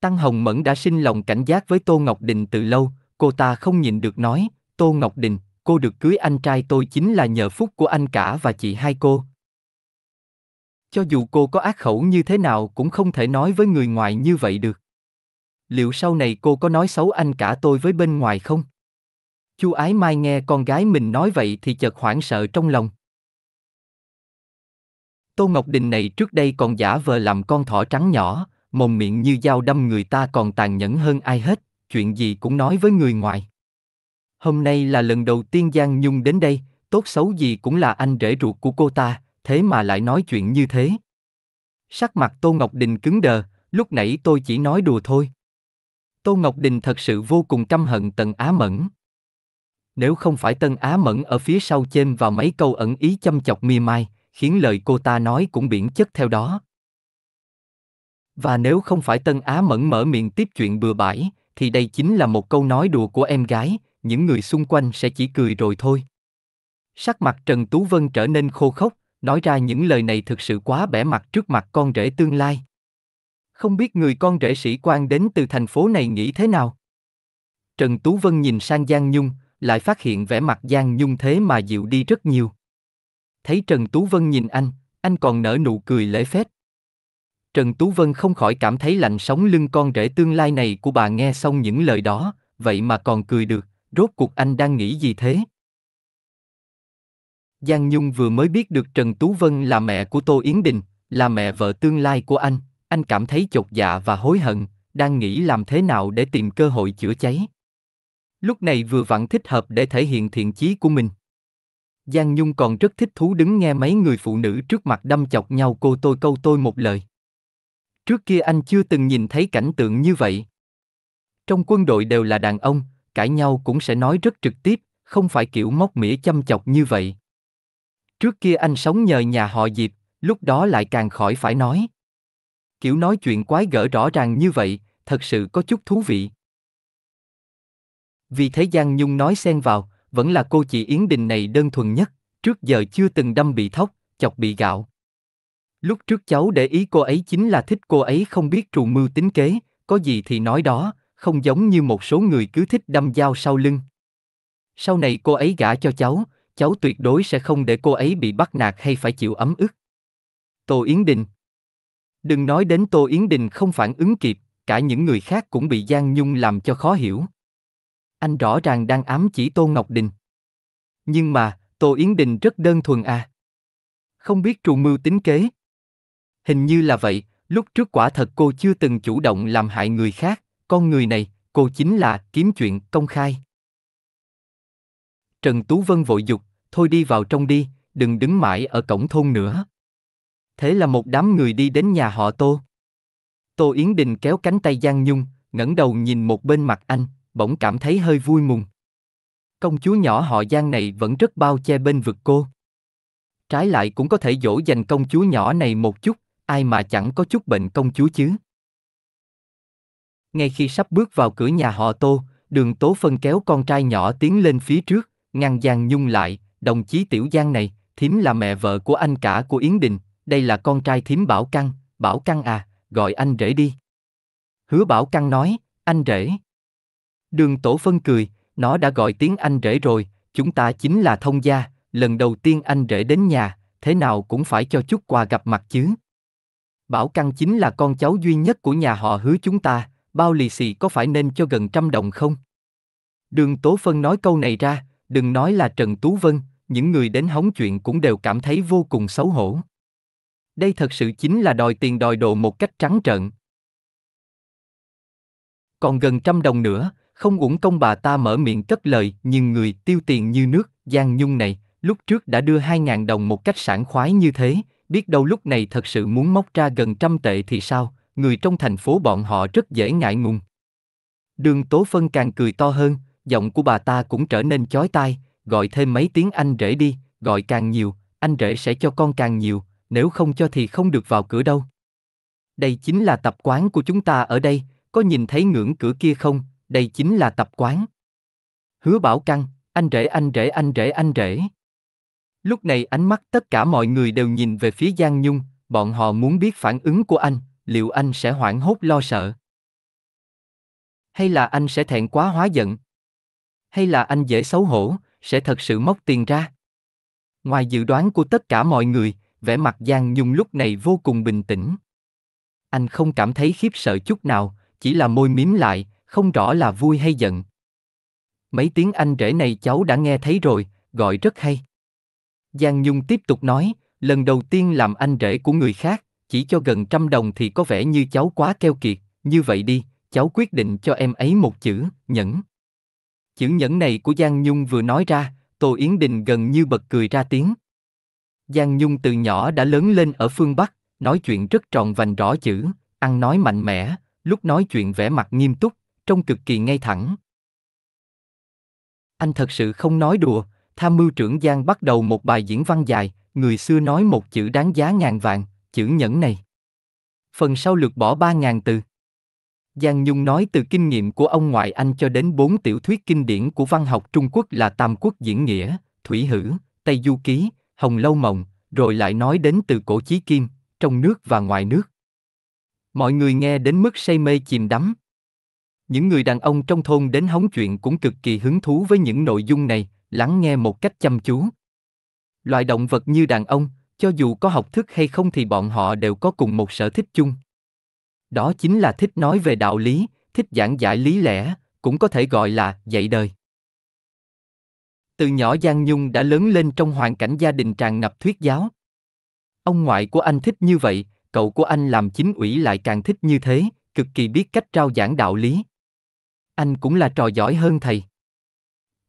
Tăng Hồng Mẫn đã sinh lòng cảnh giác với Tô Ngọc Đình từ lâu, cô ta không nhìn được nói, Tô Ngọc Đình, cô được cưới anh trai tôi chính là nhờ phúc của anh cả và chị hai cô. Cho dù cô có ác khẩu như thế nào cũng không thể nói với người ngoài như vậy được. Liệu sau này cô có nói xấu anh cả tôi với bên ngoài không? Chu Ái Mai nghe con gái mình nói vậy thì chợt hoảng sợ trong lòng. Tô Ngọc Đình này trước đây còn giả vờ làm con thỏ trắng nhỏ, mồm miệng như dao đâm người ta còn tàn nhẫn hơn ai hết, chuyện gì cũng nói với người ngoài. Hôm nay là lần đầu tiên Giang Nhung đến đây, tốt xấu gì cũng là anh rể ruột của cô ta, thế mà lại nói chuyện như thế. Sắc mặt Tô Ngọc Đình cứng đờ, lúc nãy tôi chỉ nói đùa thôi. Tô Ngọc Đình thật sự vô cùng căm hận Tần Á Mẫn. Nếu không phải Tần Á Mẫn ở phía sau chêm vào mấy câu ẩn ý chăm chọc mia mai, khiến lời cô ta nói cũng biển chất theo đó. Và nếu không phải Tân Á Mẫn mở miệng tiếp chuyện bừa bãi, thì đây chính là một câu nói đùa của em gái, những người xung quanh sẽ chỉ cười rồi thôi. Sắc mặt Trần Tú Vân trở nên khô khốc, nói ra những lời này thực sự quá bẻ mặt trước mặt con rể tương lai. Không biết người con rể sĩ quan đến từ thành phố này nghĩ thế nào? Trần Tú Vân nhìn sang Giang Nhung, lại phát hiện vẻ mặt Giang Nhung thế mà dịu đi rất nhiều. Thấy Trần Tú Vân nhìn anh, anh còn nở nụ cười lễ phép. Trần Tú Vân không khỏi cảm thấy lạnh sống lưng con rể tương lai này của bà nghe xong những lời đó, vậy mà còn cười được, rốt cuộc anh đang nghĩ gì thế? Giang Nhung vừa mới biết được Trần Tú Vân là mẹ của Tô Yến Đình, là mẹ vợ tương lai của anh, anh cảm thấy chột dạ và hối hận, đang nghĩ làm thế nào để tìm cơ hội chữa cháy. Lúc này vừa vặn thích hợp để thể hiện thiện chí của mình. Giang Nhung còn rất thích thú đứng nghe mấy người phụ nữ trước mặt đâm chọc nhau cô tôi câu tôi một lời. Trước kia anh chưa từng nhìn thấy cảnh tượng như vậy. Trong quân đội đều là đàn ông, cãi nhau cũng sẽ nói rất trực tiếp, không phải kiểu móc mỉa chăm chọc như vậy. Trước kia anh sống nhờ nhà họ Diệp, lúc đó lại càng khỏi phải nói. Kiểu nói chuyện quái gở rõ ràng như vậy, thật sự có chút thú vị. Vì thế Giang Nhung nói xen vào, vẫn là cô chị Yến Đình này đơn thuần nhất, trước giờ chưa từng đâm bị thóc, chọc bị gạo. Lúc trước cháu để ý cô ấy chính là thích cô ấy không biết trù mưu tính kế, có gì thì nói đó, không giống như một số người cứ thích đâm dao sau lưng. Sau này cô ấy gả cho cháu, cháu tuyệt đối sẽ không để cô ấy bị bắt nạt hay phải chịu ấm ức. Tô Yến Đình Đừng nói đến Tô Yến Đình không phản ứng kịp, cả những người khác cũng bị Giang Nhung làm cho khó hiểu. Anh rõ ràng đang ám chỉ Tô Ngọc Đình. Nhưng mà, Tô Yến Đình rất đơn thuần à. Không biết trù mưu tính kế. Hình như là vậy, lúc trước quả thật cô chưa từng chủ động làm hại người khác con người này, cô chính là kiếm chuyện công khai. Trần Tú Vân vội dục, thôi đi vào trong đi, đừng đứng mãi ở cổng thôn nữa. Thế là một đám người đi đến nhà họ Tô. Tô Yến Đình kéo cánh tay Giang Nhung, ngẩng đầu nhìn một bên mặt anh, bỗng cảm thấy hơi vui mừng. Công chúa nhỏ họ Giang này vẫn rất bao che bên vực cô. Trái lại cũng có thể dỗ dành công chúa nhỏ này một chút, ai mà chẳng có chút bệnh công chúa chứ ngay khi sắp bước vào cửa nhà họ tô đường tố phân kéo con trai nhỏ tiến lên phía trước ngăn giang nhung lại đồng chí tiểu giang này thím là mẹ vợ của anh cả của yến đình đây là con trai thím bảo căng bảo căng à gọi anh rể đi hứa bảo căng nói anh rể đường tổ phân cười nó đã gọi tiếng anh rể rồi chúng ta chính là thông gia lần đầu tiên anh rể đến nhà thế nào cũng phải cho chút quà gặp mặt chứ bảo căng chính là con cháu duy nhất của nhà họ hứa chúng ta bao lì xì có phải nên cho gần trăm đồng không? Đường Tố Phân nói câu này ra, đừng nói là Trần Tú Vân, những người đến hóng chuyện cũng đều cảm thấy vô cùng xấu hổ. Đây thật sự chính là đòi tiền đòi đồ một cách trắng trợn. Còn gần trăm đồng nữa, không uổng công bà ta mở miệng cất lời, nhưng người tiêu tiền như nước, Giang Nhung này, lúc trước đã đưa hai ngàn đồng một cách sảng khoái như thế, biết đâu lúc này thật sự muốn móc ra gần trăm tệ thì sao, người trong thành phố bọn họ rất dễ ngại ngùng. Đường Tố Phân càng cười to hơn, giọng của bà ta cũng trở nên chói tai, gọi thêm mấy tiếng anh rể đi, gọi càng nhiều, anh rể sẽ cho con càng nhiều, nếu không cho thì không được vào cửa đâu. Đây chính là tập quán của chúng ta ở đây, có nhìn thấy ngưỡng cửa kia không, đây chính là tập quán. Hứa bảo căng, anh rể anh rể anh rể anh rể. Lúc này ánh mắt tất cả mọi người đều nhìn về phía Giang Nhung, bọn họ muốn biết phản ứng của anh liệu anh sẽ hoảng hốt lo sợ hay là anh sẽ thẹn quá hóa giận hay là anh dễ xấu hổ sẽ thật sự móc tiền ra ngoài dự đoán của tất cả mọi người vẻ mặt giang nhung lúc này vô cùng bình tĩnh anh không cảm thấy khiếp sợ chút nào chỉ là môi mím lại không rõ là vui hay giận mấy tiếng anh rể này cháu đã nghe thấy rồi gọi rất hay giang nhung tiếp tục nói lần đầu tiên làm anh rể của người khác chỉ cho gần trăm đồng thì có vẻ như cháu quá keo kiệt, như vậy đi, cháu quyết định cho em ấy một chữ, nhẫn. Chữ nhẫn này của Giang Nhung vừa nói ra, Tô Yến Đình gần như bật cười ra tiếng. Giang Nhung từ nhỏ đã lớn lên ở phương Bắc, nói chuyện rất tròn vành rõ chữ, ăn nói mạnh mẽ, lúc nói chuyện vẻ mặt nghiêm túc, trông cực kỳ ngay thẳng. Anh thật sự không nói đùa, tham mưu trưởng Giang bắt đầu một bài diễn văn dài, người xưa nói một chữ đáng giá ngàn vàng, chữ nhẫn này. Phần sau lược bỏ 3.000 từ. Giang Nhung nói từ kinh nghiệm của ông ngoại anh cho đến bốn tiểu thuyết kinh điển của văn học Trung Quốc là Tam Quốc Diễn Nghĩa, Thủy Hử, Tây Du Ký, Hồng Lâu Mộng, rồi lại nói đến từ cổ chí kim, trong nước và ngoài nước. Mọi người nghe đến mức say mê chìm đắm. Những người đàn ông trong thôn đến hóng chuyện cũng cực kỳ hứng thú với những nội dung này, lắng nghe một cách chăm chú. Loại động vật như đàn ông, cho dù có học thức hay không thì bọn họ đều có cùng một sở thích chung đó chính là thích nói về đạo lý thích giảng giải lý lẽ cũng có thể gọi là dạy đời từ nhỏ giang nhung đã lớn lên trong hoàn cảnh gia đình tràn ngập thuyết giáo ông ngoại của anh thích như vậy cậu của anh làm chính ủy lại càng thích như thế cực kỳ biết cách trao giảng đạo lý anh cũng là trò giỏi hơn thầy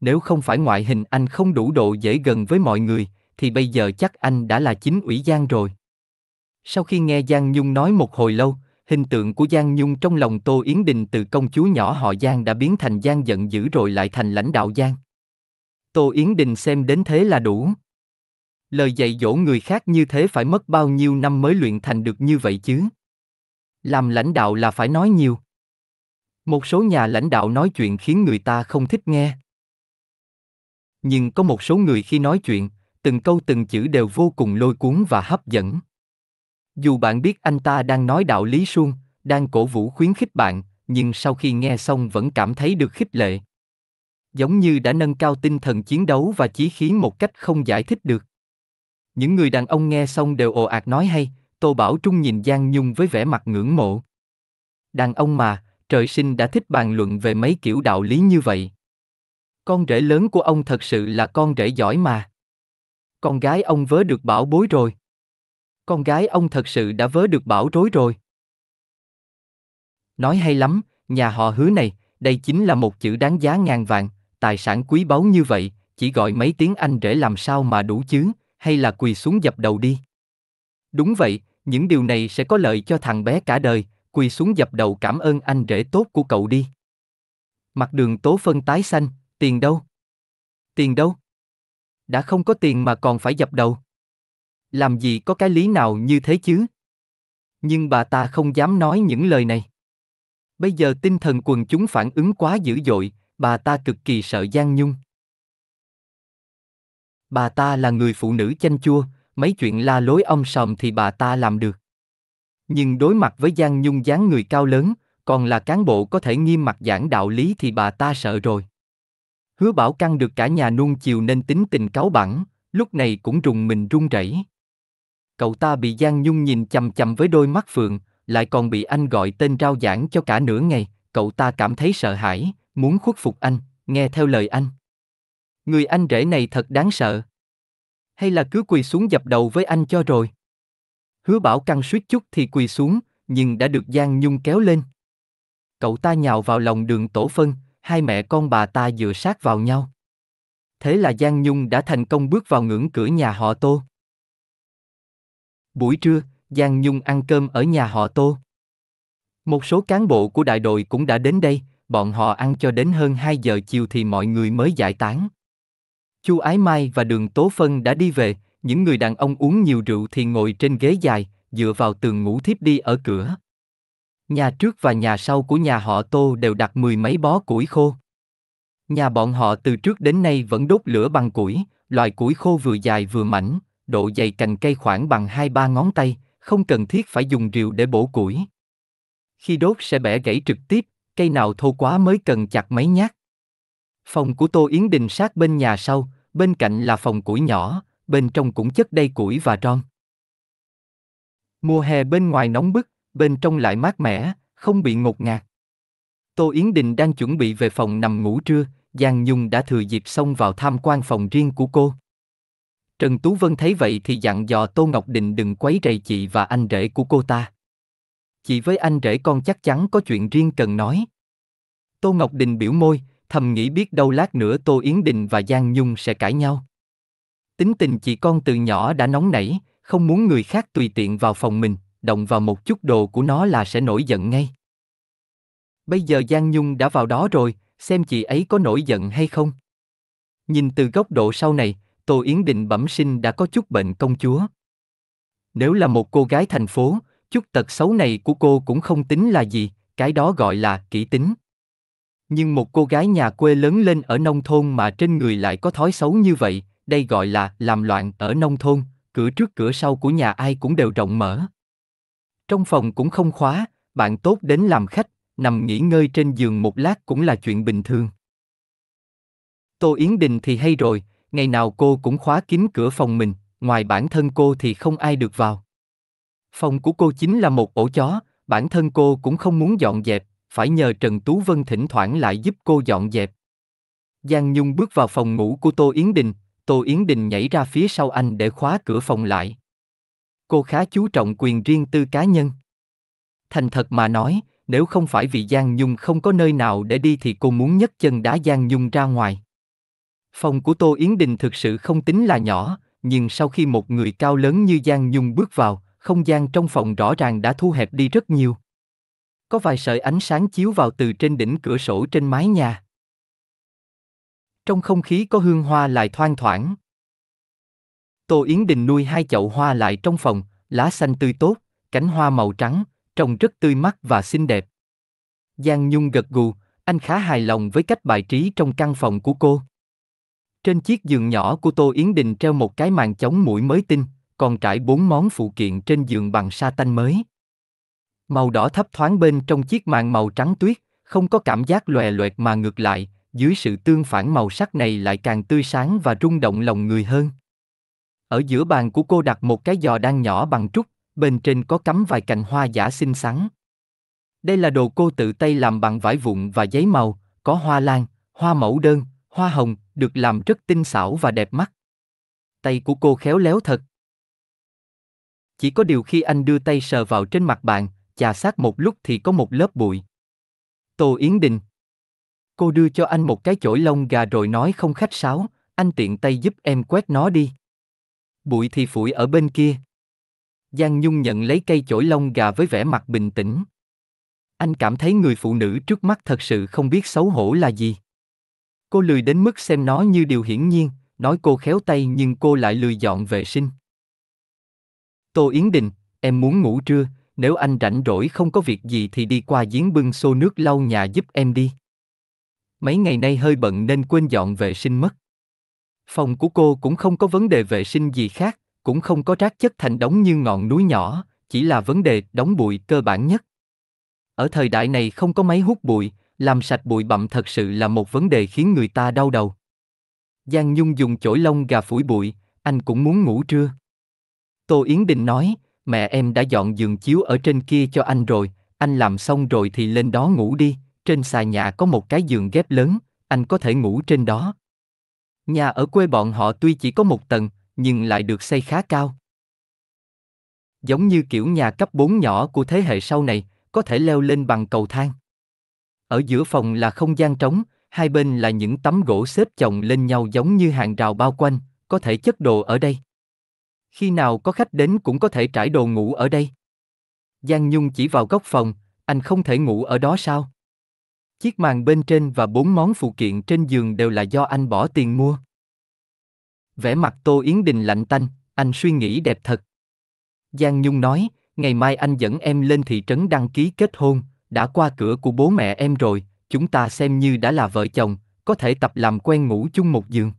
nếu không phải ngoại hình anh không đủ độ dễ gần với mọi người thì bây giờ chắc anh đã là chính ủy Giang rồi. Sau khi nghe Giang Nhung nói một hồi lâu, hình tượng của Giang Nhung trong lòng Tô Yến Đình từ công chúa nhỏ họ Giang đã biến thành Giang giận dữ rồi lại thành lãnh đạo Giang. Tô Yến Đình xem đến thế là đủ. Lời dạy dỗ người khác như thế phải mất bao nhiêu năm mới luyện thành được như vậy chứ? Làm lãnh đạo là phải nói nhiều. Một số nhà lãnh đạo nói chuyện khiến người ta không thích nghe. Nhưng có một số người khi nói chuyện, từng câu từng chữ đều vô cùng lôi cuốn và hấp dẫn. Dù bạn biết anh ta đang nói đạo lý suông, đang cổ vũ khuyến khích bạn, nhưng sau khi nghe xong vẫn cảm thấy được khích lệ. Giống như đã nâng cao tinh thần chiến đấu và chí khí một cách không giải thích được. Những người đàn ông nghe xong đều ồ ạt nói hay, Tô Bảo Trung nhìn Giang Nhung với vẻ mặt ngưỡng mộ. Đàn ông mà, trời sinh đã thích bàn luận về mấy kiểu đạo lý như vậy. Con rể lớn của ông thật sự là con rể giỏi mà con gái ông vớ được bảo bối rồi. Con gái ông thật sự đã vớ được bảo rối rồi. Nói hay lắm, nhà họ hứa này, đây chính là một chữ đáng giá ngàn vàng, tài sản quý báu như vậy, chỉ gọi mấy tiếng Anh rể làm sao mà đủ chứ, hay là quỳ xuống dập đầu đi. Đúng vậy, những điều này sẽ có lợi cho thằng bé cả đời, quỳ xuống dập đầu cảm ơn anh rể tốt của cậu đi. Mặt đường tố phân tái xanh, tiền đâu? Tiền đâu? đã không có tiền mà còn phải dập đầu. Làm gì có cái lý nào như thế chứ? Nhưng bà ta không dám nói những lời này. Bây giờ tinh thần quần chúng phản ứng quá dữ dội, bà ta cực kỳ sợ Giang Nhung. Bà ta là người phụ nữ chanh chua, mấy chuyện la lối ông sòm thì bà ta làm được. Nhưng đối mặt với Giang Nhung dáng người cao lớn, còn là cán bộ có thể nghiêm mặt giảng đạo lý thì bà ta sợ rồi. Hứa Bảo Căn được cả nhà nuông chiều nên tính tình cáo bẳn, lúc này cũng rùng mình run rẩy. Cậu ta bị Giang Nhung nhìn chằm chằm với đôi mắt phượng, lại còn bị anh gọi tên rao giảng cho cả nửa ngày, cậu ta cảm thấy sợ hãi, muốn khuất phục anh, nghe theo lời anh. Người anh rể này thật đáng sợ. Hay là cứ quỳ xuống dập đầu với anh cho rồi. Hứa Bảo Căn suýt chút thì quỳ xuống, nhưng đã được Giang Nhung kéo lên. Cậu ta nhào vào lòng đường tổ phân, hai mẹ con bà ta dựa sát vào nhau. Thế là Giang Nhung đã thành công bước vào ngưỡng cửa nhà họ Tô. Buổi trưa, Giang Nhung ăn cơm ở nhà họ Tô. Một số cán bộ của đại đội cũng đã đến đây, bọn họ ăn cho đến hơn 2 giờ chiều thì mọi người mới giải tán. Chu Ái Mai và Đường Tố Phân đã đi về, những người đàn ông uống nhiều rượu thì ngồi trên ghế dài, dựa vào tường ngủ thiếp đi ở cửa. Nhà trước và nhà sau của nhà họ Tô đều đặt mười mấy bó củi khô. Nhà bọn họ từ trước đến nay vẫn đốt lửa bằng củi, loại củi khô vừa dài vừa mảnh, độ dày cành cây khoảng bằng hai ba ngón tay, không cần thiết phải dùng rìu để bổ củi. Khi đốt sẽ bẻ gãy trực tiếp, cây nào thô quá mới cần chặt mấy nhát. Phòng của Tô Yến Đình sát bên nhà sau, bên cạnh là phòng củi nhỏ, bên trong cũng chất đầy củi và ron. Mùa hè bên ngoài nóng bức, bên trong lại mát mẻ, không bị ngột ngạt. Tô Yến Đình đang chuẩn bị về phòng nằm ngủ trưa, Giang Nhung đã thừa dịp xông vào tham quan phòng riêng của cô. Trần Tú Vân thấy vậy thì dặn dò Tô Ngọc Đình đừng quấy rầy chị và anh rể của cô ta. Chị với anh rể con chắc chắn có chuyện riêng cần nói. Tô Ngọc Đình biểu môi, thầm nghĩ biết đâu lát nữa Tô Yến Đình và Giang Nhung sẽ cãi nhau. Tính tình chị con từ nhỏ đã nóng nảy, không muốn người khác tùy tiện vào phòng mình động vào một chút đồ của nó là sẽ nổi giận ngay. Bây giờ Giang Nhung đã vào đó rồi, xem chị ấy có nổi giận hay không. Nhìn từ góc độ sau này, Tô Yến Định bẩm sinh đã có chút bệnh công chúa. Nếu là một cô gái thành phố, chút tật xấu này của cô cũng không tính là gì, cái đó gọi là kỹ tính. Nhưng một cô gái nhà quê lớn lên ở nông thôn mà trên người lại có thói xấu như vậy, đây gọi là làm loạn ở nông thôn, cửa trước cửa sau của nhà ai cũng đều rộng mở. Trong phòng cũng không khóa, bạn tốt đến làm khách, nằm nghỉ ngơi trên giường một lát cũng là chuyện bình thường. Tô Yến Đình thì hay rồi, ngày nào cô cũng khóa kín cửa phòng mình, ngoài bản thân cô thì không ai được vào. Phòng của cô chính là một ổ chó, bản thân cô cũng không muốn dọn dẹp, phải nhờ Trần Tú Vân thỉnh thoảng lại giúp cô dọn dẹp. Giang Nhung bước vào phòng ngủ của Tô Yến Đình, Tô Yến Đình nhảy ra phía sau anh để khóa cửa phòng lại cô khá chú trọng quyền riêng tư cá nhân. Thành thật mà nói, nếu không phải vì Giang Nhung không có nơi nào để đi thì cô muốn nhấc chân đá Giang Nhung ra ngoài. Phòng của Tô Yến Đình thực sự không tính là nhỏ, nhưng sau khi một người cao lớn như Giang Nhung bước vào, không gian trong phòng rõ ràng đã thu hẹp đi rất nhiều. Có vài sợi ánh sáng chiếu vào từ trên đỉnh cửa sổ trên mái nhà. Trong không khí có hương hoa lại thoang thoảng. Tô Yến Đình nuôi hai chậu hoa lại trong phòng, lá xanh tươi tốt, cánh hoa màu trắng, trông rất tươi mắt và xinh đẹp. Giang Nhung gật gù, anh khá hài lòng với cách bài trí trong căn phòng của cô. Trên chiếc giường nhỏ của Tô Yến Đình treo một cái màn chống mũi mới tinh, còn trải bốn món phụ kiện trên giường bằng sa tanh mới. Màu đỏ thấp thoáng bên trong chiếc màn màu trắng tuyết, không có cảm giác lòe loẹt mà ngược lại, dưới sự tương phản màu sắc này lại càng tươi sáng và rung động lòng người hơn. Ở giữa bàn của cô đặt một cái giò đang nhỏ bằng trúc, bên trên có cắm vài cành hoa giả xinh xắn. Đây là đồ cô tự tay làm bằng vải vụn và giấy màu, có hoa lan, hoa mẫu đơn, hoa hồng, được làm rất tinh xảo và đẹp mắt. Tay của cô khéo léo thật. Chỉ có điều khi anh đưa tay sờ vào trên mặt bạn, chà sát một lúc thì có một lớp bụi. Tô Yến Đình Cô đưa cho anh một cái chổi lông gà rồi nói không khách sáo, anh tiện tay giúp em quét nó đi bụi thì phủi ở bên kia. Giang Nhung nhận lấy cây chổi lông gà với vẻ mặt bình tĩnh. Anh cảm thấy người phụ nữ trước mắt thật sự không biết xấu hổ là gì. Cô lười đến mức xem nó như điều hiển nhiên, nói cô khéo tay nhưng cô lại lười dọn vệ sinh. Tô Yến Đình, em muốn ngủ trưa, nếu anh rảnh rỗi không có việc gì thì đi qua giếng bưng xô nước lau nhà giúp em đi. Mấy ngày nay hơi bận nên quên dọn vệ sinh mất. Phòng của cô cũng không có vấn đề vệ sinh gì khác, cũng không có rác chất thành đống như ngọn núi nhỏ, chỉ là vấn đề đóng bụi cơ bản nhất. Ở thời đại này không có máy hút bụi, làm sạch bụi bặm thật sự là một vấn đề khiến người ta đau đầu. Giang Nhung dùng chổi lông gà phủi bụi, anh cũng muốn ngủ trưa. Tô Yến Đình nói, mẹ em đã dọn giường chiếu ở trên kia cho anh rồi, anh làm xong rồi thì lên đó ngủ đi, trên xà nhà có một cái giường ghép lớn, anh có thể ngủ trên đó. Nhà ở quê bọn họ tuy chỉ có một tầng, nhưng lại được xây khá cao. Giống như kiểu nhà cấp 4 nhỏ của thế hệ sau này, có thể leo lên bằng cầu thang. Ở giữa phòng là không gian trống, hai bên là những tấm gỗ xếp chồng lên nhau giống như hàng rào bao quanh, có thể chất đồ ở đây. Khi nào có khách đến cũng có thể trải đồ ngủ ở đây. Giang Nhung chỉ vào góc phòng, anh không thể ngủ ở đó sao? Chiếc màn bên trên và bốn món phụ kiện trên giường đều là do anh bỏ tiền mua. Vẻ mặt Tô Yến Đình lạnh tanh, anh suy nghĩ đẹp thật. Giang Nhung nói, ngày mai anh dẫn em lên thị trấn đăng ký kết hôn, đã qua cửa của bố mẹ em rồi, chúng ta xem như đã là vợ chồng, có thể tập làm quen ngủ chung một giường.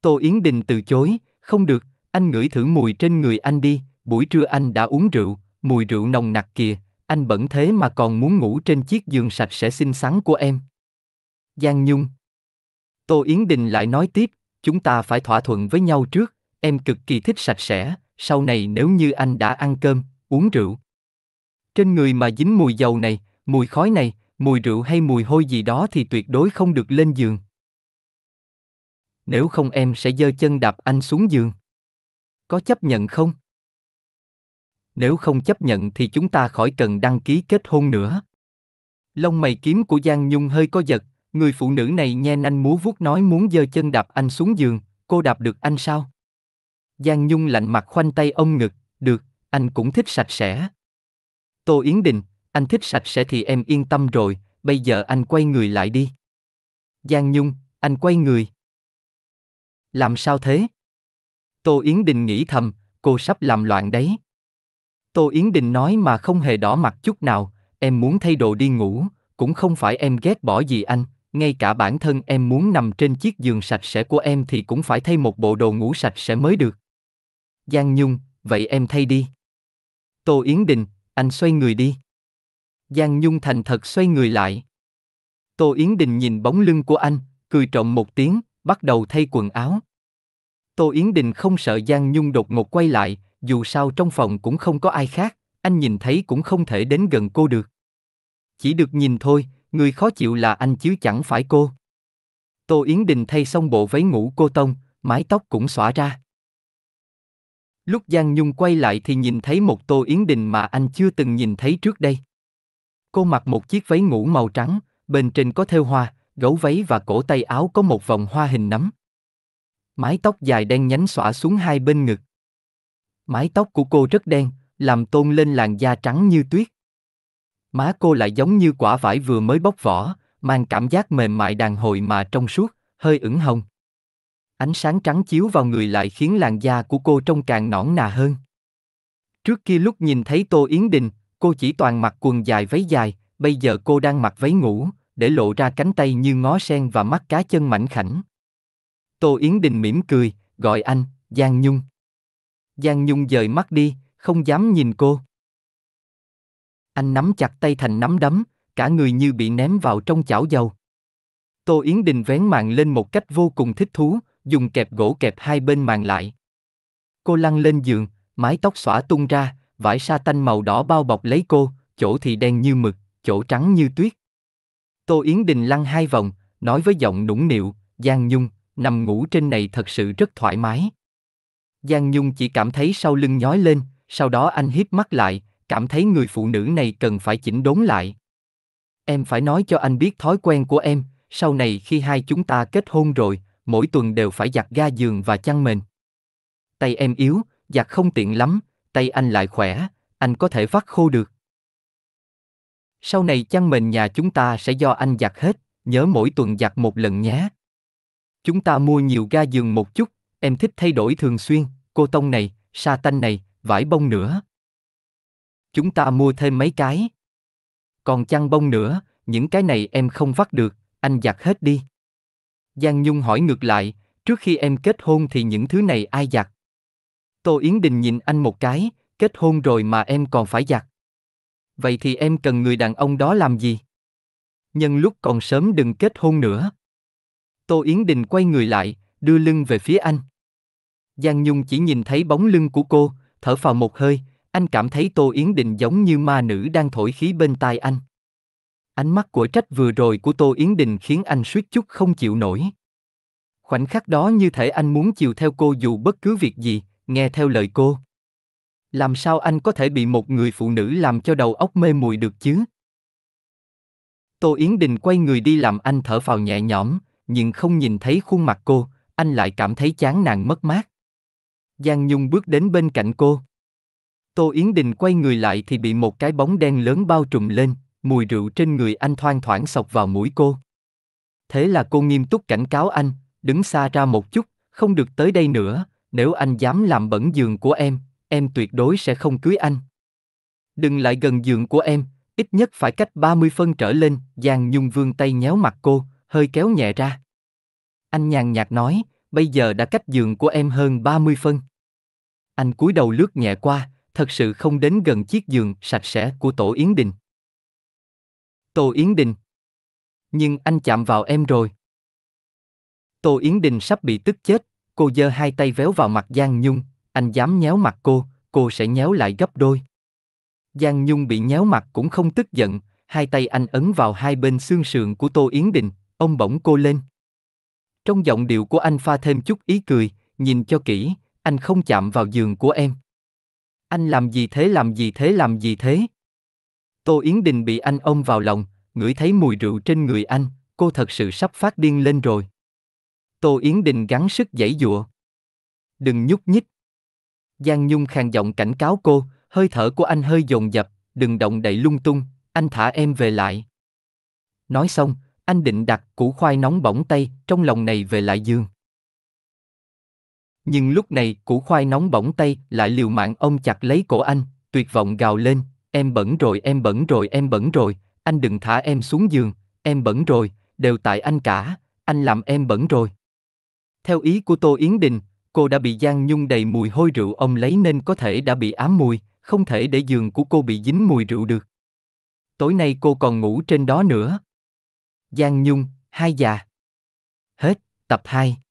Tô Yến Đình từ chối, không được, anh ngửi thử mùi trên người anh đi, buổi trưa anh đã uống rượu, mùi rượu nồng nặc kìa, anh bẩn thế mà còn muốn ngủ trên chiếc giường sạch sẽ xinh xắn của em. Giang Nhung. Tô Yến Đình lại nói tiếp, chúng ta phải thỏa thuận với nhau trước, em cực kỳ thích sạch sẽ, sau này nếu như anh đã ăn cơm, uống rượu. Trên người mà dính mùi dầu này, mùi khói này, mùi rượu hay mùi hôi gì đó thì tuyệt đối không được lên giường. Nếu không em sẽ giơ chân đạp anh xuống giường. Có chấp nhận không? nếu không chấp nhận thì chúng ta khỏi cần đăng ký kết hôn nữa. Lông mày kiếm của Giang Nhung hơi co giật, người phụ nữ này nhen anh múa vuốt nói muốn giơ chân đạp anh xuống giường, cô đạp được anh sao? Giang Nhung lạnh mặt khoanh tay ông ngực, được, anh cũng thích sạch sẽ. Tô Yến Đình, anh thích sạch sẽ thì em yên tâm rồi, bây giờ anh quay người lại đi. Giang Nhung, anh quay người. Làm sao thế? Tô Yến Đình nghĩ thầm, cô sắp làm loạn đấy. Tô Yến Đình nói mà không hề đỏ mặt chút nào, em muốn thay đồ đi ngủ, cũng không phải em ghét bỏ gì anh, ngay cả bản thân em muốn nằm trên chiếc giường sạch sẽ của em thì cũng phải thay một bộ đồ ngủ sạch sẽ mới được. Giang Nhung, vậy em thay đi. Tô Yến Đình, anh xoay người đi. Giang Nhung thành thật xoay người lại. Tô Yến Đình nhìn bóng lưng của anh, cười trộm một tiếng, bắt đầu thay quần áo. Tô Yến Đình không sợ Giang Nhung đột ngột quay lại, dù sao trong phòng cũng không có ai khác, anh nhìn thấy cũng không thể đến gần cô được. Chỉ được nhìn thôi, người khó chịu là anh chứ chẳng phải cô. Tô Yến Đình thay xong bộ váy ngủ cô tông, mái tóc cũng xõa ra. Lúc Giang Nhung quay lại thì nhìn thấy một Tô Yến Đình mà anh chưa từng nhìn thấy trước đây. Cô mặc một chiếc váy ngủ màu trắng, bên trên có thêu hoa, gấu váy và cổ tay áo có một vòng hoa hình nấm. Mái tóc dài đen nhánh xõa xuống hai bên ngực. Mái tóc của cô rất đen, làm tôn lên làn da trắng như tuyết. Má cô lại giống như quả vải vừa mới bóc vỏ, mang cảm giác mềm mại đàn hồi mà trong suốt, hơi ửng hồng. Ánh sáng trắng chiếu vào người lại khiến làn da của cô trông càng nõn nà hơn. Trước kia lúc nhìn thấy Tô Yến Đình, cô chỉ toàn mặc quần dài váy dài, bây giờ cô đang mặc váy ngủ, để lộ ra cánh tay như ngó sen và mắt cá chân mảnh khảnh. Tô Yến Đình mỉm cười, gọi anh, Giang Nhung. Giang Nhung dời mắt đi, không dám nhìn cô. Anh nắm chặt tay thành nắm đấm, cả người như bị ném vào trong chảo dầu. Tô Yến Đình vén màn lên một cách vô cùng thích thú, dùng kẹp gỗ kẹp hai bên màn lại. Cô lăn lên giường, mái tóc xõa tung ra, vải sa tanh màu đỏ bao bọc lấy cô, chỗ thì đen như mực, chỗ trắng như tuyết. Tô Yến Đình lăn hai vòng, nói với giọng nũng nịu, Giang Nhung, nằm ngủ trên này thật sự rất thoải mái. Giang Nhung chỉ cảm thấy sau lưng nhói lên, sau đó anh hiếp mắt lại, cảm thấy người phụ nữ này cần phải chỉnh đốn lại. Em phải nói cho anh biết thói quen của em, sau này khi hai chúng ta kết hôn rồi, mỗi tuần đều phải giặt ga giường và chăn mền. Tay em yếu, giặt không tiện lắm, tay anh lại khỏe, anh có thể vắt khô được. Sau này chăn mền nhà chúng ta sẽ do anh giặt hết, nhớ mỗi tuần giặt một lần nhé. Chúng ta mua nhiều ga giường một chút, em thích thay đổi thường xuyên, cô tông này, sa tanh này, vải bông nữa. Chúng ta mua thêm mấy cái. Còn chăn bông nữa, những cái này em không vắt được, anh giặt hết đi. Giang Nhung hỏi ngược lại, trước khi em kết hôn thì những thứ này ai giặt? Tô Yến Đình nhìn anh một cái, kết hôn rồi mà em còn phải giặt. Vậy thì em cần người đàn ông đó làm gì? Nhân lúc còn sớm đừng kết hôn nữa. Tô Yến Đình quay người lại, đưa lưng về phía anh. Giang Nhung chỉ nhìn thấy bóng lưng của cô, thở phào một hơi, anh cảm thấy Tô Yến Định giống như ma nữ đang thổi khí bên tai anh. Ánh mắt của trách vừa rồi của Tô Yến Đình khiến anh suýt chút không chịu nổi. Khoảnh khắc đó như thể anh muốn chiều theo cô dù bất cứ việc gì, nghe theo lời cô. Làm sao anh có thể bị một người phụ nữ làm cho đầu óc mê mùi được chứ? Tô Yến Đình quay người đi làm anh thở phào nhẹ nhõm, nhưng không nhìn thấy khuôn mặt cô, anh lại cảm thấy chán nàng mất mát. Giang Nhung bước đến bên cạnh cô. Tô Yến Đình quay người lại thì bị một cái bóng đen lớn bao trùm lên, mùi rượu trên người anh thoang thoảng sọc vào mũi cô. Thế là cô nghiêm túc cảnh cáo anh, đứng xa ra một chút, không được tới đây nữa, nếu anh dám làm bẩn giường của em, em tuyệt đối sẽ không cưới anh. Đừng lại gần giường của em, ít nhất phải cách 30 phân trở lên, Giang Nhung vương tay nhéo mặt cô, hơi kéo nhẹ ra. Anh nhàn nhạt nói, bây giờ đã cách giường của em hơn 30 phân. Anh cúi đầu lướt nhẹ qua, thật sự không đến gần chiếc giường sạch sẽ của Tổ Yến Đình. Tô Yến Đình. Nhưng anh chạm vào em rồi. Tô Yến Đình sắp bị tức chết, cô giơ hai tay véo vào mặt Giang Nhung, anh dám nhéo mặt cô, cô sẽ nhéo lại gấp đôi. Giang Nhung bị nhéo mặt cũng không tức giận, hai tay anh ấn vào hai bên xương sườn của Tô Yến Đình, ông bỗng cô lên. Trong giọng điệu của anh pha thêm chút ý cười, nhìn cho kỹ, anh không chạm vào giường của em anh làm gì thế làm gì thế làm gì thế tô yến đình bị anh ôm vào lòng ngửi thấy mùi rượu trên người anh cô thật sự sắp phát điên lên rồi tô yến đình gắng sức giãy giụa đừng nhúc nhích giang nhung khàn giọng cảnh cáo cô hơi thở của anh hơi dồn dập đừng động đậy lung tung anh thả em về lại nói xong anh định đặt củ khoai nóng bỏng tay trong lòng này về lại giường nhưng lúc này, củ khoai nóng bỏng tay lại liều mạng ông chặt lấy cổ anh, tuyệt vọng gào lên, em bẩn rồi, em bẩn rồi, em bẩn rồi, anh đừng thả em xuống giường, em bẩn rồi, đều tại anh cả, anh làm em bẩn rồi. Theo ý của Tô Yến Đình, cô đã bị Giang Nhung đầy mùi hôi rượu ông lấy nên có thể đã bị ám mùi, không thể để giường của cô bị dính mùi rượu được. Tối nay cô còn ngủ trên đó nữa. Giang Nhung, hai già. Hết, tập 2.